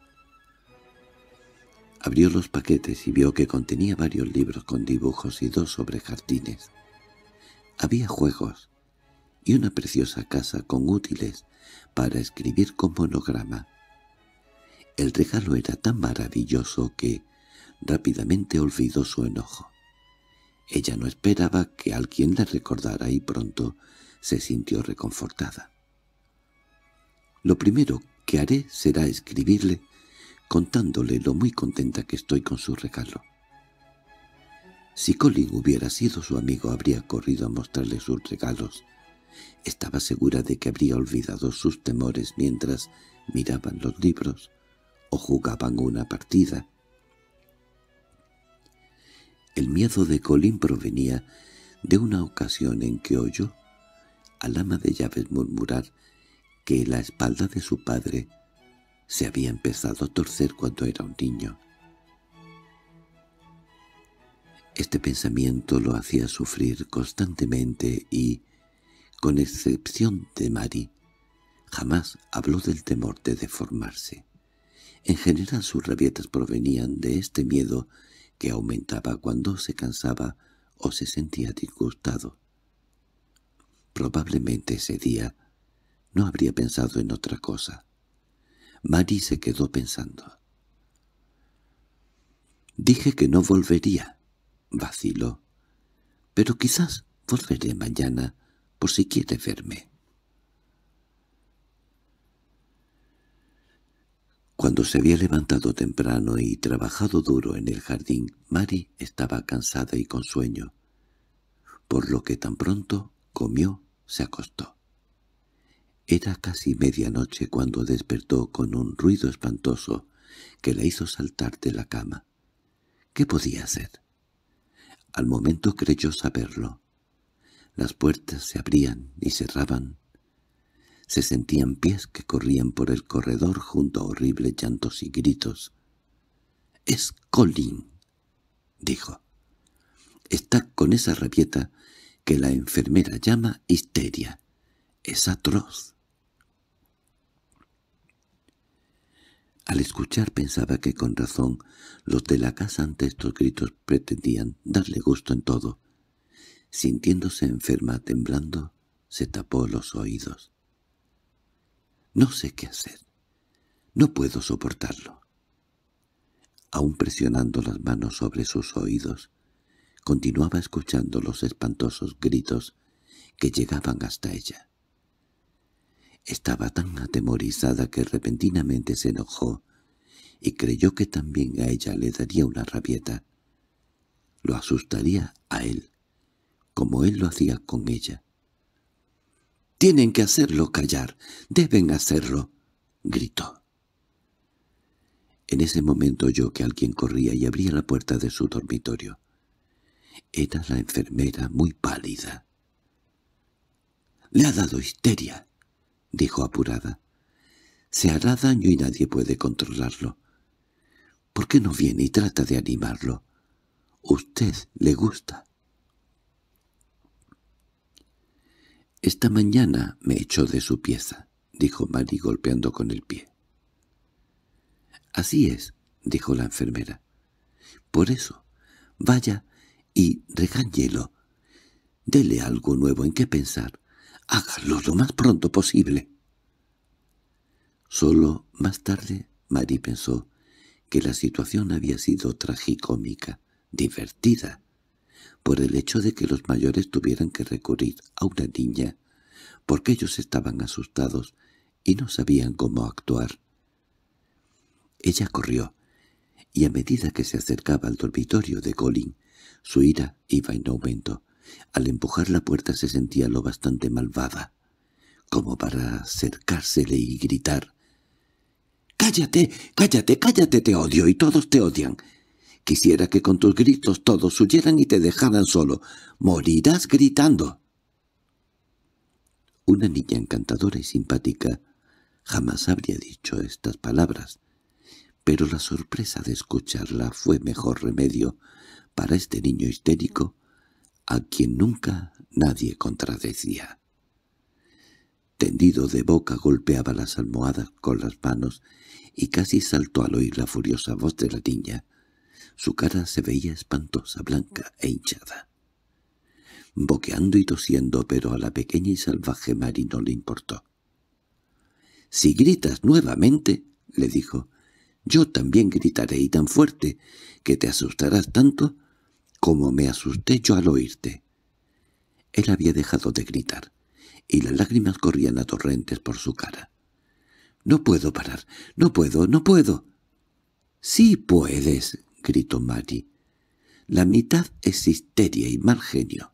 Abrió los paquetes y vio que contenía varios libros con dibujos y dos sobre jardines. Había juegos y una preciosa casa con útiles para escribir con monograma. El regalo era tan maravilloso que rápidamente olvidó su enojo. Ella no esperaba que alguien la recordara y pronto se sintió reconfortada. Lo primero que haré será escribirle contándole lo muy contenta que estoy con su regalo. Si Colin hubiera sido su amigo habría corrido a mostrarle sus regalos. Estaba segura de que habría olvidado sus temores mientras miraban los libros, o jugaban una partida. El miedo de Colin provenía de una ocasión en que oyó al ama de llaves murmurar que la espalda de su padre se había empezado a torcer cuando era un niño. Este pensamiento lo hacía sufrir constantemente y, con excepción de Mari, jamás habló del temor de deformarse. En general sus rabietas provenían de este miedo que aumentaba cuando se cansaba o se sentía disgustado. Probablemente ese día no habría pensado en otra cosa. Mari se quedó pensando. «Dije que no volvería», vaciló. «Pero quizás volveré mañana por si quiere verme». Cuando se había levantado temprano y trabajado duro en el jardín, Mari estaba cansada y con sueño, por lo que tan pronto comió, se acostó. Era casi medianoche cuando despertó con un ruido espantoso que la hizo saltar de la cama. ¿Qué podía hacer? Al momento creyó saberlo. Las puertas se abrían y cerraban, se sentían pies que corrían por el corredor junto a horribles llantos y gritos. —¡Es Colin! —dijo. —Está con esa rabieta que la enfermera llama histeria. Es atroz. Al escuchar pensaba que con razón los de la casa ante estos gritos pretendían darle gusto en todo. Sintiéndose enferma temblando, se tapó los oídos. No sé qué hacer. No puedo soportarlo. Aún presionando las manos sobre sus oídos, continuaba escuchando los espantosos gritos que llegaban hasta ella. Estaba tan atemorizada que repentinamente se enojó y creyó que también a ella le daría una rabieta. Lo asustaría a él, como él lo hacía con ella. —Tienen que hacerlo callar, deben hacerlo —gritó. En ese momento oyó que alguien corría y abría la puerta de su dormitorio. Era la enfermera muy pálida. —Le ha dado histeria —dijo apurada. —Se hará daño y nadie puede controlarlo. —¿Por qué no viene y trata de animarlo? Usted le gusta. —Esta mañana me echó de su pieza —dijo Mari golpeando con el pie. —Así es —dijo la enfermera. —Por eso, vaya y regáñelo. Dele algo nuevo en qué pensar. Hágalo lo más pronto posible. Solo más tarde Mari pensó que la situación había sido tragicómica, divertida, por el hecho de que los mayores tuvieran que recurrir a una niña, porque ellos estaban asustados y no sabían cómo actuar. Ella corrió, y a medida que se acercaba al dormitorio de Colin, su ira iba en aumento. Al empujar la puerta se sentía lo bastante malvada, como para acercársele y gritar. —¡Cállate, cállate, cállate, te odio y todos te odian! Quisiera que con tus gritos todos huyeran y te dejaran solo. ¡Morirás gritando! Una niña encantadora y simpática jamás habría dicho estas palabras, pero la sorpresa de escucharla fue mejor remedio para este niño histérico a quien nunca nadie contradecía. Tendido de boca golpeaba las almohadas con las manos y casi saltó al oír la furiosa voz de la niña. Su cara se veía espantosa, blanca e hinchada. Boqueando y tosiendo, pero a la pequeña y salvaje marino no le importó. «Si gritas nuevamente», le dijo, «yo también gritaré y tan fuerte que te asustarás tanto como me asusté yo al oírte». Él había dejado de gritar, y las lágrimas corrían a torrentes por su cara. «No puedo parar, no puedo, no puedo». «Sí puedes», —gritó Mari—, la mitad es histeria y mal genio.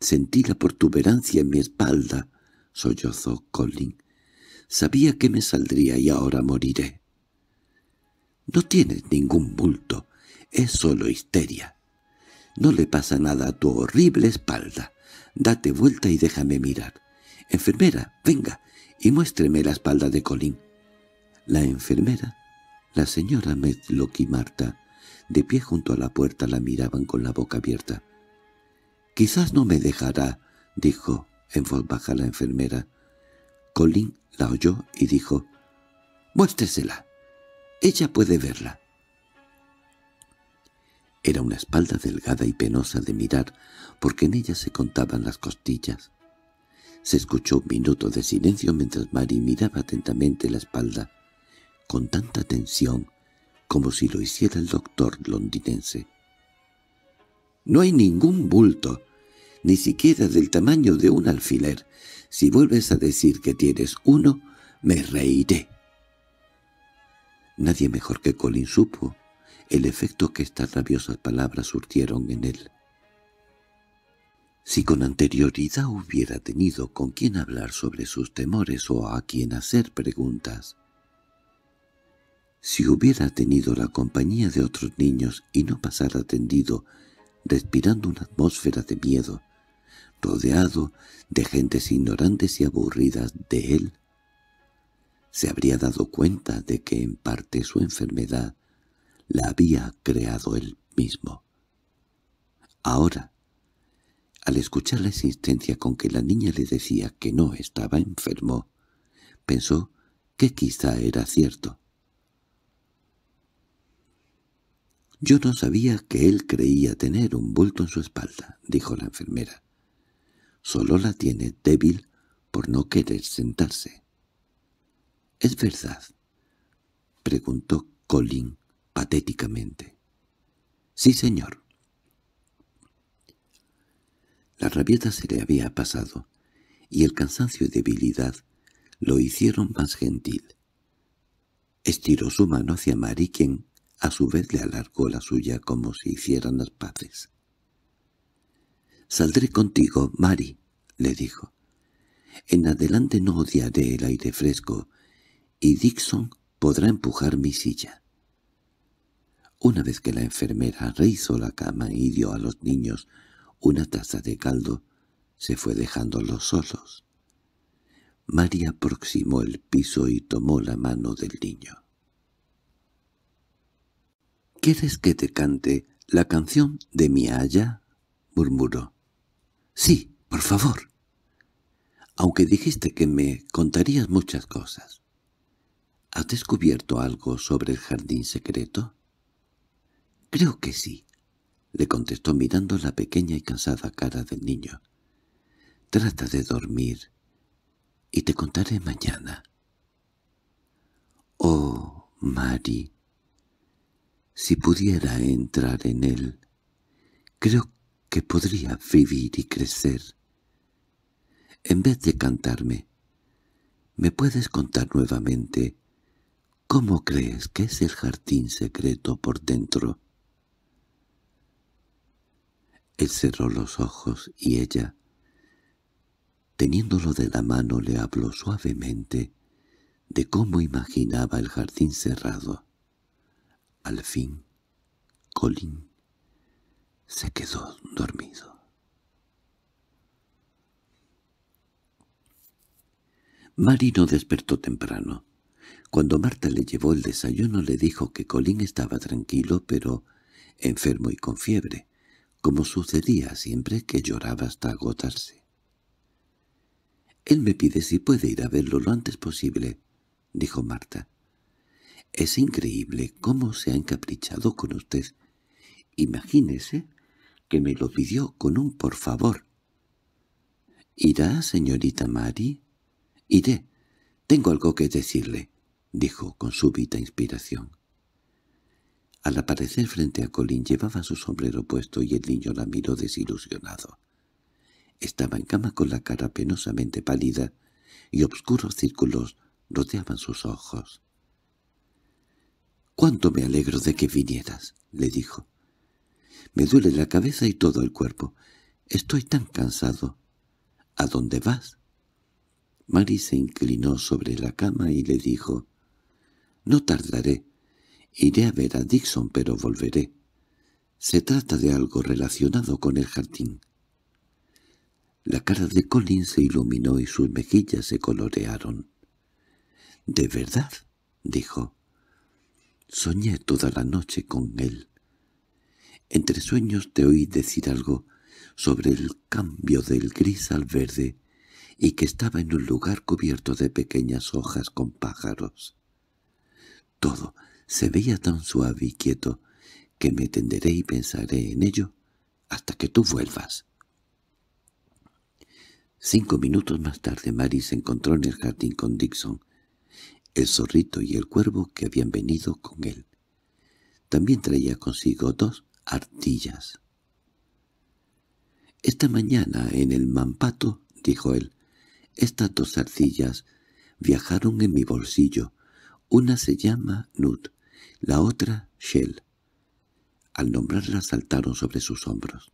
Sentí la protuberancia en mi espalda, sollozó Colin. Sabía que me saldría y ahora moriré. —No tienes ningún bulto, es solo histeria. No le pasa nada a tu horrible espalda. Date vuelta y déjame mirar. Enfermera, venga, y muéstreme la espalda de Colin. La enfermera la señora Medlock y Marta, de pie junto a la puerta, la miraban con la boca abierta. «Quizás no me dejará», dijo en voz baja la enfermera. Colin la oyó y dijo, «Muéstresela. Ella puede verla». Era una espalda delgada y penosa de mirar, porque en ella se contaban las costillas. Se escuchó un minuto de silencio mientras Mary miraba atentamente la espalda con tanta atención como si lo hiciera el doctor londinense. «No hay ningún bulto, ni siquiera del tamaño de un alfiler. Si vuelves a decir que tienes uno, me reiré». Nadie mejor que Colin supo el efecto que estas rabiosas palabras surtieron en él. Si con anterioridad hubiera tenido con quién hablar sobre sus temores o a quien hacer preguntas, si hubiera tenido la compañía de otros niños y no pasara tendido, respirando una atmósfera de miedo, rodeado de gentes ignorantes y aburridas de él, se habría dado cuenta de que en parte su enfermedad la había creado él mismo. Ahora, al escuchar la insistencia con que la niña le decía que no estaba enfermo, pensó que quizá era cierto. —Yo no sabía que él creía tener un bulto en su espalda —dijo la enfermera. —Solo la tiene débil por no querer sentarse. —¿Es verdad? —preguntó Colin patéticamente. —Sí, señor. La rabieta se le había pasado, y el cansancio y debilidad lo hicieron más gentil. Estiró su mano hacia Mari, quien a su vez le alargó la suya como si hicieran las paces. «Saldré contigo, Mari», le dijo. «En adelante no odiaré el aire fresco, y Dixon podrá empujar mi silla». Una vez que la enfermera rehizo la cama y dio a los niños una taza de caldo, se fue dejándolos solos. Mari aproximó el piso y tomó la mano del niño. —¿Quieres que te cante la canción de mi haya? —murmuró. —Sí, por favor. —Aunque dijiste que me contarías muchas cosas. —¿Has descubierto algo sobre el jardín secreto? —Creo que sí —le contestó mirando la pequeña y cansada cara del niño. —Trata de dormir y te contaré mañana. —Oh, Mari si pudiera entrar en él, creo que podría vivir y crecer. En vez de cantarme, ¿me puedes contar nuevamente cómo crees que es el jardín secreto por dentro? Él cerró los ojos y ella, teniéndolo de la mano, le habló suavemente de cómo imaginaba el jardín cerrado. Al fin, Colín se quedó dormido. Marino despertó temprano. Cuando Marta le llevó el desayuno le dijo que Colín estaba tranquilo pero enfermo y con fiebre, como sucedía siempre que lloraba hasta agotarse. —Él me pide si puede ir a verlo lo antes posible —dijo Marta. Es increíble cómo se ha encaprichado con usted. Imagínese que me lo pidió con un por favor. —¿Irá, señorita Mary? —Iré. Tengo algo que decirle —dijo con súbita inspiración. Al aparecer frente a Colin llevaba su sombrero puesto y el niño la miró desilusionado. Estaba en cama con la cara penosamente pálida y obscuros círculos rodeaban sus ojos. —¡Cuánto me alegro de que vinieras! —le dijo. —Me duele la cabeza y todo el cuerpo. Estoy tan cansado. —¿A dónde vas? Mari se inclinó sobre la cama y le dijo. —No tardaré. Iré a ver a Dixon, pero volveré. Se trata de algo relacionado con el jardín. La cara de Colin se iluminó y sus mejillas se colorearon. —¿De verdad? —dijo. Soñé toda la noche con él. Entre sueños te oí decir algo sobre el cambio del gris al verde y que estaba en un lugar cubierto de pequeñas hojas con pájaros. Todo se veía tan suave y quieto que me tenderé y pensaré en ello hasta que tú vuelvas. Cinco minutos más tarde Mary se encontró en el jardín con Dixon el zorrito y el cuervo que habían venido con él. También traía consigo dos artillas. —Esta mañana en el mampato —dijo él—, estas dos arcillas viajaron en mi bolsillo. Una se llama Nut, la otra Shell. Al nombrarlas saltaron sobre sus hombros.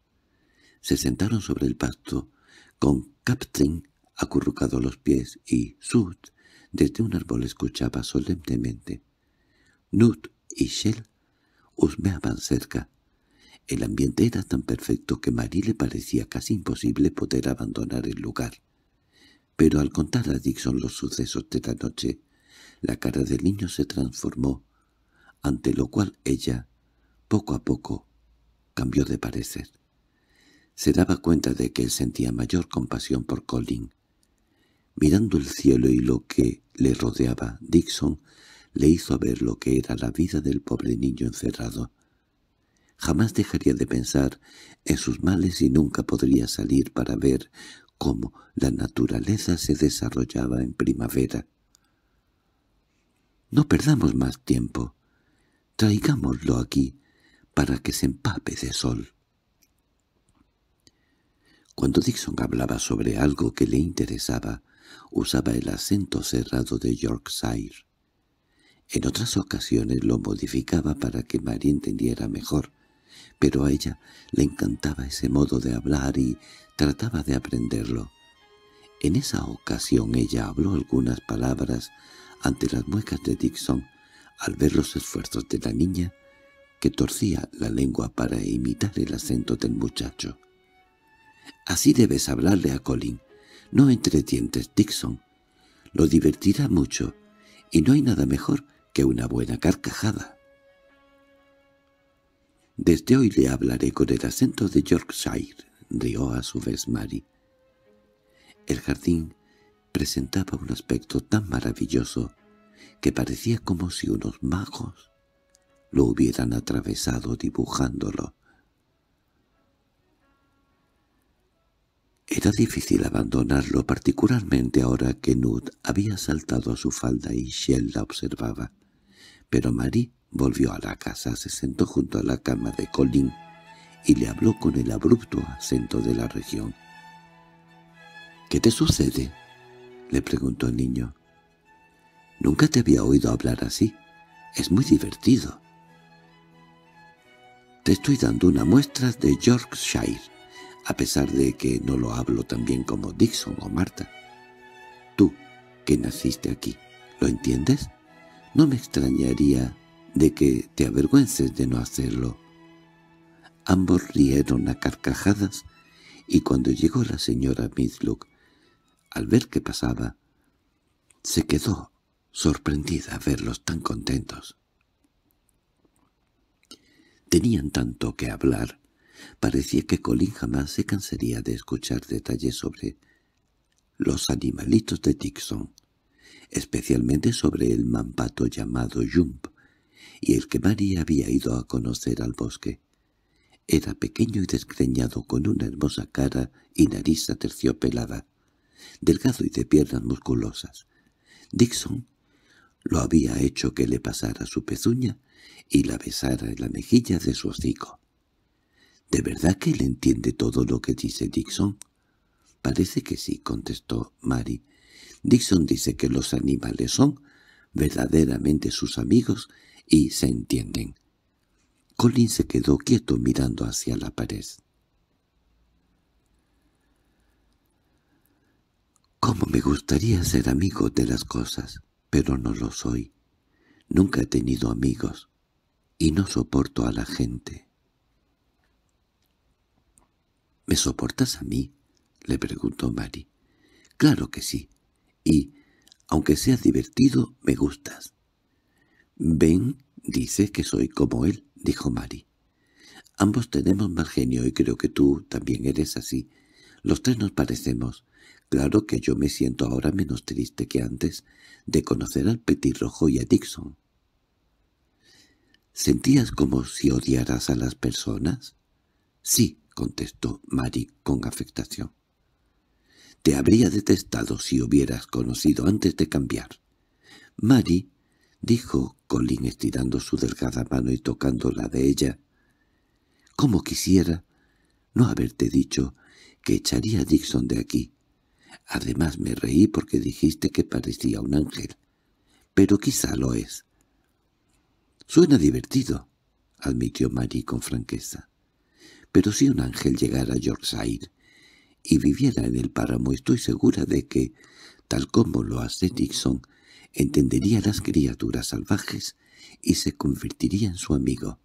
Se sentaron sobre el pasto, con Captain acurrucado a los pies y Sud desde un árbol escuchaba solemnemente. Nut y Shell husmeaban cerca. El ambiente era tan perfecto que Marie le parecía casi imposible poder abandonar el lugar. Pero al contar a Dixon los sucesos de la noche, la cara del niño se transformó, ante lo cual ella, poco a poco, cambió de parecer. Se daba cuenta de que él sentía mayor compasión por Colin, Mirando el cielo y lo que le rodeaba, Dixon le hizo ver lo que era la vida del pobre niño encerrado. Jamás dejaría de pensar en sus males y nunca podría salir para ver cómo la naturaleza se desarrollaba en primavera. —No perdamos más tiempo. Traigámoslo aquí para que se empape de sol. Cuando Dixon hablaba sobre algo que le interesaba, usaba el acento cerrado de Yorkshire. En otras ocasiones lo modificaba para que María entendiera mejor, pero a ella le encantaba ese modo de hablar y trataba de aprenderlo. En esa ocasión ella habló algunas palabras ante las muecas de Dixon al ver los esfuerzos de la niña, que torcía la lengua para imitar el acento del muchacho. «Así debes hablarle a Colin», no entretientes, Dixon. Lo divertirá mucho, y no hay nada mejor que una buena carcajada. Desde hoy le hablaré con el acento de Yorkshire, rió a su vez Mary. El jardín presentaba un aspecto tan maravilloso que parecía como si unos magos lo hubieran atravesado dibujándolo. Era difícil abandonarlo, particularmente ahora que Nud había saltado a su falda y Shell la observaba. Pero Marie volvió a la casa, se sentó junto a la cama de Colin y le habló con el abrupto acento de la región. —¿Qué te sucede? —le preguntó el niño. —Nunca te había oído hablar así. Es muy divertido. —Te estoy dando una muestra de Yorkshire a pesar de que no lo hablo tan bien como Dixon o Marta. Tú, que naciste aquí, ¿lo entiendes? No me extrañaría de que te avergüences de no hacerlo. Ambos rieron a carcajadas, y cuando llegó la señora Midlock, al ver qué pasaba, se quedó sorprendida a verlos tan contentos. Tenían tanto que hablar Parecía que Colin jamás se cansaría de escuchar detalles sobre los animalitos de Dixon, especialmente sobre el mampato llamado Jump, y el que Mary había ido a conocer al bosque. Era pequeño y desgreñado con una hermosa cara y nariz aterciopelada, delgado y de piernas musculosas. Dixon lo había hecho que le pasara su pezuña y la besara en la mejilla de su hocico. —¿De verdad que él entiende todo lo que dice Dixon? —Parece que sí —contestó Mary. —Dixon dice que los animales son verdaderamente sus amigos y se entienden. Colin se quedó quieto mirando hacia la pared. —¿Cómo me gustaría ser amigo de las cosas? Pero no lo soy. Nunca he tenido amigos. Y no soporto a la gente. —¿Me soportas a mí? —le preguntó Mary. —Claro que sí. Y, aunque seas divertido, me gustas. —Ben dice que soy como él —dijo Mary. —Ambos tenemos más genio y creo que tú también eres así. Los tres nos parecemos. Claro que yo me siento ahora menos triste que antes de conocer al petirrojo y a Dixon. —¿Sentías como si odiaras a las personas? —Sí —contestó Mari con afectación. —Te habría detestado si hubieras conocido antes de cambiar. —Mary —dijo Colin estirando su delgada mano y tocando la de ella—, como quisiera no haberte dicho que echaría a Dixon de aquí. Además me reí porque dijiste que parecía un ángel. Pero quizá lo es. —Suena divertido —admitió Mari con franqueza. Pero si un ángel llegara a Yorkshire y viviera en el páramo estoy segura de que, tal como lo hace Dixon, entendería las criaturas salvajes y se convertiría en su amigo.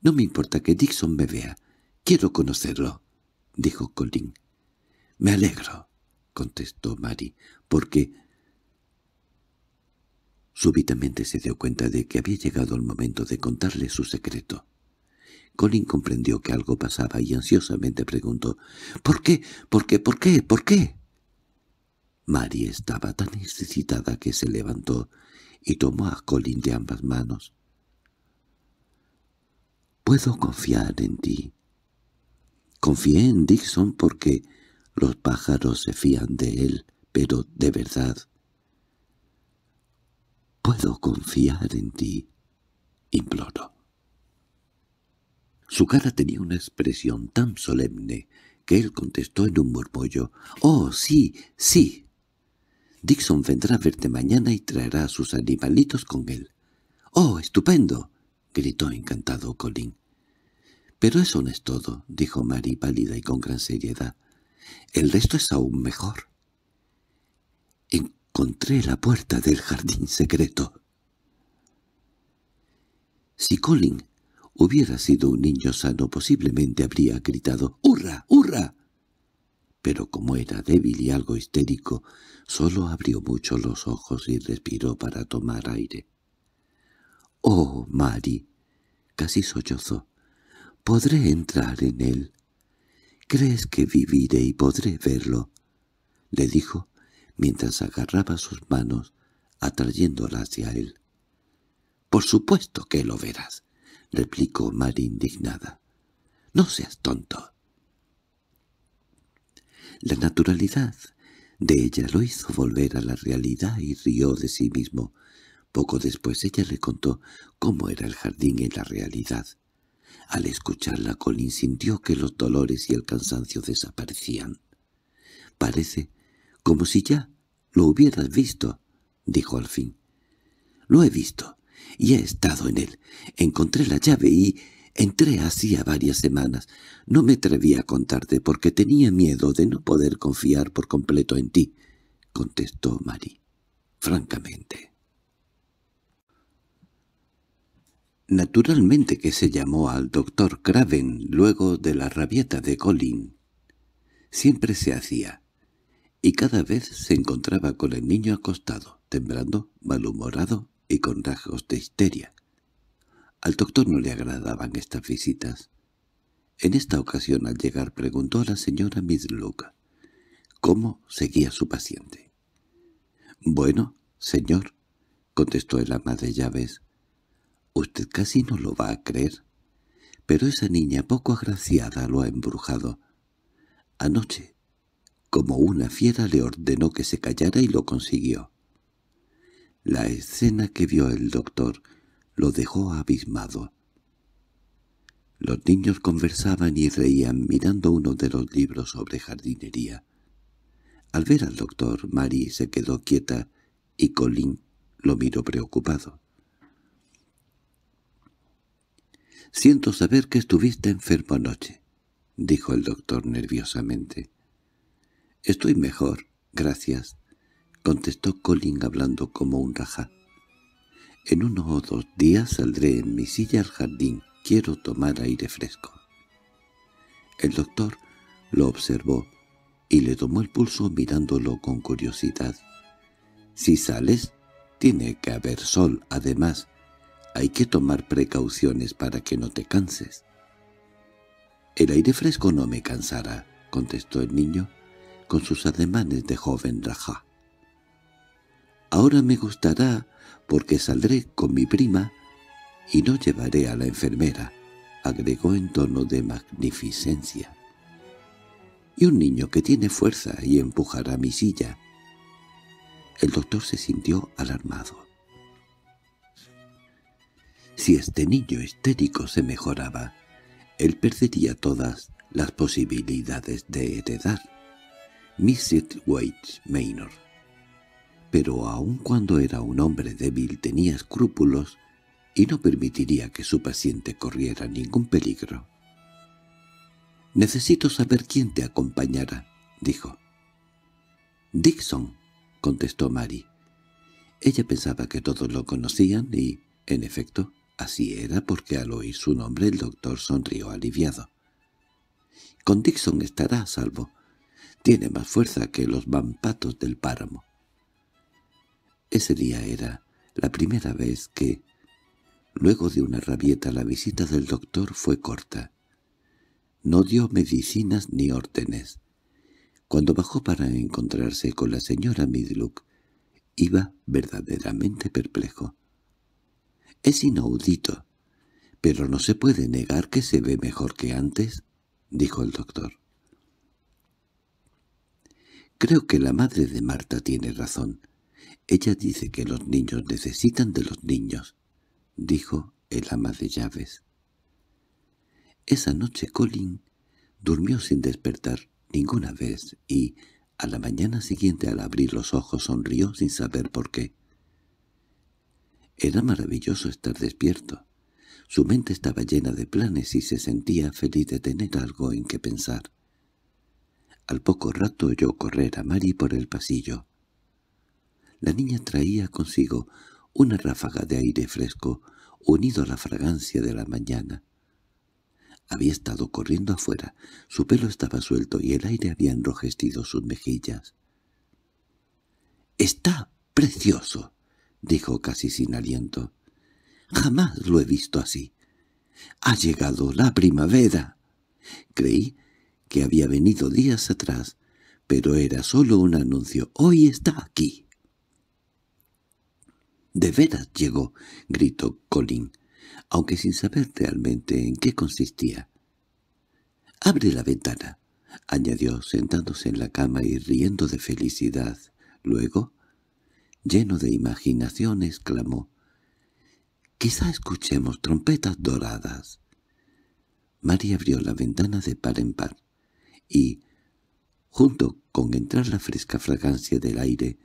—No me importa que Dixon me vea. Quiero conocerlo —dijo Colin. —Me alegro —contestó Mary, porque... Súbitamente se dio cuenta de que había llegado el momento de contarle su secreto. Colin comprendió que algo pasaba y ansiosamente preguntó, «¿Por qué? ¿Por qué? ¿Por qué? ¿Por qué?» Mary estaba tan excitada que se levantó y tomó a Colin de ambas manos. «Puedo confiar en ti. Confié en Dixon porque los pájaros se fían de él, pero de verdad. Puedo confiar en ti», imploró. Su cara tenía una expresión tan solemne que él contestó en un murmullo. —¡Oh, sí, sí! Dixon vendrá a verte mañana y traerá a sus animalitos con él. —¡Oh, estupendo! —gritó encantado Colin. —Pero eso no es todo —dijo Mary pálida y con gran seriedad—. El resto es aún mejor. Encontré la puerta del jardín secreto. Si Colin Hubiera sido un niño sano, posiblemente habría gritado «¡Hurra! ¡Hurra!». Pero como era débil y algo histérico, solo abrió mucho los ojos y respiró para tomar aire. «¡Oh, Mari!» casi sollozó. «Podré entrar en él. ¿Crees que viviré y podré verlo?» le dijo mientras agarraba sus manos, atrayéndola hacia él. «Por supuesto que lo verás. —replicó Mari indignada. —No seas tonto. La naturalidad de ella lo hizo volver a la realidad y rió de sí mismo. Poco después ella le contó cómo era el jardín en la realidad. Al escucharla Colin sintió que los dolores y el cansancio desaparecían. —Parece como si ya lo hubieras visto —dijo al fin. —Lo he visto y he estado en él. Encontré la llave y entré hacía varias semanas. No me atreví a contarte porque tenía miedo de no poder confiar por completo en ti, contestó Mari, francamente. Naturalmente que se llamó al doctor Craven luego de la rabieta de Colin. Siempre se hacía, y cada vez se encontraba con el niño acostado, temblando, malhumorado y con rasgos de histeria. Al doctor no le agradaban estas visitas. En esta ocasión al llegar preguntó a la señora Miss Luca cómo seguía su paciente. «Bueno, señor», contestó el ama de llaves, «usted casi no lo va a creer, pero esa niña poco agraciada lo ha embrujado. Anoche, como una fiera le ordenó que se callara y lo consiguió. La escena que vio el doctor lo dejó abismado. Los niños conversaban y reían mirando uno de los libros sobre jardinería. Al ver al doctor, Mary se quedó quieta y Colin lo miró preocupado. «Siento saber que estuviste enfermo anoche», dijo el doctor nerviosamente. «Estoy mejor, gracias. —contestó Colin hablando como un raja. —En uno o dos días saldré en mi silla al jardín. Quiero tomar aire fresco. El doctor lo observó y le tomó el pulso mirándolo con curiosidad. —Si sales, tiene que haber sol, además. Hay que tomar precauciones para que no te canses. —El aire fresco no me cansará —contestó el niño, con sus ademanes de joven rajá. Ahora me gustará porque saldré con mi prima y no llevaré a la enfermera, agregó en tono de magnificencia. Y un niño que tiene fuerza y empujará mi silla. El doctor se sintió alarmado. Si este niño histérico se mejoraba, él perdería todas las posibilidades de heredar. miss White Maynor pero aun cuando era un hombre débil tenía escrúpulos y no permitiría que su paciente corriera ningún peligro. «Necesito saber quién te acompañará», dijo. «Dixon», contestó Mary. Ella pensaba que todos lo conocían y, en efecto, así era porque al oír su nombre el doctor sonrió aliviado. «Con Dixon estará a salvo. Tiene más fuerza que los vampatos del páramo. Ese día era la primera vez que, luego de una rabieta, la visita del doctor fue corta. No dio medicinas ni órdenes. Cuando bajó para encontrarse con la señora Midluck, iba verdaderamente perplejo. —Es inaudito, pero no se puede negar que se ve mejor que antes —dijo el doctor. —Creo que la madre de Marta tiene razón. —Ella dice que los niños necesitan de los niños —dijo el ama de llaves. Esa noche Colin durmió sin despertar ninguna vez y, a la mañana siguiente al abrir los ojos, sonrió sin saber por qué. Era maravilloso estar despierto. Su mente estaba llena de planes y se sentía feliz de tener algo en que pensar. Al poco rato oyó correr a Mari por el pasillo. La niña traía consigo una ráfaga de aire fresco, unido a la fragancia de la mañana. Había estado corriendo afuera, su pelo estaba suelto y el aire había enrojecido sus mejillas. —¡Está precioso! —dijo casi sin aliento. —Jamás lo he visto así. —¡Ha llegado la primavera! Creí que había venido días atrás, pero era solo un anuncio. ¡Hoy está aquí! —¡De veras llegó! —gritó Colin, aunque sin saber realmente en qué consistía. —¡Abre la ventana! —añadió, sentándose en la cama y riendo de felicidad. Luego, lleno de imaginación, exclamó. —Quizá escuchemos trompetas doradas. María abrió la ventana de par en par y, junto con entrar la fresca fragancia del aire,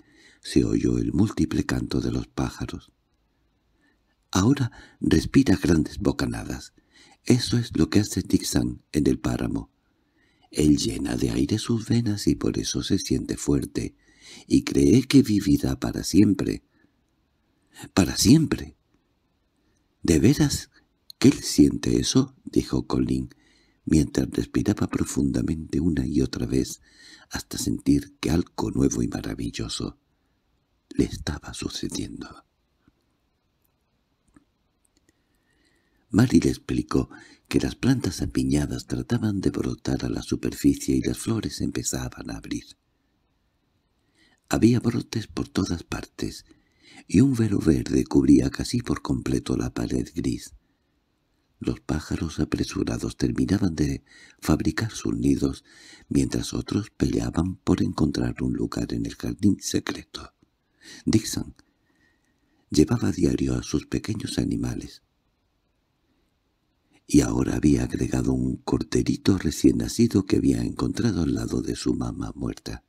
se oyó el múltiple canto de los pájaros. Ahora respira grandes bocanadas. Eso es lo que hace Tixan en el páramo. Él llena de aire sus venas y por eso se siente fuerte, y cree que vivirá para siempre. ¡Para siempre! —¿De veras que él siente eso? —dijo Colin, mientras respiraba profundamente una y otra vez, hasta sentir que algo nuevo y maravilloso le estaba sucediendo. Mary le explicó que las plantas apiñadas trataban de brotar a la superficie y las flores empezaban a abrir. Había brotes por todas partes, y un velo verde cubría casi por completo la pared gris. Los pájaros apresurados terminaban de fabricar sus nidos, mientras otros peleaban por encontrar un lugar en el jardín secreto. Dixon llevaba diario a sus pequeños animales. Y ahora había agregado un corderito recién nacido que había encontrado al lado de su mamá muerta.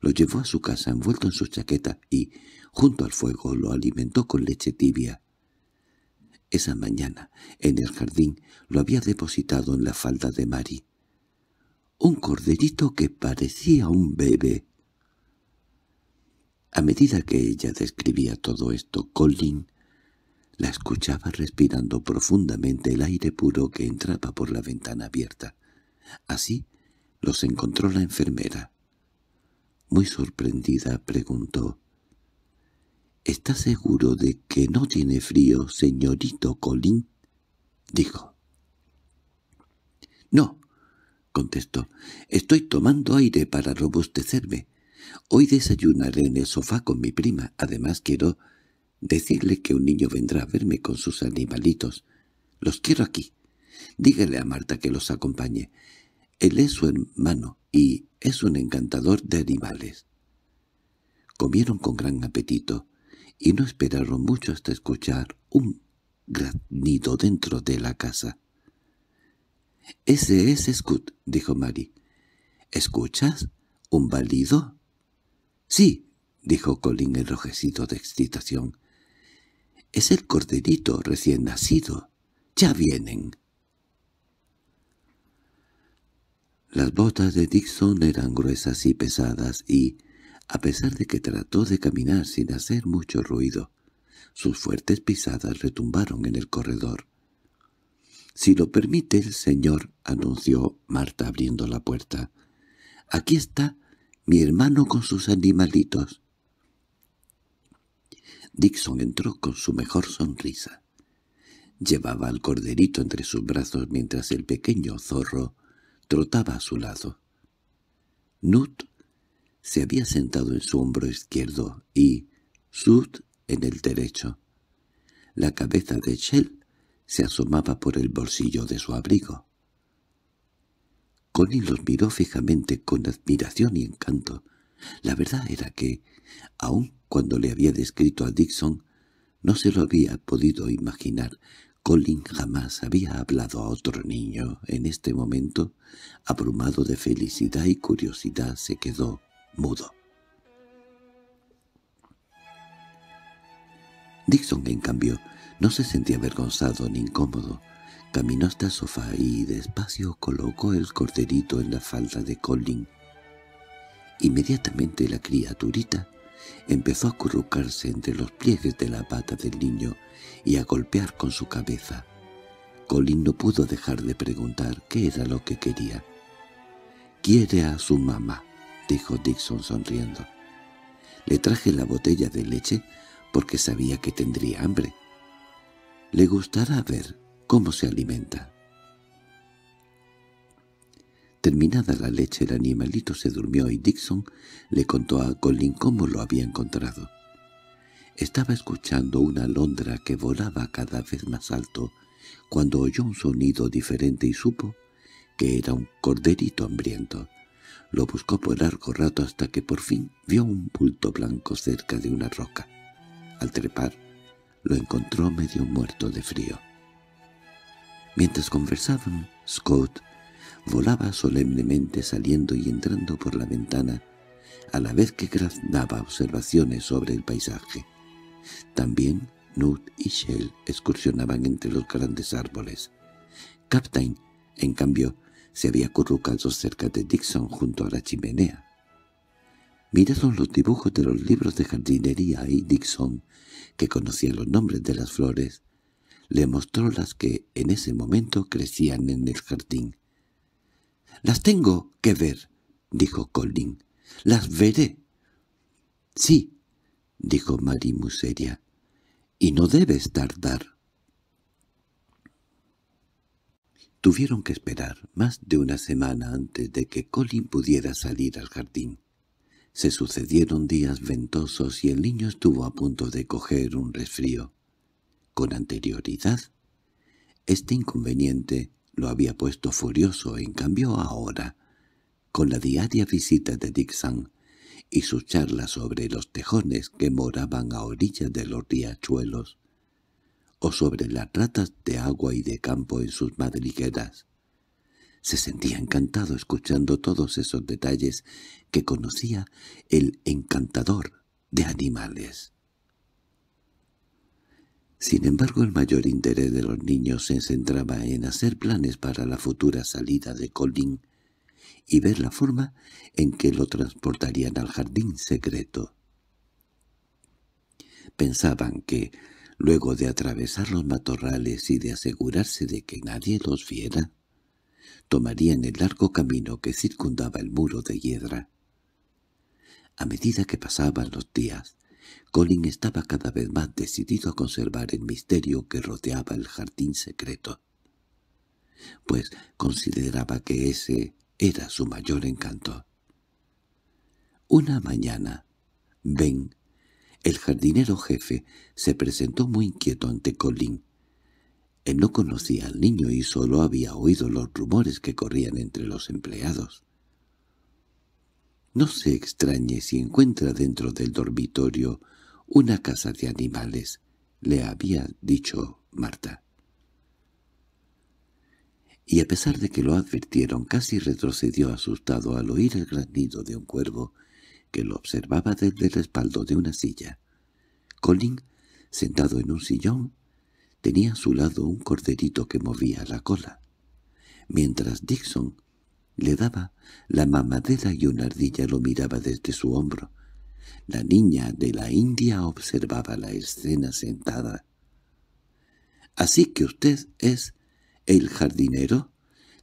Lo llevó a su casa envuelto en su chaqueta y, junto al fuego, lo alimentó con leche tibia. Esa mañana, en el jardín, lo había depositado en la falda de Mari. Un corderito que parecía un bebé. A medida que ella describía todo esto, Colin la escuchaba respirando profundamente el aire puro que entraba por la ventana abierta. Así los encontró la enfermera. Muy sorprendida preguntó, —¿Está seguro de que no tiene frío, señorito Colin? —dijo. —No —contestó—, estoy tomando aire para robustecerme. Hoy desayunaré en el sofá con mi prima. Además quiero decirle que un niño vendrá a verme con sus animalitos. Los quiero aquí. Dígale a Marta que los acompañe. Él es su hermano y es un encantador de animales. Comieron con gran apetito y no esperaron mucho hasta escuchar un nido dentro de la casa. —Ese es Scoot —dijo Mary. —¿Escuchas? ¿Un balido? —Sí —dijo Colin enrojecido de excitación—, es el corderito recién nacido. Ya vienen. Las botas de Dixon eran gruesas y pesadas y, a pesar de que trató de caminar sin hacer mucho ruido, sus fuertes pisadas retumbaron en el corredor. —Si lo permite el señor —anunció Marta abriendo la puerta—, aquí está mi hermano con sus animalitos. Dixon entró con su mejor sonrisa. Llevaba al corderito entre sus brazos mientras el pequeño zorro trotaba a su lado. Nut se había sentado en su hombro izquierdo y Sud en el derecho. La cabeza de Shell se asomaba por el bolsillo de su abrigo. Colin los miró fijamente con admiración y encanto. La verdad era que, aun cuando le había descrito a Dixon, no se lo había podido imaginar. Colin jamás había hablado a otro niño. En este momento, abrumado de felicidad y curiosidad, se quedó mudo. Dixon, en cambio, no se sentía avergonzado ni incómodo. Caminó hasta el sofá y despacio colocó el corderito en la falda de Colin. Inmediatamente la criaturita empezó a currucarse entre los pliegues de la pata del niño y a golpear con su cabeza. Colin no pudo dejar de preguntar qué era lo que quería. «Quiere a su mamá», dijo Dixon sonriendo. «Le traje la botella de leche porque sabía que tendría hambre. Le gustará ver cómo se alimenta. Terminada la leche, el animalito se durmió y Dixon le contó a Colin cómo lo había encontrado. Estaba escuchando una alondra que volaba cada vez más alto cuando oyó un sonido diferente y supo que era un corderito hambriento. Lo buscó por largo rato hasta que por fin vio un bulto blanco cerca de una roca. Al trepar, lo encontró medio muerto de frío. Mientras conversaban, Scott volaba solemnemente saliendo y entrando por la ventana, a la vez que Kraft daba observaciones sobre el paisaje. También Nut y Shell excursionaban entre los grandes árboles. Captain, en cambio, se había acurrucado cerca de Dixon junto a la chimenea. Miraron los dibujos de los libros de jardinería y Dixon, que conocía los nombres de las flores, le mostró las que en ese momento crecían en el jardín. —¡Las tengo que ver! —dijo Colin. —¡Las veré! —Sí —dijo Mary y no debes tardar. Tuvieron que esperar más de una semana antes de que Colin pudiera salir al jardín. Se sucedieron días ventosos y el niño estuvo a punto de coger un resfrío con anterioridad. Este inconveniente lo había puesto furioso, en cambio ahora, con la diaria visita de Dixon y su charla sobre los tejones que moraban a orillas de los riachuelos, o sobre las ratas de agua y de campo en sus madrigueras. Se sentía encantado escuchando todos esos detalles que conocía el encantador de animales. Sin embargo, el mayor interés de los niños se centraba en hacer planes para la futura salida de Colín y ver la forma en que lo transportarían al jardín secreto. Pensaban que, luego de atravesar los matorrales y de asegurarse de que nadie los viera, tomarían el largo camino que circundaba el muro de hiedra. A medida que pasaban los días, Colin estaba cada vez más decidido a conservar el misterio que rodeaba el jardín secreto, pues consideraba que ese era su mayor encanto. Una mañana, Ben, el jardinero jefe, se presentó muy inquieto ante Colin. Él no conocía al niño y solo había oído los rumores que corrían entre los empleados. No se extrañe si encuentra dentro del dormitorio una casa de animales, le había dicho Marta. Y a pesar de que lo advirtieron, casi retrocedió asustado al oír el granido de un cuervo que lo observaba desde el respaldo de una silla. Colin, sentado en un sillón, tenía a su lado un corderito que movía la cola, mientras Dixon le daba la mamadera y una ardilla lo miraba desde su hombro. La niña de la India observaba la escena sentada. —Así que usted es el jardinero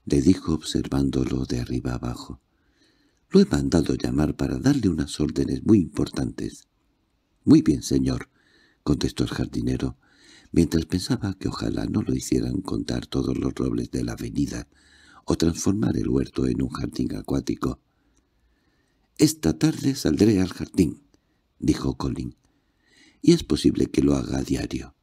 —le dijo observándolo de arriba abajo. —Lo he mandado llamar para darle unas órdenes muy importantes. —Muy bien, señor —contestó el jardinero, mientras pensaba que ojalá no lo hicieran contar todos los robles de la avenida— o transformar el huerto en un jardín acuático. «Esta tarde saldré al jardín», dijo Colin, «y es posible que lo haga a diario.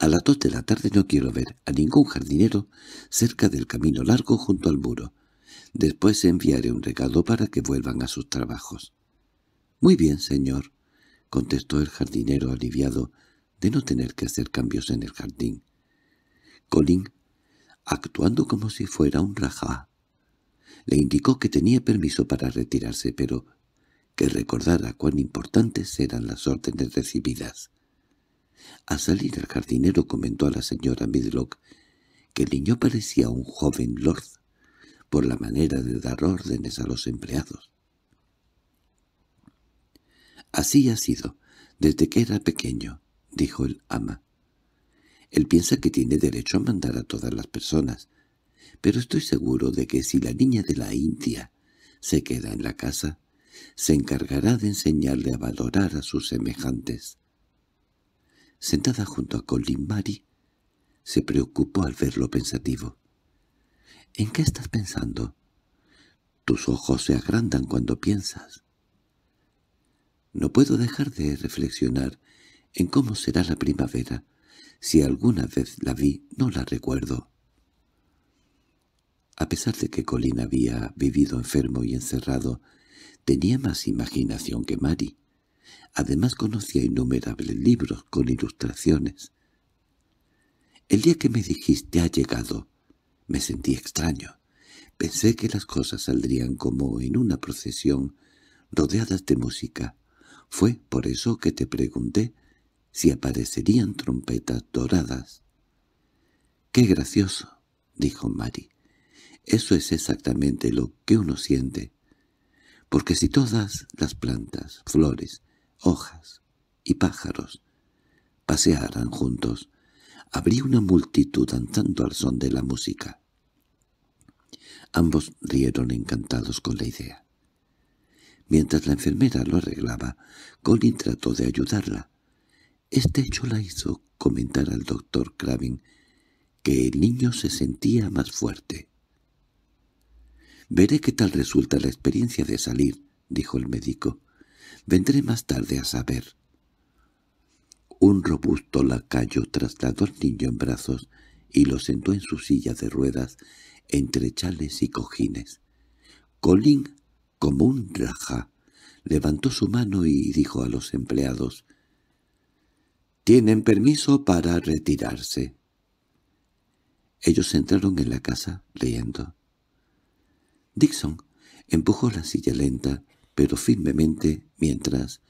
A las dos de la tarde no quiero ver a ningún jardinero cerca del camino largo junto al muro. Después enviaré un recado para que vuelvan a sus trabajos». «Muy bien, señor», contestó el jardinero aliviado de no tener que hacer cambios en el jardín. Colin actuando como si fuera un rajá. Le indicó que tenía permiso para retirarse, pero que recordara cuán importantes eran las órdenes recibidas. Al salir el jardinero comentó a la señora Midlock que el niño parecía un joven lord por la manera de dar órdenes a los empleados. Así ha sido, desde que era pequeño, dijo el ama. Él piensa que tiene derecho a mandar a todas las personas, pero estoy seguro de que si la niña de la India se queda en la casa, se encargará de enseñarle a valorar a sus semejantes. Sentada junto a Colin Mary, se preocupó al verlo pensativo. —¿En qué estás pensando? —Tus ojos se agrandan cuando piensas. —No puedo dejar de reflexionar en cómo será la primavera si alguna vez la vi, no la recuerdo. A pesar de que Colin había vivido enfermo y encerrado, tenía más imaginación que Mari. Además conocía innumerables libros con ilustraciones. El día que me dijiste ha llegado, me sentí extraño. Pensé que las cosas saldrían como en una procesión, rodeadas de música. Fue por eso que te pregunté si aparecerían trompetas doradas. —¡Qué gracioso! —dijo Mari. —Eso es exactamente lo que uno siente. Porque si todas las plantas, flores, hojas y pájaros pasearan juntos, habría una multitud danzando al son de la música. Ambos rieron encantados con la idea. Mientras la enfermera lo arreglaba, Colin trató de ayudarla. Este hecho la hizo comentar al doctor Craven que el niño se sentía más fuerte. «Veré qué tal resulta la experiencia de salir», dijo el médico. «Vendré más tarde a saber». Un robusto lacayo trasladó al niño en brazos y lo sentó en su silla de ruedas entre chales y cojines. Colin, como un raja, levantó su mano y dijo a los empleados — tienen permiso para retirarse. Ellos entraron en la casa, leyendo. Dixon empujó la silla lenta, pero firmemente, mientras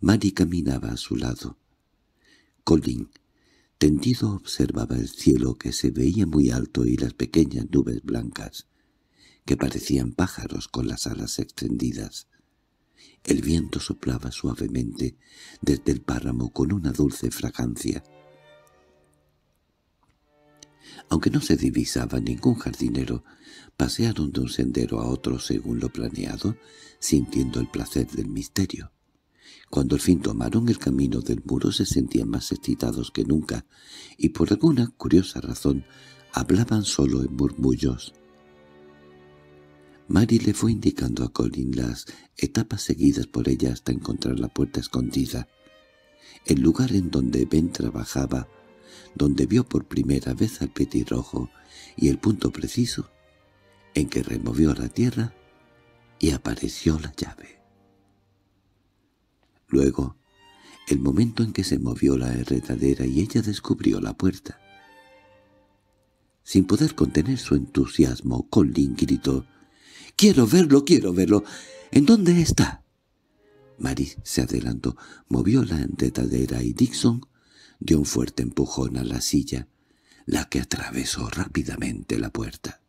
Mary caminaba a su lado. Colin, tendido, observaba el cielo que se veía muy alto y las pequeñas nubes blancas, que parecían pájaros con las alas extendidas. El viento soplaba suavemente desde el páramo con una dulce fragancia. Aunque no se divisaba ningún jardinero, pasearon de un sendero a otro según lo planeado, sintiendo el placer del misterio. Cuando al fin tomaron el camino del muro se sentían más excitados que nunca, y por alguna curiosa razón hablaban solo en murmullos. Mary le fue indicando a Colin las etapas seguidas por ella hasta encontrar la puerta escondida, el lugar en donde Ben trabajaba, donde vio por primera vez al petirrojo y el punto preciso en que removió la tierra y apareció la llave. Luego, el momento en que se movió la herredadera y ella descubrió la puerta. Sin poder contener su entusiasmo, Colin gritó Quiero verlo, quiero verlo. ¿En dónde está? Maris se adelantó, movió la entretadera y Dixon dio un fuerte empujón a la silla, la que atravesó rápidamente la puerta.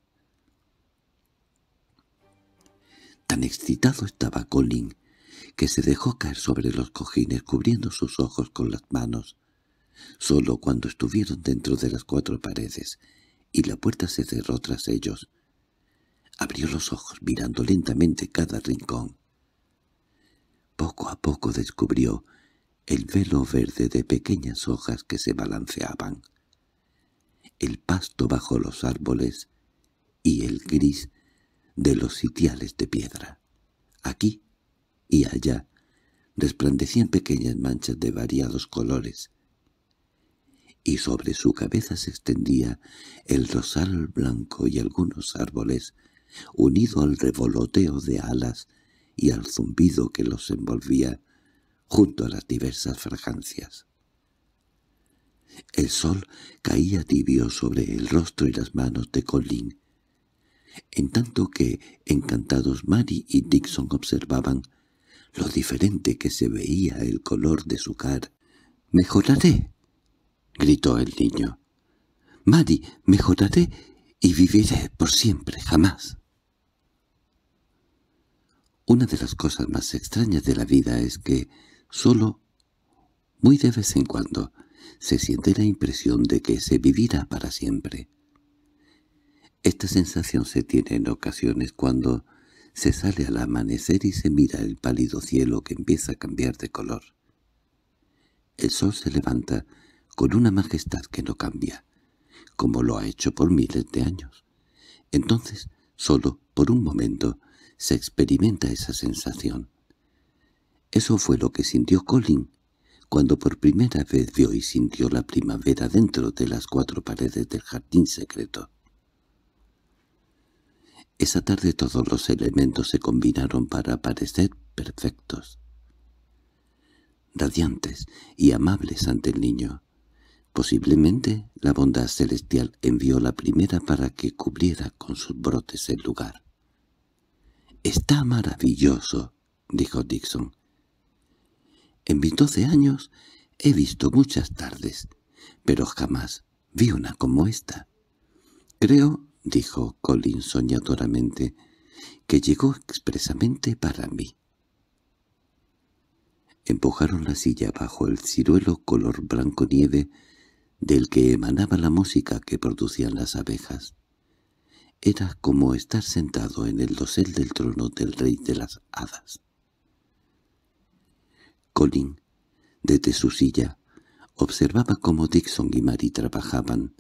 Tan excitado estaba Colin que se dejó caer sobre los cojines cubriendo sus ojos con las manos, solo cuando estuvieron dentro de las cuatro paredes, y la puerta se cerró tras ellos. Abrió los ojos mirando lentamente cada rincón. Poco a poco descubrió el velo verde de pequeñas hojas que se balanceaban, el pasto bajo los árboles y el gris de los sitiales de piedra. Aquí y allá resplandecían pequeñas manchas de variados colores, y sobre su cabeza se extendía el rosal blanco y algunos árboles unido al revoloteo de alas y al zumbido que los envolvía junto a las diversas fragancias. El sol caía tibio sobre el rostro y las manos de Colin, en tanto que, encantados, Mary y Dixon observaban lo diferente que se veía el color de su cara. —¡Mejoraré! —gritó el niño. —¡Mary, mejoraré y viviré por siempre, jamás. Una de las cosas más extrañas de la vida es que solo, muy de vez en cuando, se siente la impresión de que se vivirá para siempre. Esta sensación se tiene en ocasiones cuando se sale al amanecer y se mira el pálido cielo que empieza a cambiar de color. El sol se levanta con una majestad que no cambia, como lo ha hecho por miles de años. Entonces, solo por un momento, se experimenta esa sensación. Eso fue lo que sintió Colin cuando por primera vez vio y sintió la primavera dentro de las cuatro paredes del jardín secreto. Esa tarde todos los elementos se combinaron para parecer perfectos, radiantes y amables ante el niño. Posiblemente la bondad celestial envió la primera para que cubriera con sus brotes el lugar. —Está maravilloso —dijo Dixon. —En mis doce años he visto muchas tardes, pero jamás vi una como esta. —Creo —dijo Colin soñadoramente—, que llegó expresamente para mí. Empujaron la silla bajo el ciruelo color blanco nieve del que emanaba la música que producían las abejas. Era como estar sentado en el dosel del trono del rey de las hadas. Colin, desde su silla, observaba cómo Dixon y Mary trabajaban.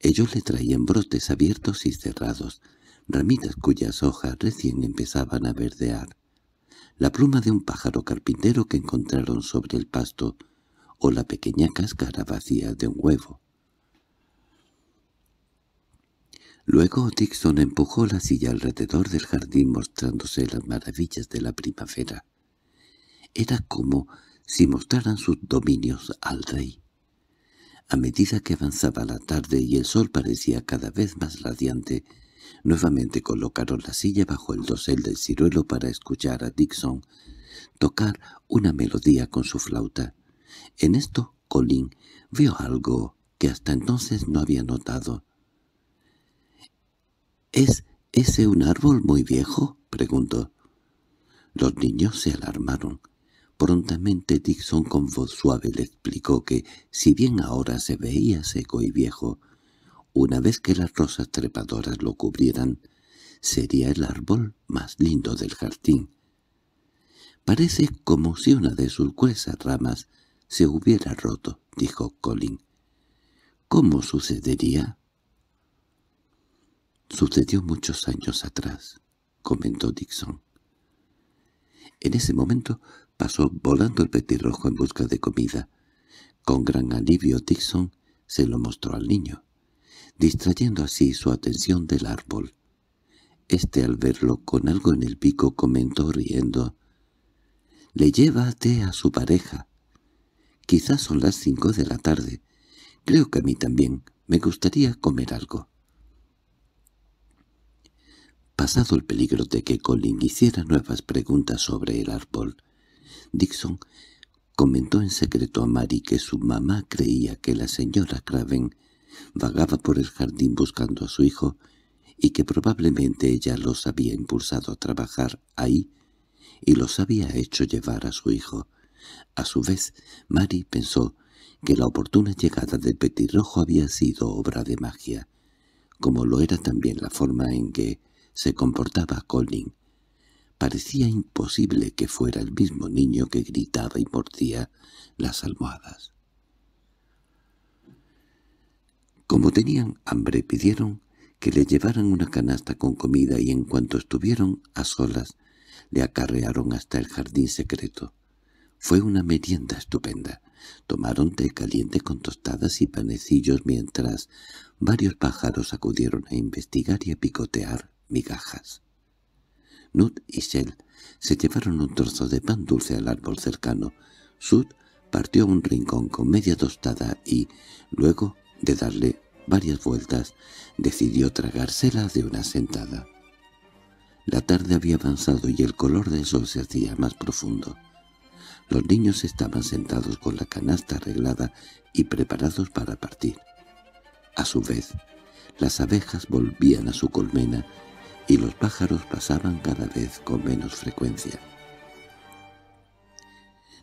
Ellos le traían brotes abiertos y cerrados, ramitas cuyas hojas recién empezaban a verdear, la pluma de un pájaro carpintero que encontraron sobre el pasto, o la pequeña cáscara vacía de un huevo. Luego Dixon empujó la silla alrededor del jardín mostrándose las maravillas de la primavera. Era como si mostraran sus dominios al rey. A medida que avanzaba la tarde y el sol parecía cada vez más radiante, nuevamente colocaron la silla bajo el dosel del ciruelo para escuchar a Dixon tocar una melodía con su flauta. En esto Colin vio algo que hasta entonces no había notado. —¿Es ese un árbol muy viejo? —preguntó. Los niños se alarmaron. Prontamente Dixon con voz suave le explicó que, si bien ahora se veía seco y viejo, una vez que las rosas trepadoras lo cubrieran, sería el árbol más lindo del jardín. Parece como si una de sus gruesas ramas se hubiera roto, dijo Colin. ¿Cómo sucedería? Sucedió muchos años atrás, comentó Dixon. En ese momento pasó volando el petirrojo en busca de comida. Con gran alivio Dixon se lo mostró al niño, distrayendo así su atención del árbol. Este al verlo con algo en el pico comentó riendo, «Le llévate a su pareja, Quizás son las cinco de la tarde. Creo que a mí también. Me gustaría comer algo. Pasado el peligro de que Colin hiciera nuevas preguntas sobre el árbol, Dixon comentó en secreto a Mary que su mamá creía que la señora Craven vagaba por el jardín buscando a su hijo y que probablemente ella los había impulsado a trabajar ahí y los había hecho llevar a su hijo. A su vez, Mari pensó que la oportuna llegada del petirrojo había sido obra de magia, como lo era también la forma en que se comportaba Colin. Parecía imposible que fuera el mismo niño que gritaba y mordía las almohadas. Como tenían hambre pidieron que le llevaran una canasta con comida y en cuanto estuvieron a solas le acarrearon hasta el jardín secreto. Fue una merienda estupenda. Tomaron té caliente con tostadas y panecillos mientras varios pájaros acudieron a investigar y a picotear migajas. Nut y Shell se llevaron un trozo de pan dulce al árbol cercano. Sud partió un rincón con media tostada y, luego de darle varias vueltas, decidió tragársela de una sentada. La tarde había avanzado y el color del sol se hacía más profundo. Los niños estaban sentados con la canasta arreglada y preparados para partir. A su vez, las abejas volvían a su colmena y los pájaros pasaban cada vez con menos frecuencia.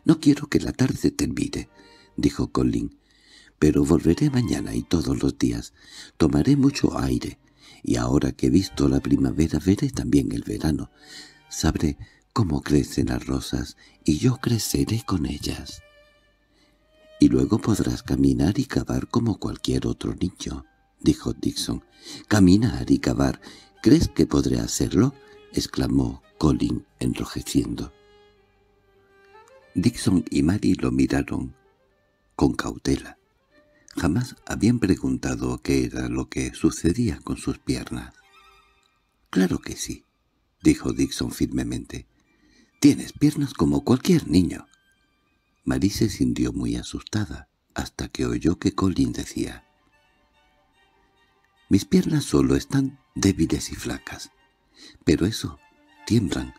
«No quiero que la tarde termine», dijo Colin, «pero volveré mañana y todos los días. Tomaré mucho aire, y ahora que he visto la primavera veré también el verano. Sabré cómo crecen las rosas, y yo creceré con ellas. —Y luego podrás caminar y cavar como cualquier otro niño —dijo Dixon. —Caminar y cavar. ¿Crees que podré hacerlo? —exclamó Colin enrojeciendo. Dixon y Mary lo miraron con cautela. Jamás habían preguntado qué era lo que sucedía con sus piernas. —Claro que sí —dijo Dixon firmemente—. Tienes piernas como cualquier niño. Marie se sintió muy asustada hasta que oyó que Colin decía «Mis piernas solo están débiles y flacas, pero eso, tiemblan,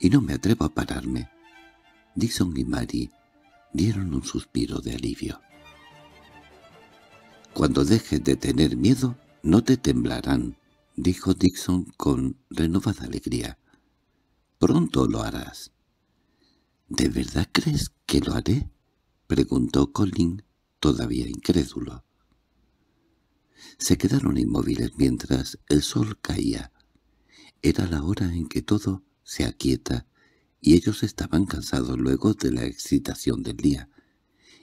y no me atrevo a pararme». Dixon y Marie dieron un suspiro de alivio. «Cuando dejes de tener miedo, no te temblarán», dijo Dixon con renovada alegría. Pronto lo harás. —¿De verdad crees que lo haré? —preguntó Colin, todavía incrédulo. Se quedaron inmóviles mientras el sol caía. Era la hora en que todo se aquieta y ellos estaban cansados luego de la excitación del día.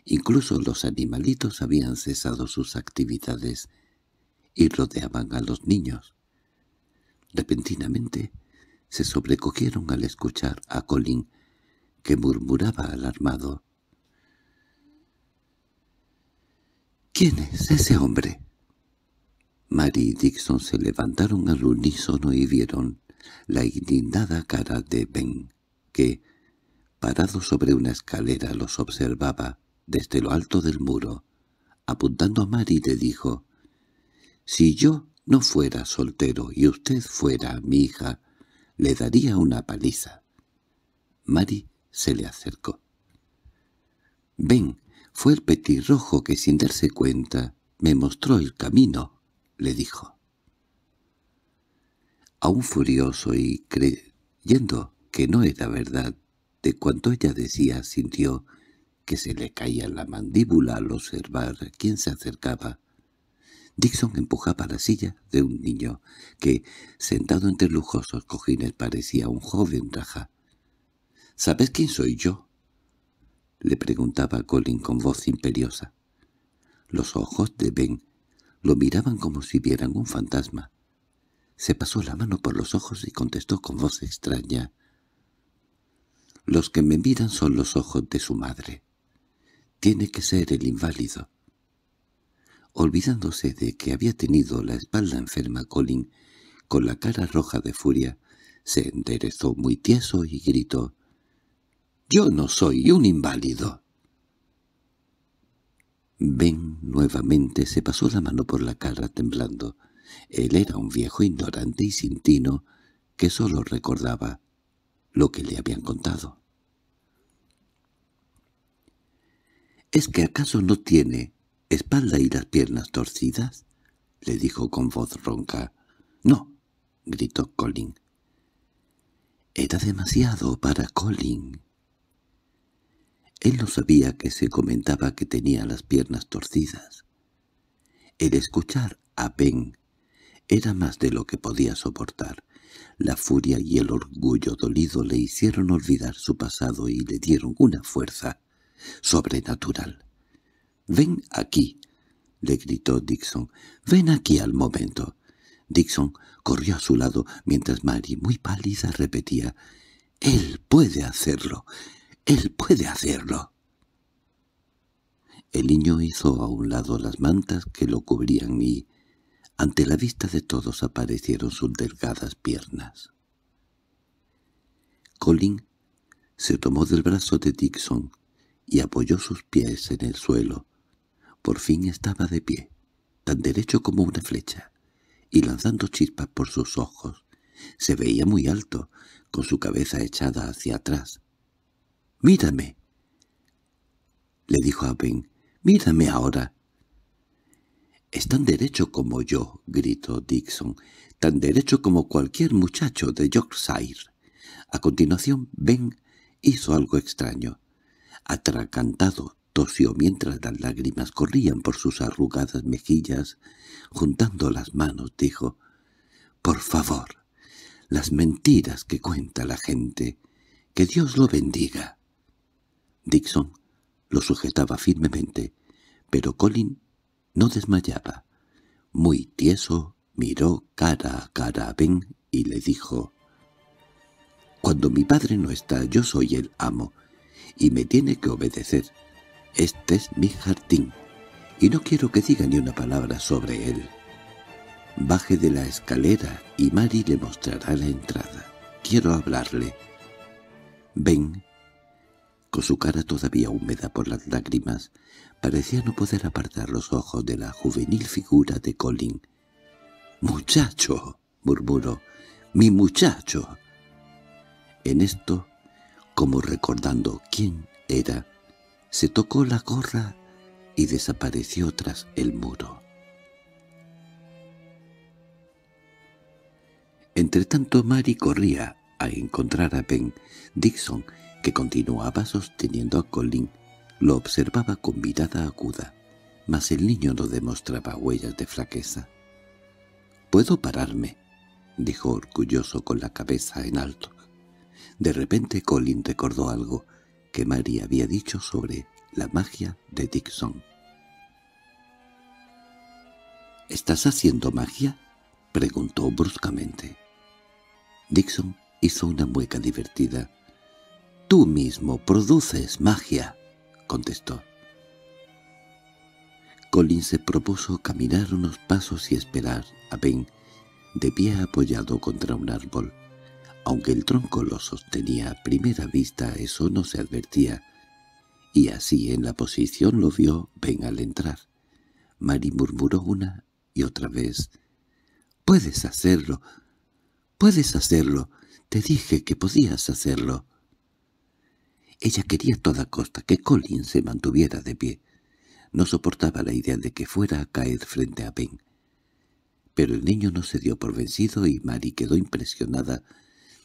Incluso los animalitos habían cesado sus actividades y rodeaban a los niños. Repentinamente, se sobrecogieron al escuchar a Colin, que murmuraba alarmado. —¿Quién es ese hombre? Mary y Dixon se levantaron al unísono y vieron la indignada cara de Ben, que, parado sobre una escalera, los observaba desde lo alto del muro. Apuntando a Mary le dijo, «Si yo no fuera soltero y usted fuera mi hija, le daría una paliza. Mari se le acercó. —Ven, fue el petirrojo que sin darse cuenta me mostró el camino —le dijo. Aún furioso y creyendo que no era verdad de cuanto ella decía, sintió que se le caía la mandíbula al observar quién se acercaba Dixon empujaba la silla de un niño que, sentado entre lujosos cojines, parecía un joven raja. —¿Sabes quién soy yo? —le preguntaba Colin con voz imperiosa. Los ojos de Ben lo miraban como si vieran un fantasma. Se pasó la mano por los ojos y contestó con voz extraña. —Los que me miran son los ojos de su madre. Tiene que ser el inválido olvidándose de que había tenido la espalda enferma Colin, con la cara roja de furia, se enderezó muy tieso y gritó, «¡Yo no soy un inválido!» Ben nuevamente se pasó la mano por la cara temblando. Él era un viejo ignorante y sin que solo recordaba lo que le habían contado. —¿Es que acaso no tiene espalda y las piernas torcidas? —le dijo con voz ronca. —No —gritó Colin. Era demasiado para Colin. Él no sabía que se comentaba que tenía las piernas torcidas. El escuchar a Ben era más de lo que podía soportar. La furia y el orgullo dolido le hicieron olvidar su pasado y le dieron una fuerza sobrenatural. —¡Ven aquí! —le gritó Dixon. —¡Ven aquí al momento! Dixon corrió a su lado mientras Mary, muy pálida, repetía —¡Él puede hacerlo! ¡Él puede hacerlo! El niño hizo a un lado las mantas que lo cubrían y, ante la vista de todos, aparecieron sus delgadas piernas. Colin se tomó del brazo de Dixon y apoyó sus pies en el suelo, por fin estaba de pie, tan derecho como una flecha, y lanzando chispas por sus ojos. Se veía muy alto, con su cabeza echada hacia atrás. —¡Mírame! —le dijo a Ben. —¡Mírame ahora! —Es tan derecho como yo —gritó Dixon—, tan derecho como cualquier muchacho de Yorkshire. A continuación, Ben hizo algo extraño. Atracantado Tosió mientras las lágrimas corrían por sus arrugadas mejillas. Juntando las manos dijo, «Por favor, las mentiras que cuenta la gente. Que Dios lo bendiga». Dixon lo sujetaba firmemente, pero Colin no desmayaba. Muy tieso, miró cara a cara a Ben y le dijo, «Cuando mi padre no está, yo soy el amo, y me tiene que obedecer. Este es mi jardín, y no quiero que diga ni una palabra sobre él. Baje de la escalera y Mari le mostrará la entrada. Quiero hablarle. Ven. Con su cara todavía húmeda por las lágrimas, parecía no poder apartar los ojos de la juvenil figura de Colin. —¡Muchacho! —murmuró. —¡Mi muchacho! En esto, como recordando quién era, se tocó la gorra y desapareció tras el muro. Entretanto Mary corría a encontrar a Ben. Dixon, que continuaba sosteniendo a Colin, lo observaba con mirada aguda, mas el niño no demostraba huellas de flaqueza. —¿Puedo pararme? —dijo orgulloso con la cabeza en alto. De repente Colin recordó algo que Mary había dicho sobre la magia de Dixon. —¿Estás haciendo magia? —preguntó bruscamente. Dixon hizo una mueca divertida. —Tú mismo produces magia —contestó. Colin se propuso caminar unos pasos y esperar a Ben, de pie apoyado contra un árbol. Aunque el tronco lo sostenía a primera vista, eso no se advertía, y así en la posición lo vio Ben al entrar. mari murmuró una y otra vez. «Puedes hacerlo, puedes hacerlo, te dije que podías hacerlo». Ella quería a toda costa que Colin se mantuviera de pie. No soportaba la idea de que fuera a caer frente a Ben. Pero el niño no se dio por vencido y Mary quedó impresionada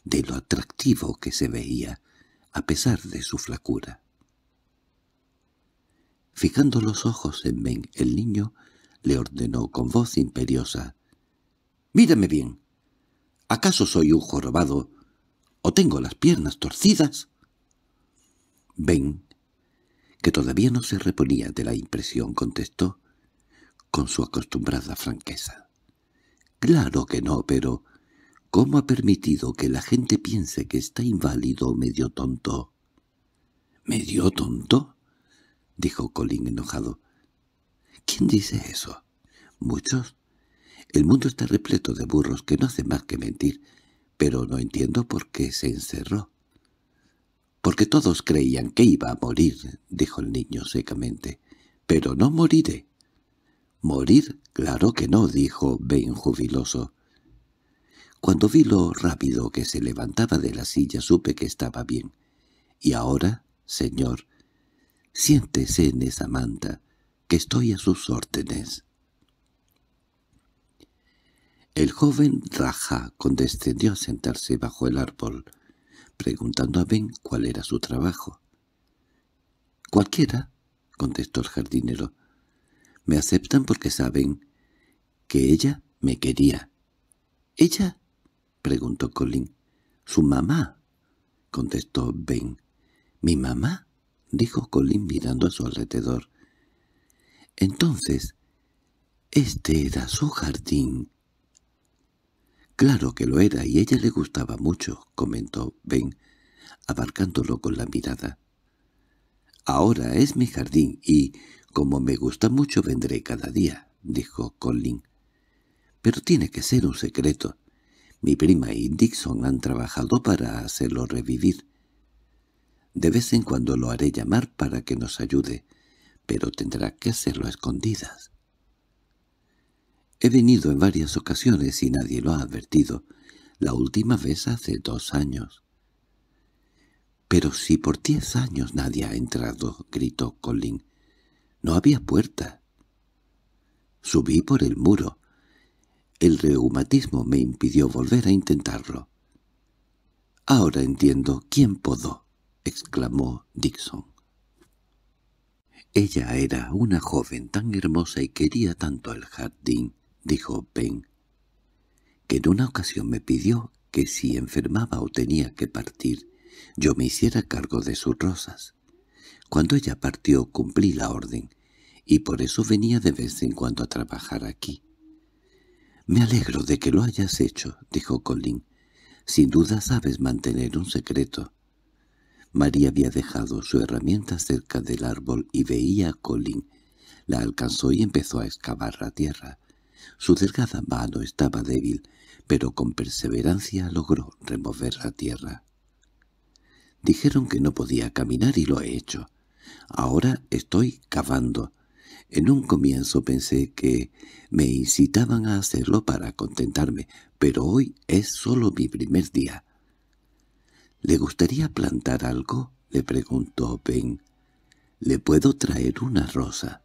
de lo atractivo que se veía, a pesar de su flacura. Fijando los ojos en Ben, el niño le ordenó con voz imperiosa, «¡Mírame bien! ¿Acaso soy un jorobado o tengo las piernas torcidas?» Ben, que todavía no se reponía de la impresión, contestó con su acostumbrada franqueza. «Claro que no, pero ¿Cómo ha permitido que la gente piense que está inválido o medio tonto? —¿Medio tonto? —dijo Colin enojado. —¿Quién dice eso? —Muchos. El mundo está repleto de burros que no hacen más que mentir, pero no entiendo por qué se encerró. —Porque todos creían que iba a morir —dijo el niño secamente—, pero no moriré. —¿Morir? Claro que no —dijo Ben jubiloso. Cuando vi lo rápido que se levantaba de la silla supe que estaba bien. Y ahora, señor, siéntese en esa manta, que estoy a sus órdenes. El joven Raja condescendió a sentarse bajo el árbol, preguntando a Ben cuál era su trabajo. —Cualquiera —contestó el jardinero—. Me aceptan porque saben que ella me quería. —¿Ella —preguntó Colin. —¿Su mamá? —contestó Ben. —¿Mi mamá? —dijo Colin mirando a su alrededor. —Entonces, este era su jardín. —Claro que lo era, y a ella le gustaba mucho —comentó Ben, abarcándolo con la mirada. —Ahora es mi jardín, y como me gusta mucho vendré cada día —dijo Colin. —Pero tiene que ser un secreto. Mi prima y Dixon han trabajado para hacerlo revivir. De vez en cuando lo haré llamar para que nos ayude, pero tendrá que hacerlo a escondidas. He venido en varias ocasiones y nadie lo ha advertido, la última vez hace dos años. —Pero si por diez años nadie ha entrado —gritó Colin—, no había puerta. Subí por el muro. El reumatismo me impidió volver a intentarlo. —Ahora entiendo quién podó —exclamó Dixon. —Ella era una joven tan hermosa y quería tanto el jardín —dijo Ben—, que en una ocasión me pidió que si enfermaba o tenía que partir, yo me hiciera cargo de sus rosas. Cuando ella partió cumplí la orden, y por eso venía de vez en cuando a trabajar aquí. —Me alegro de que lo hayas hecho —dijo Colin—. Sin duda sabes mantener un secreto. María había dejado su herramienta cerca del árbol y veía a Colin. La alcanzó y empezó a excavar la tierra. Su delgada mano estaba débil, pero con perseverancia logró remover la tierra. Dijeron que no podía caminar y lo he hecho. Ahora estoy cavando. En un comienzo pensé que me incitaban a hacerlo para contentarme, pero hoy es solo mi primer día. —¿Le gustaría plantar algo? —le preguntó Ben. —¿Le puedo traer una rosa?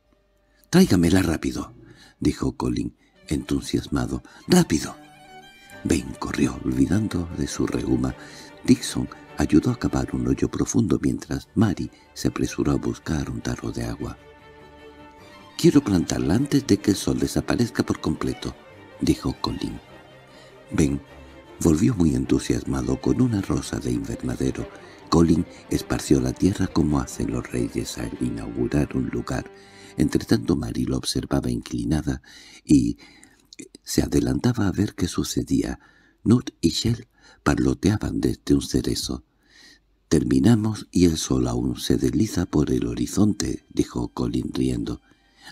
—Tráigamela rápido —dijo Colin, entusiasmado. —¡Rápido! Ben corrió, olvidando de su reguma. Dixon ayudó a cavar un hoyo profundo mientras Mary se apresuró a buscar un tarro de agua. «Quiero plantarla antes de que el sol desaparezca por completo», dijo Colin. Ben volvió muy entusiasmado con una rosa de invernadero. Colin esparció la tierra como hacen los reyes al inaugurar un lugar. Entretanto Mary lo observaba inclinada y eh, se adelantaba a ver qué sucedía. Nut y Shell parloteaban desde un cerezo. «Terminamos y el sol aún se desliza por el horizonte», dijo Colin riendo.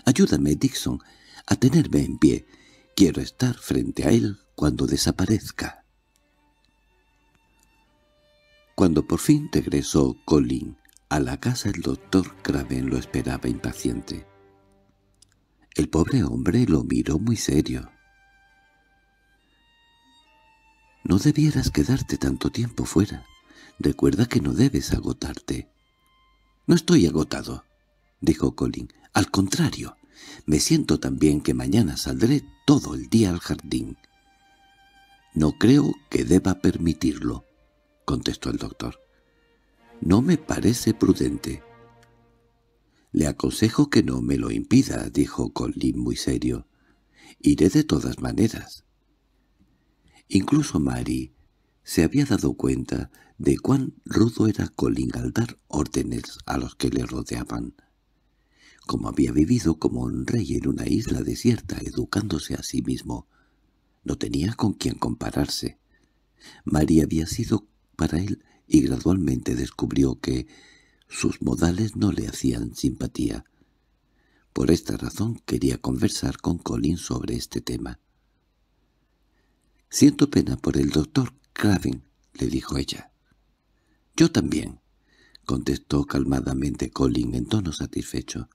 Ayúdame, Dixon, a tenerme en pie. Quiero estar frente a él cuando desaparezca. Cuando por fin regresó Colin a la casa el doctor Craven lo esperaba impaciente. El pobre hombre lo miró muy serio. «No debieras quedarte tanto tiempo fuera. Recuerda que no debes agotarte». «No estoy agotado», dijo Colin. Al contrario, me siento también que mañana saldré todo el día al jardín. —No creo que deba permitirlo —contestó el doctor. —No me parece prudente. —Le aconsejo que no me lo impida —dijo Colin muy serio. —Iré de todas maneras. Incluso Mari se había dado cuenta de cuán rudo era Colin al dar órdenes a los que le rodeaban como había vivido como un rey en una isla desierta educándose a sí mismo. No tenía con quien compararse. María había sido para él y gradualmente descubrió que sus modales no le hacían simpatía. Por esta razón quería conversar con Colin sobre este tema. «Siento pena por el doctor Craven», le dijo ella. «Yo también», contestó calmadamente Colin en tono satisfecho.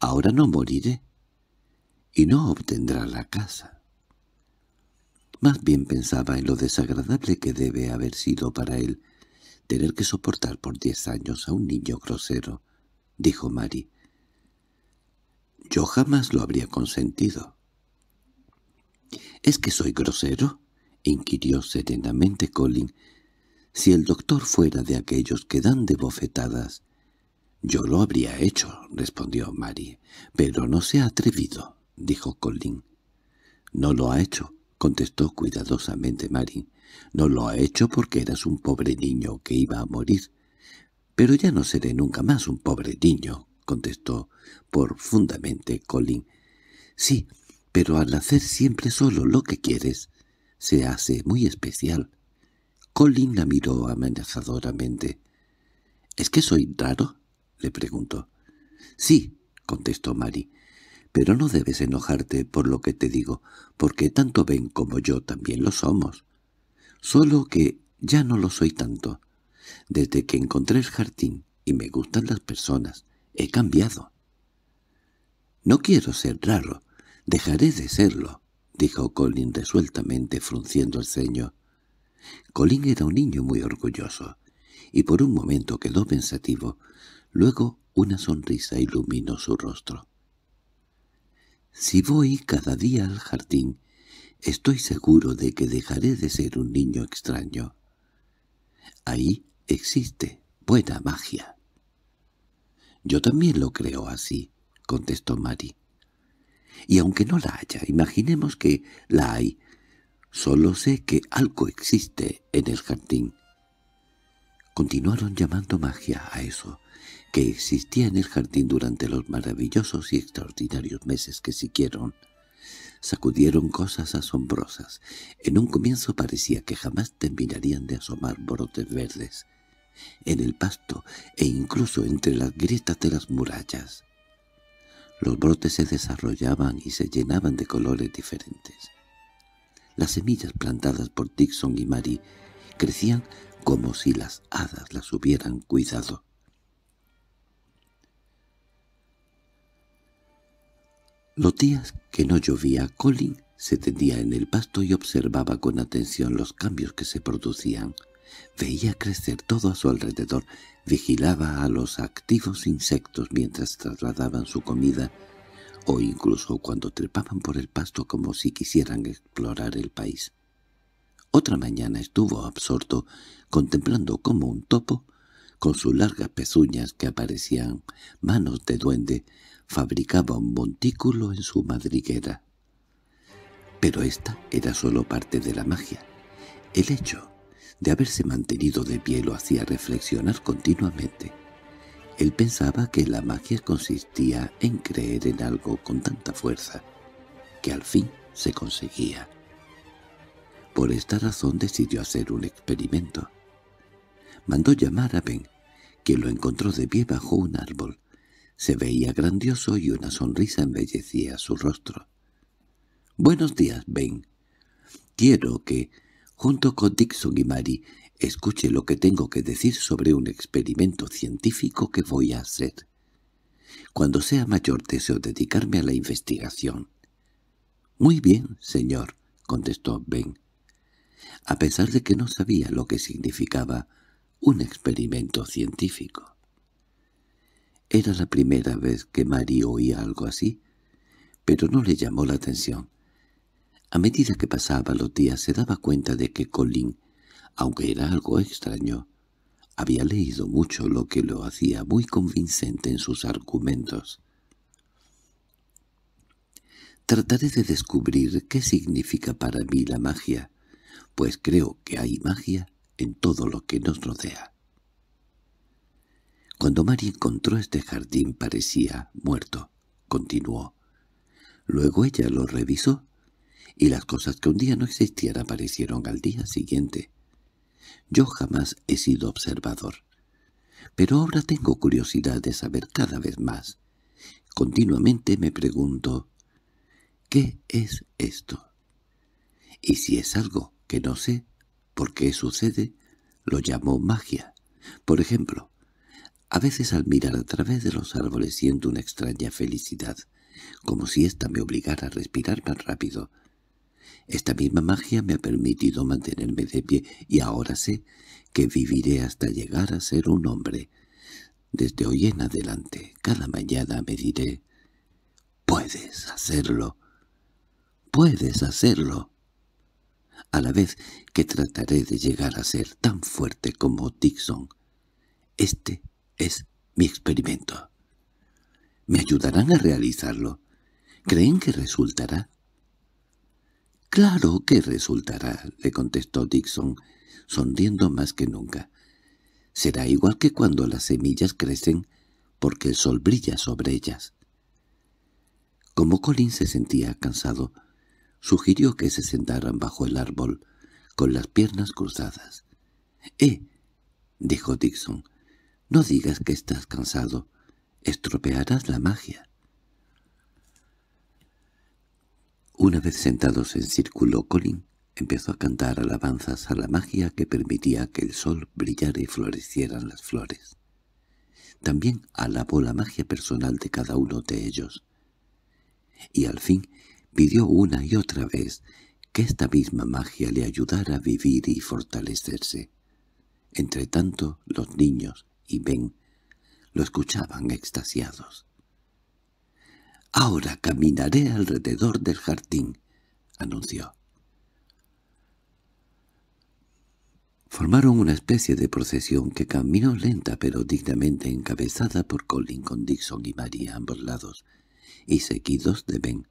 Ahora no moriré. Y no obtendrá la casa. Más bien pensaba en lo desagradable que debe haber sido para él tener que soportar por diez años a un niño grosero, dijo Mary. Yo jamás lo habría consentido. —¿Es que soy grosero? —inquirió serenamente Colin. —Si el doctor fuera de aquellos que dan de bofetadas, —Yo lo habría hecho —respondió Mary—, pero no se ha atrevido —dijo Colin. —No lo ha hecho —contestó cuidadosamente Mary—. No lo ha hecho porque eras un pobre niño que iba a morir. —Pero ya no seré nunca más un pobre niño —contestó profundamente Colin—. Sí, pero al hacer siempre solo lo que quieres, se hace muy especial. Colin la miró amenazadoramente. —¿Es que soy raro? le preguntó. —Sí —contestó Mari—, pero no debes enojarte por lo que te digo, porque tanto Ben como yo también lo somos. Solo que ya no lo soy tanto. Desde que encontré el jardín y me gustan las personas, he cambiado. —No quiero ser raro. Dejaré de serlo —dijo Colin resueltamente, frunciendo el ceño. Colin era un niño muy orgulloso, y por un momento quedó pensativo, Luego una sonrisa iluminó su rostro. Si voy cada día al jardín, estoy seguro de que dejaré de ser un niño extraño. Ahí existe buena magia. Yo también lo creo así, contestó Mari. Y aunque no la haya, imaginemos que la hay, solo sé que algo existe en el jardín. Continuaron llamando magia a eso, que existía en el jardín durante los maravillosos y extraordinarios meses que siguieron, sacudieron cosas asombrosas. En un comienzo parecía que jamás terminarían de asomar brotes verdes, en el pasto e incluso entre las grietas de las murallas. Los brotes se desarrollaban y se llenaban de colores diferentes. Las semillas plantadas por Dixon y Mary crecían como si las hadas las hubieran cuidado. Los días que no llovía, Colin se tendía en el pasto y observaba con atención los cambios que se producían. Veía crecer todo a su alrededor, vigilaba a los activos insectos mientras trasladaban su comida, o incluso cuando trepaban por el pasto como si quisieran explorar el país. Otra mañana estuvo absorto contemplando como un topo, con sus largas pezuñas que aparecían manos de duende, fabricaba un montículo en su madriguera. Pero esta era solo parte de la magia. El hecho de haberse mantenido de pie lo hacía reflexionar continuamente. Él pensaba que la magia consistía en creer en algo con tanta fuerza que al fin se conseguía. Por esta razón decidió hacer un experimento. Mandó llamar a Ben, que lo encontró de pie bajo un árbol, se veía grandioso y una sonrisa embellecía su rostro. «Buenos días, Ben. Quiero que, junto con Dixon y Mary, escuche lo que tengo que decir sobre un experimento científico que voy a hacer. Cuando sea mayor deseo dedicarme a la investigación». «Muy bien, señor», contestó Ben. A pesar de que no sabía lo que significaba un experimento científico. Era la primera vez que Mari oía algo así, pero no le llamó la atención. A medida que pasaba los días se daba cuenta de que Colin, aunque era algo extraño, había leído mucho lo que lo hacía muy convincente en sus argumentos. Trataré de descubrir qué significa para mí la magia, pues creo que hay magia en todo lo que nos rodea. Cuando Mari encontró este jardín parecía muerto, continuó. Luego ella lo revisó, y las cosas que un día no existían aparecieron al día siguiente. Yo jamás he sido observador, pero ahora tengo curiosidad de saber cada vez más. Continuamente me pregunto, ¿qué es esto? Y si es algo que no sé por qué sucede, lo llamo magia. Por ejemplo, a veces al mirar a través de los árboles siento una extraña felicidad, como si ésta me obligara a respirar más rápido. Esta misma magia me ha permitido mantenerme de pie y ahora sé que viviré hasta llegar a ser un hombre. Desde hoy en adelante, cada mañana me diré, «Puedes hacerlo, puedes hacerlo». A la vez que trataré de llegar a ser tan fuerte como Dixon, este es mi experimento. ¿Me ayudarán a realizarlo? ¿Creen que resultará? —Claro que resultará —le contestó Dixon, sonriendo más que nunca. —Será igual que cuando las semillas crecen, porque el sol brilla sobre ellas. Como Colin se sentía cansado, sugirió que se sentaran bajo el árbol, con las piernas cruzadas. —¡Eh! —dijo Dixon—, no digas que estás cansado. Estropearás la magia. Una vez sentados en círculo, Colin empezó a cantar alabanzas a la magia que permitía que el sol brillara y florecieran las flores. También alabó la magia personal de cada uno de ellos. Y al fin pidió una y otra vez que esta misma magia le ayudara a vivir y fortalecerse. Entre tanto, los niños, y Ben lo escuchaban extasiados. «Ahora caminaré alrededor del jardín», anunció. Formaron una especie de procesión que caminó lenta pero dignamente encabezada por Colin con Dixon y María a ambos lados, y seguidos de Ben.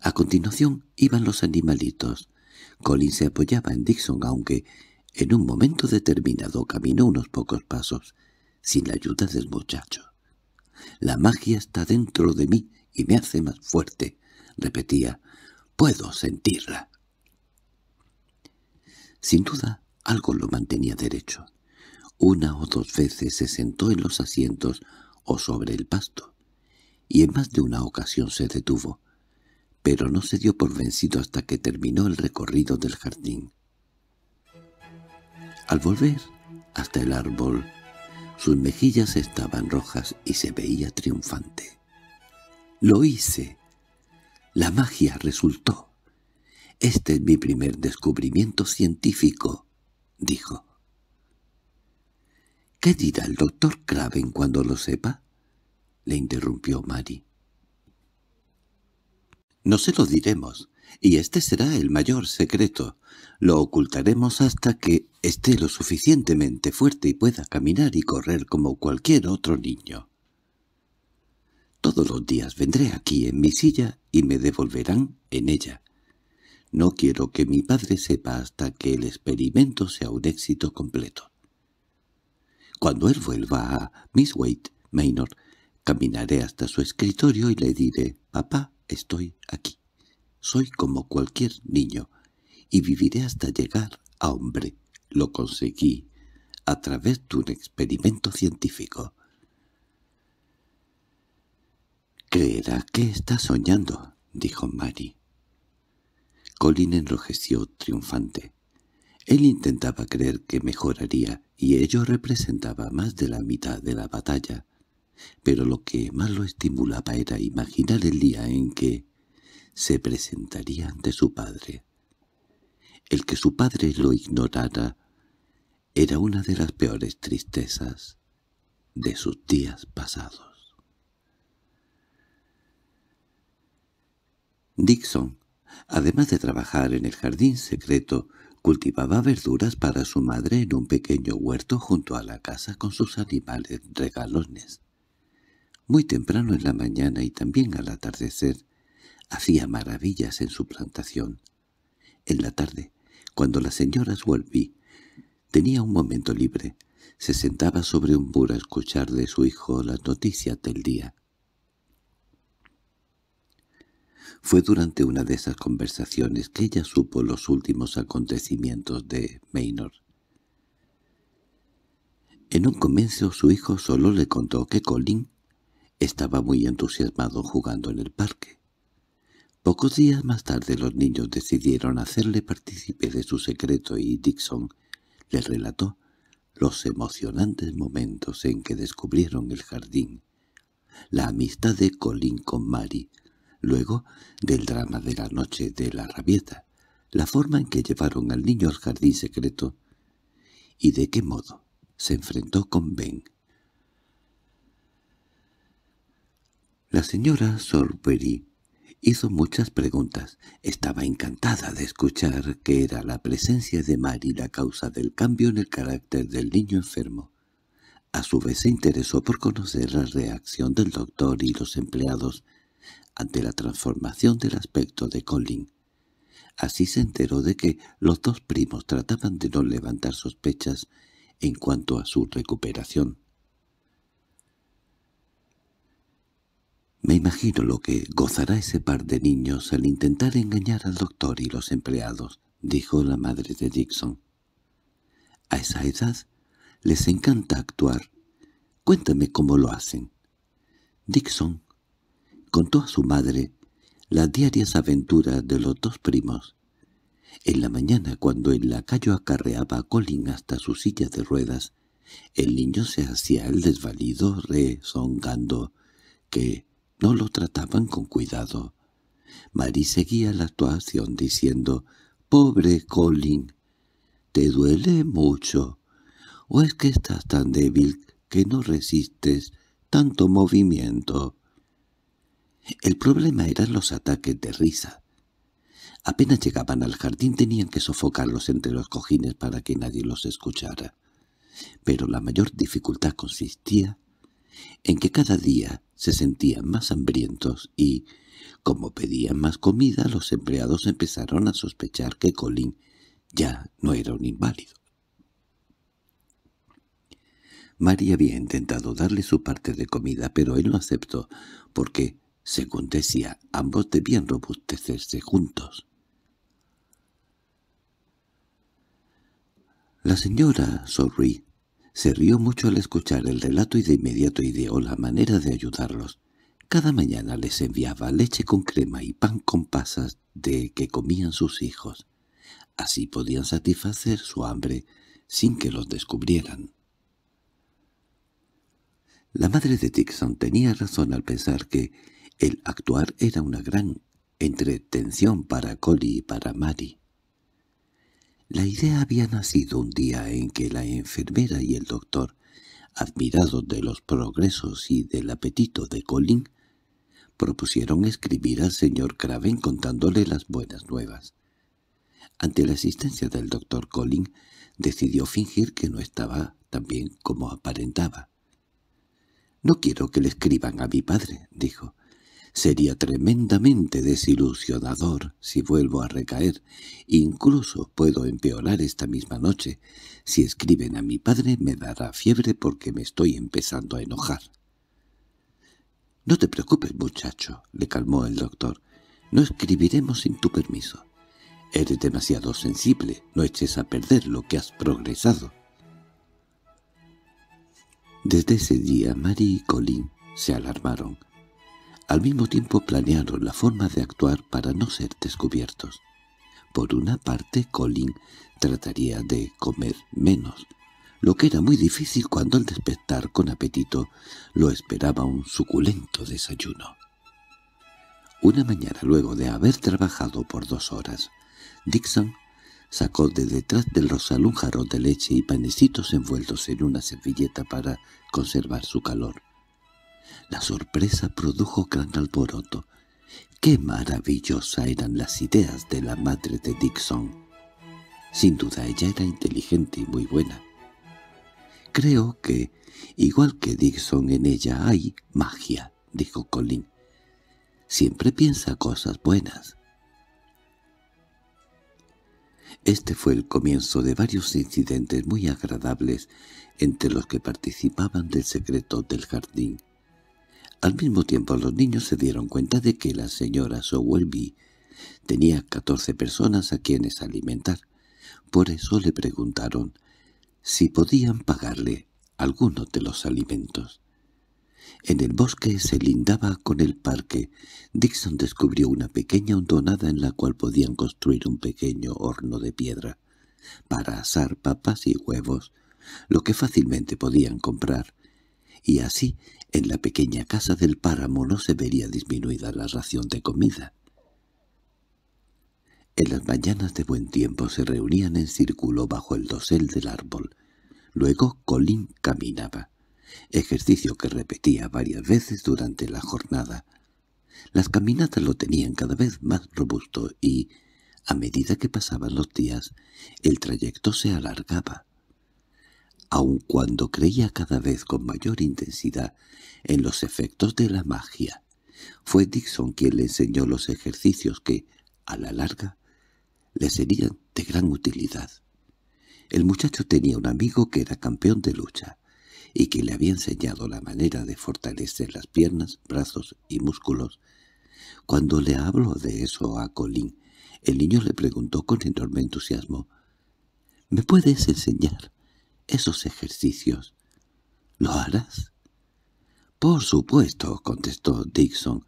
A continuación iban los animalitos. Colin se apoyaba en Dixon, aunque en un momento determinado caminó unos pocos pasos, sin la ayuda del muchacho. «La magia está dentro de mí y me hace más fuerte», repetía. «Puedo sentirla». Sin duda, algo lo mantenía derecho. Una o dos veces se sentó en los asientos o sobre el pasto, y en más de una ocasión se detuvo, pero no se dio por vencido hasta que terminó el recorrido del jardín. Al volver hasta el árbol, sus mejillas estaban rojas y se veía triunfante. —¡Lo hice! La magia resultó. Este es mi primer descubrimiento científico —dijo. —¿Qué dirá el doctor Craven cuando lo sepa? —le interrumpió Mari. —No se lo diremos y este será el mayor secreto. Lo ocultaremos hasta que esté lo suficientemente fuerte y pueda caminar y correr como cualquier otro niño. Todos los días vendré aquí en mi silla y me devolverán en ella. No quiero que mi padre sepa hasta que el experimento sea un éxito completo. Cuando él vuelva a Miss Wade, Maynor, caminaré hasta su escritorio y le diré «Papá, estoy aquí». Soy como cualquier niño, y viviré hasta llegar a hombre. Lo conseguí a través de un experimento científico. —Creerá que estás soñando —dijo Mary. Colin enrojeció triunfante. Él intentaba creer que mejoraría, y ello representaba más de la mitad de la batalla. Pero lo que más lo estimulaba era imaginar el día en que se presentaría ante su padre. El que su padre lo ignorara era una de las peores tristezas de sus días pasados. Dixon, además de trabajar en el jardín secreto, cultivaba verduras para su madre en un pequeño huerto junto a la casa con sus animales regalones. Muy temprano en la mañana y también al atardecer, hacía maravillas en su plantación. En la tarde, cuando la señora Swalby tenía un momento libre, se sentaba sobre un muro a escuchar de su hijo las noticias del día. Fue durante una de esas conversaciones que ella supo los últimos acontecimientos de Maynor. En un comienzo su hijo solo le contó que Colin estaba muy entusiasmado jugando en el parque. Pocos días más tarde los niños decidieron hacerle partícipe de su secreto y Dixon les relató los emocionantes momentos en que descubrieron el jardín, la amistad de Colin con Mary, luego del drama de la noche de la rabieta, la forma en que llevaron al niño al jardín secreto y de qué modo se enfrentó con Ben. La señora Sorbury Hizo muchas preguntas. Estaba encantada de escuchar que era la presencia de Mary la causa del cambio en el carácter del niño enfermo. A su vez se interesó por conocer la reacción del doctor y los empleados ante la transformación del aspecto de Colin. Así se enteró de que los dos primos trataban de no levantar sospechas en cuanto a su recuperación. Me imagino lo que gozará ese par de niños al intentar engañar al doctor y los empleados, dijo la madre de Dixon. A esa edad les encanta actuar. Cuéntame cómo lo hacen. Dixon contó a su madre las diarias aventuras de los dos primos. En la mañana, cuando el lacayo acarreaba a Colin hasta su silla de ruedas, el niño se hacía el desvalido rezongando que no lo trataban con cuidado. Mary seguía la actuación diciendo, «Pobre Colin, ¿te duele mucho? ¿O es que estás tan débil que no resistes tanto movimiento?» El problema eran los ataques de risa. Apenas llegaban al jardín tenían que sofocarlos entre los cojines para que nadie los escuchara. Pero la mayor dificultad consistía en que cada día se sentían más hambrientos y, como pedían más comida, los empleados empezaron a sospechar que Colin ya no era un inválido. María había intentado darle su parte de comida, pero él no aceptó, porque, según decía, ambos debían robustecerse juntos. La señora Sorry se rió mucho al escuchar el relato y de inmediato ideó la manera de ayudarlos. Cada mañana les enviaba leche con crema y pan con pasas de que comían sus hijos. Así podían satisfacer su hambre sin que los descubrieran. La madre de Dixon tenía razón al pensar que el actuar era una gran entretención para Collie y para Mary. La idea había nacido un día en que la enfermera y el doctor, admirados de los progresos y del apetito de Colin, propusieron escribir al señor Craven contándole las buenas nuevas. Ante la asistencia del doctor Colin, decidió fingir que no estaba tan bien como aparentaba. «No quiero que le escriban a mi padre», dijo. Sería tremendamente desilusionador si vuelvo a recaer. Incluso puedo empeorar esta misma noche. Si escriben a mi padre me dará fiebre porque me estoy empezando a enojar. —No te preocupes, muchacho —le calmó el doctor—. No escribiremos sin tu permiso. Eres demasiado sensible, no eches a perder lo que has progresado. Desde ese día Mari y Colin se alarmaron. Al mismo tiempo planearon la forma de actuar para no ser descubiertos. Por una parte, Colin trataría de comer menos, lo que era muy difícil cuando al despertar con apetito lo esperaba un suculento desayuno. Una mañana luego de haber trabajado por dos horas, Dixon sacó de detrás del rosal un jarro de leche y panecitos envueltos en una servilleta para conservar su calor. La sorpresa produjo gran alboroto. ¡Qué maravillosa eran las ideas de la madre de Dixon! Sin duda ella era inteligente y muy buena. Creo que, igual que Dixon en ella hay magia, dijo Colin. Siempre piensa cosas buenas. Este fue el comienzo de varios incidentes muy agradables entre los que participaban del secreto del jardín. Al mismo tiempo los niños se dieron cuenta de que la señora Sowelby tenía catorce personas a quienes alimentar. Por eso le preguntaron si podían pagarle algunos de los alimentos. En el bosque se lindaba con el parque. Dixon descubrió una pequeña hondonada en la cual podían construir un pequeño horno de piedra para asar papas y huevos, lo que fácilmente podían comprar, y así en la pequeña casa del páramo no se vería disminuida la ración de comida. En las mañanas de buen tiempo se reunían en círculo bajo el dosel del árbol. Luego Colín caminaba, ejercicio que repetía varias veces durante la jornada. Las caminatas lo tenían cada vez más robusto y, a medida que pasaban los días, el trayecto se alargaba aun cuando creía cada vez con mayor intensidad en los efectos de la magia. Fue Dixon quien le enseñó los ejercicios que, a la larga, le serían de gran utilidad. El muchacho tenía un amigo que era campeón de lucha y que le había enseñado la manera de fortalecer las piernas, brazos y músculos. Cuando le habló de eso a Colin, el niño le preguntó con enorme entusiasmo, —¿Me puedes enseñar? esos ejercicios. ¿Lo harás? —Por supuesto —contestó Dixon—,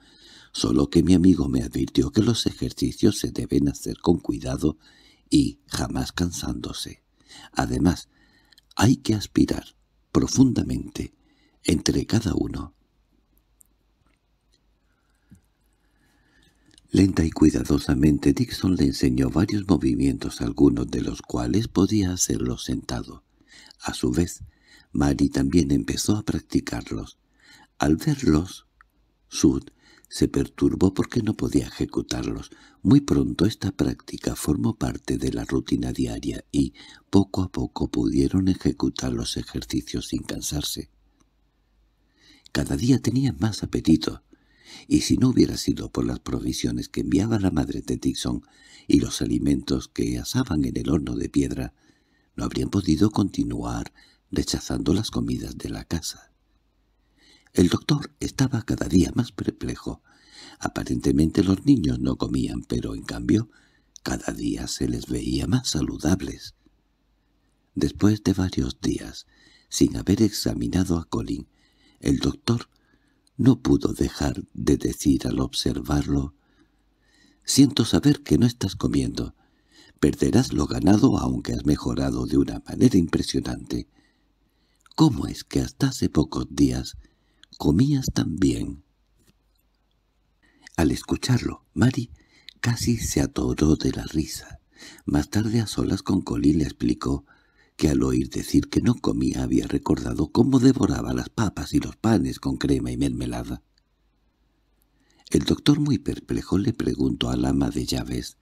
solo que mi amigo me advirtió que los ejercicios se deben hacer con cuidado y jamás cansándose. Además, hay que aspirar profundamente entre cada uno. Lenta y cuidadosamente Dixon le enseñó varios movimientos, algunos de los cuales podía hacerlo sentado. A su vez, Mari también empezó a practicarlos. Al verlos, Sud se perturbó porque no podía ejecutarlos. Muy pronto esta práctica formó parte de la rutina diaria y poco a poco pudieron ejecutar los ejercicios sin cansarse. Cada día tenían más apetito, y si no hubiera sido por las provisiones que enviaba la madre de Dixon y los alimentos que asaban en el horno de piedra, habrían podido continuar rechazando las comidas de la casa. El doctor estaba cada día más perplejo. Aparentemente los niños no comían, pero en cambio cada día se les veía más saludables. Después de varios días, sin haber examinado a Colin, el doctor no pudo dejar de decir al observarlo, «Siento saber que no estás comiendo. Perderás lo ganado aunque has mejorado de una manera impresionante. ¿Cómo es que hasta hace pocos días comías tan bien? Al escucharlo, Mari casi se atoró de la risa. Más tarde a solas con Colin le explicó que al oír decir que no comía había recordado cómo devoraba las papas y los panes con crema y mermelada. El doctor muy perplejo le preguntó al ama de llaves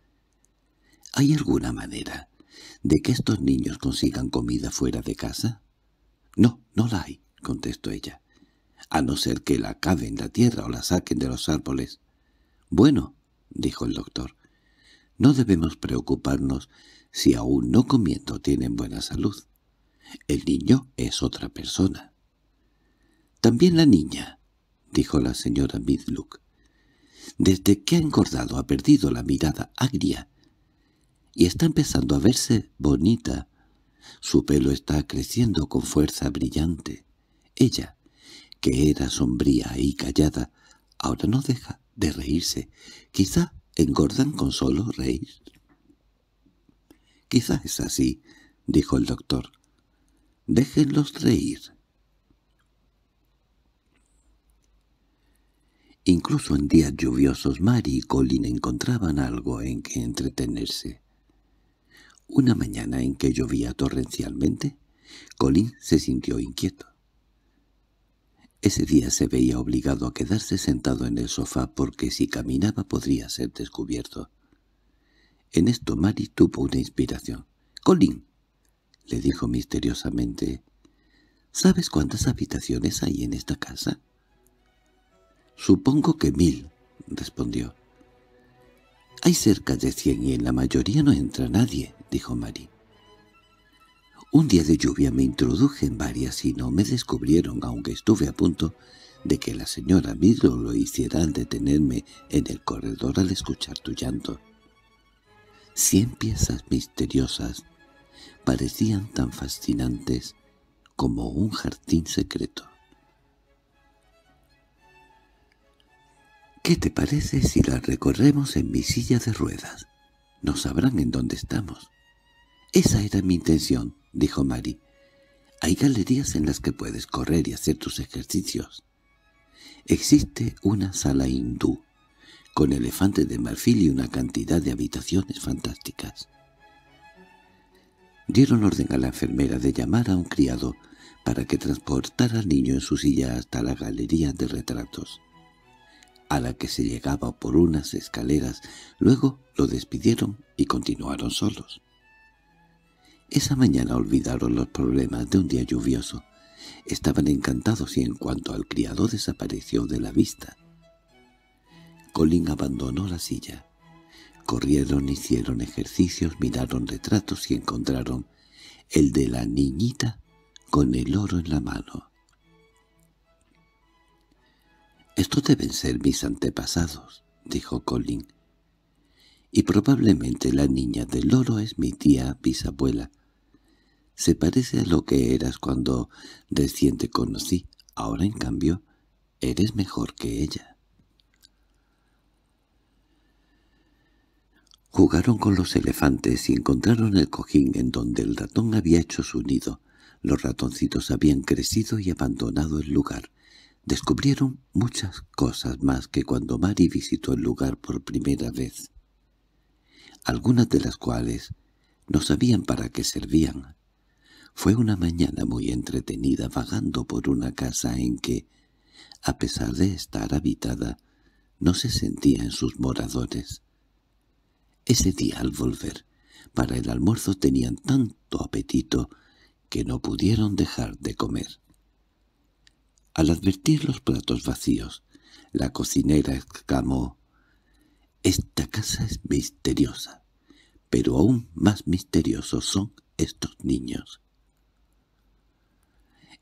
¿Hay alguna manera de que estos niños consigan comida fuera de casa? —No, no la hay —contestó ella—, a no ser que la caven la tierra o la saquen de los árboles. —Bueno —dijo el doctor—, no debemos preocuparnos si aún no comiendo tienen buena salud. El niño es otra persona. —También la niña —dijo la señora Midluck—. Desde que ha engordado ha perdido la mirada agria y está empezando a verse bonita. Su pelo está creciendo con fuerza brillante. Ella, que era sombría y callada, ahora no deja de reírse. Quizá engordan con solo reír. —Quizá es así —dijo el doctor—. Déjenlos reír. Incluso en días lluviosos Mari y Colin encontraban algo en que entretenerse. Una mañana en que llovía torrencialmente, Colin se sintió inquieto. Ese día se veía obligado a quedarse sentado en el sofá porque si caminaba podría ser descubierto. En esto Mari tuvo una inspiración. —¡Colin! —le dijo misteriosamente—, ¿sabes cuántas habitaciones hay en esta casa? —Supongo que mil —respondió. —Hay cerca de cien y en la mayoría no entra nadie. —dijo Marie. Un día de lluvia me introduje en varias y no me descubrieron, aunque estuve a punto de que la señora Milo lo hiciera al detenerme en el corredor al escuchar tu llanto. Cien piezas misteriosas parecían tan fascinantes como un jardín secreto. —¿Qué te parece si las recorremos en mi silla de ruedas? No sabrán en dónde estamos. Esa era mi intención, dijo Mari. Hay galerías en las que puedes correr y hacer tus ejercicios. Existe una sala hindú, con elefantes de marfil y una cantidad de habitaciones fantásticas. Dieron orden a la enfermera de llamar a un criado para que transportara al niño en su silla hasta la galería de retratos, a la que se llegaba por unas escaleras. Luego lo despidieron y continuaron solos. Esa mañana olvidaron los problemas de un día lluvioso. Estaban encantados y en cuanto al criado desapareció de la vista. Colin abandonó la silla. Corrieron, hicieron ejercicios, miraron retratos y encontraron el de la niñita con el oro en la mano. —Estos deben ser mis antepasados —dijo Colin y probablemente la niña del loro es mi tía bisabuela. Se parece a lo que eras cuando recién te conocí, ahora en cambio eres mejor que ella. Jugaron con los elefantes y encontraron el cojín en donde el ratón había hecho su nido. Los ratoncitos habían crecido y abandonado el lugar. Descubrieron muchas cosas más que cuando Mari visitó el lugar por primera vez algunas de las cuales no sabían para qué servían. Fue una mañana muy entretenida vagando por una casa en que, a pesar de estar habitada, no se sentía en sus moradores. Ese día al volver, para el almuerzo tenían tanto apetito que no pudieron dejar de comer. Al advertir los platos vacíos, la cocinera exclamó «Esta casa es misteriosa. Pero aún más misteriosos son estos niños.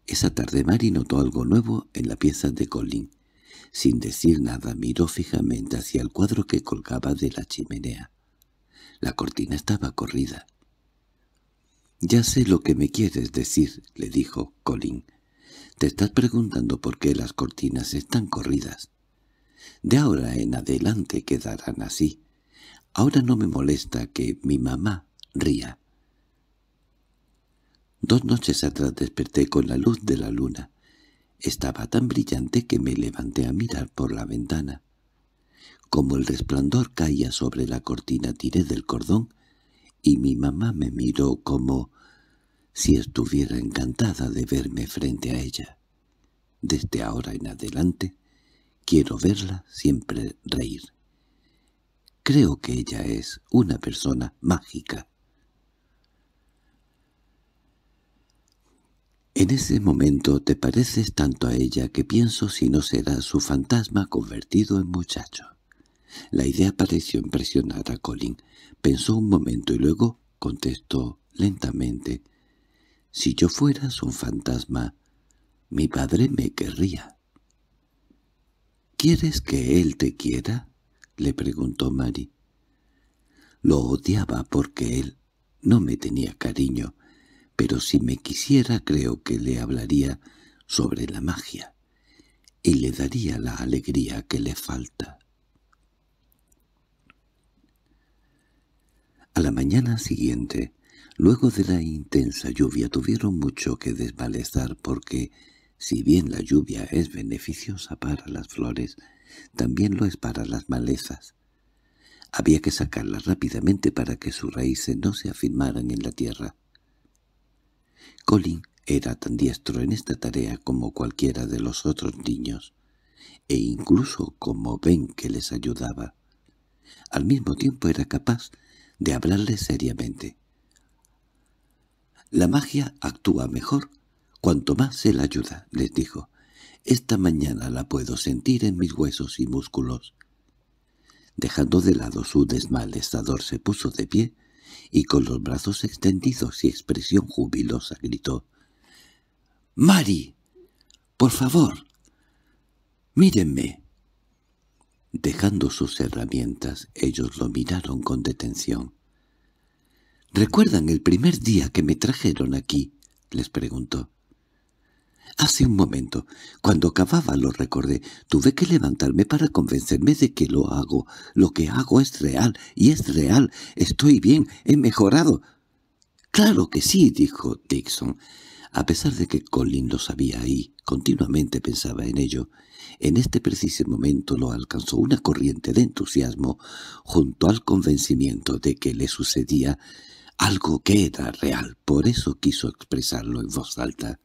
Esa tarde Mary notó algo nuevo en la pieza de Colin. Sin decir nada miró fijamente hacia el cuadro que colgaba de la chimenea. La cortina estaba corrida. «Ya sé lo que me quieres decir», le dijo Colin. «Te estás preguntando por qué las cortinas están corridas. De ahora en adelante quedarán así. Ahora no me molesta que mi mamá ría. Dos noches atrás desperté con la luz de la luna. Estaba tan brillante que me levanté a mirar por la ventana. Como el resplandor caía sobre la cortina tiré del cordón y mi mamá me miró como si estuviera encantada de verme frente a ella. Desde ahora en adelante quiero verla siempre reír. Creo que ella es una persona mágica. En ese momento te pareces tanto a ella que pienso si no será su fantasma convertido en muchacho. La idea pareció impresionar a Colin. Pensó un momento y luego contestó lentamente. «Si yo fueras un fantasma, mi padre me querría». «¿Quieres que él te quiera?» le preguntó Mari. Lo odiaba porque él no me tenía cariño, pero si me quisiera creo que le hablaría sobre la magia y le daría la alegría que le falta. A la mañana siguiente, luego de la intensa lluvia, tuvieron mucho que desmalezar porque, si bien la lluvia es beneficiosa para las flores, también lo es para las malezas. Había que sacarlas rápidamente para que sus raíces no se afirmaran en la tierra. Colin era tan diestro en esta tarea como cualquiera de los otros niños, e incluso como Ben que les ayudaba. Al mismo tiempo era capaz de hablarles seriamente. «La magia actúa mejor cuanto más se la ayuda», les dijo. Esta mañana la puedo sentir en mis huesos y músculos. Dejando de lado su desmalestador se puso de pie y con los brazos extendidos y expresión jubilosa gritó «¡Mari! ¡Por favor! ¡Mírenme!» Dejando sus herramientas, ellos lo miraron con detención. «¿Recuerdan el primer día que me trajeron aquí?» les preguntó. Hace un momento, cuando acababa lo recordé, tuve que levantarme para convencerme de que lo hago. Lo que hago es real, y es real. Estoy bien, he mejorado. —¡Claro que sí! —dijo Dixon. A pesar de que Colin lo sabía y continuamente pensaba en ello, en este preciso momento lo alcanzó una corriente de entusiasmo junto al convencimiento de que le sucedía algo que era real. Por eso quiso expresarlo en voz alta.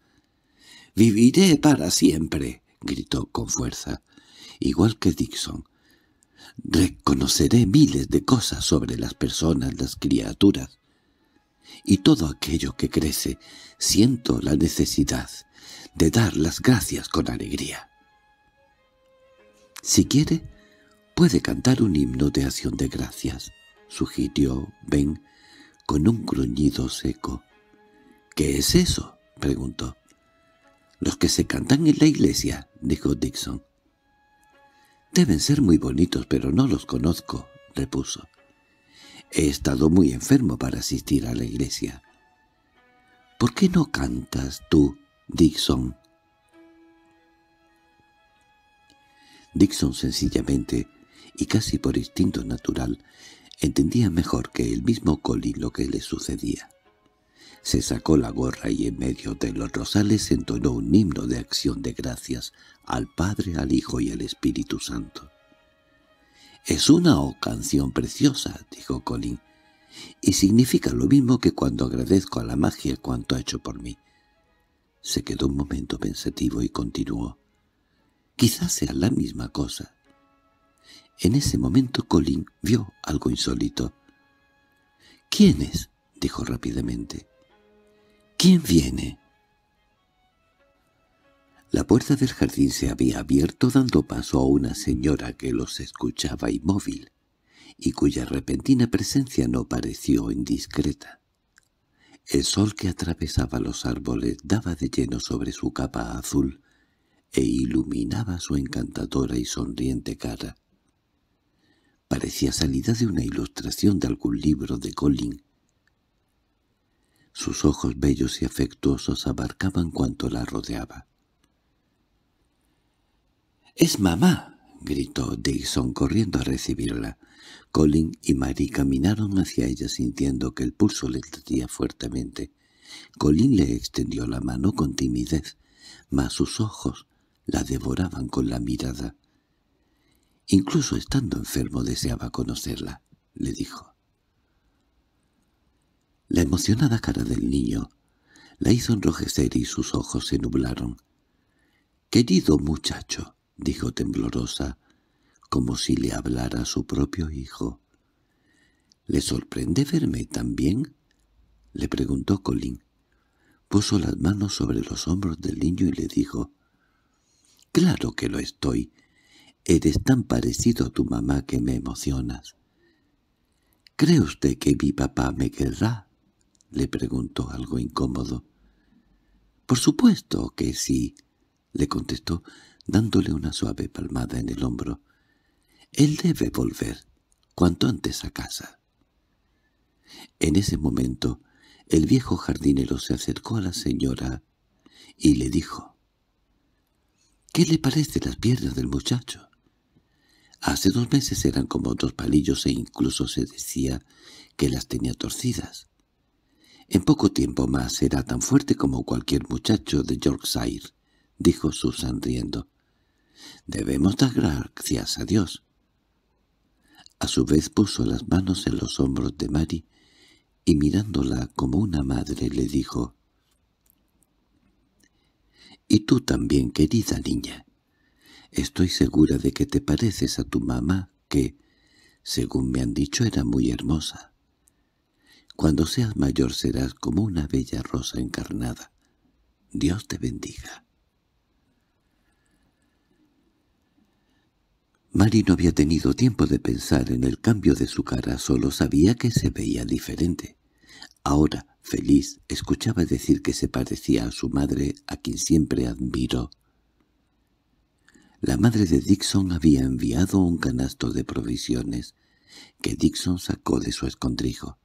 —¡Viviré para siempre! —gritó con fuerza, igual que Dixon. —Reconoceré miles de cosas sobre las personas, las criaturas y todo aquello que crece. Siento la necesidad de dar las gracias con alegría. —Si quiere, puede cantar un himno de acción de gracias —sugirió Ben con un gruñido seco. —¿Qué es eso? —preguntó. Los que se cantan en la iglesia, dijo Dixon. Deben ser muy bonitos, pero no los conozco, repuso. He estado muy enfermo para asistir a la iglesia. —¿Por qué no cantas tú, Dixon? Dixon sencillamente, y casi por instinto natural, entendía mejor que el mismo Colin lo que le sucedía. Se sacó la gorra y en medio de los rosales entonó un himno de acción de gracias al Padre, al Hijo y al Espíritu Santo. «Es una oh, canción preciosa», dijo Colin, «y significa lo mismo que cuando agradezco a la magia cuanto ha hecho por mí». Se quedó un momento pensativo y continuó. «Quizás sea la misma cosa». En ese momento Colin vio algo insólito. «¿Quién es?» dijo rápidamente. —¿Quién viene? La puerta del jardín se había abierto dando paso a una señora que los escuchaba inmóvil y cuya repentina presencia no pareció indiscreta. El sol que atravesaba los árboles daba de lleno sobre su capa azul e iluminaba su encantadora y sonriente cara. Parecía salida de una ilustración de algún libro de Colin, sus ojos bellos y afectuosos abarcaban cuanto la rodeaba. —¡Es mamá! —gritó Dixon corriendo a recibirla. Colin y Mary caminaron hacia ella sintiendo que el pulso le latía fuertemente. Colin le extendió la mano con timidez, mas sus ojos la devoraban con la mirada. Incluso estando enfermo deseaba conocerla, le dijo. La emocionada cara del niño la hizo enrojecer y sus ojos se nublaron. «Querido muchacho», dijo temblorosa, como si le hablara a su propio hijo. —¿Le sorprende verme también? —le preguntó Colin. Puso las manos sobre los hombros del niño y le dijo, —Claro que lo estoy. Eres tan parecido a tu mamá que me emocionas. —¿Cree usted que mi papá me querrá? le preguntó algo incómodo. —Por supuesto que sí —le contestó, dándole una suave palmada en el hombro. —Él debe volver cuanto antes a casa. En ese momento el viejo jardinero se acercó a la señora y le dijo. —¿Qué le parece las piernas del muchacho? Hace dos meses eran como dos palillos e incluso se decía que las tenía torcidas. En poco tiempo más será tan fuerte como cualquier muchacho de Yorkshire, dijo Susan riendo. Debemos dar gracias a Dios. A su vez puso las manos en los hombros de Mary y mirándola como una madre le dijo, «Y tú también, querida niña. Estoy segura de que te pareces a tu mamá, que, según me han dicho, era muy hermosa. Cuando seas mayor serás como una bella rosa encarnada. Dios te bendiga. Mari no había tenido tiempo de pensar en el cambio de su cara, solo sabía que se veía diferente. Ahora, feliz, escuchaba decir que se parecía a su madre, a quien siempre admiró. La madre de Dixon había enviado un canasto de provisiones, que Dixon sacó de su escondrijo.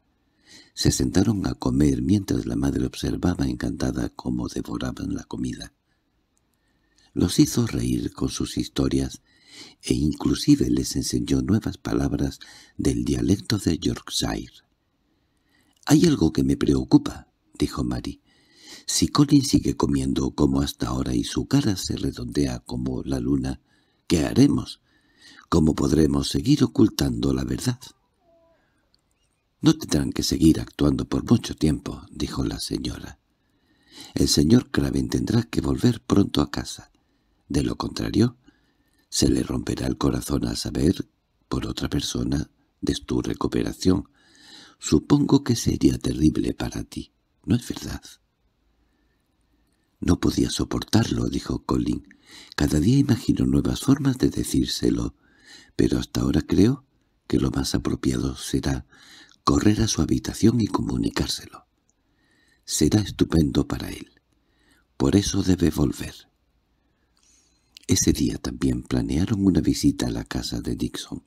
Se sentaron a comer mientras la madre observaba encantada cómo devoraban la comida. Los hizo reír con sus historias e inclusive les enseñó nuevas palabras del dialecto de Yorkshire. «Hay algo que me preocupa», dijo Mary. «Si Colin sigue comiendo como hasta ahora y su cara se redondea como la luna, ¿qué haremos? ¿Cómo podremos seguir ocultando la verdad?» —No tendrán que seguir actuando por mucho tiempo —dijo la señora. —El señor Craven tendrá que volver pronto a casa. De lo contrario, se le romperá el corazón al saber, por otra persona, de tu recuperación. Supongo que sería terrible para ti, ¿no es verdad? —No podía soportarlo —dijo Colin. —Cada día imagino nuevas formas de decírselo, pero hasta ahora creo que lo más apropiado será correr a su habitación y comunicárselo. Será estupendo para él. Por eso debe volver. Ese día también planearon una visita a la casa de Dixon.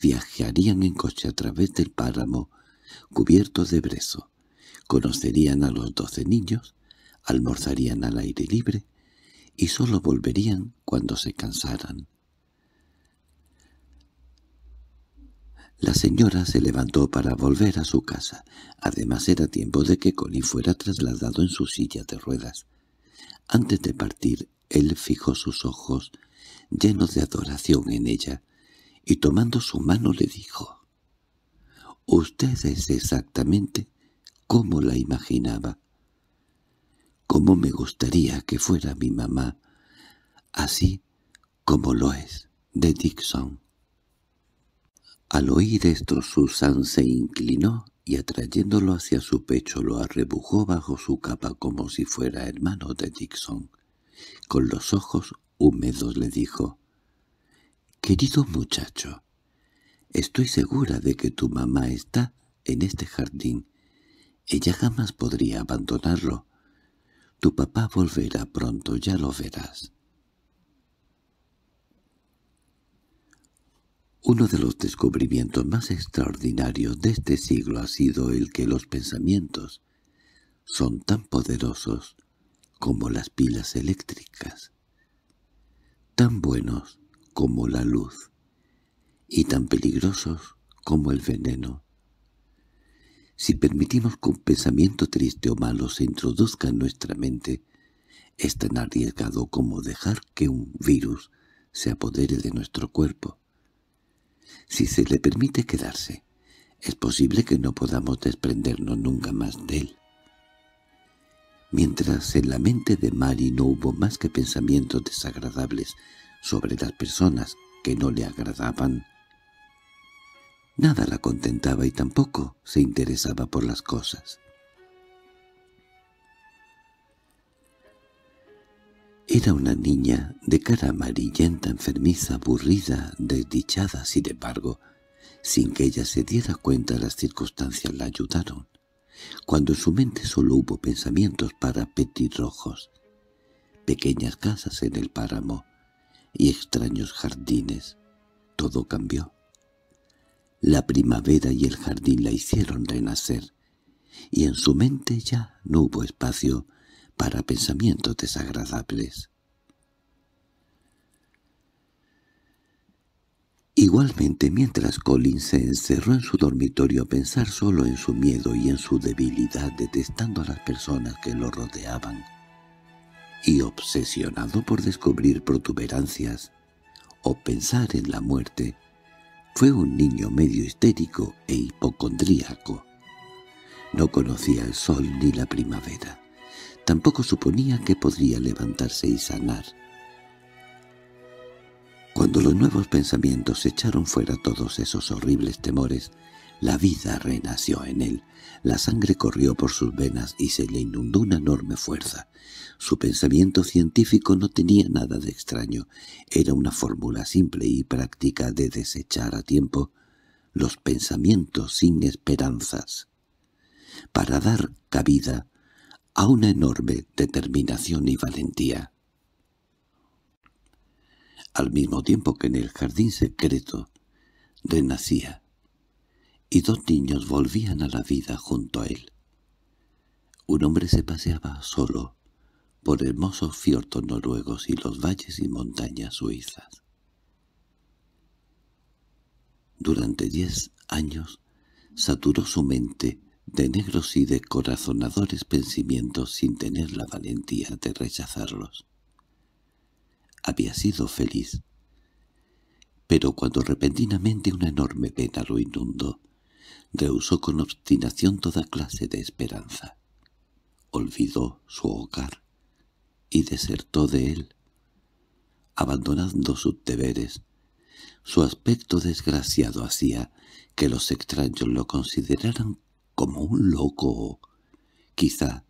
Viajarían en coche a través del páramo, cubierto de brezo. Conocerían a los doce niños, almorzarían al aire libre y solo volverían cuando se cansaran. La señora se levantó para volver a su casa. Además era tiempo de que Colin fuera trasladado en su silla de ruedas. Antes de partir, él fijó sus ojos, llenos de adoración en ella, y tomando su mano le dijo, «Usted es exactamente como la imaginaba. Cómo me gustaría que fuera mi mamá, así como lo es, de Dixon». Al oír esto Susan se inclinó y atrayéndolo hacia su pecho lo arrebujó bajo su capa como si fuera hermano de Dixon. Con los ojos húmedos le dijo, «Querido muchacho, estoy segura de que tu mamá está en este jardín. Ella jamás podría abandonarlo. Tu papá volverá pronto, ya lo verás». Uno de los descubrimientos más extraordinarios de este siglo ha sido el que los pensamientos son tan poderosos como las pilas eléctricas, tan buenos como la luz y tan peligrosos como el veneno. Si permitimos que un pensamiento triste o malo se introduzca en nuestra mente, es tan arriesgado como dejar que un virus se apodere de nuestro cuerpo si se le permite quedarse. Es posible que no podamos desprendernos nunca más de él. Mientras en la mente de Mari no hubo más que pensamientos desagradables sobre las personas que no le agradaban, nada la contentaba y tampoco se interesaba por las cosas. Era una niña de cara amarillenta, enfermiza, aburrida, desdichada, sin embargo, sin que ella se diera cuenta las circunstancias la ayudaron, cuando en su mente solo hubo pensamientos para petirrojos, pequeñas casas en el páramo y extraños jardines. Todo cambió. La primavera y el jardín la hicieron renacer, y en su mente ya no hubo espacio para pensamientos desagradables. Igualmente, mientras Colin se encerró en su dormitorio a pensar solo en su miedo y en su debilidad, detestando a las personas que lo rodeaban, y obsesionado por descubrir protuberancias o pensar en la muerte, fue un niño medio histérico e hipocondríaco. No conocía el sol ni la primavera. Tampoco suponía que podría levantarse y sanar. Cuando los nuevos pensamientos echaron fuera todos esos horribles temores, la vida renació en él. La sangre corrió por sus venas y se le inundó una enorme fuerza. Su pensamiento científico no tenía nada de extraño. Era una fórmula simple y práctica de desechar a tiempo los pensamientos sin esperanzas. Para dar cabida a una enorme determinación y valentía. Al mismo tiempo que en el jardín secreto renacía, y dos niños volvían a la vida junto a él. Un hombre se paseaba solo por hermosos fiordos noruegos y los valles y montañas suizas. Durante diez años saturó su mente de negros y de corazonadores pensamientos sin tener la valentía de rechazarlos. Había sido feliz. Pero cuando repentinamente una enorme pena lo inundó, rehusó con obstinación toda clase de esperanza. Olvidó su hogar y desertó de él, abandonando sus deberes. Su aspecto desgraciado hacía que los extraños lo consideraran como un loco quizá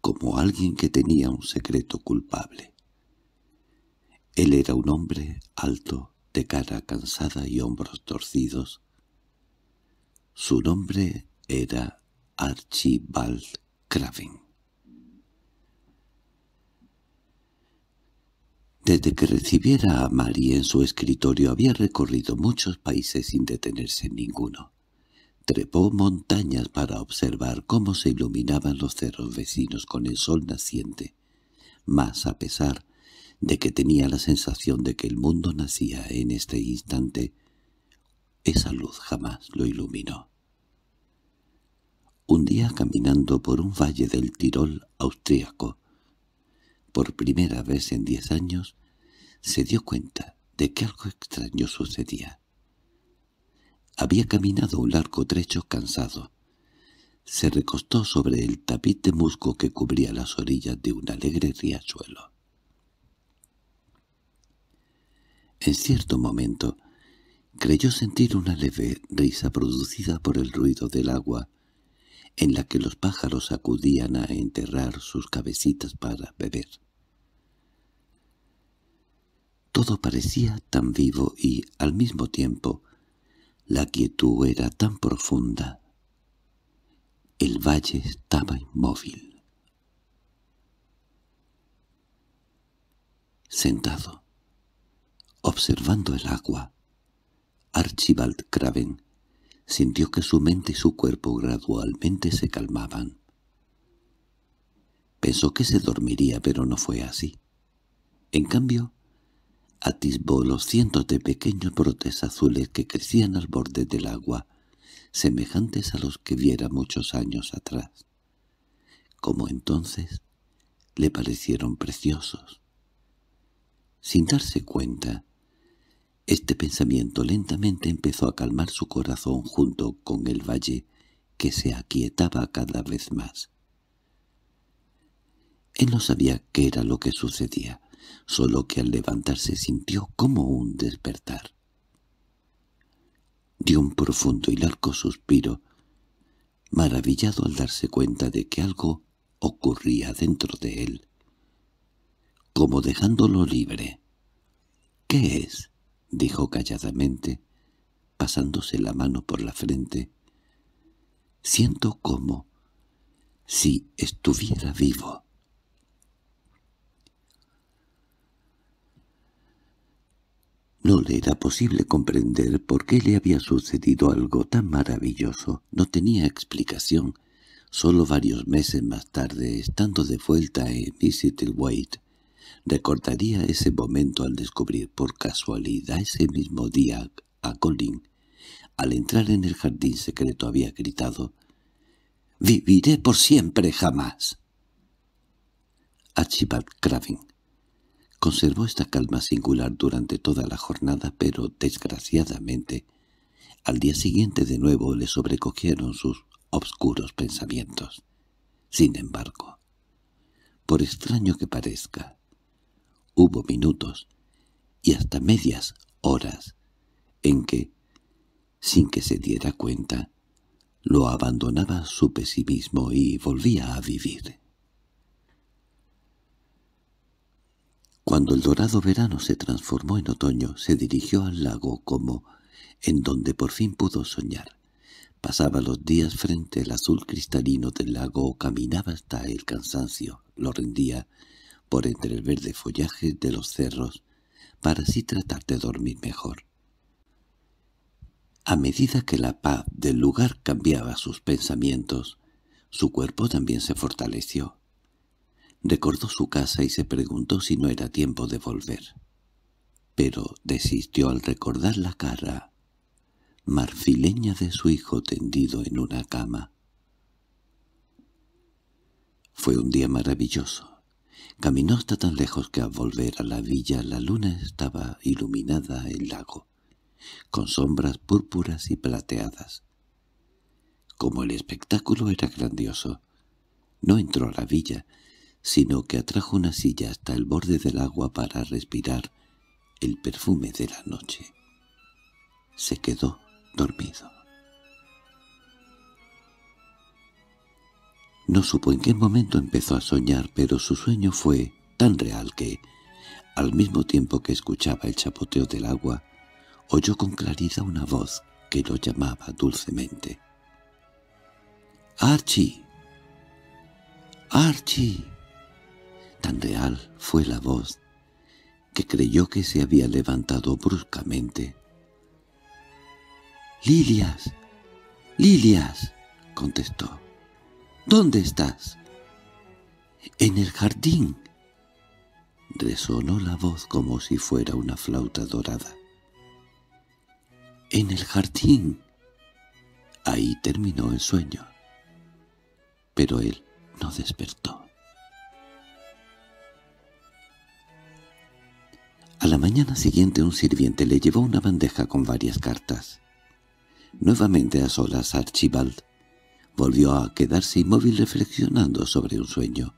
como alguien que tenía un secreto culpable. Él era un hombre alto, de cara cansada y hombros torcidos. Su nombre era Archibald Craven. Desde que recibiera a Mary en su escritorio había recorrido muchos países sin detenerse en ninguno. Trepó montañas para observar cómo se iluminaban los cerros vecinos con el sol naciente, mas a pesar de que tenía la sensación de que el mundo nacía en este instante, esa luz jamás lo iluminó. Un día caminando por un valle del Tirol austríaco, por primera vez en diez años, se dio cuenta de que algo extraño sucedía. Había caminado un largo trecho cansado. Se recostó sobre el tapiz de musgo que cubría las orillas de un alegre riachuelo. En cierto momento creyó sentir una leve risa producida por el ruido del agua en la que los pájaros acudían a enterrar sus cabecitas para beber. Todo parecía tan vivo y, al mismo tiempo, la quietud era tan profunda. El valle estaba inmóvil. Sentado, observando el agua, Archibald Craven sintió que su mente y su cuerpo gradualmente se calmaban. Pensó que se dormiría, pero no fue así. En cambio, atisbó los cientos de pequeños brotes azules que crecían al borde del agua, semejantes a los que viera muchos años atrás. Como entonces, le parecieron preciosos. Sin darse cuenta, este pensamiento lentamente empezó a calmar su corazón junto con el valle, que se aquietaba cada vez más. Él no sabía qué era lo que sucedía, solo que al levantarse sintió como un despertar. Dio un profundo y largo suspiro, maravillado al darse cuenta de que algo ocurría dentro de él, como dejándolo libre. —¿Qué es? —dijo calladamente, pasándose la mano por la frente. —Siento como si estuviera vivo. No le era posible comprender por qué le había sucedido algo tan maravilloso. No tenía explicación. Solo varios meses más tarde, estando de vuelta en White, recordaría ese momento al descubrir por casualidad ese mismo día a Colin. Al entrar en el jardín secreto había gritado «¡Viviré por siempre jamás!» Archibald Craving Conservó esta calma singular durante toda la jornada, pero, desgraciadamente, al día siguiente de nuevo le sobrecogieron sus obscuros pensamientos. Sin embargo, por extraño que parezca, hubo minutos y hasta medias horas en que, sin que se diera cuenta, lo abandonaba su pesimismo y volvía a vivir. Cuando el dorado verano se transformó en otoño, se dirigió al lago como en donde por fin pudo soñar. Pasaba los días frente al azul cristalino del lago o caminaba hasta el cansancio, lo rendía por entre el verde follaje de los cerros, para así tratar de dormir mejor. A medida que la paz del lugar cambiaba sus pensamientos, su cuerpo también se fortaleció. Recordó su casa y se preguntó si no era tiempo de volver. Pero desistió al recordar la cara marfileña de su hijo tendido en una cama. Fue un día maravilloso. Caminó hasta tan lejos que al volver a la villa la luna estaba iluminada el lago, con sombras púrpuras y plateadas. Como el espectáculo era grandioso, no entró a la villa, sino que atrajo una silla hasta el borde del agua para respirar el perfume de la noche. Se quedó dormido. No supo en qué momento empezó a soñar, pero su sueño fue tan real que, al mismo tiempo que escuchaba el chapoteo del agua, oyó con claridad una voz que lo llamaba dulcemente. —¡Archie! ¡Archie! Tan real fue la voz que creyó que se había levantado bruscamente. —¡Lilias! —¡Lilias! —contestó. —¿Dónde estás? —En el jardín —resonó la voz como si fuera una flauta dorada. —En el jardín. Ahí terminó el sueño. Pero él no despertó. A la mañana siguiente un sirviente le llevó una bandeja con varias cartas. Nuevamente a solas Archibald volvió a quedarse inmóvil reflexionando sobre un sueño.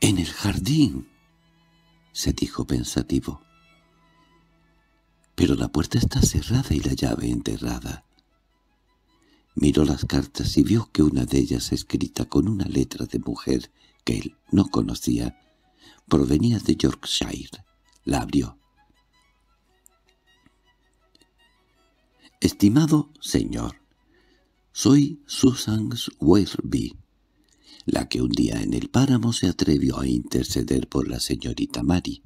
—¡En el jardín! —se dijo pensativo. —Pero la puerta está cerrada y la llave enterrada. Miró las cartas y vio que una de ellas escrita con una letra de mujer que él no conocía provenía de Yorkshire la abrió. Estimado señor, soy Susan Weirby, la que un día en el páramo se atrevió a interceder por la señorita Mary.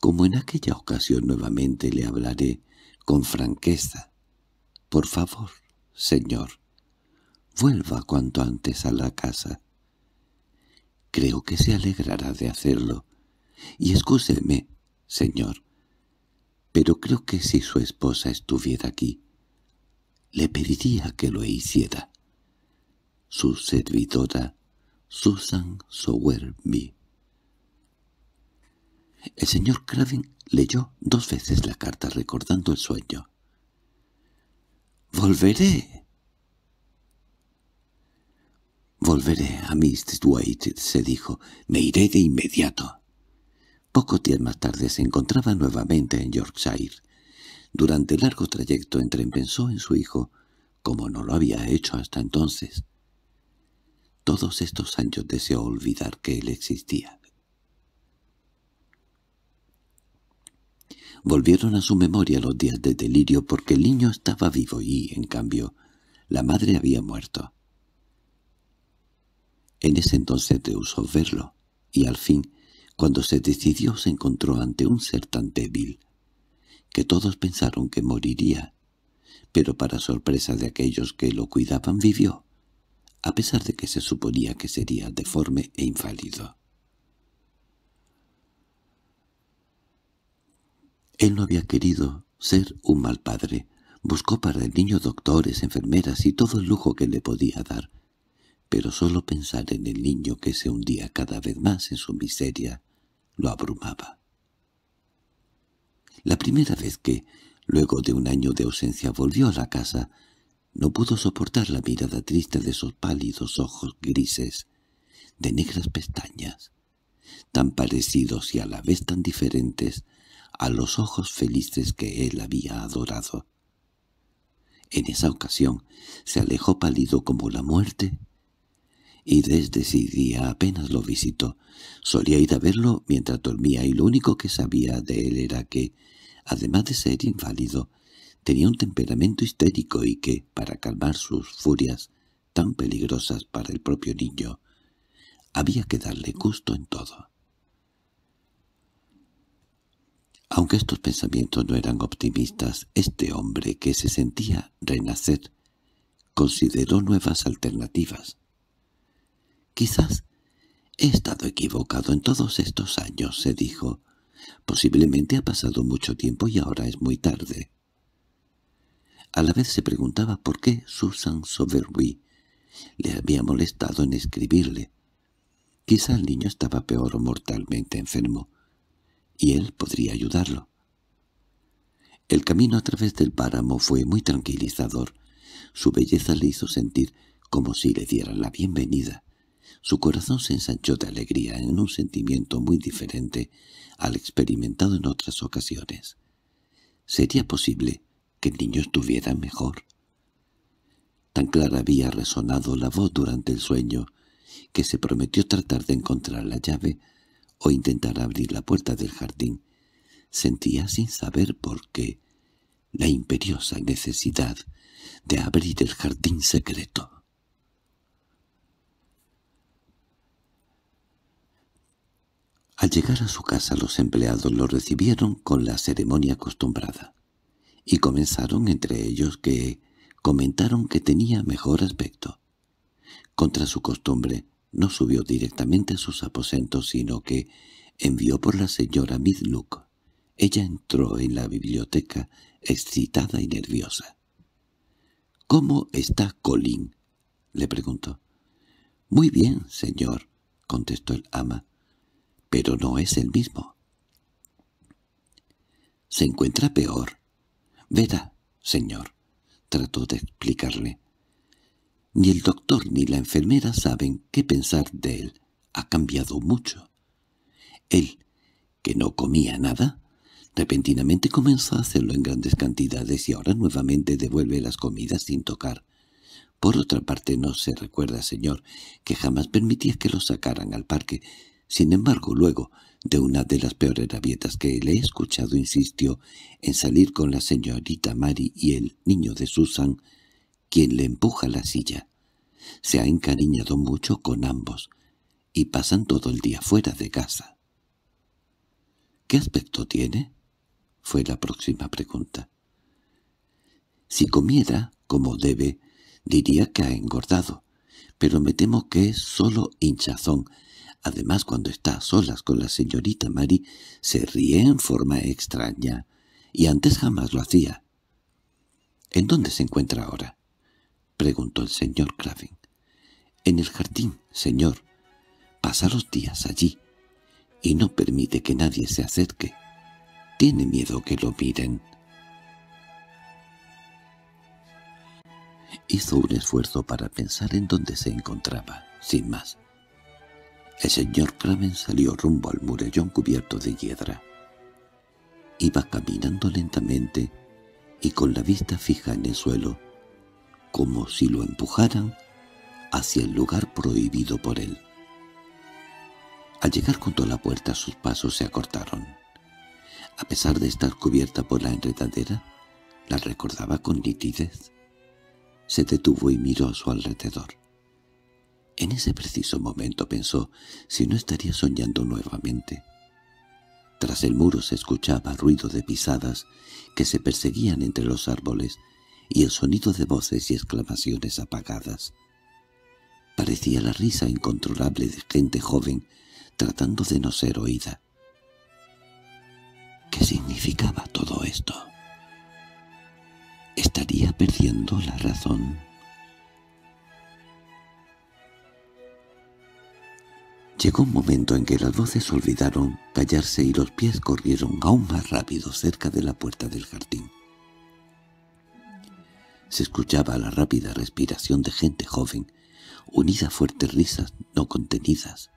Como en aquella ocasión nuevamente le hablaré con franqueza. Por favor, señor, vuelva cuanto antes a la casa. Creo que se alegrará de hacerlo. Y escúseme, señor, pero creo que si su esposa estuviera aquí, le pediría que lo hiciera. Su servidora, Susan Sowerby. El señor Craven leyó dos veces la carta recordando el sueño. —¡Volveré! —Volveré a Miss Dwight, —se dijo—. Me iré de inmediato. Pocos días más tarde se encontraba nuevamente en Yorkshire. Durante el largo trayecto pensó en su hijo, como no lo había hecho hasta entonces. Todos estos años deseó olvidar que él existía. Volvieron a su memoria los días de delirio porque el niño estaba vivo y, en cambio, la madre había muerto. En ese entonces rehusó verlo, y al fin cuando se decidió se encontró ante un ser tan débil que todos pensaron que moriría, pero para sorpresa de aquellos que lo cuidaban vivió, a pesar de que se suponía que sería deforme e infálido. Él no había querido ser un mal padre. Buscó para el niño doctores, enfermeras y todo el lujo que le podía dar. Pero solo pensar en el niño que se hundía cada vez más en su miseria lo abrumaba. La primera vez que, luego de un año de ausencia, volvió a la casa, no pudo soportar la mirada triste de esos pálidos ojos grises, de negras pestañas, tan parecidos y a la vez tan diferentes a los ojos felices que él había adorado. En esa ocasión se alejó pálido como la muerte y desde ese día apenas lo visitó. Solía ir a verlo mientras dormía y lo único que sabía de él era que, además de ser inválido, tenía un temperamento histérico y que, para calmar sus furias, tan peligrosas para el propio niño, había que darle gusto en todo. Aunque estos pensamientos no eran optimistas, este hombre que se sentía renacer consideró nuevas alternativas. Quizás he estado equivocado en todos estos años, se dijo. Posiblemente ha pasado mucho tiempo y ahora es muy tarde. A la vez se preguntaba por qué Susan Soverby le había molestado en escribirle. Quizá el niño estaba peor o mortalmente enfermo, y él podría ayudarlo. El camino a través del páramo fue muy tranquilizador. Su belleza le hizo sentir como si le dieran la bienvenida. Su corazón se ensanchó de alegría en un sentimiento muy diferente al experimentado en otras ocasiones. ¿Sería posible que el niño estuviera mejor? Tan clara había resonado la voz durante el sueño que se prometió tratar de encontrar la llave o intentar abrir la puerta del jardín. Sentía sin saber por qué la imperiosa necesidad de abrir el jardín secreto. Al llegar a su casa los empleados lo recibieron con la ceremonia acostumbrada, y comenzaron entre ellos que comentaron que tenía mejor aspecto. Contra su costumbre, no subió directamente a sus aposentos, sino que envió por la señora Midluck. Ella entró en la biblioteca, excitada y nerviosa. —¿Cómo está Colin? —le preguntó. —Muy bien, señor —contestó el ama— pero no es el mismo. —Se encuentra peor. —Verá, señor —trató de explicarle—. Ni el doctor ni la enfermera saben qué pensar de él. Ha cambiado mucho. Él, que no comía nada, repentinamente comenzó a hacerlo en grandes cantidades y ahora nuevamente devuelve las comidas sin tocar. Por otra parte, no se recuerda, señor, que jamás permitía que lo sacaran al parque, sin embargo, luego, de una de las peores rabietas que le he escuchado, insistió en salir con la señorita Mary y el niño de Susan, quien le empuja la silla. Se ha encariñado mucho con ambos, y pasan todo el día fuera de casa. —¿Qué aspecto tiene? —fue la próxima pregunta. —Si comiera, como debe, diría que ha engordado, pero me temo que es solo hinchazón, Además, cuando está a solas con la señorita Mary, se ríe en forma extraña, y antes jamás lo hacía. —¿En dónde se encuentra ahora? —preguntó el señor Craven. —En el jardín, señor. Pasa los días allí, y no permite que nadie se acerque. Tiene miedo que lo miren. Hizo un esfuerzo para pensar en dónde se encontraba, sin más. El señor Craven salió rumbo al murallón cubierto de hiedra. Iba caminando lentamente y con la vista fija en el suelo, como si lo empujaran hacia el lugar prohibido por él. Al llegar junto a la puerta sus pasos se acortaron. A pesar de estar cubierta por la enredadera, la recordaba con nitidez. Se detuvo y miró a su alrededor. En ese preciso momento pensó si no estaría soñando nuevamente. Tras el muro se escuchaba ruido de pisadas que se perseguían entre los árboles y el sonido de voces y exclamaciones apagadas. Parecía la risa incontrolable de gente joven tratando de no ser oída. ¿Qué significaba todo esto? ¿Estaría perdiendo la razón? Llegó un momento en que las voces olvidaron callarse y los pies corrieron aún más rápido cerca de la puerta del jardín. Se escuchaba la rápida respiración de gente joven, unida a fuertes risas no contenidas.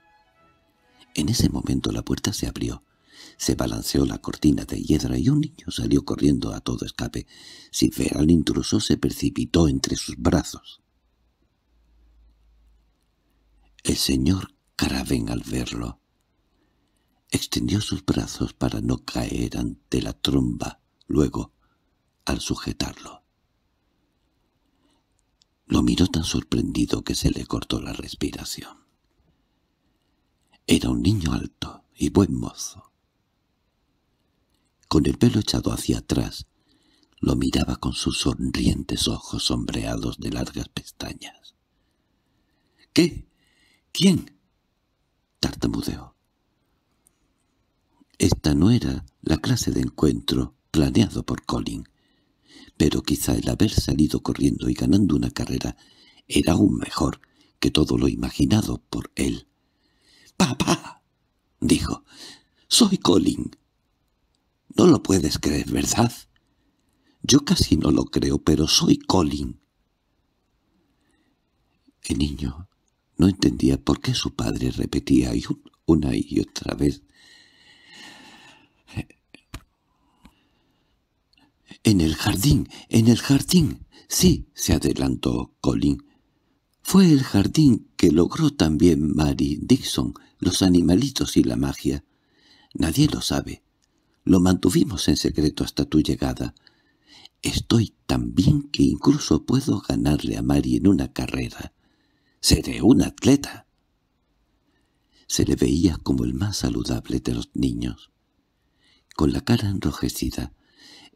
En ese momento la puerta se abrió, se balanceó la cortina de hiedra y un niño salió corriendo a todo escape. Sin ver al intruso se precipitó entre sus brazos. El señor Graven al verlo. Extendió sus brazos para no caer ante la tromba, luego, al sujetarlo. Lo miró tan sorprendido que se le cortó la respiración. Era un niño alto y buen mozo. Con el pelo echado hacia atrás, lo miraba con sus sonrientes ojos sombreados de largas pestañas. —¿Qué? ¿Quién? tartamudeó. Esta no era la clase de encuentro planeado por Colin, pero quizá el haber salido corriendo y ganando una carrera era aún mejor que todo lo imaginado por él. —¡Papá! —dijo. —¡Soy Colin! —No lo puedes creer, ¿verdad? —Yo casi no lo creo, pero soy Colin. El niño no entendía por qué su padre repetía una y otra vez. —¡En el jardín! ¡En el jardín! —Sí —se adelantó Colin—. Fue el jardín que logró también Mary Dixon, los animalitos y la magia. Nadie lo sabe. Lo mantuvimos en secreto hasta tu llegada. Estoy tan bien que incluso puedo ganarle a Mary en una carrera. Seré un atleta. Se le veía como el más saludable de los niños. Con la cara enrojecida,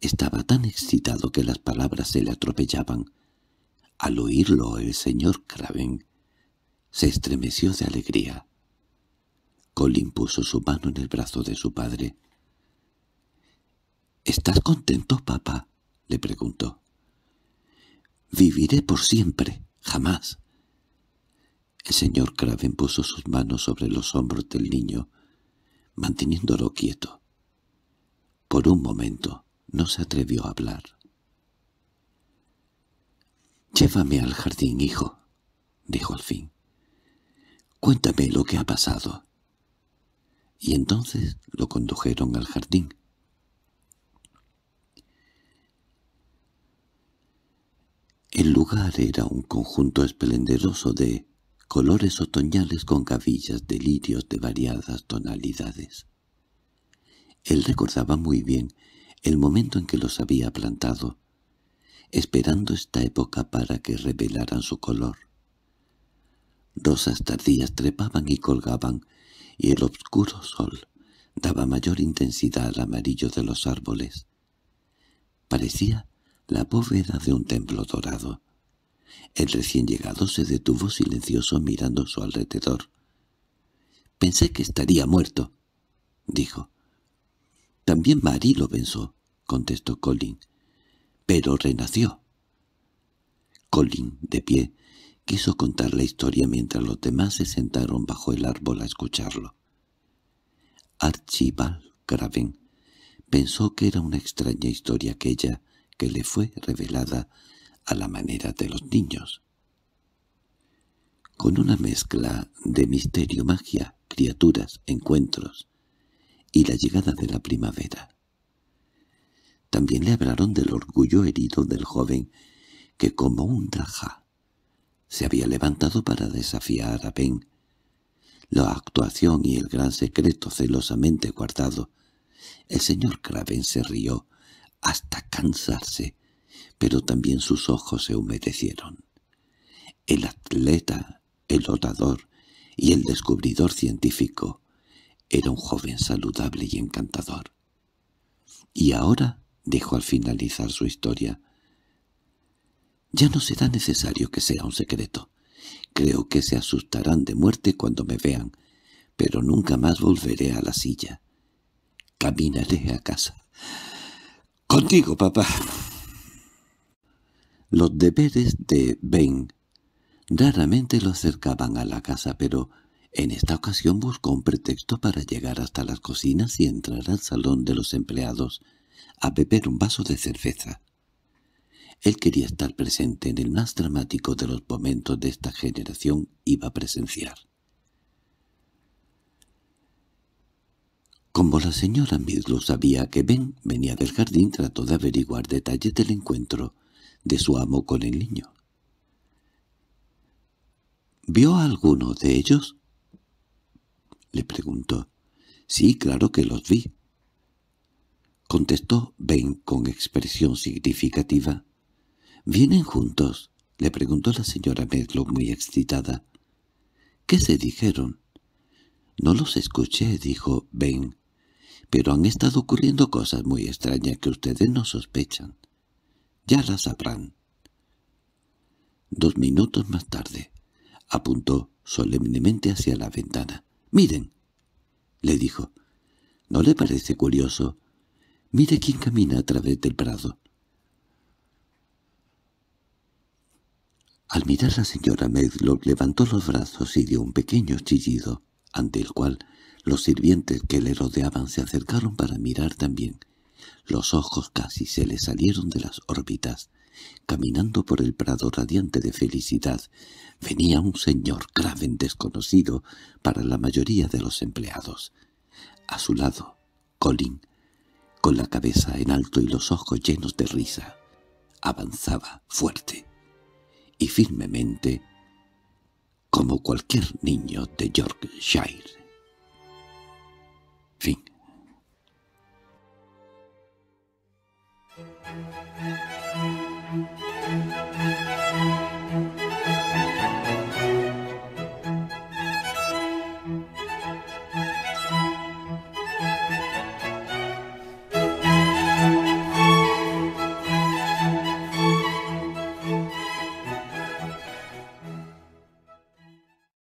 estaba tan excitado que las palabras se le atropellaban. Al oírlo el señor Craven se estremeció de alegría. Colin puso su mano en el brazo de su padre. —¿Estás contento, papá? —le preguntó. —Viviré por siempre, jamás el señor Craven puso sus manos sobre los hombros del niño, manteniéndolo quieto. Por un momento no se atrevió a hablar. «Llévame al jardín, hijo», dijo al fin. «Cuéntame lo que ha pasado». Y entonces lo condujeron al jardín. El lugar era un conjunto esplendoroso de colores otoñales con cabillas de lirios de variadas tonalidades. Él recordaba muy bien el momento en que los había plantado, esperando esta época para que revelaran su color. Rosas tardías trepaban y colgaban, y el obscuro sol daba mayor intensidad al amarillo de los árboles. Parecía la bóveda de un templo dorado. El recién llegado se detuvo silencioso mirando su alrededor. «Pensé que estaría muerto», dijo. «También Mary lo pensó», contestó Colin. «Pero renació». Colin, de pie, quiso contar la historia mientras los demás se sentaron bajo el árbol a escucharlo. Archibald Craven pensó que era una extraña historia aquella que le fue revelada a la manera de los niños. Con una mezcla de misterio, magia, criaturas, encuentros y la llegada de la primavera. También le hablaron del orgullo herido del joven que como un draja se había levantado para desafiar a Ben. La actuación y el gran secreto celosamente guardado. El señor Craven se rió hasta cansarse pero también sus ojos se humedecieron. El atleta, el orador y el descubridor científico era un joven saludable y encantador. Y ahora, dijo al finalizar su historia, ya no será necesario que sea un secreto. Creo que se asustarán de muerte cuando me vean, pero nunca más volveré a la silla. Caminaré a casa. —¡Contigo, papá! Los deberes de Ben raramente lo acercaban a la casa, pero en esta ocasión buscó un pretexto para llegar hasta las cocinas y entrar al salón de los empleados a beber un vaso de cerveza. Él quería estar presente en el más dramático de los momentos de esta generación iba a presenciar. Como la señora Midlow sabía que Ben venía del jardín, trató de averiguar detalles del encuentro, de su amo con el niño. —¿Vio a alguno de ellos? —le preguntó. —Sí, claro que los vi —contestó Ben con expresión significativa. —¿Vienen juntos? —le preguntó la señora Medlock muy excitada. —¿Qué se dijeron? —No los escuché —dijo Ben—, pero han estado ocurriendo cosas muy extrañas que ustedes no sospechan ya la sabrán. Dos minutos más tarde, apuntó solemnemente hacia la ventana. —¡Miren! —le dijo. —¿No le parece curioso? Mire quién camina a través del prado. Al mirar la señora Medlock levantó los brazos y dio un pequeño chillido, ante el cual los sirvientes que le rodeaban se acercaron para mirar también. Los ojos casi se le salieron de las órbitas. Caminando por el prado radiante de felicidad, venía un señor grave desconocido para la mayoría de los empleados. A su lado, Colin, con la cabeza en alto y los ojos llenos de risa, avanzaba fuerte y firmemente como cualquier niño de Yorkshire. Fin.